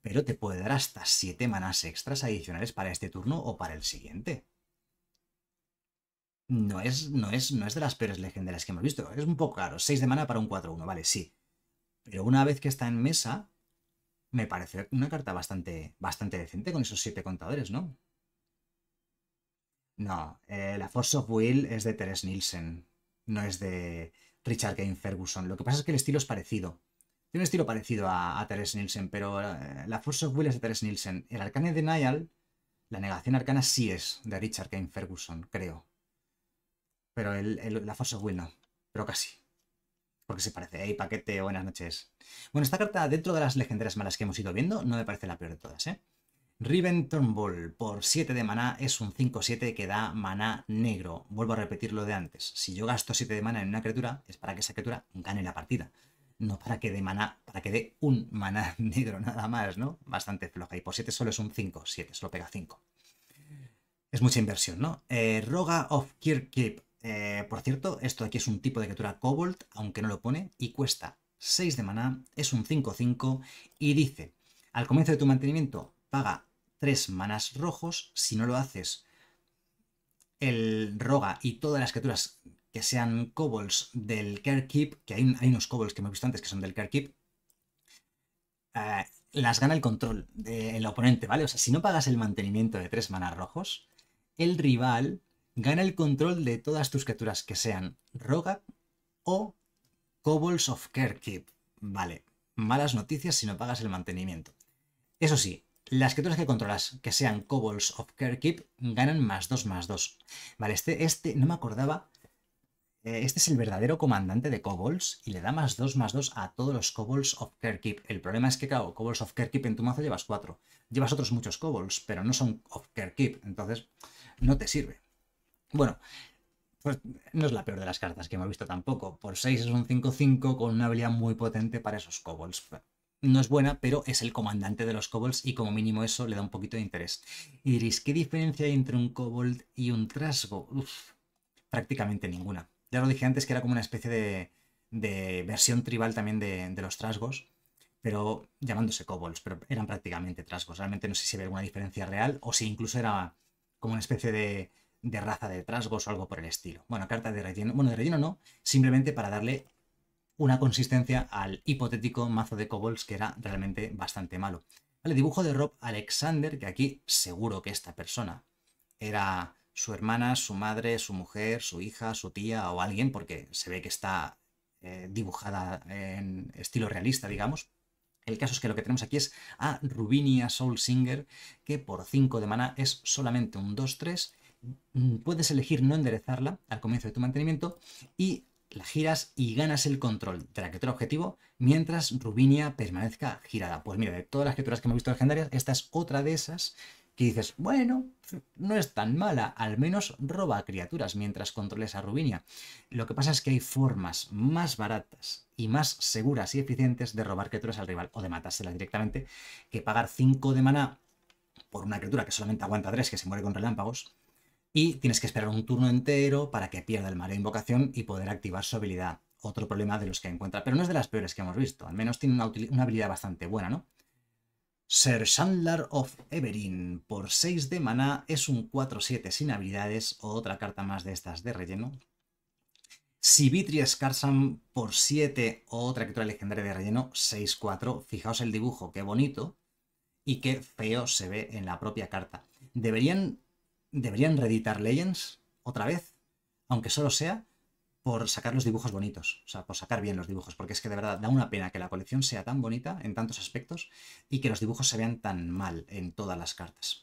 [SPEAKER 1] pero te puede dar hasta 7 manas extras adicionales para este turno o para el siguiente. No es, no es, no es de las peores legendarias que hemos visto. Es un poco caro. 6 de mana para un 4-1, vale, sí. Pero una vez que está en mesa, me parece una carta bastante, bastante decente con esos 7 contadores, ¿no? No, eh, la Force of Will es de Teres Nielsen, no es de Richard Kane Ferguson. Lo que pasa es que el estilo es parecido. Tiene un estilo parecido a, a Teres Nielsen, pero eh, la, Force of Will es de Teres Nielsen. El Arcane Denial, la negación arcana sí es de Richard Kane Ferguson, creo. Pero la Force of Will no, pero casi. Porque se parece. Hey, paquete, buenas noches. Bueno, esta carta, dentro de las legendarias malas que hemos ido viendo, no me parece la peor de todas, ¿eh? Riven Turnbull, por 7 de maná, es un 5-7 que da maná negro. Vuelvo a repetir lo de antes. Si yo gasto 7 de maná en una criatura, es para que esa criatura gane la partida no para que de maná, para que dé un maná negro nada más, ¿no? Bastante floja. Y por 7 solo es un 5, 7, solo pega 5. Es mucha inversión, ¿no? Eh, Roga of Kirkip. Eh, por cierto, esto aquí es un tipo de criatura cobalt aunque no lo pone, y cuesta 6 de maná, es un 5-5, y dice, al comienzo de tu mantenimiento paga 3 manás rojos, si no lo haces, el Roga y todas las criaturas que sean kobolds del keep que hay, unos kobolds que hemos visto antes que son del Carekeep, eh, las gana el control del oponente, ¿vale? O sea, si no pagas el mantenimiento de tres manas rojos, el rival gana el control de todas tus criaturas que sean Roga o Kobolds of Carekeep, ¿vale? Malas noticias si no pagas el mantenimiento. Eso sí, las criaturas que controlas, que sean Kobolds of Carekeep, ganan más dos, más dos Vale, este, este no me acordaba eh, este es el verdadero comandante de Kobolds y le da más 2 más 2 a todos los Kobolds of Kerkeep. El problema es que, claro, Kobolds of Kerkeep en tu mazo llevas 4. Llevas otros muchos Kobolds, pero no son of Kerkeep, entonces no te sirve. Bueno, pues no es la peor de las cartas que hemos visto tampoco. Por 6 es un 5-5 con una habilidad muy potente para esos kobolds. No es buena, pero es el comandante de los kobolds y como mínimo eso le da un poquito de interés. Y diréis, ¿qué diferencia hay entre un kobold y un trasgo? Uf, prácticamente ninguna. Ya lo dije antes que era como una especie de, versión tribal también de, los trasgos, pero llamándose kobolds, pero eran prácticamente trasgos. Realmente no sé si había alguna diferencia real o si incluso era como una especie de, raza de trasgos o algo por el estilo. Bueno, carta de relleno. Bueno, de relleno no, simplemente para darle una consistencia al hipotético mazo de kobolds que era realmente bastante malo. Vale, dibujo de Rob Alexander, que aquí seguro que esta persona era su hermana, su madre, su mujer, su hija, su tía o alguien, porque se ve que está eh, dibujada en estilo realista, digamos. El caso es que lo que tenemos aquí es a Rubinia Soul Singer, que por 5 de mana es solamente un 2-3. Mm, puedes elegir no enderezarla al comienzo de tu mantenimiento y la giras y ganas el control de la criatura objetivo mientras Rubinia permanezca girada. Pues mira, de todas las criaturas que hemos visto legendarias, esta es otra de esas que dices, bueno, no es tan mala, al menos roba criaturas mientras controles a Rubinia. Lo que pasa es que hay formas más baratas y más seguras y eficientes de robar criaturas al rival o de matárselas directamente que pagar 5 de maná por una criatura que solamente aguanta 3, que se muere con relámpagos, y tienes que esperar un turno entero para que pierda el mareo invocación y poder activar su habilidad. Otro problema de los que encuentra, pero no es de las peores que hemos visto, al menos tiene una habilidad bastante buena, ¿no? Ser Sandlar of Everin por 6 de maná es un 4-7 sin habilidades o otra carta más de estas de relleno. Sivitri Scarsam por 7 o otra criatura legendaria de relleno 6-4. Fijaos el dibujo, qué bonito y qué feo se ve en la propia carta. ¿Deberían, deberían reeditar Legends otra vez? Aunque solo sea por sacar los dibujos bonitos, o sea, por sacar bien los dibujos, porque es que de verdad da una pena que la colección sea tan bonita en tantos aspectos y que los dibujos se vean tan mal en todas las cartas.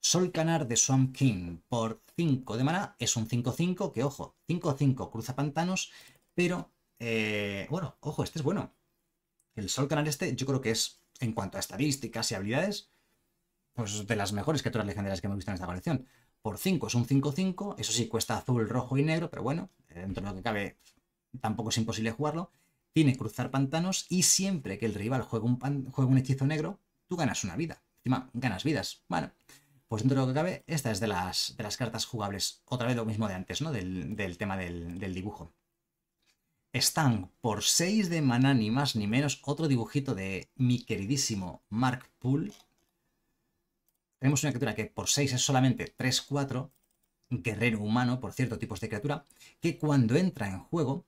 [SPEAKER 1] Sol Canar de Swamp King por 5 de mana es un 5-5 que, ojo, 5-5 cruza pantanos, pero, eh, bueno, ojo, este es bueno. El Sol Canar este yo creo que es, en cuanto a estadísticas y habilidades, pues de las mejores criaturas legendarias que hemos visto en esta colección por 5 es un 5-5, eso sí, cuesta azul, rojo y negro, pero bueno, dentro de lo que cabe tampoco es imposible jugarlo. Tiene cruzar pantanos y siempre que el rival juegue un, un hechizo negro, tú ganas una vida. Encima, ganas vidas. Bueno, pues dentro de lo que cabe, esta es de las, de las cartas jugables. Otra vez lo mismo de antes, ¿no? Del, tema del, del, dibujo. Están por 6 de maná, ni más ni menos, otro dibujito de mi queridísimo Mark Poole tenemos una criatura que por 6 es solamente 3-4, guerrero humano, por cierto, tipos de criatura, que cuando entra en juego...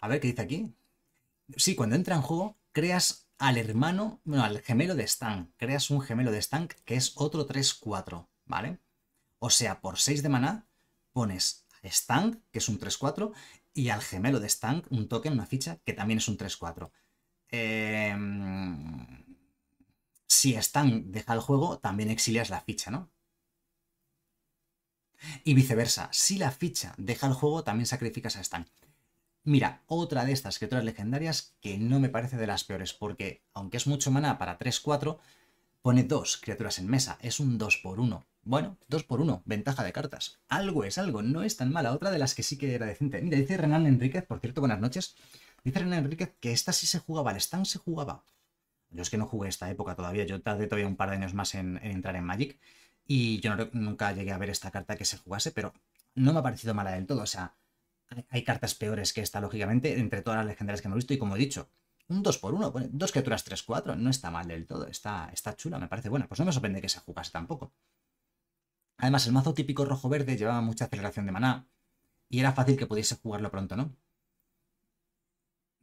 [SPEAKER 1] A ver qué dice aquí. Sí, cuando entra en juego, creas al hermano, bueno, al gemelo de Stank. Creas un gemelo de Stank que es otro 3-4, ¿vale? O sea, por 6 de maná pones a Stank, que es un 3-4, y al gemelo de Stank, un token, una ficha, que también es un 3-4. Eh... Em, si Stan deja el juego, también exilias la ficha, ¿no? Y viceversa, si la ficha deja el juego, también sacrificas a Stan. Mira, otra de estas criaturas legendarias que no me parece de las peores, porque aunque es mucho maná para 3-4, pone dos criaturas en mesa, es un 2 por 1. Bueno, 2 por 1, ventaja de cartas. Algo es algo, no es tan mala. Otra de las que sí que era decente. Mira, dice Renan Enríquez, por cierto, buenas noches. Dice Renan Enríquez que esta sí se jugaba, el Stan se jugaba. Yo es que no jugué esta época todavía, yo tardé todavía un par de años más en, entrar en Magic y yo nunca llegué a ver esta carta que se jugase, pero no me ha parecido mala del todo. O sea, hay, cartas peores que esta, lógicamente, entre todas las legendarias que hemos visto y como he dicho, un 2 por 1 dos criaturas 3-4, no está mal del todo, está, está chula, me parece buena. Pues no me sorprende que se jugase tampoco. Además, el mazo típico rojo-verde llevaba mucha aceleración de maná y era fácil que pudiese jugarlo pronto, ¿no?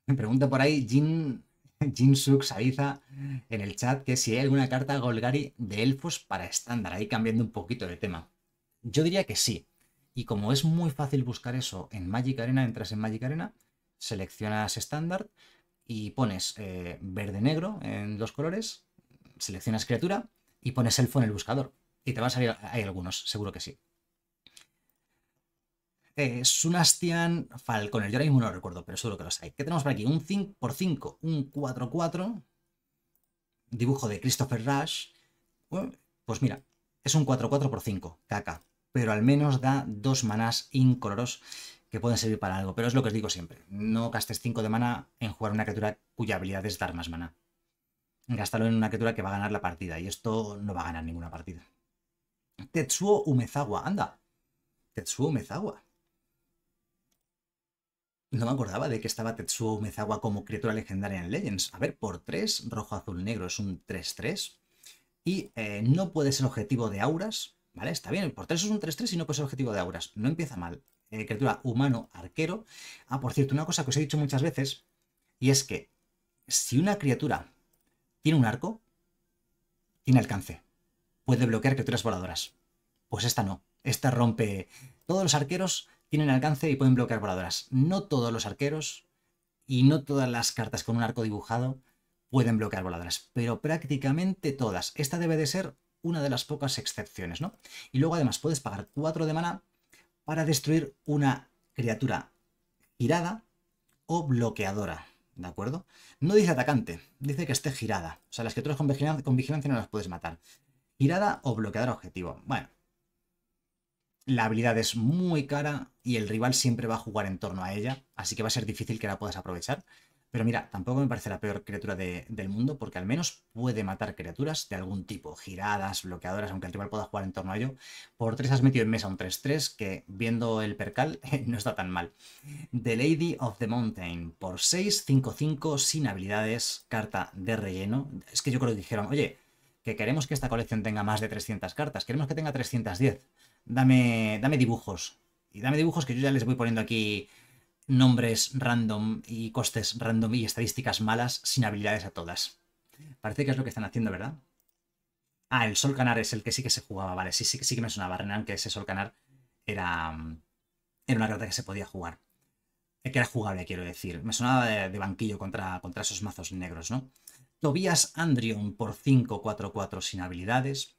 [SPEAKER 1] Me pregunto por ahí Jin Jinsuk Sabiza en el chat que si hay alguna carta Golgari de elfos para estándar, ahí cambiando un poquito de tema. Yo diría que sí. Y como es muy fácil buscar eso en Magic Arena, entras en Magic Arena, seleccionas estándar y pones eh, verde-negro en dos colores, seleccionas criatura y pones elfo en el buscador. Y te van a salir, hay algunos, seguro que sí. Eh, Sunastian Falconer, yo ahora mismo no lo recuerdo, pero seguro que los hay. ¿Qué tenemos por aquí? Un 5x5, un 4-4, dibujo de Christopher Rush. pues mira, es un 4-4x5, caca, pero al menos da dos manas incoloros que pueden servir para algo. Pero es lo que os digo siempre, no gastes 5 de mana en jugar una criatura cuya habilidad es dar más mana. Gástalo en una criatura que va a ganar la partida, y esto no va a ganar ninguna partida. Tetsuo Umezawa, anda. Tetsuo Umezawa. No me acordaba de que estaba Tetsuo Mezawa como criatura legendaria en Legends. A ver, por 3, rojo, azul, negro es un 3-3. Y eh, no puede ser objetivo de auras, ¿vale? Está bien, por 3 es un 3-3 y no puede ser objetivo de auras. No empieza mal. Eh, criatura humano, arquero. Ah, por cierto, una cosa que os he dicho muchas veces, y es que si una criatura tiene un arco, tiene alcance. Puede bloquear criaturas voladoras. Pues esta no. Esta rompe... Todos los arqueros tienen alcance y pueden bloquear voladoras. No todos los arqueros y no todas las cartas con un arco dibujado pueden bloquear voladoras, pero prácticamente todas. Esta debe de ser una de las pocas excepciones, ¿no? Y luego además puedes pagar 4 de mana para destruir una criatura girada o bloqueadora, ¿de acuerdo? No dice atacante, dice que esté girada. O sea, las criaturas con vigilancia, no las puedes matar. Girada o bloqueadora objetivo. Bueno, la habilidad es muy cara y el rival siempre va a jugar en torno a ella, así que va a ser difícil que la puedas aprovechar. Pero mira, tampoco me parece la peor criatura de, del mundo, porque al menos puede matar criaturas de algún tipo, giradas, bloqueadoras, aunque el rival pueda jugar en torno a ello. Por 3 has metido en mesa un 3-3, que viendo el percal no está tan mal. The Lady of the Mountain, por 6, 5-5, sin habilidades, carta de relleno. Es que yo creo que dijeron, oye, que queremos que esta colección tenga más de 300 cartas, queremos que tenga 310 dame, dibujos. Y dame dibujos que yo ya les voy poniendo aquí nombres random y costes random y estadísticas malas sin habilidades a todas. Parece que es lo que están haciendo, ¿verdad? Ah, el Sol Canar es el que sí que se jugaba, vale, sí, sí, sí que me sonaba, Renan, que ese Sol Canar era, mm, era una carta que se podía jugar. Eh, que era jugable, quiero decir. Me sonaba de, banquillo contra, contra esos mazos negros, ¿no? Tobías Andrion por 5-4-4 sin habilidades.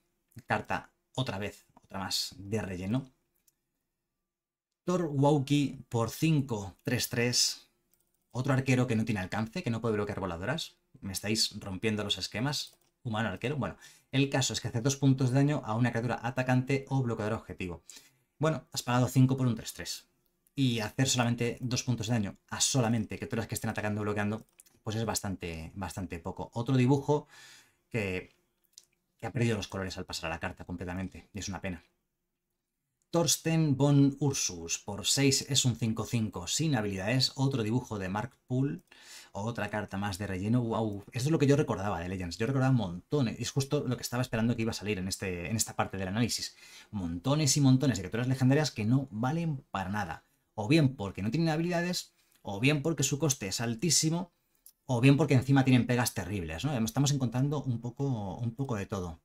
[SPEAKER 1] Carta otra vez otra más de relleno. Thor Wauki por 5, 3, 3. Otro arquero que no tiene alcance, que no puede bloquear voladoras. Me estáis rompiendo los esquemas. Humano arquero. Bueno, el caso es que hace 2 puntos de daño a una criatura atacante o bloqueador objetivo. Bueno, has pagado 5 por un 3-3. Y hacer solamente 2 puntos de daño a solamente criaturas que estén atacando o bloqueando, pues es bastante, bastante poco. Otro dibujo que que ha perdido los colores al pasar a la carta completamente, y es una pena. Thorsten von Ursus, por 6 es un 5-5 sin habilidades, otro dibujo de Mark Pool, otra carta más de relleno. Wow, esto es lo que yo recordaba de Legends, yo recordaba montones, es justo lo que estaba esperando que iba a salir en, este, en esta parte del análisis. Montones y montones de criaturas legendarias que no valen para nada, o bien porque no tienen habilidades, o bien porque su coste es altísimo, o bien porque encima tienen pegas terribles, ¿no? Estamos encontrando un poco, un poco de todo,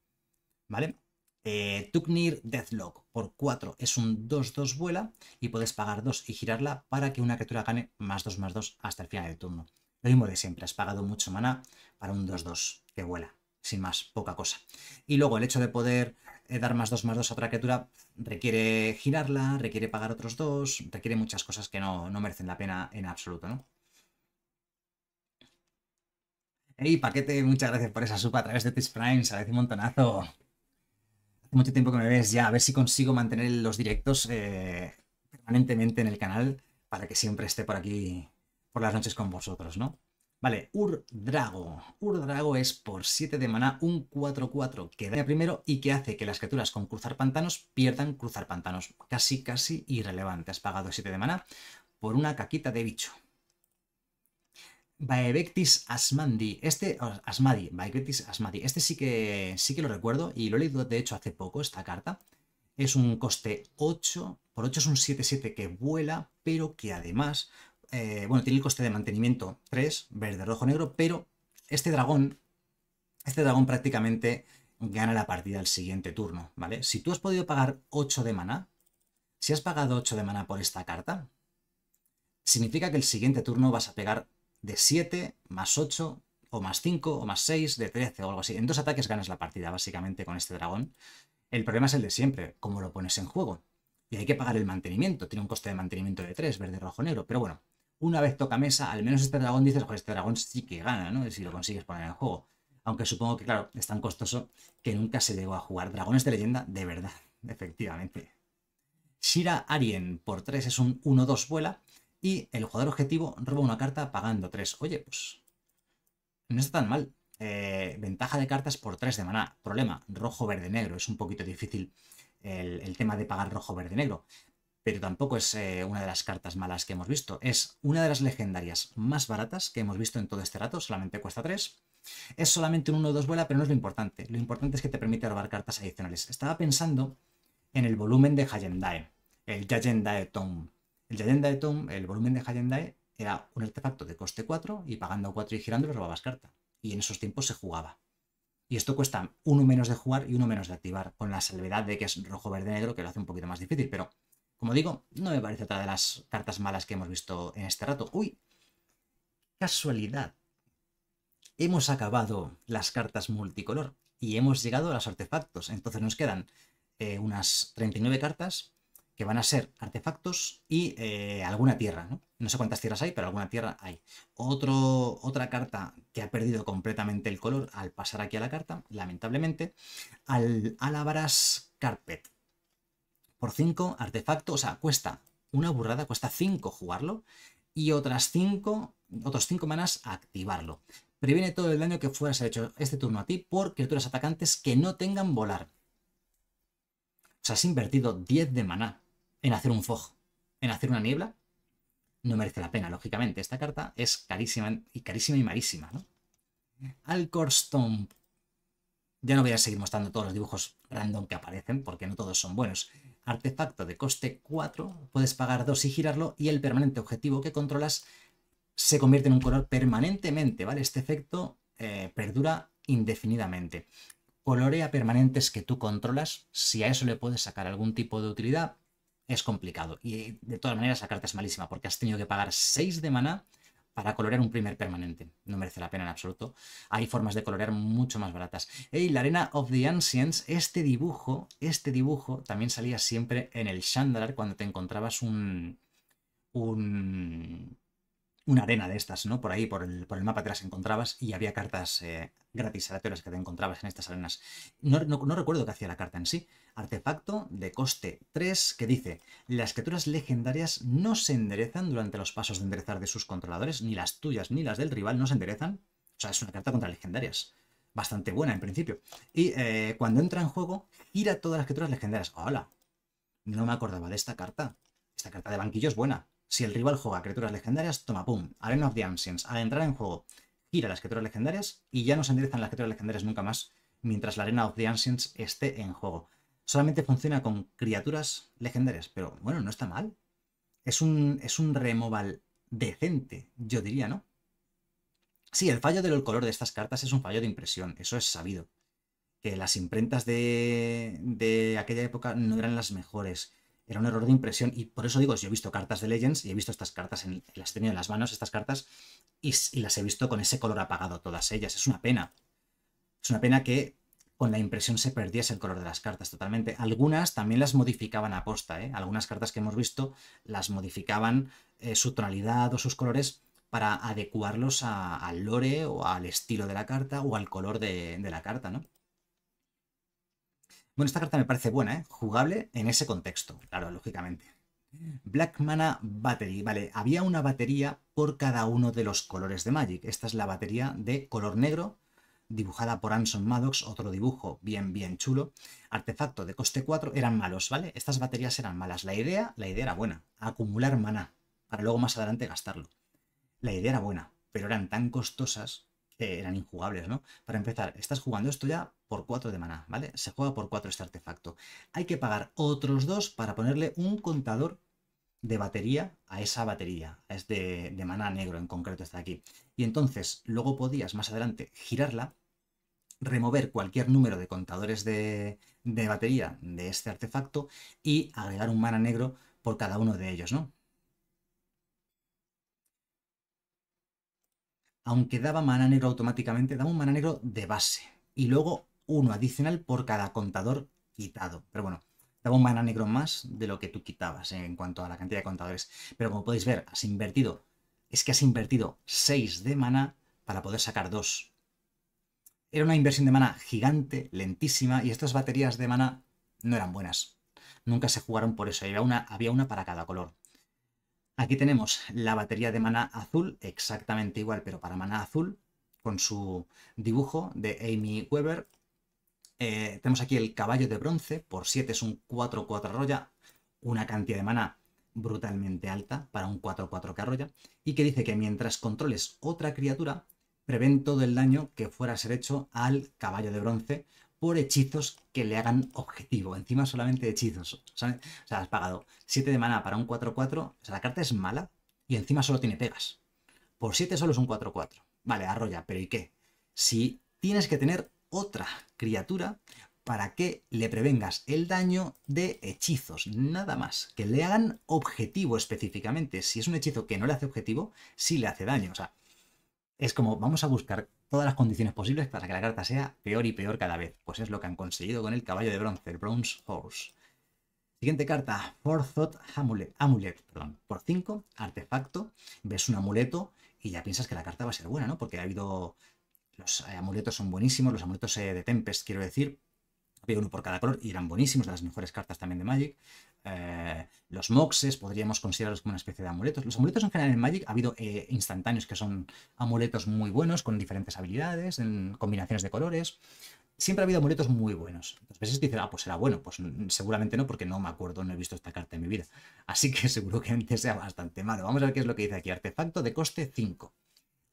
[SPEAKER 1] ¿vale? Eh, Tuknir Deathlock por 4 es un 2-2 vuela y puedes pagar 2 y girarla para que una criatura gane más 2 más 2 hasta el final del turno. Lo mismo de siempre, has pagado mucho maná para un 2-2 que vuela, sin más, poca cosa. Y luego el hecho de poder eh, dar más 2 más 2 a otra criatura requiere girarla, requiere pagar otros 2, requiere muchas cosas que no, no merecen la pena en absoluto, ¿no? Hey, Paquete, muchas gracias por esa supa a través de Twitch Prime, sabes un montonazo. Hace mucho tiempo que me ves ya, a ver si consigo mantener los directos eh, permanentemente en el canal para que siempre esté por aquí por las noches con vosotros, ¿no? Vale, Ur-Drago. Urdrago. drago es por 7 de mana un 4-4 que daña primero y que hace que las criaturas con cruzar pantanos pierdan cruzar pantanos. Casi, casi irrelevante. Has pagado 7 de mana por una caquita de bicho. Baebectis Asmandi. Este, Asmadi, Baebectis Asmadi. Este sí que, sí que lo recuerdo y lo he leído de hecho hace poco, esta carta. Es un coste 8, por 8 es un 7-7 que vuela, pero que además, eh, bueno, tiene el coste de mantenimiento 3, verde, rojo, negro, pero este dragón, este dragón prácticamente gana la partida el siguiente turno, ¿vale? Si tú has podido pagar 8 de mana, si has pagado 8 de mana por esta carta, significa que el siguiente turno vas a pegar de 7 más 8 o más 5 o más 6 de 13 o algo así. En dos ataques ganas la partida básicamente con este dragón. El problema es el de siempre, cómo lo pones en juego. Y hay que pagar el mantenimiento, tiene un coste de mantenimiento de 3, verde, rojo, negro. Pero bueno, una vez toca mesa, al menos este dragón dices, joder, este dragón sí que gana, ¿no? Si lo consigues poner en juego. Aunque supongo que, claro, es tan costoso que nunca se llegó a jugar dragones de leyenda de verdad, efectivamente. Shira Arien por 3 es un 1-2 vuela y el jugador objetivo roba una carta pagando 3. Oye, pues no está tan mal. Eh, ventaja de cartas por 3 de maná. Problema, rojo, verde, negro. Es un poquito difícil el, tema de pagar rojo, verde, negro. Pero tampoco es eh, una de las cartas malas que hemos visto. Es una de las legendarias más baratas que hemos visto en todo este rato. Solamente cuesta 3. Es solamente un 1 2 vuela, pero no es lo importante. Lo importante es que te permite robar cartas adicionales. Estaba pensando en el volumen de Hayendae, el Yayendae Tom. El Jayendai Tom, el volumen de Hayendae era un artefacto de coste 4 y pagando 4 y girando le robabas carta. Y en esos tiempos se jugaba. Y esto cuesta uno menos de jugar y uno menos de activar, con la salvedad de que es rojo, verde, negro, que lo hace un poquito más difícil. Pero, como digo, no me parece otra de las cartas malas que hemos visto en este rato. ¡Uy! Casualidad. Hemos acabado las cartas multicolor y hemos llegado a los artefactos. Entonces nos quedan eh, unas 39 cartas que van a ser artefactos y eh, alguna tierra, ¿no? sé cuántas tierras hay, pero alguna tierra hay. Otro, otra carta que ha perdido completamente el color al pasar aquí a la carta, lamentablemente, al Alabaras Carpet. Por 5, artefactos, o sea, cuesta una burrada, cuesta 5 jugarlo y otras 5, otros 5 manas activarlo. Previene todo el daño que fueras hecho este turno a ti por criaturas atacantes que no tengan volar. O sea, has invertido 10 de maná en hacer un fog, en hacer una niebla, no merece la pena, lógicamente. Esta carta es carísima y carísima y marísima, ¿no? Stomp. Ya no voy a seguir mostrando todos los dibujos random que aparecen, porque no todos son buenos. Artefacto de coste 4, puedes pagar 2 y girarlo, y el permanente objetivo que controlas se convierte en un color permanentemente, ¿vale? Este efecto eh, perdura indefinidamente. Colorea permanentes que tú controlas, si a eso le puedes sacar algún tipo de utilidad, es complicado. Y de todas maneras, la carta es malísima porque has tenido que pagar 6 de maná para colorear un primer permanente. No merece la pena en absoluto. Hay formas de colorear mucho más baratas. Y la Arena of the Ancients, este dibujo, este dibujo también salía siempre en el Shandalar cuando te encontrabas un, un una arena de estas, ¿no? Por ahí, por el, por mapa te las encontrabas y había cartas eh, gratis aleatorias que te encontrabas en estas arenas. No, recuerdo qué hacía la carta en sí. Artefacto de coste 3 que dice, las criaturas legendarias no se enderezan durante los pasos de enderezar de sus controladores, ni las tuyas ni las del rival no se enderezan. O sea, es una carta contra legendarias. Bastante buena en principio. Y eh, cuando entra en juego, gira todas las criaturas legendarias. ¡Hola! No me acordaba de esta carta. Esta carta de banquillo es buena. Si el rival juega criaturas legendarias, toma pum, Arena of the Ancients. Al entrar en juego, gira las criaturas legendarias y ya no se enderezan las criaturas legendarias nunca más mientras la Arena of the Ancients esté en juego. Solamente funciona con criaturas legendarias, pero bueno, no está mal. Es un, es un removal decente, yo diría, ¿no? Sí, el fallo del color de estas cartas es un fallo de impresión, eso es sabido. Que las imprentas de, de aquella época no eran las mejores era un error de impresión. Y por eso digo, yo he visto cartas de Legends y he visto estas cartas, en, las he tenido en las manos, estas cartas, y, las he visto con ese color apagado, todas ellas. Es una pena. Es una pena que con la impresión se perdiese el color de las cartas totalmente. Algunas también las modificaban a posta, ¿eh? algunas cartas que hemos visto las modificaban eh, su tonalidad o sus colores para adecuarlos al lore o al estilo de la carta o al color de la carta, ¿no? Bueno, esta carta me parece buena, ¿eh? Jugable en ese contexto, claro, lógicamente. Black Mana Battery. Vale, había una batería por cada uno de los colores de Magic. Esta es la batería de color negro, dibujada por Anson Maddox, otro dibujo bien, bien chulo. Artefacto de coste 4, eran malos, ¿vale? Estas baterías eran malas. La idea, la idea era buena, acumular mana para luego más adelante gastarlo. La idea era buena, pero eran tan costosas eran injugables, ¿no? Para empezar, estás jugando esto ya por 4 de maná, ¿vale? Se juega por 4 este artefacto. Hay que pagar otros dos para ponerle un contador de batería a esa batería. Es de, de maná negro en concreto, está aquí. Y entonces, luego podías más adelante girarla, remover cualquier número de contadores de, de batería de este artefacto y agregar un mana negro por cada uno de ellos, ¿no? aunque daba mana negro automáticamente, daba un mana negro de base. Y luego uno adicional por cada contador quitado. Pero bueno, daba un mana negro más de lo que tú quitabas en cuanto a la cantidad de contadores. Pero como podéis ver, has invertido, es que has invertido 6 de mana para poder sacar 2. Era una inversión de mana gigante, lentísima, y estas baterías de mana no eran buenas. Nunca se jugaron por eso, había una, había una para cada color. Aquí tenemos la batería de mana azul, exactamente igual, pero para mana azul, con su dibujo de Amy Weber. Eh, tenemos aquí el caballo de bronce, por 7 es un 4-4 roya, una cantidad de mana brutalmente alta para un 4-4 que y que dice que mientras controles otra criatura, prevén todo el daño que fuera a ser hecho al caballo de bronce por hechizos que le hagan objetivo. Encima solamente hechizos. O sea, has pagado 7 de mana para un 4-4. O sea, la carta es mala y encima solo tiene pegas. Por 7 solo es un 4-4. Vale, arrolla, pero ¿y qué? Si tienes que tener otra criatura para que le prevengas el daño de hechizos, nada más. Que le hagan objetivo específicamente. Si es un hechizo que no le hace objetivo, sí le hace daño. O sea, es como, vamos a buscar todas las condiciones posibles para que la carta sea peor y peor cada vez, pues es lo que han conseguido con el caballo de bronce, el Bronze Horse. Siguiente carta, Forthought Amulet, Amulet perdón. por 5, artefacto, ves un amuleto y ya piensas que la carta va a ser buena, ¿no? Porque ha habido... Los eh, amuletos son buenísimos, los amuletos eh, de Tempest, quiero decir, había uno por cada color y eran buenísimos, de las mejores cartas también de Magic. Eh, los moxes, podríamos considerarlos como una especie de amuletos. Los amuletos en general en Magic ha habido eh, instantáneos que son amuletos muy buenos, con diferentes habilidades, en combinaciones de colores. Siempre ha habido amuletos muy buenos. Las veces dicen, ah, pues será bueno. Pues seguramente no, porque no me acuerdo, no he visto esta carta en mi vida. Así que seguro que antes sea bastante malo. Vamos a ver qué es lo que dice aquí. Artefacto de coste 5.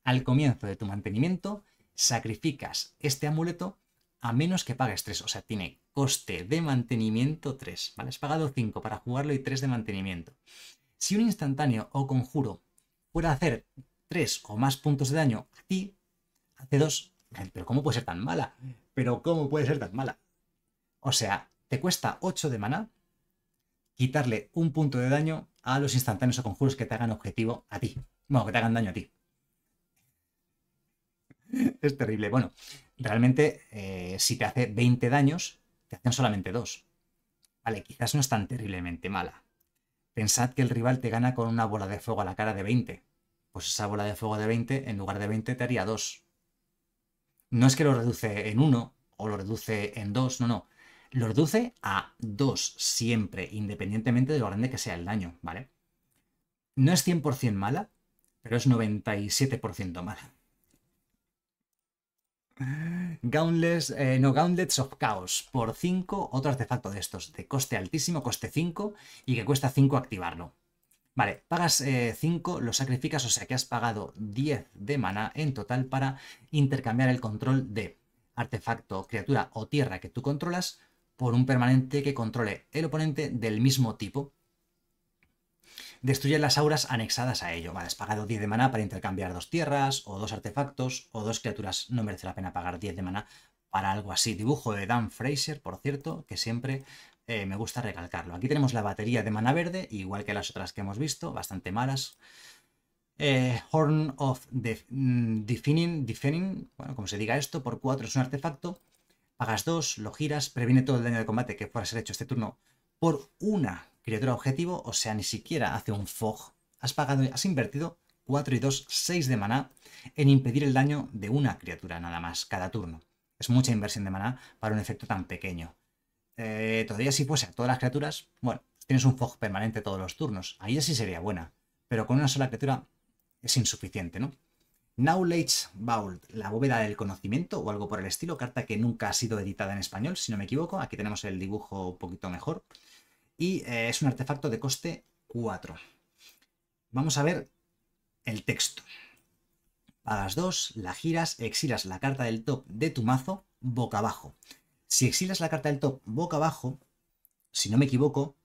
[SPEAKER 1] Al comienzo de tu mantenimiento, sacrificas este amuleto a menos que pagues 3. O sea, tiene coste de mantenimiento 3, ¿vale? Has pagado 5 para jugarlo y 3 de mantenimiento. Si un instantáneo o conjuro fuera hacer 3 o más puntos de daño a ti, hace 2. Pero ¿cómo puede ser tan mala? Pero ¿cómo puede ser tan mala? O sea, te cuesta 8 de maná quitarle un punto de daño a los instantáneos o conjuros que te hagan objetivo a ti. Bueno, que te hagan daño a ti. Es terrible. Bueno, realmente eh, si te hace 20 daños, te hacen solamente 2. Vale, quizás no es tan terriblemente mala. Pensad que el rival te gana con una bola de fuego a la cara de 20. Pues esa bola de fuego de 20, en lugar de 20, te haría 2. No es que lo reduce en 1 o lo reduce en 2, no, no. Lo reduce a 2 siempre, independientemente de lo grande que sea el daño, ¿vale? No es 100% mala, pero es 97% mala. Gauntlets, eh, no, Gauntlets of Chaos por 5, otro artefacto de estos, de coste altísimo, coste 5 y que cuesta 5 activarlo. Vale, pagas 5, eh, lo sacrificas, o sea que has pagado 10 de mana en total para intercambiar el control de artefacto, criatura o tierra que tú controlas por un permanente que controle el oponente del mismo tipo destruye las auras anexadas a ello. Vale, has pagado 10 de maná para intercambiar dos tierras, o dos artefactos, o dos criaturas. No merece la pena pagar 10 de maná para algo así. Dibujo de Dan Fraser, por cierto, que siempre eh, me gusta recalcarlo. Aquí tenemos la batería de mana verde, igual que las otras que hemos visto, bastante malas. Eh, Horn of mm, Defining, Defining, bueno, como se diga esto, por 4 es un artefacto. Pagas 2, lo giras, previene todo el daño de combate que pueda ser hecho este turno por una criatura objetivo, o sea, ni siquiera hace un fog. Has pagado, has invertido 4 y 2, 6 de maná en impedir el daño de una criatura nada más, cada turno. Es mucha inversión de maná para un efecto tan pequeño. Eh, todavía si fuese a todas las criaturas, bueno, tienes un fog permanente todos los turnos. Ahí sí sería buena, pero con una sola criatura es insuficiente, ¿no? Knowledge Vault, la bóveda del conocimiento o algo por el estilo, carta que nunca ha sido editada en español, si no me equivoco. Aquí tenemos el dibujo un poquito mejor y eh, es un artefacto de coste 4. Vamos a ver el texto. Pagas 2, la giras, exilas la carta del top de tu mazo boca abajo. Si exilas la carta del top boca abajo, si no me equivoco,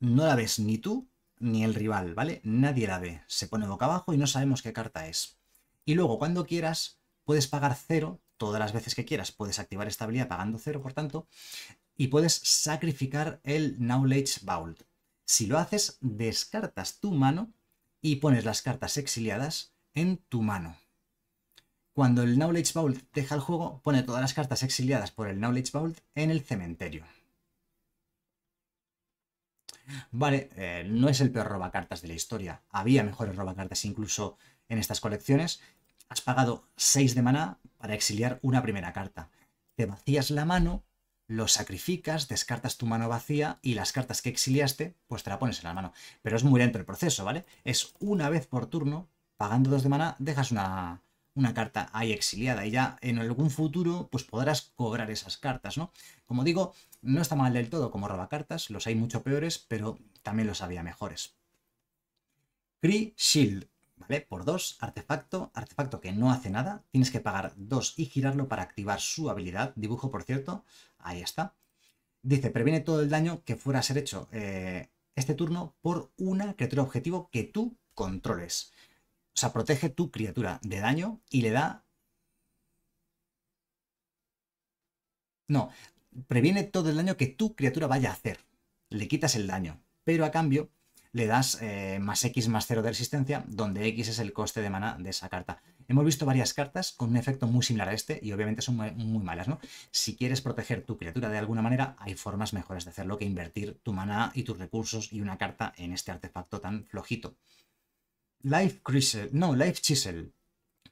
[SPEAKER 1] no la ves ni tú ni el rival, ¿vale? Nadie la ve. Se pone boca abajo y no sabemos qué carta es. Y luego, cuando quieras, puedes pagar 0 todas las veces que quieras. Puedes activar esta habilidad pagando 0, por tanto, y puedes sacrificar el Knowledge Vault. Si lo haces, descartas tu mano y pones las cartas exiliadas en tu mano. Cuando el Knowledge Vault deja el juego, pone todas las cartas exiliadas por el Knowledge Vault en el cementerio. Vale, eh, no es el peor robacartas de la historia. Había mejores robacartas incluso en estas colecciones. Has pagado 6 de maná para exiliar una primera carta. Te vacías la mano lo sacrificas, descartas tu mano vacía y las cartas que exiliaste, pues te la pones en la mano. Pero es muy lento el proceso, ¿vale? Es una vez por turno, pagando dos de maná, dejas una, una carta ahí exiliada y ya en algún futuro pues podrás cobrar esas cartas, ¿no? Como digo, no está mal del todo como robacartas, los hay mucho peores, pero también los había mejores. Cree Shield. ¿vale? Por dos. artefacto, artefacto que no hace nada, tienes que pagar dos y girarlo para activar su habilidad, dibujo por cierto, ahí está. Dice, previene todo el daño que fuera a ser hecho eh, este turno por una criatura objetivo que tú controles. O sea, protege tu criatura de daño y le da... No, previene todo el daño que tu criatura vaya a hacer. Le quitas el daño, pero a cambio le das eh, más X más 0 de resistencia, donde X es el coste de mana de esa carta. Hemos visto varias cartas con un efecto muy similar a este y obviamente son muy, malas, ¿no? Si quieres proteger tu criatura de alguna manera, hay formas mejores de hacerlo que invertir tu mana y tus recursos y una carta en este artefacto tan flojito. Life Chisel, no, Life Chisel,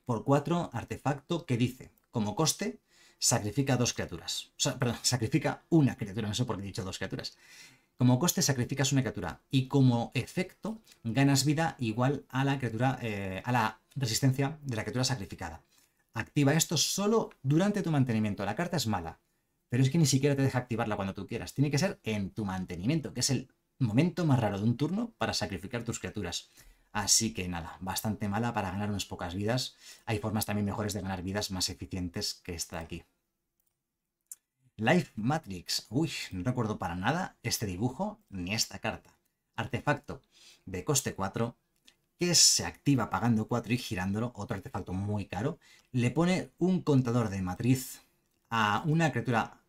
[SPEAKER 1] por 4 artefacto que dice, como coste, sacrifica dos criaturas. O sea, perdón, sacrifica una criatura, no sé por qué he dicho dos criaturas. Como coste sacrificas una criatura y como efecto ganas vida igual a la criatura, eh, a la resistencia de la criatura sacrificada. Activa esto solo durante tu mantenimiento. La carta es mala, pero es que ni siquiera te deja activarla cuando tú quieras. Tiene que ser en tu mantenimiento, que es el momento más raro de un turno para sacrificar tus criaturas. Así que nada, bastante mala para ganar unas pocas vidas. Hay formas también mejores de ganar vidas más eficientes que esta de aquí. Life Matrix. Uy, no recuerdo para nada este dibujo ni esta carta. Artefacto de coste 4 que se activa pagando 4 y girándolo, otro artefacto muy caro. Le pone un contador de matriz a una criatura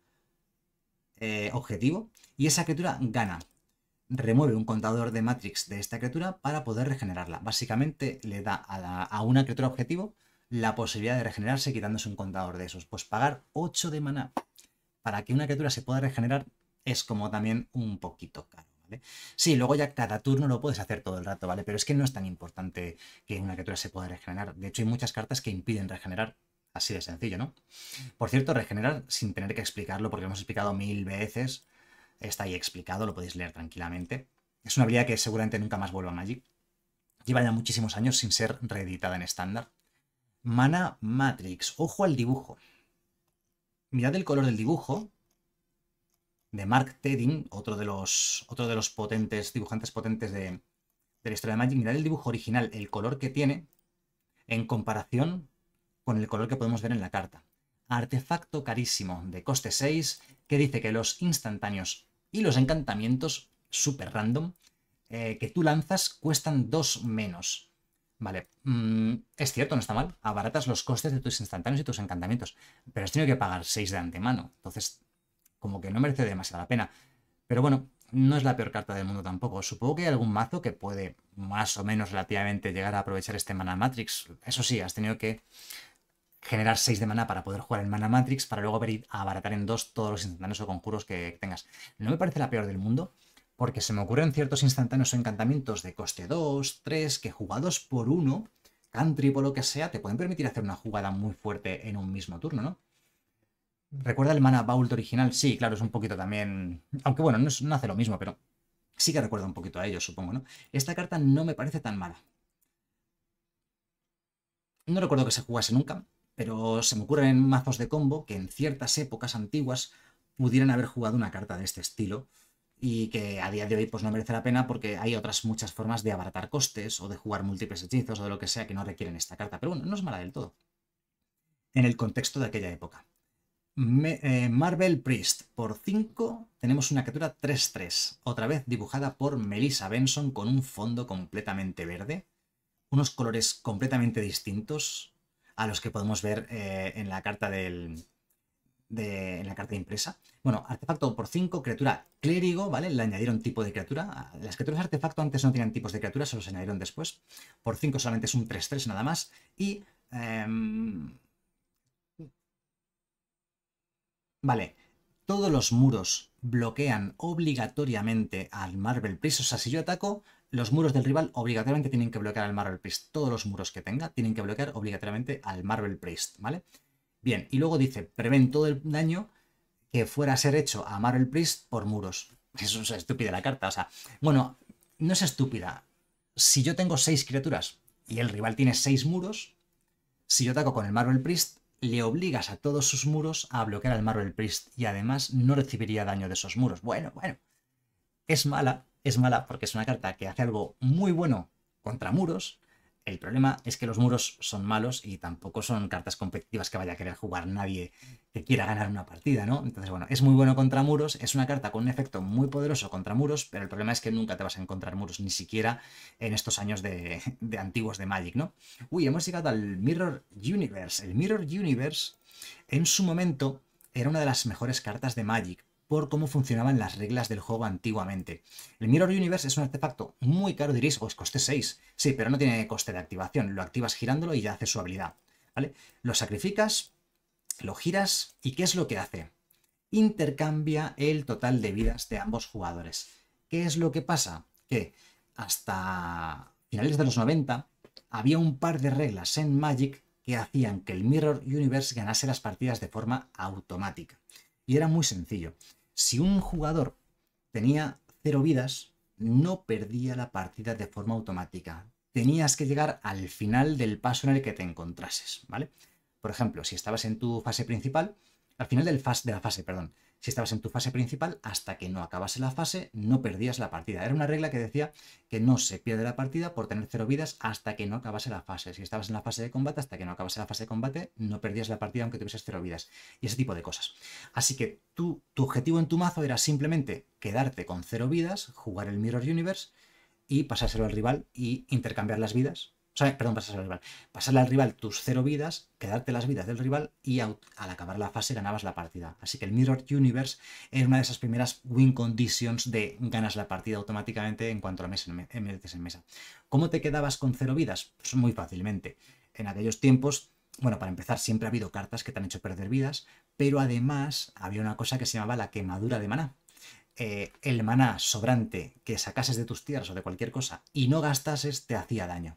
[SPEAKER 1] eh, objetivo y esa criatura gana. Remueve un contador de matrix de esta criatura para poder regenerarla. Básicamente le da a, a una criatura objetivo la posibilidad de regenerarse quitándose un contador de esos. Pues pagar 8 de maná para que una criatura se pueda regenerar es como también un poquito caro. ¿Vale? Sí, luego ya cada turno lo puedes hacer todo el rato, ¿vale? Pero es que no es tan importante que una criatura se pueda regenerar. De hecho, hay muchas cartas que impiden regenerar. Así de sencillo, ¿no? Por cierto, regenerar sin tener que explicarlo, porque lo hemos explicado mil veces. Está ahí explicado, lo podéis leer tranquilamente. Es una habilidad que seguramente nunca más vuelva a Magic. Lleva ya muchísimos años sin ser reeditada en estándar. Mana Matrix. Ojo al dibujo. Mirad el color del dibujo de Mark Tedding, otro de los, otro de los potentes, dibujantes potentes de, la historia de Magic. Mirad el dibujo original, el color que tiene en comparación con el color que podemos ver en la carta. Artefacto carísimo de coste 6 que dice que los instantáneos y los encantamientos super random eh, que tú lanzas cuestan 2 menos Vale, mm, es cierto, no está mal. Abaratas los costes de tus instantáneos y tus encantamientos, pero has tenido que pagar 6 de antemano. Entonces, como que no merece demasiada pena. Pero bueno, no es la peor carta del mundo tampoco. Supongo que hay algún mazo que puede más o menos relativamente llegar a aprovechar este Mana Matrix. Eso sí, has tenido que generar 6 de mana para poder jugar el Mana Matrix para luego ver a abaratar en 2 todos los instantáneos o conjuros que tengas. No me parece la peor del mundo porque se me ocurren ciertos instantáneos encantamientos de coste 2, 3, que jugados por uno, country o lo que sea, te pueden permitir hacer una jugada muy fuerte en un mismo turno, ¿no? ¿Recuerda el Mana Vault original? Sí, claro, es un poquito también... Aunque bueno, no, no, hace lo mismo, pero sí que recuerda un poquito a ellos, supongo, ¿no? Esta carta no me parece tan mala. No recuerdo que se jugase nunca, pero se me ocurren mazos de combo que en ciertas épocas antiguas pudieran haber jugado una carta de este estilo y que a día de hoy pues no merece la pena porque hay otras muchas formas de abaratar costes o de jugar múltiples hechizos o de lo que sea que no requieren esta carta, pero bueno, no es mala del todo en el contexto de aquella época. Eh, Marvel Priest, por 5 tenemos una criatura 3-3, otra vez dibujada por Melissa Benson con un fondo completamente verde, unos colores completamente distintos a los que podemos ver eh, en la carta del, en la carta impresa. Bueno, artefacto por 5, criatura clérigo, ¿vale? Le añadieron tipo de criatura. Las criaturas artefacto antes no tenían tipos de criatura, se los añadieron después. Por 5 solamente es un 3-3 nada más. Y... Em, vale, todos los muros bloquean obligatoriamente al Marvel Priest. O sea, si yo ataco, los muros del rival obligatoriamente tienen que bloquear al Marvel Priest. Todos los muros que tenga tienen que bloquear obligatoriamente al Marvel Priest, ¿vale? vale Bien, y luego dice, prevén todo el daño que fuera a ser hecho a Marvel Priest por muros. Eso es estúpida la carta, o sea, bueno, no es estúpida. Si yo tengo seis criaturas y el rival tiene seis muros, si yo ataco con el Marvel Priest, le obligas a todos sus muros a bloquear al Marvel Priest y además no recibiría daño de esos muros. Bueno, bueno. Es mala, es mala porque es una carta que hace algo muy bueno contra muros, el problema es que los muros son malos y tampoco son cartas competitivas que vaya a querer jugar nadie que quiera ganar una partida, ¿no? Entonces, bueno, es muy bueno contra muros, es una carta con un efecto muy poderoso contra muros, pero el problema es que nunca te vas a encontrar muros, ni siquiera en estos años de, antiguos de Magic, ¿no? Uy, hemos llegado al Mirror Universe. El Mirror Universe, en su momento, era una de las mejores cartas de Magic por cómo funcionaban las reglas del juego antiguamente. El Mirror Universe es un artefacto muy caro, diréis, pues coste 6. Sí, pero no tiene coste de activación, lo activas girándolo y ya hace su habilidad. ¿vale? Lo sacrificas, lo giras y ¿qué es lo que hace? Intercambia el total de vidas de ambos jugadores. ¿Qué es lo que pasa? Que hasta finales de los 90 había un par de reglas en Magic que hacían que el Mirror Universe ganase las partidas de forma automática. Y era muy sencillo. Si un jugador tenía cero vidas, no perdía la partida de forma automática. Tenías que llegar al final del paso en el que te encontrases, ¿vale? Por ejemplo, si estabas en tu fase principal, al final del de la fase, perdón, si estabas en tu fase principal, hasta que no acabase la fase, no perdías la partida. Era una regla que decía que no se pierde la partida por tener cero vidas hasta que no acabase la fase. Si estabas en la fase de combate, hasta que no acabase la fase de combate, no perdías la partida aunque tuvieses cero vidas. Y ese tipo de cosas. Así que tu objetivo en tu mazo era simplemente quedarte con cero vidas, jugar el Mirror Universe y pasárselo al rival y intercambiar las vidas perdón, pasarle al rival. Pasarle al rival tus cero vidas, quedarte las vidas del rival y al acabar la fase ganabas la partida. Así que el Mirror Universe es una de esas primeras win conditions de ganas la partida automáticamente en cuanto la metes en mesa. ¿Cómo te quedabas con cero vidas? Pues muy fácilmente. En aquellos tiempos, bueno, para empezar, siempre ha habido cartas que te han hecho perder vidas, pero además había una cosa que se llamaba la quemadura de maná. Eh, el maná sobrante que sacases de tus tierras o de cualquier cosa y no gastases te hacía daño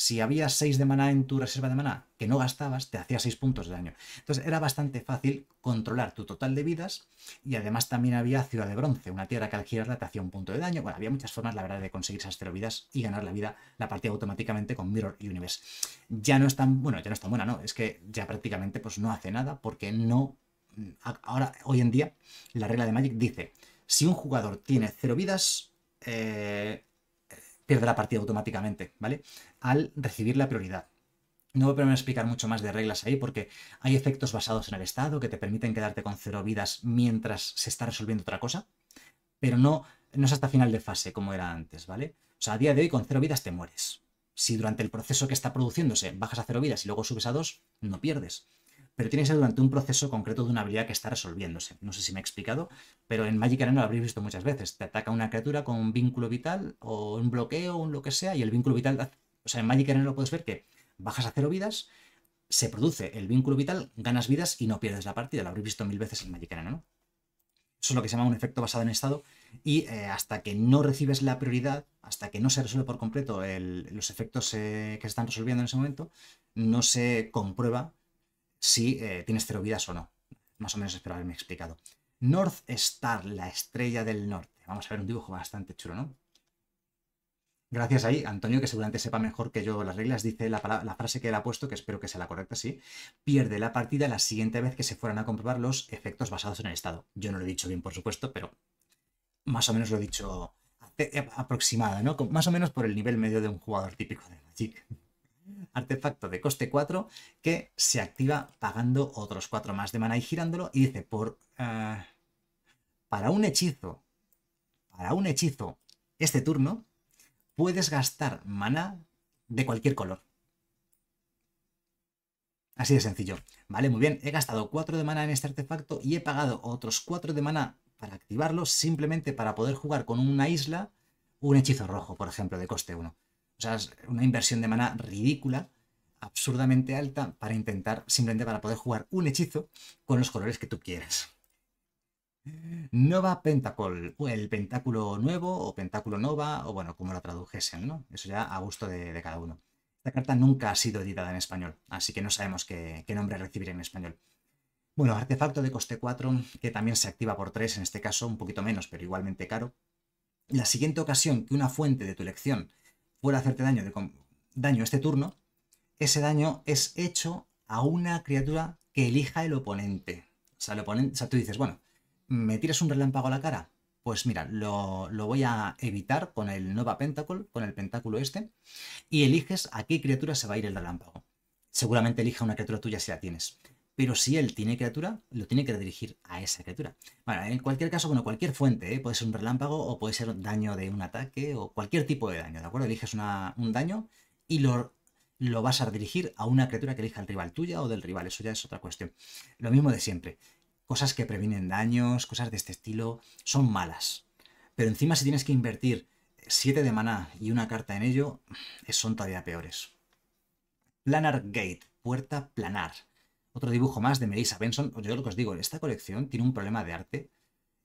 [SPEAKER 1] si había 6 de maná en tu reserva de maná que no gastabas, te hacía 6 puntos de daño. Entonces era bastante fácil controlar tu total de vidas y además también había Ciudad de Bronce, una tierra que al girarla te hacía un punto de daño. Bueno, había muchas formas, la verdad, de conseguir esas 0 vidas y ganar la vida, la partida automáticamente con Mirror Universe. Ya no es tan, bueno, ya no es tan buena, no, es que ya prácticamente pues no hace nada porque no... Ahora, hoy en día, la regla de Magic dice, si un jugador tiene 0 vidas, eh, pierde la partida automáticamente, ¿vale? Al recibir la prioridad. No voy a explicar mucho más de reglas ahí porque hay efectos basados en el estado que te permiten quedarte con cero vidas mientras se está resolviendo otra cosa, pero no, no es hasta final de fase como era antes, ¿vale? O sea, a día de hoy con cero vidas te mueres. Si durante el proceso que está produciéndose bajas a cero vidas y luego subes a dos, no pierdes pero tiene que ser durante un proceso concreto de una habilidad que está resolviéndose. No sé si me he explicado, pero en Magic Arena lo habréis visto muchas veces. Te ataca una criatura con un vínculo vital o un bloqueo o un lo que sea, y el vínculo vital, o sea, en Magic Arena lo puedes ver que bajas a cero vidas, se produce el vínculo vital, ganas vidas y no pierdes la partida. Lo habréis visto mil veces en Magic Arena, ¿no? Eso es lo que se llama un efecto basado en estado y eh, hasta que no recibes la prioridad, hasta que no se resuelve por completo los efectos eh, que se están resolviendo en ese momento, no se comprueba si eh, tienes cero vidas o no. Más o menos espero haberme explicado. North Star, la estrella del norte. Vamos a ver un dibujo bastante chulo, ¿no? Gracias ahí, Antonio, que seguramente sepa mejor que yo las reglas, dice la, frase que él ha puesto, que espero que sea la correcta, sí. Pierde la partida la siguiente vez que se fueran a comprobar los efectos basados en el estado. Yo no lo he dicho bien, por supuesto, pero más o menos lo he dicho eh, aproximada, ¿no? Más o menos por el nivel medio de un jugador típico de Magic artefacto de coste 4 que se activa pagando otros 4 más de mana y girándolo y dice por eh, para un hechizo para un hechizo este turno puedes gastar mana de cualquier color. Así de sencillo. Vale, muy bien. He gastado 4 de mana en este artefacto y he pagado otros 4 de mana para activarlo simplemente para poder jugar con una isla un hechizo rojo, por ejemplo, de coste 1. O sea, es una inversión de mana ridícula, absurdamente alta, para intentar, simplemente para poder jugar un hechizo con los colores que tú quieras. Nova Pentacle, el pentáculo nuevo o pentáculo nova, o bueno, como lo tradujesen, ¿no? Eso ya a gusto de, cada uno. Esta carta nunca ha sido editada en español, así que no sabemos qué, nombre recibir en español. Bueno, artefacto de coste 4, que también se activa por 3, en este caso un poquito menos, pero igualmente caro. La siguiente ocasión que una fuente de tu elección vuela a hacerte daño, de daño este turno, ese daño es hecho a una criatura que elija el oponente. O sea, oponente, o sea tú dices, bueno, ¿me tiras un relámpago a la cara? Pues mira, lo, lo, voy a evitar con el Nova Pentacle, con el pentáculo este, y eliges a qué criatura se va a ir el relámpago. Seguramente elija una criatura tuya si la tienes. Pero si él tiene criatura, lo tiene que redirigir a esa criatura. Bueno, en cualquier caso, bueno, cualquier fuente, ¿eh? puede ser un relámpago o puede ser daño de un ataque o cualquier tipo de daño, ¿de acuerdo? Eliges un daño y lo, lo vas a redirigir a una criatura que elija el rival tuya o del rival, eso ya es otra cuestión. Lo mismo de siempre. Cosas que previenen daños, cosas de este estilo, son malas. Pero encima si tienes que invertir 7 de maná y una carta en ello, son todavía peores. Planar Gate, puerta planar. Otro dibujo más de Melissa Benson. Yo lo que os digo, esta colección tiene un problema de arte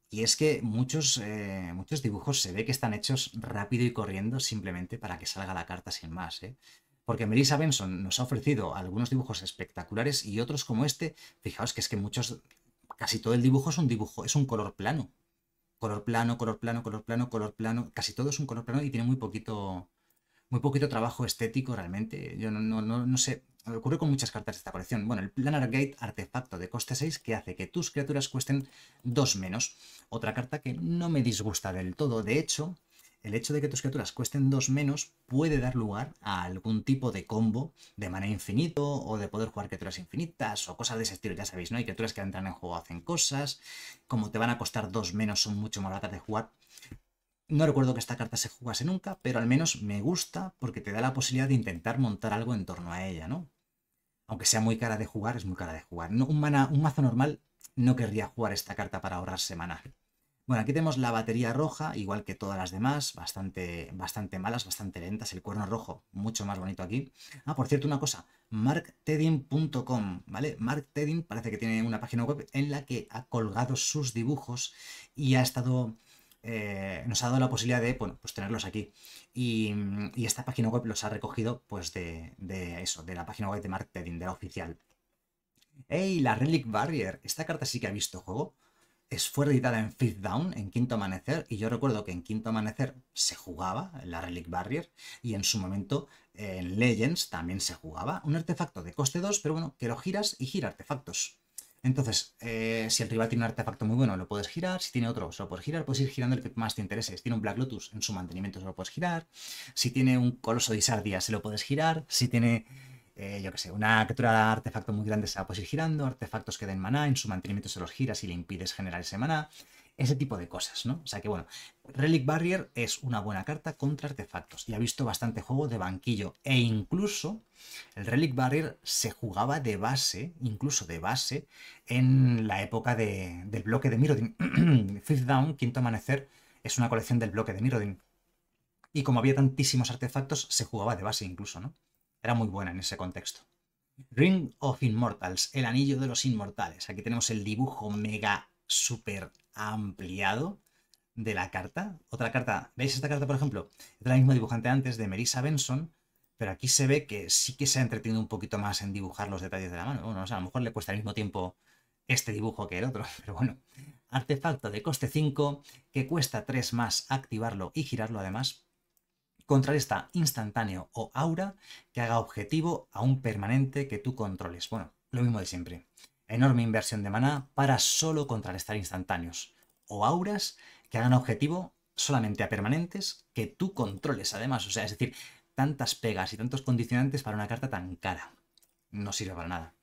[SPEAKER 1] y es que muchos, eh, muchos dibujos se ve que están hechos rápido y corriendo simplemente para que salga la carta sin más. ¿eh? Porque Melissa Benson nos ha ofrecido algunos dibujos espectaculares y otros como este, fijaos que es que muchos, casi todo el dibujo es un dibujo, es un color plano. Color plano, color plano, color plano, color plano, casi todo es un color plano y tiene muy poquito, muy poquito trabajo estético realmente. Yo no, no, no, no sé. Ocurre con muchas cartas de esta colección. Bueno, el Planar Gate artefacto de coste 6 que hace que tus criaturas cuesten 2 menos. Otra carta que no me disgusta del todo. De hecho, el hecho de que tus criaturas cuesten 2 menos puede dar lugar a algún tipo de combo de manera infinito o de poder jugar criaturas infinitas o cosas de ese estilo, ya sabéis, ¿no? Hay criaturas que entran en juego, hacen cosas, como te van a costar 2 menos son mucho más baratas de jugar, no recuerdo que esta carta se jugase nunca, pero al menos me gusta porque te da la posibilidad de intentar montar algo en torno a ella, ¿no? Aunque sea muy cara de jugar, es muy cara de jugar. No, un, un mazo normal no querría jugar esta carta para ahorrar maná. Bueno, aquí tenemos la batería roja, igual que todas las demás, bastante, bastante malas, bastante lentas. El cuerno rojo, mucho más bonito aquí. Ah, por cierto, una cosa, marktedin.com, ¿vale? Mark parece que tiene una página web en la que ha colgado sus dibujos y ha estado eh, nos ha dado la posibilidad de, pues tenerlos aquí. Y, esta página web los ha recogido, pues, de, eso, de la página web de marketing, de la oficial. ¡Ey! La Relic Barrier. Esta carta sí que ha visto juego. Es, fue editada en Fifth Down, en Quinto Amanecer, y yo recuerdo que en Quinto Amanecer se jugaba la Relic Barrier, y en su momento en Legends también se jugaba. Un artefacto de coste 2, pero bueno, que lo giras y gira artefactos. Entonces, eh, si el rival tiene un artefacto muy bueno, lo puedes girar. Si tiene otro, se lo puedes girar. Puedes ir girando el que más te interese. Si tiene un Black Lotus, en su mantenimiento se lo puedes girar. Si tiene un Coloso de Sardia, se lo puedes girar. Si tiene, eh, yo qué sé, una captura de artefacto muy grande, se la puedes ir girando. Artefactos que den maná, en su mantenimiento se los giras y le impides generar ese maná ese tipo de cosas, ¿no? O sea que bueno, Relic Barrier es una buena carta contra artefactos y ha visto bastante juego de banquillo e incluso el Relic Barrier se jugaba de base, incluso de base, en la época del bloque de Mirrodin. Fifth Down, Quinto Amanecer, es una colección del bloque de Mirrodin. Y como había tantísimos artefactos, se jugaba de base incluso, ¿no? Era muy buena en ese contexto. Ring of Immortals, el anillo de los inmortales. Aquí tenemos el dibujo mega super ampliado de la carta. Otra carta, ¿veis esta carta, por ejemplo? Es de la misma dibujante antes, de Merisa Benson, pero aquí se ve que sí que se ha entretenido un poquito más en dibujar los detalles de la mano. Bueno, o sea, a lo mejor le cuesta al mismo tiempo este dibujo que el otro, pero bueno. Artefacto de coste 5, que cuesta 3 más activarlo y girarlo además. Contrarresta instantáneo o aura que haga objetivo a un permanente que tú controles. Bueno, lo mismo de siempre. Enorme inversión de maná para solo contrarrestar instantáneos o auras que hagan objetivo solamente a permanentes que tú controles además. O sea, es decir, tantas pegas y tantos condicionantes para una carta tan cara. No sirve para nada.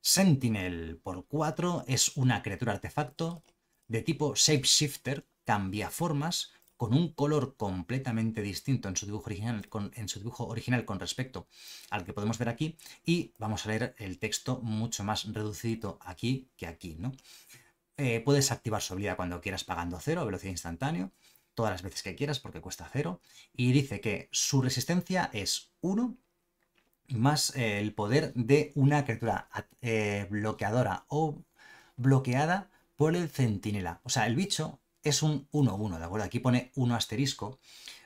[SPEAKER 1] Sentinel por 4 es una criatura artefacto de tipo Shapeshifter, cambia formas, con un color completamente distinto en su dibujo original con, en su dibujo original con respecto al que podemos ver aquí y vamos a leer el texto mucho más reducido aquí que aquí, ¿no? Eh, puedes activar su habilidad cuando quieras pagando cero, velocidad instantánea, todas las veces que quieras porque cuesta cero. Y dice que su resistencia es 1 más eh, el poder de una criatura eh, bloqueadora o bloqueada por el centinela. O sea, el bicho es un 1-1, ¿de acuerdo? Aquí pone 1 asterisco,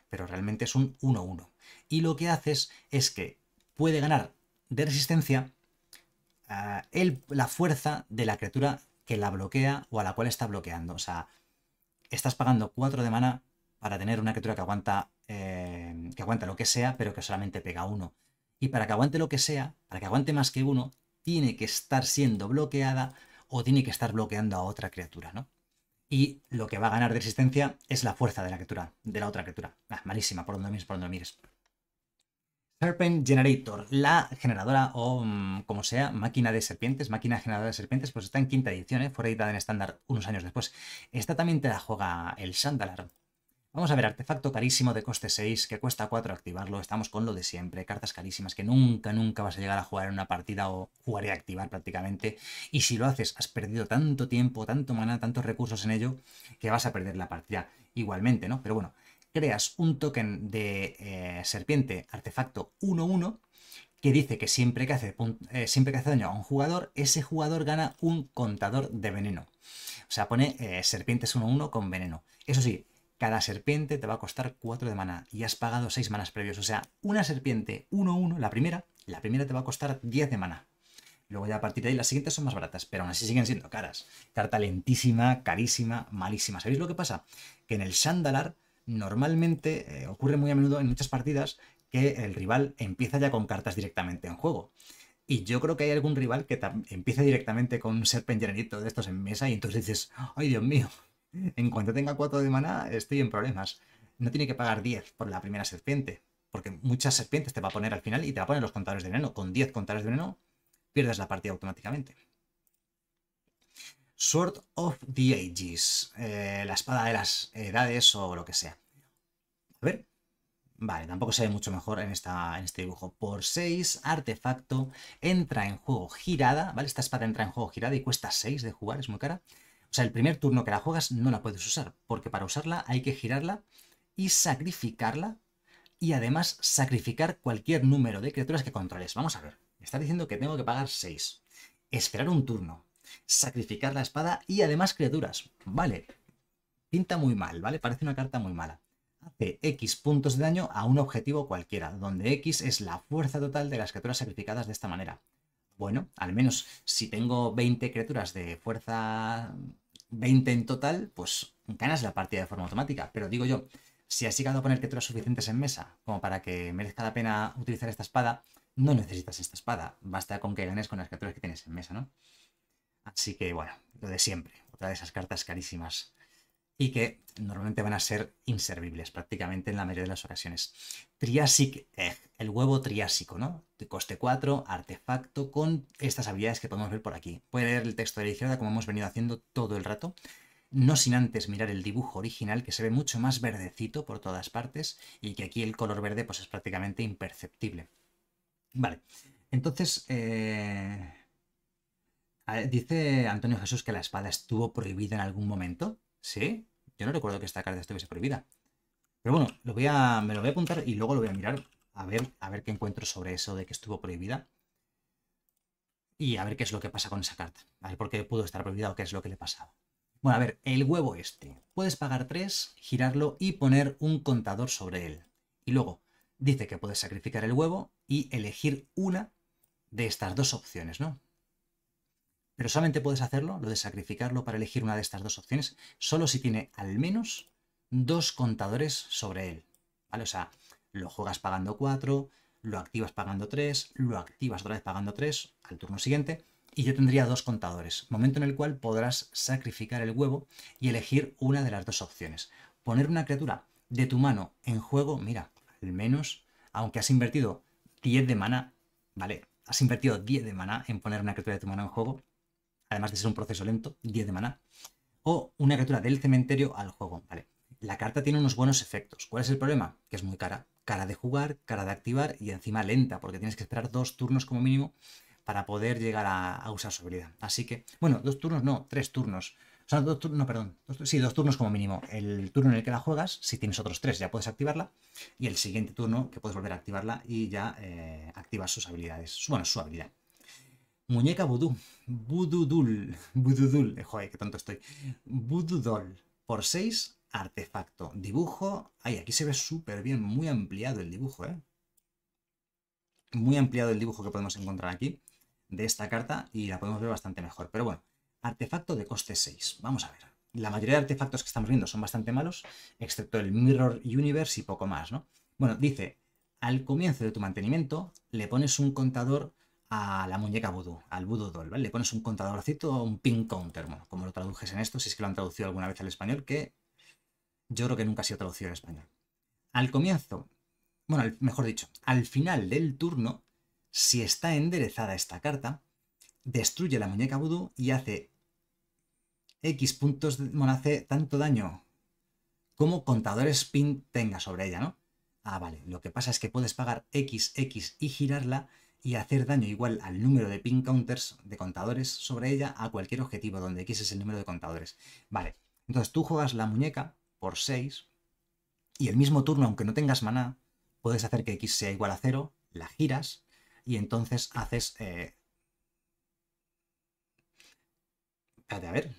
[SPEAKER 1] pero realmente es un 1-1. Y lo que haces es que puede ganar de resistencia ah, la fuerza de la criatura que la bloquea o a la cual está bloqueando. O sea, estás pagando 4 de mana para tener una criatura que aguanta, eh, que aguanta lo que sea, pero que solamente pega 1. Y para que aguante lo que sea, para que aguante más que uno, tiene que estar siendo bloqueada o tiene que estar bloqueando a otra criatura, ¿no? y lo que va a ganar de resistencia es la fuerza de la criatura, de la otra criatura. Ah, malísima, por donde mires, por donde mires. Serpent Generator, la generadora o mm, como sea, máquina de serpientes, máquina generadora de serpientes, pues está en quinta edición, ¿eh? fue editada en estándar unos años después. Esta también te la juega el Sandalar, Vamos a ver, artefacto carísimo de coste 6, que cuesta 4 activarlo, estamos con lo de siempre, cartas carísimas que nunca, nunca vas a llegar a jugar en una partida o jugar a activar prácticamente, y si lo haces has perdido tanto tiempo, tanto mana, tantos recursos en ello, que vas a perder la partida igualmente, ¿no? Pero bueno, creas un token de eh, serpiente artefacto 1-1 que dice que siempre que, hace, eh, siempre que hace daño a un jugador, ese jugador gana un contador de veneno. O sea, pone eh, serpientes 1-1 con veneno. Eso sí, cada serpiente te va a costar 4 de mana y has pagado 6 manas previos. O sea, una serpiente 1-1, la primera, la primera te va a costar 10 de mana Luego ya a partir de ahí las siguientes son más baratas, pero aún así siguen siendo caras. Carta lentísima, carísima, malísima. ¿Sabéis lo que pasa? Que en el Shandalar normalmente eh, ocurre muy a menudo en muchas partidas que el rival empieza ya con cartas directamente en juego. Y yo creo que hay algún rival que empieza directamente con un serpentinito de estos en mesa y entonces dices, ay Dios mío, en cuanto tenga 4 de maná, estoy en problemas. No tiene que pagar 10 por la primera serpiente, porque muchas serpientes te va a poner al final y te va a poner los contadores de veneno. Con 10 contadores de veneno, pierdes la partida automáticamente. Sword of the Ages, eh, la espada de las edades o lo que sea. A ver, Vale, tampoco se ve mucho mejor en, esta, en este dibujo. Por 6, artefacto, entra en juego girada, ¿vale? Esta espada entra en juego girada y cuesta 6 de jugar, es muy cara sea, el primer turno que la juegas no la puedes usar, porque para usarla hay que girarla y sacrificarla y además sacrificar cualquier número de criaturas que controles. Vamos a ver, me está diciendo que tengo que pagar 6, esperar un turno, sacrificar la espada y además criaturas. Vale, pinta muy mal, ¿vale? Parece una carta muy mala. Hace X puntos de daño a un objetivo cualquiera, donde X es la fuerza total de las criaturas sacrificadas de esta manera. Bueno, al menos si tengo 20 criaturas de fuerza 20 en total, pues ganas la partida de forma automática. Pero digo yo, si has llegado a poner criaturas suficientes en mesa como para que merezca la pena utilizar esta espada, no necesitas esta espada. Basta con que ganes con las criaturas que tienes en mesa, ¿no? Así que, bueno, lo de siempre. Otra de esas cartas carísimas y que normalmente van a ser inservibles prácticamente en la mayoría de las ocasiones. Triásic Egg, el huevo triásico, ¿no? De coste 4, artefacto, con estas habilidades que podemos ver por aquí. Puede leer el texto de la izquierda como hemos venido haciendo todo el rato, no sin antes mirar el dibujo original que se ve mucho más verdecito por todas partes y que aquí el color verde pues es prácticamente imperceptible. Vale, entonces... Eh, dice Antonio Jesús que la espada estuvo prohibida en algún momento. ¿Sí? Yo no recuerdo que esta carta estuviese prohibida. Pero bueno, me lo voy a apuntar y luego lo voy a mirar a ver, a ver qué encuentro sobre eso de que estuvo prohibida. Y a ver qué es lo que pasa con esa carta. A ver por qué pudo estar prohibida o qué es lo que le pasaba. Bueno, a ver, el huevo este. Puedes pagar 3, girarlo y poner un contador sobre él. Y luego dice que puedes sacrificar el huevo y elegir una de estas dos opciones, ¿no? Pero solamente puedes hacerlo, lo de sacrificarlo para elegir una de estas dos opciones, solo si tiene al menos dos contadores sobre él. ¿Vale? O sea, lo juegas pagando 4, lo activas pagando 3, lo activas otra vez pagando 3 al turno siguiente, y yo tendría dos contadores, momento en el cual podrás sacrificar el huevo y elegir una de las dos opciones. Poner una criatura de tu mano en juego, mira, al menos, aunque has invertido 10 de mana, ¿vale? Has invertido 10 de mana en poner una criatura de tu mano en juego, además de ser un proceso lento, 10 de maná, o una criatura del cementerio al juego, ¿vale? La carta tiene unos buenos efectos. ¿Cuál es el problema? Que es muy cara. Cara de jugar, cara de activar y encima lenta, porque tienes que esperar dos turnos como mínimo para poder llegar a, usar su habilidad. Así que, bueno, dos turnos no, tres turnos. O sea, dos turnos, no, perdón. sí, dos turnos como mínimo. El turno en el que la juegas, si tienes otros tres, ya puedes activarla. Y el siguiente turno, que puedes volver a activarla y ya eh, activas sus habilidades. Bueno, su habilidad. Muñeca vudú. Vududul. Vududul. Eh, joder, qué tonto estoy. Vududol. Por 6, artefacto. Dibujo. Ay, aquí se ve súper bien. Muy ampliado el dibujo, ¿eh? Muy ampliado el dibujo que podemos encontrar aquí de esta carta y la podemos ver bastante mejor. Pero bueno, artefacto de coste 6. Vamos a ver. La mayoría de artefactos que estamos viendo son bastante malos, excepto el Mirror Universe y poco más, ¿no? Bueno, dice, al comienzo de tu mantenimiento le pones un contador a la muñeca voodoo, al voodoo doll, ¿vale? Le pones un contadorcito, un pin counter, bueno, como lo tradujes en esto, si es que lo han traducido alguna vez al español, que yo creo que nunca ha sido traducido al español. Al comienzo, bueno, mejor dicho, al final del turno, si está enderezada esta carta, destruye la muñeca voodoo y hace X puntos, bueno, hace tanto daño como contadores pin tenga sobre ella, ¿no? Ah, vale, lo que pasa es que puedes pagar X, X y girarla y hacer daño igual al número de pin counters de contadores sobre ella a cualquier objetivo donde X es el número de contadores. Vale, entonces tú juegas la muñeca por 6 y el mismo turno, aunque no tengas maná, puedes hacer que X sea igual a 0, la giras y entonces haces... Eh, a ver.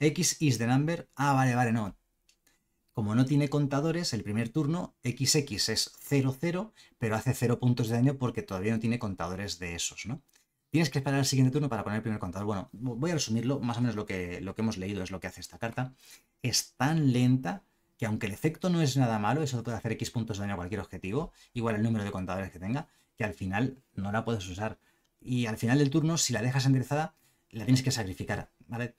[SPEAKER 1] X is the number. Ah, vale, vale, no como no tiene contadores, el primer turno XX es 0, 0, pero hace 0 puntos de daño porque todavía no tiene contadores de esos, ¿no? Tienes que esperar al siguiente turno para poner el primer contador. Bueno, voy a resumirlo, más o menos lo que, lo que hemos leído es lo que hace esta carta. Es tan lenta que aunque el efecto no es nada malo, eso puede hacer X puntos de daño a cualquier objetivo, igual el número de contadores que tenga, que al final no la puedes usar. Y al final del turno, si la dejas enderezada, la tienes que sacrificar.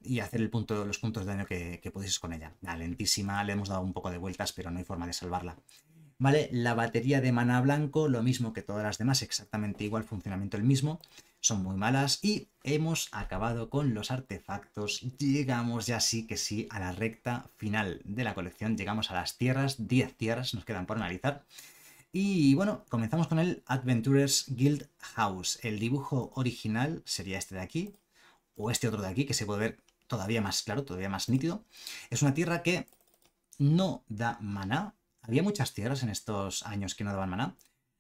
[SPEAKER 1] Y hacer el punto, los puntos de daño que, que con ella. La lentísima, le hemos dado un poco de vueltas, pero no hay forma de salvarla. ¿Vale? La batería de mana blanco, lo mismo que todas las demás, exactamente igual, funcionamiento el mismo. Son muy malas y hemos acabado con los artefactos. Llegamos ya sí que sí a la recta final de la colección. Llegamos a las tierras, 10 tierras nos quedan por analizar. Y bueno, comenzamos con el Adventurers Guild House. El dibujo original sería este de aquí, o este otro de aquí, que se puede ver todavía más claro, todavía más nítido, es una tierra que no da maná. Había muchas tierras en estos años que no daban maná.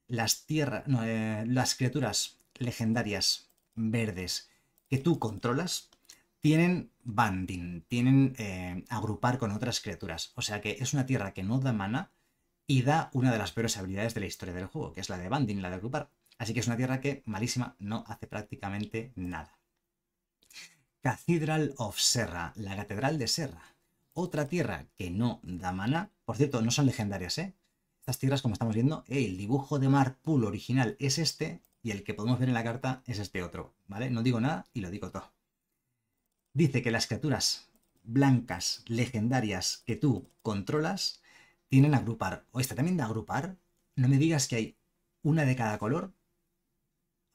[SPEAKER 1] Las tierras, eh, las criaturas legendarias verdes que tú controlas tienen banding, tienen eh, agrupar con otras criaturas. O sea que es una tierra que no da maná y da una de las peores habilidades de la historia del juego, que es la de banding, la de agrupar. Así que es una tierra que, malísima, no hace prácticamente nada. Cathedral of Serra, la Catedral de Serra. Otra tierra que no da mana. Por cierto, no son legendarias, ¿eh? Estas tierras, como estamos viendo, el dibujo de Marpul original es este y el que podemos ver en la carta es este otro, ¿vale? No digo nada y lo digo todo. Dice que las criaturas blancas legendarias que tú controlas tienen agrupar. O esta también da agrupar. No me digas que hay una de cada color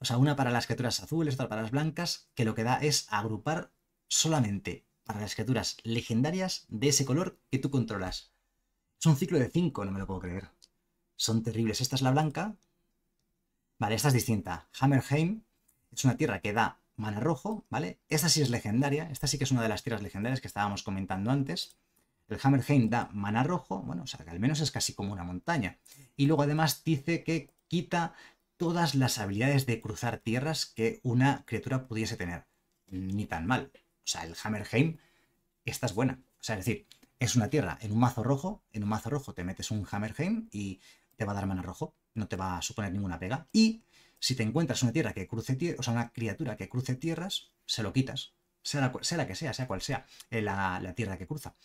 [SPEAKER 1] o sea, una para las criaturas azules, otra para las blancas, que lo que da es agrupar solamente para las criaturas legendarias de ese color que tú controlas. Es un ciclo de 5, no me lo puedo creer. Son terribles. Esta es la blanca. Vale, esta es distinta. Hammerheim es una tierra que da mana rojo, ¿vale? Esta sí es legendaria. Esta sí que es una de las tierras legendarias que estábamos comentando antes. El Hammerheim da mana rojo, bueno, o sea, que al menos es casi como una montaña. Y luego además dice que quita todas las habilidades de cruzar tierras que una criatura pudiese tener. Ni tan mal. O sea, el Hammerheim, esta es buena. O sea, es decir, es una tierra en un mazo rojo, en un mazo rojo te metes un Hammerheim y te va a dar mana rojo, no te va a suponer ninguna pega. Y si te encuentras una tierra que cruce tierras, o sea, una criatura que cruce tierras, se lo quitas. Sea la, que sea, sea cual sea eh, la, la tierra que cruza.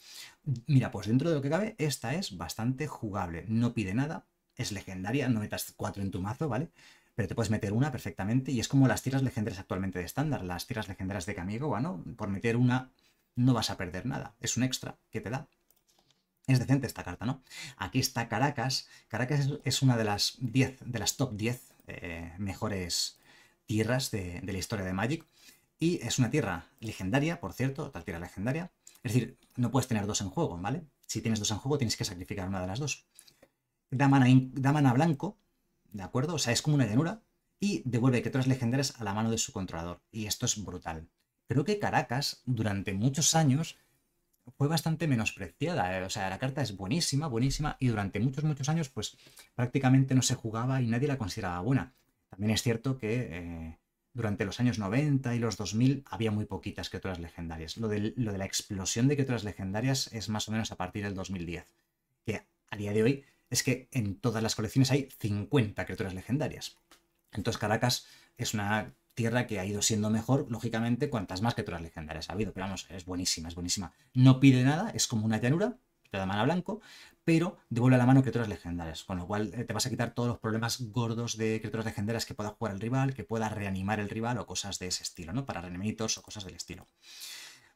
[SPEAKER 1] Mira, pues dentro de lo que cabe, esta es bastante jugable. No pide nada, es legendaria, no metas cuatro en tu mazo, ¿vale? Pero te puedes meter una perfectamente y es como las tierras legendarias actualmente de estándar, las tierras legendarias de Camigo, bueno, por meter una no vas a perder nada, es un extra que te da. Es decente esta carta, ¿no? Aquí está Caracas. Caracas es una de las 10, de las top 10 eh, mejores tierras de, la historia de Magic. Y es una tierra legendaria, por cierto, Tal tierra legendaria. Es decir, no puedes tener dos en juego, ¿vale? Si tienes dos en juego, tienes que sacrificar una de las dos da mana blanco, ¿de acuerdo? O sea, es como una llanura, y devuelve criaturas legendarias a la mano de su controlador. Y esto es brutal. Creo que Caracas, durante muchos años, fue bastante menospreciada. Eh. O sea, la carta es buenísima, buenísima, y durante muchos, muchos años, pues prácticamente no se jugaba y nadie la consideraba buena. También es cierto que eh, durante los años 90 y los 2000 había muy poquitas criaturas legendarias. Lo de, lo de la explosión de criaturas legendarias es más o menos a partir del 2010, que a día de hoy es que en todas las colecciones hay 50 criaturas legendarias. Entonces Caracas es una tierra que ha ido siendo mejor, lógicamente, cuantas más criaturas legendarias ha habido. Pero vamos, es buenísima, es buenísima. No pide nada, es como una llanura, te da a blanco, pero devuelve a la mano criaturas legendarias, con lo cual eh, te vas a quitar todos los problemas gordos de criaturas legendarias que pueda jugar el rival, que pueda reanimar el rival o cosas de ese estilo, ¿no? Para reanimators o cosas del estilo.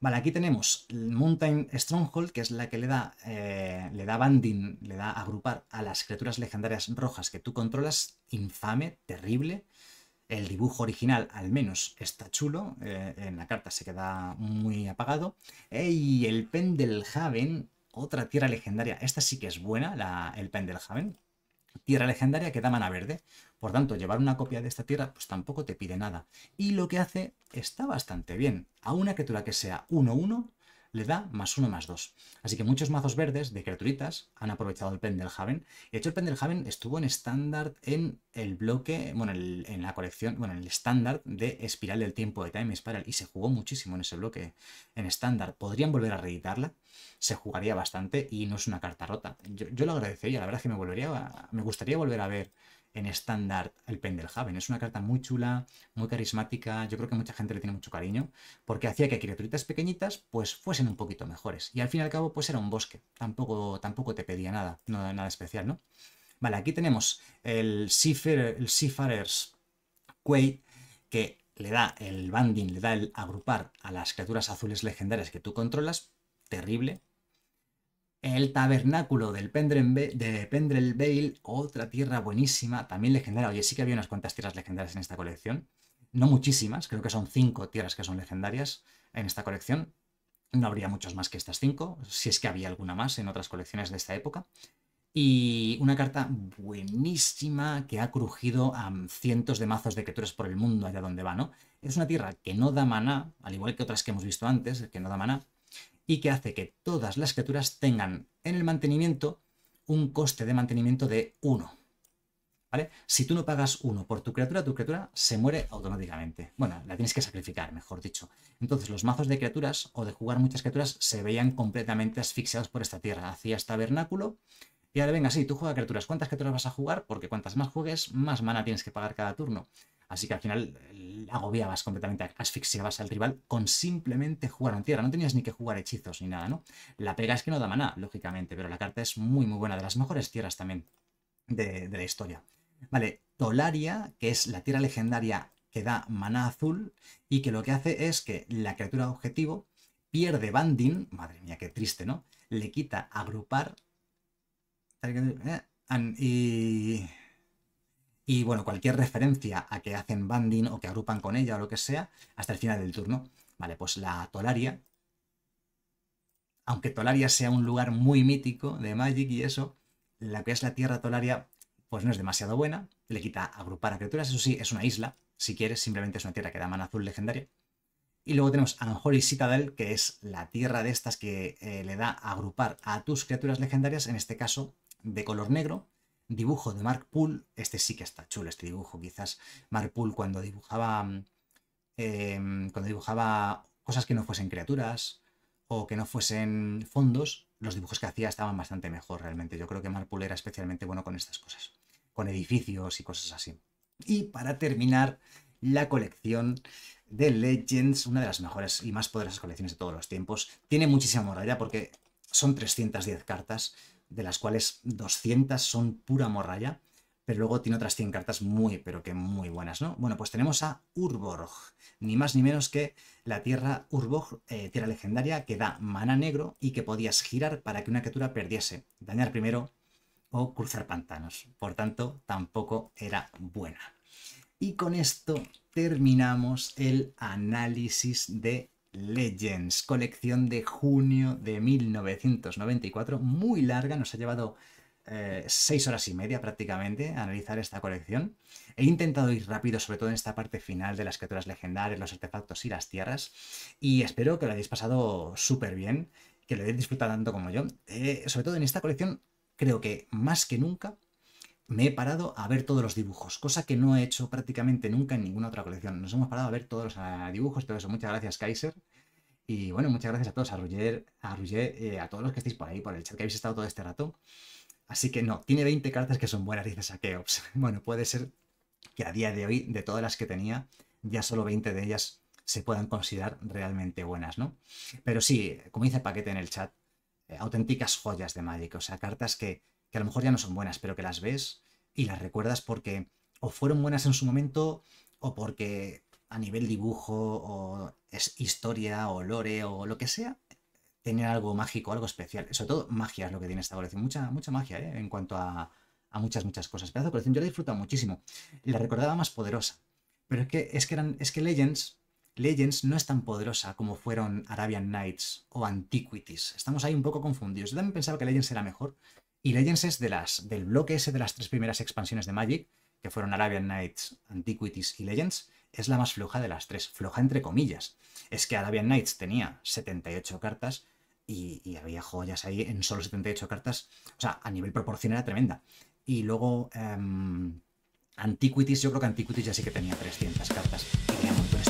[SPEAKER 1] Vale, aquí tenemos Mountain Stronghold, que es la que le da, eh, le da banding, le da agrupar a las criaturas legendarias rojas que tú controlas. Infame, terrible. El dibujo original al menos está chulo, eh, en la carta se queda muy apagado. y el Pendelhaven, otra tierra legendaria, esta sí que es buena, pen el Pendelhaven tierra legendaria que da mana verde. Por tanto, llevar una copia de esta tierra pues tampoco te pide nada. Y lo que hace está bastante bien. A una criatura que sea 1-1 le da más uno más dos. Así que muchos mazos verdes de criaturitas han aprovechado el Pendelhaven. Y de hecho el Pendelhaven estuvo en estándar en el bloque, bueno, en la colección, bueno, en el estándar de Espiral del Tiempo de Time Spiral. Y se jugó muchísimo en ese bloque en estándar. Podrían volver a reeditarla, se jugaría bastante y no es una carta rota. Yo, lo agradecería, la verdad es que me, volvería me gustaría volver a ver en estándar el Pendelhaven. Es una carta muy chula, muy carismática, yo creo que mucha gente le tiene mucho cariño, porque hacía que criaturitas pequeñitas pues fuesen un poquito mejores. Y al fin y al cabo pues era un bosque, tampoco, tampoco te pedía nada, nada especial, ¿no? Vale, aquí tenemos el, el Seafarer's Quaid, que le da el banding, le da el agrupar a las criaturas azules legendarias que tú controlas, terrible, el tabernáculo de Pendrel otra tierra buenísima, también legendaria. Oye, sí que había unas cuantas tierras legendarias en esta colección. No muchísimas, creo que son cinco tierras que son legendarias en esta colección. No habría muchos más que estas cinco, si es que había alguna más en otras colecciones de esta época. Y una carta buenísima que ha crujido a cientos de mazos de criaturas por el mundo allá donde va, ¿no? Es una tierra que no da maná, al igual que otras que hemos visto antes, que no da maná, y que hace que todas las criaturas tengan en el mantenimiento un coste de mantenimiento de 1. ¿Vale? Si tú no pagas 1 por tu criatura, tu criatura se muere automáticamente. Bueno, la tienes que sacrificar, mejor dicho. Entonces los mazos de criaturas o de jugar muchas criaturas se veían completamente asfixiados por esta tierra. Hacías tabernáculo y ahora venga, si tú juegas criaturas. ¿Cuántas criaturas vas a jugar? Porque cuantas más juegues, más mana tienes que pagar cada turno. Así que al final eh, agobiabas completamente, asfixiabas al rival con simplemente jugar en tierra. No tenías ni que jugar hechizos ni nada, ¿no? La pega es que no da maná, lógicamente, pero la carta es muy, muy buena. De las mejores tierras también de, la historia. Vale, Tolaria, que es la tierra legendaria que da maná azul y que lo que hace es que la criatura objetivo pierde banding, madre mía, qué triste, ¿no? Le quita agrupar eh, y y bueno, cualquier referencia a que hacen banding o que agrupan con ella o lo que sea, hasta el final del turno. Vale, pues la Tolaria, aunque Tolaria sea un lugar muy mítico de Magic y eso, la que es la Tierra Tolaria pues no es demasiado buena, le quita agrupar a criaturas, eso sí, es una isla, si quieres, simplemente es una tierra que da mana azul legendaria. Y luego tenemos Anjori Citadel, que es la tierra de estas que eh, le da agrupar a tus criaturas legendarias, en este caso de color negro, dibujo de Mark Poole, este sí que está chulo, este dibujo, quizás Mark Poole cuando dibujaba, em, cuando dibujaba cosas que no fuesen criaturas o que no fuesen fondos, los dibujos que hacía estaban bastante mejor realmente. Yo creo que Mark Poole era especialmente bueno con estas cosas, con edificios y cosas así. Y para terminar, la colección de Legends, una de las mejores y más poderosas colecciones de todos los tiempos. Tiene muchísima moralidad porque son 310 cartas de las cuales 200 son pura morralla, pero luego tiene otras 100 cartas muy, pero que muy buenas, ¿no? Bueno, pues tenemos a Urborg, ni más ni menos que la tierra Urborg, eh, tierra legendaria, que da mana negro y que podías girar para que una criatura perdiese, dañar primero o cruzar pantanos. Por tanto, tampoco era buena. Y con esto terminamos el análisis de Legends, colección de junio de 1994, muy larga, nos ha llevado eh, seis horas y media prácticamente a analizar esta colección. He intentado ir rápido, sobre todo en esta parte final de las criaturas legendarias, los artefactos y las tierras, y espero que lo hayáis pasado súper bien, que lo hayáis disfrutado tanto como yo. Eh, sobre todo en esta colección, creo que más que nunca me he parado a ver todos los dibujos, cosa que no he hecho prácticamente nunca en ninguna otra colección. Nos hemos parado a ver todos los dibujos, todo eso. Muchas gracias, Kaiser. Y bueno, muchas gracias a todos, a Roger, a, Roger, eh, a todos los que estáis por ahí, por el chat que habéis estado todo este rato. Así que no, tiene 20 cartas que son buenas, dice Saqueops. Bueno, puede ser que a día de hoy, de todas las que tenía, ya solo 20 de ellas se puedan considerar realmente buenas, ¿no? Pero sí, como dice Paquete en el chat, eh, auténticas joyas de Magic, o sea, cartas que, que a lo mejor ya no son buenas, pero que las ves y las recuerdas porque o fueron buenas en su momento o porque a nivel dibujo o es historia o lore o lo que sea, tenían algo mágico, algo especial. Sobre todo magia es lo que tiene esta colección. Mucha, mucha magia ¿eh? en cuanto a, muchas, muchas cosas. Pedazo de colección, yo la he disfrutado muchísimo. La recordaba más poderosa. Pero es que, es que, eran, es que Legends, Legends no es tan poderosa como fueron Arabian Nights o Antiquities. Estamos ahí un poco confundidos. Yo también pensaba que Legends era mejor, y Legends es de las, del bloque ese de las tres primeras expansiones de Magic, que fueron Arabian Nights, Antiquities y Legends, es la más floja de las tres, floja entre comillas. Es que Arabian Nights tenía 78 cartas y, había joyas ahí en solo 78 cartas. O sea, a nivel proporcional era tremenda. Y luego... Em, Antiquities, yo creo que Antiquities ya sí que tenía 300 cartas y tenía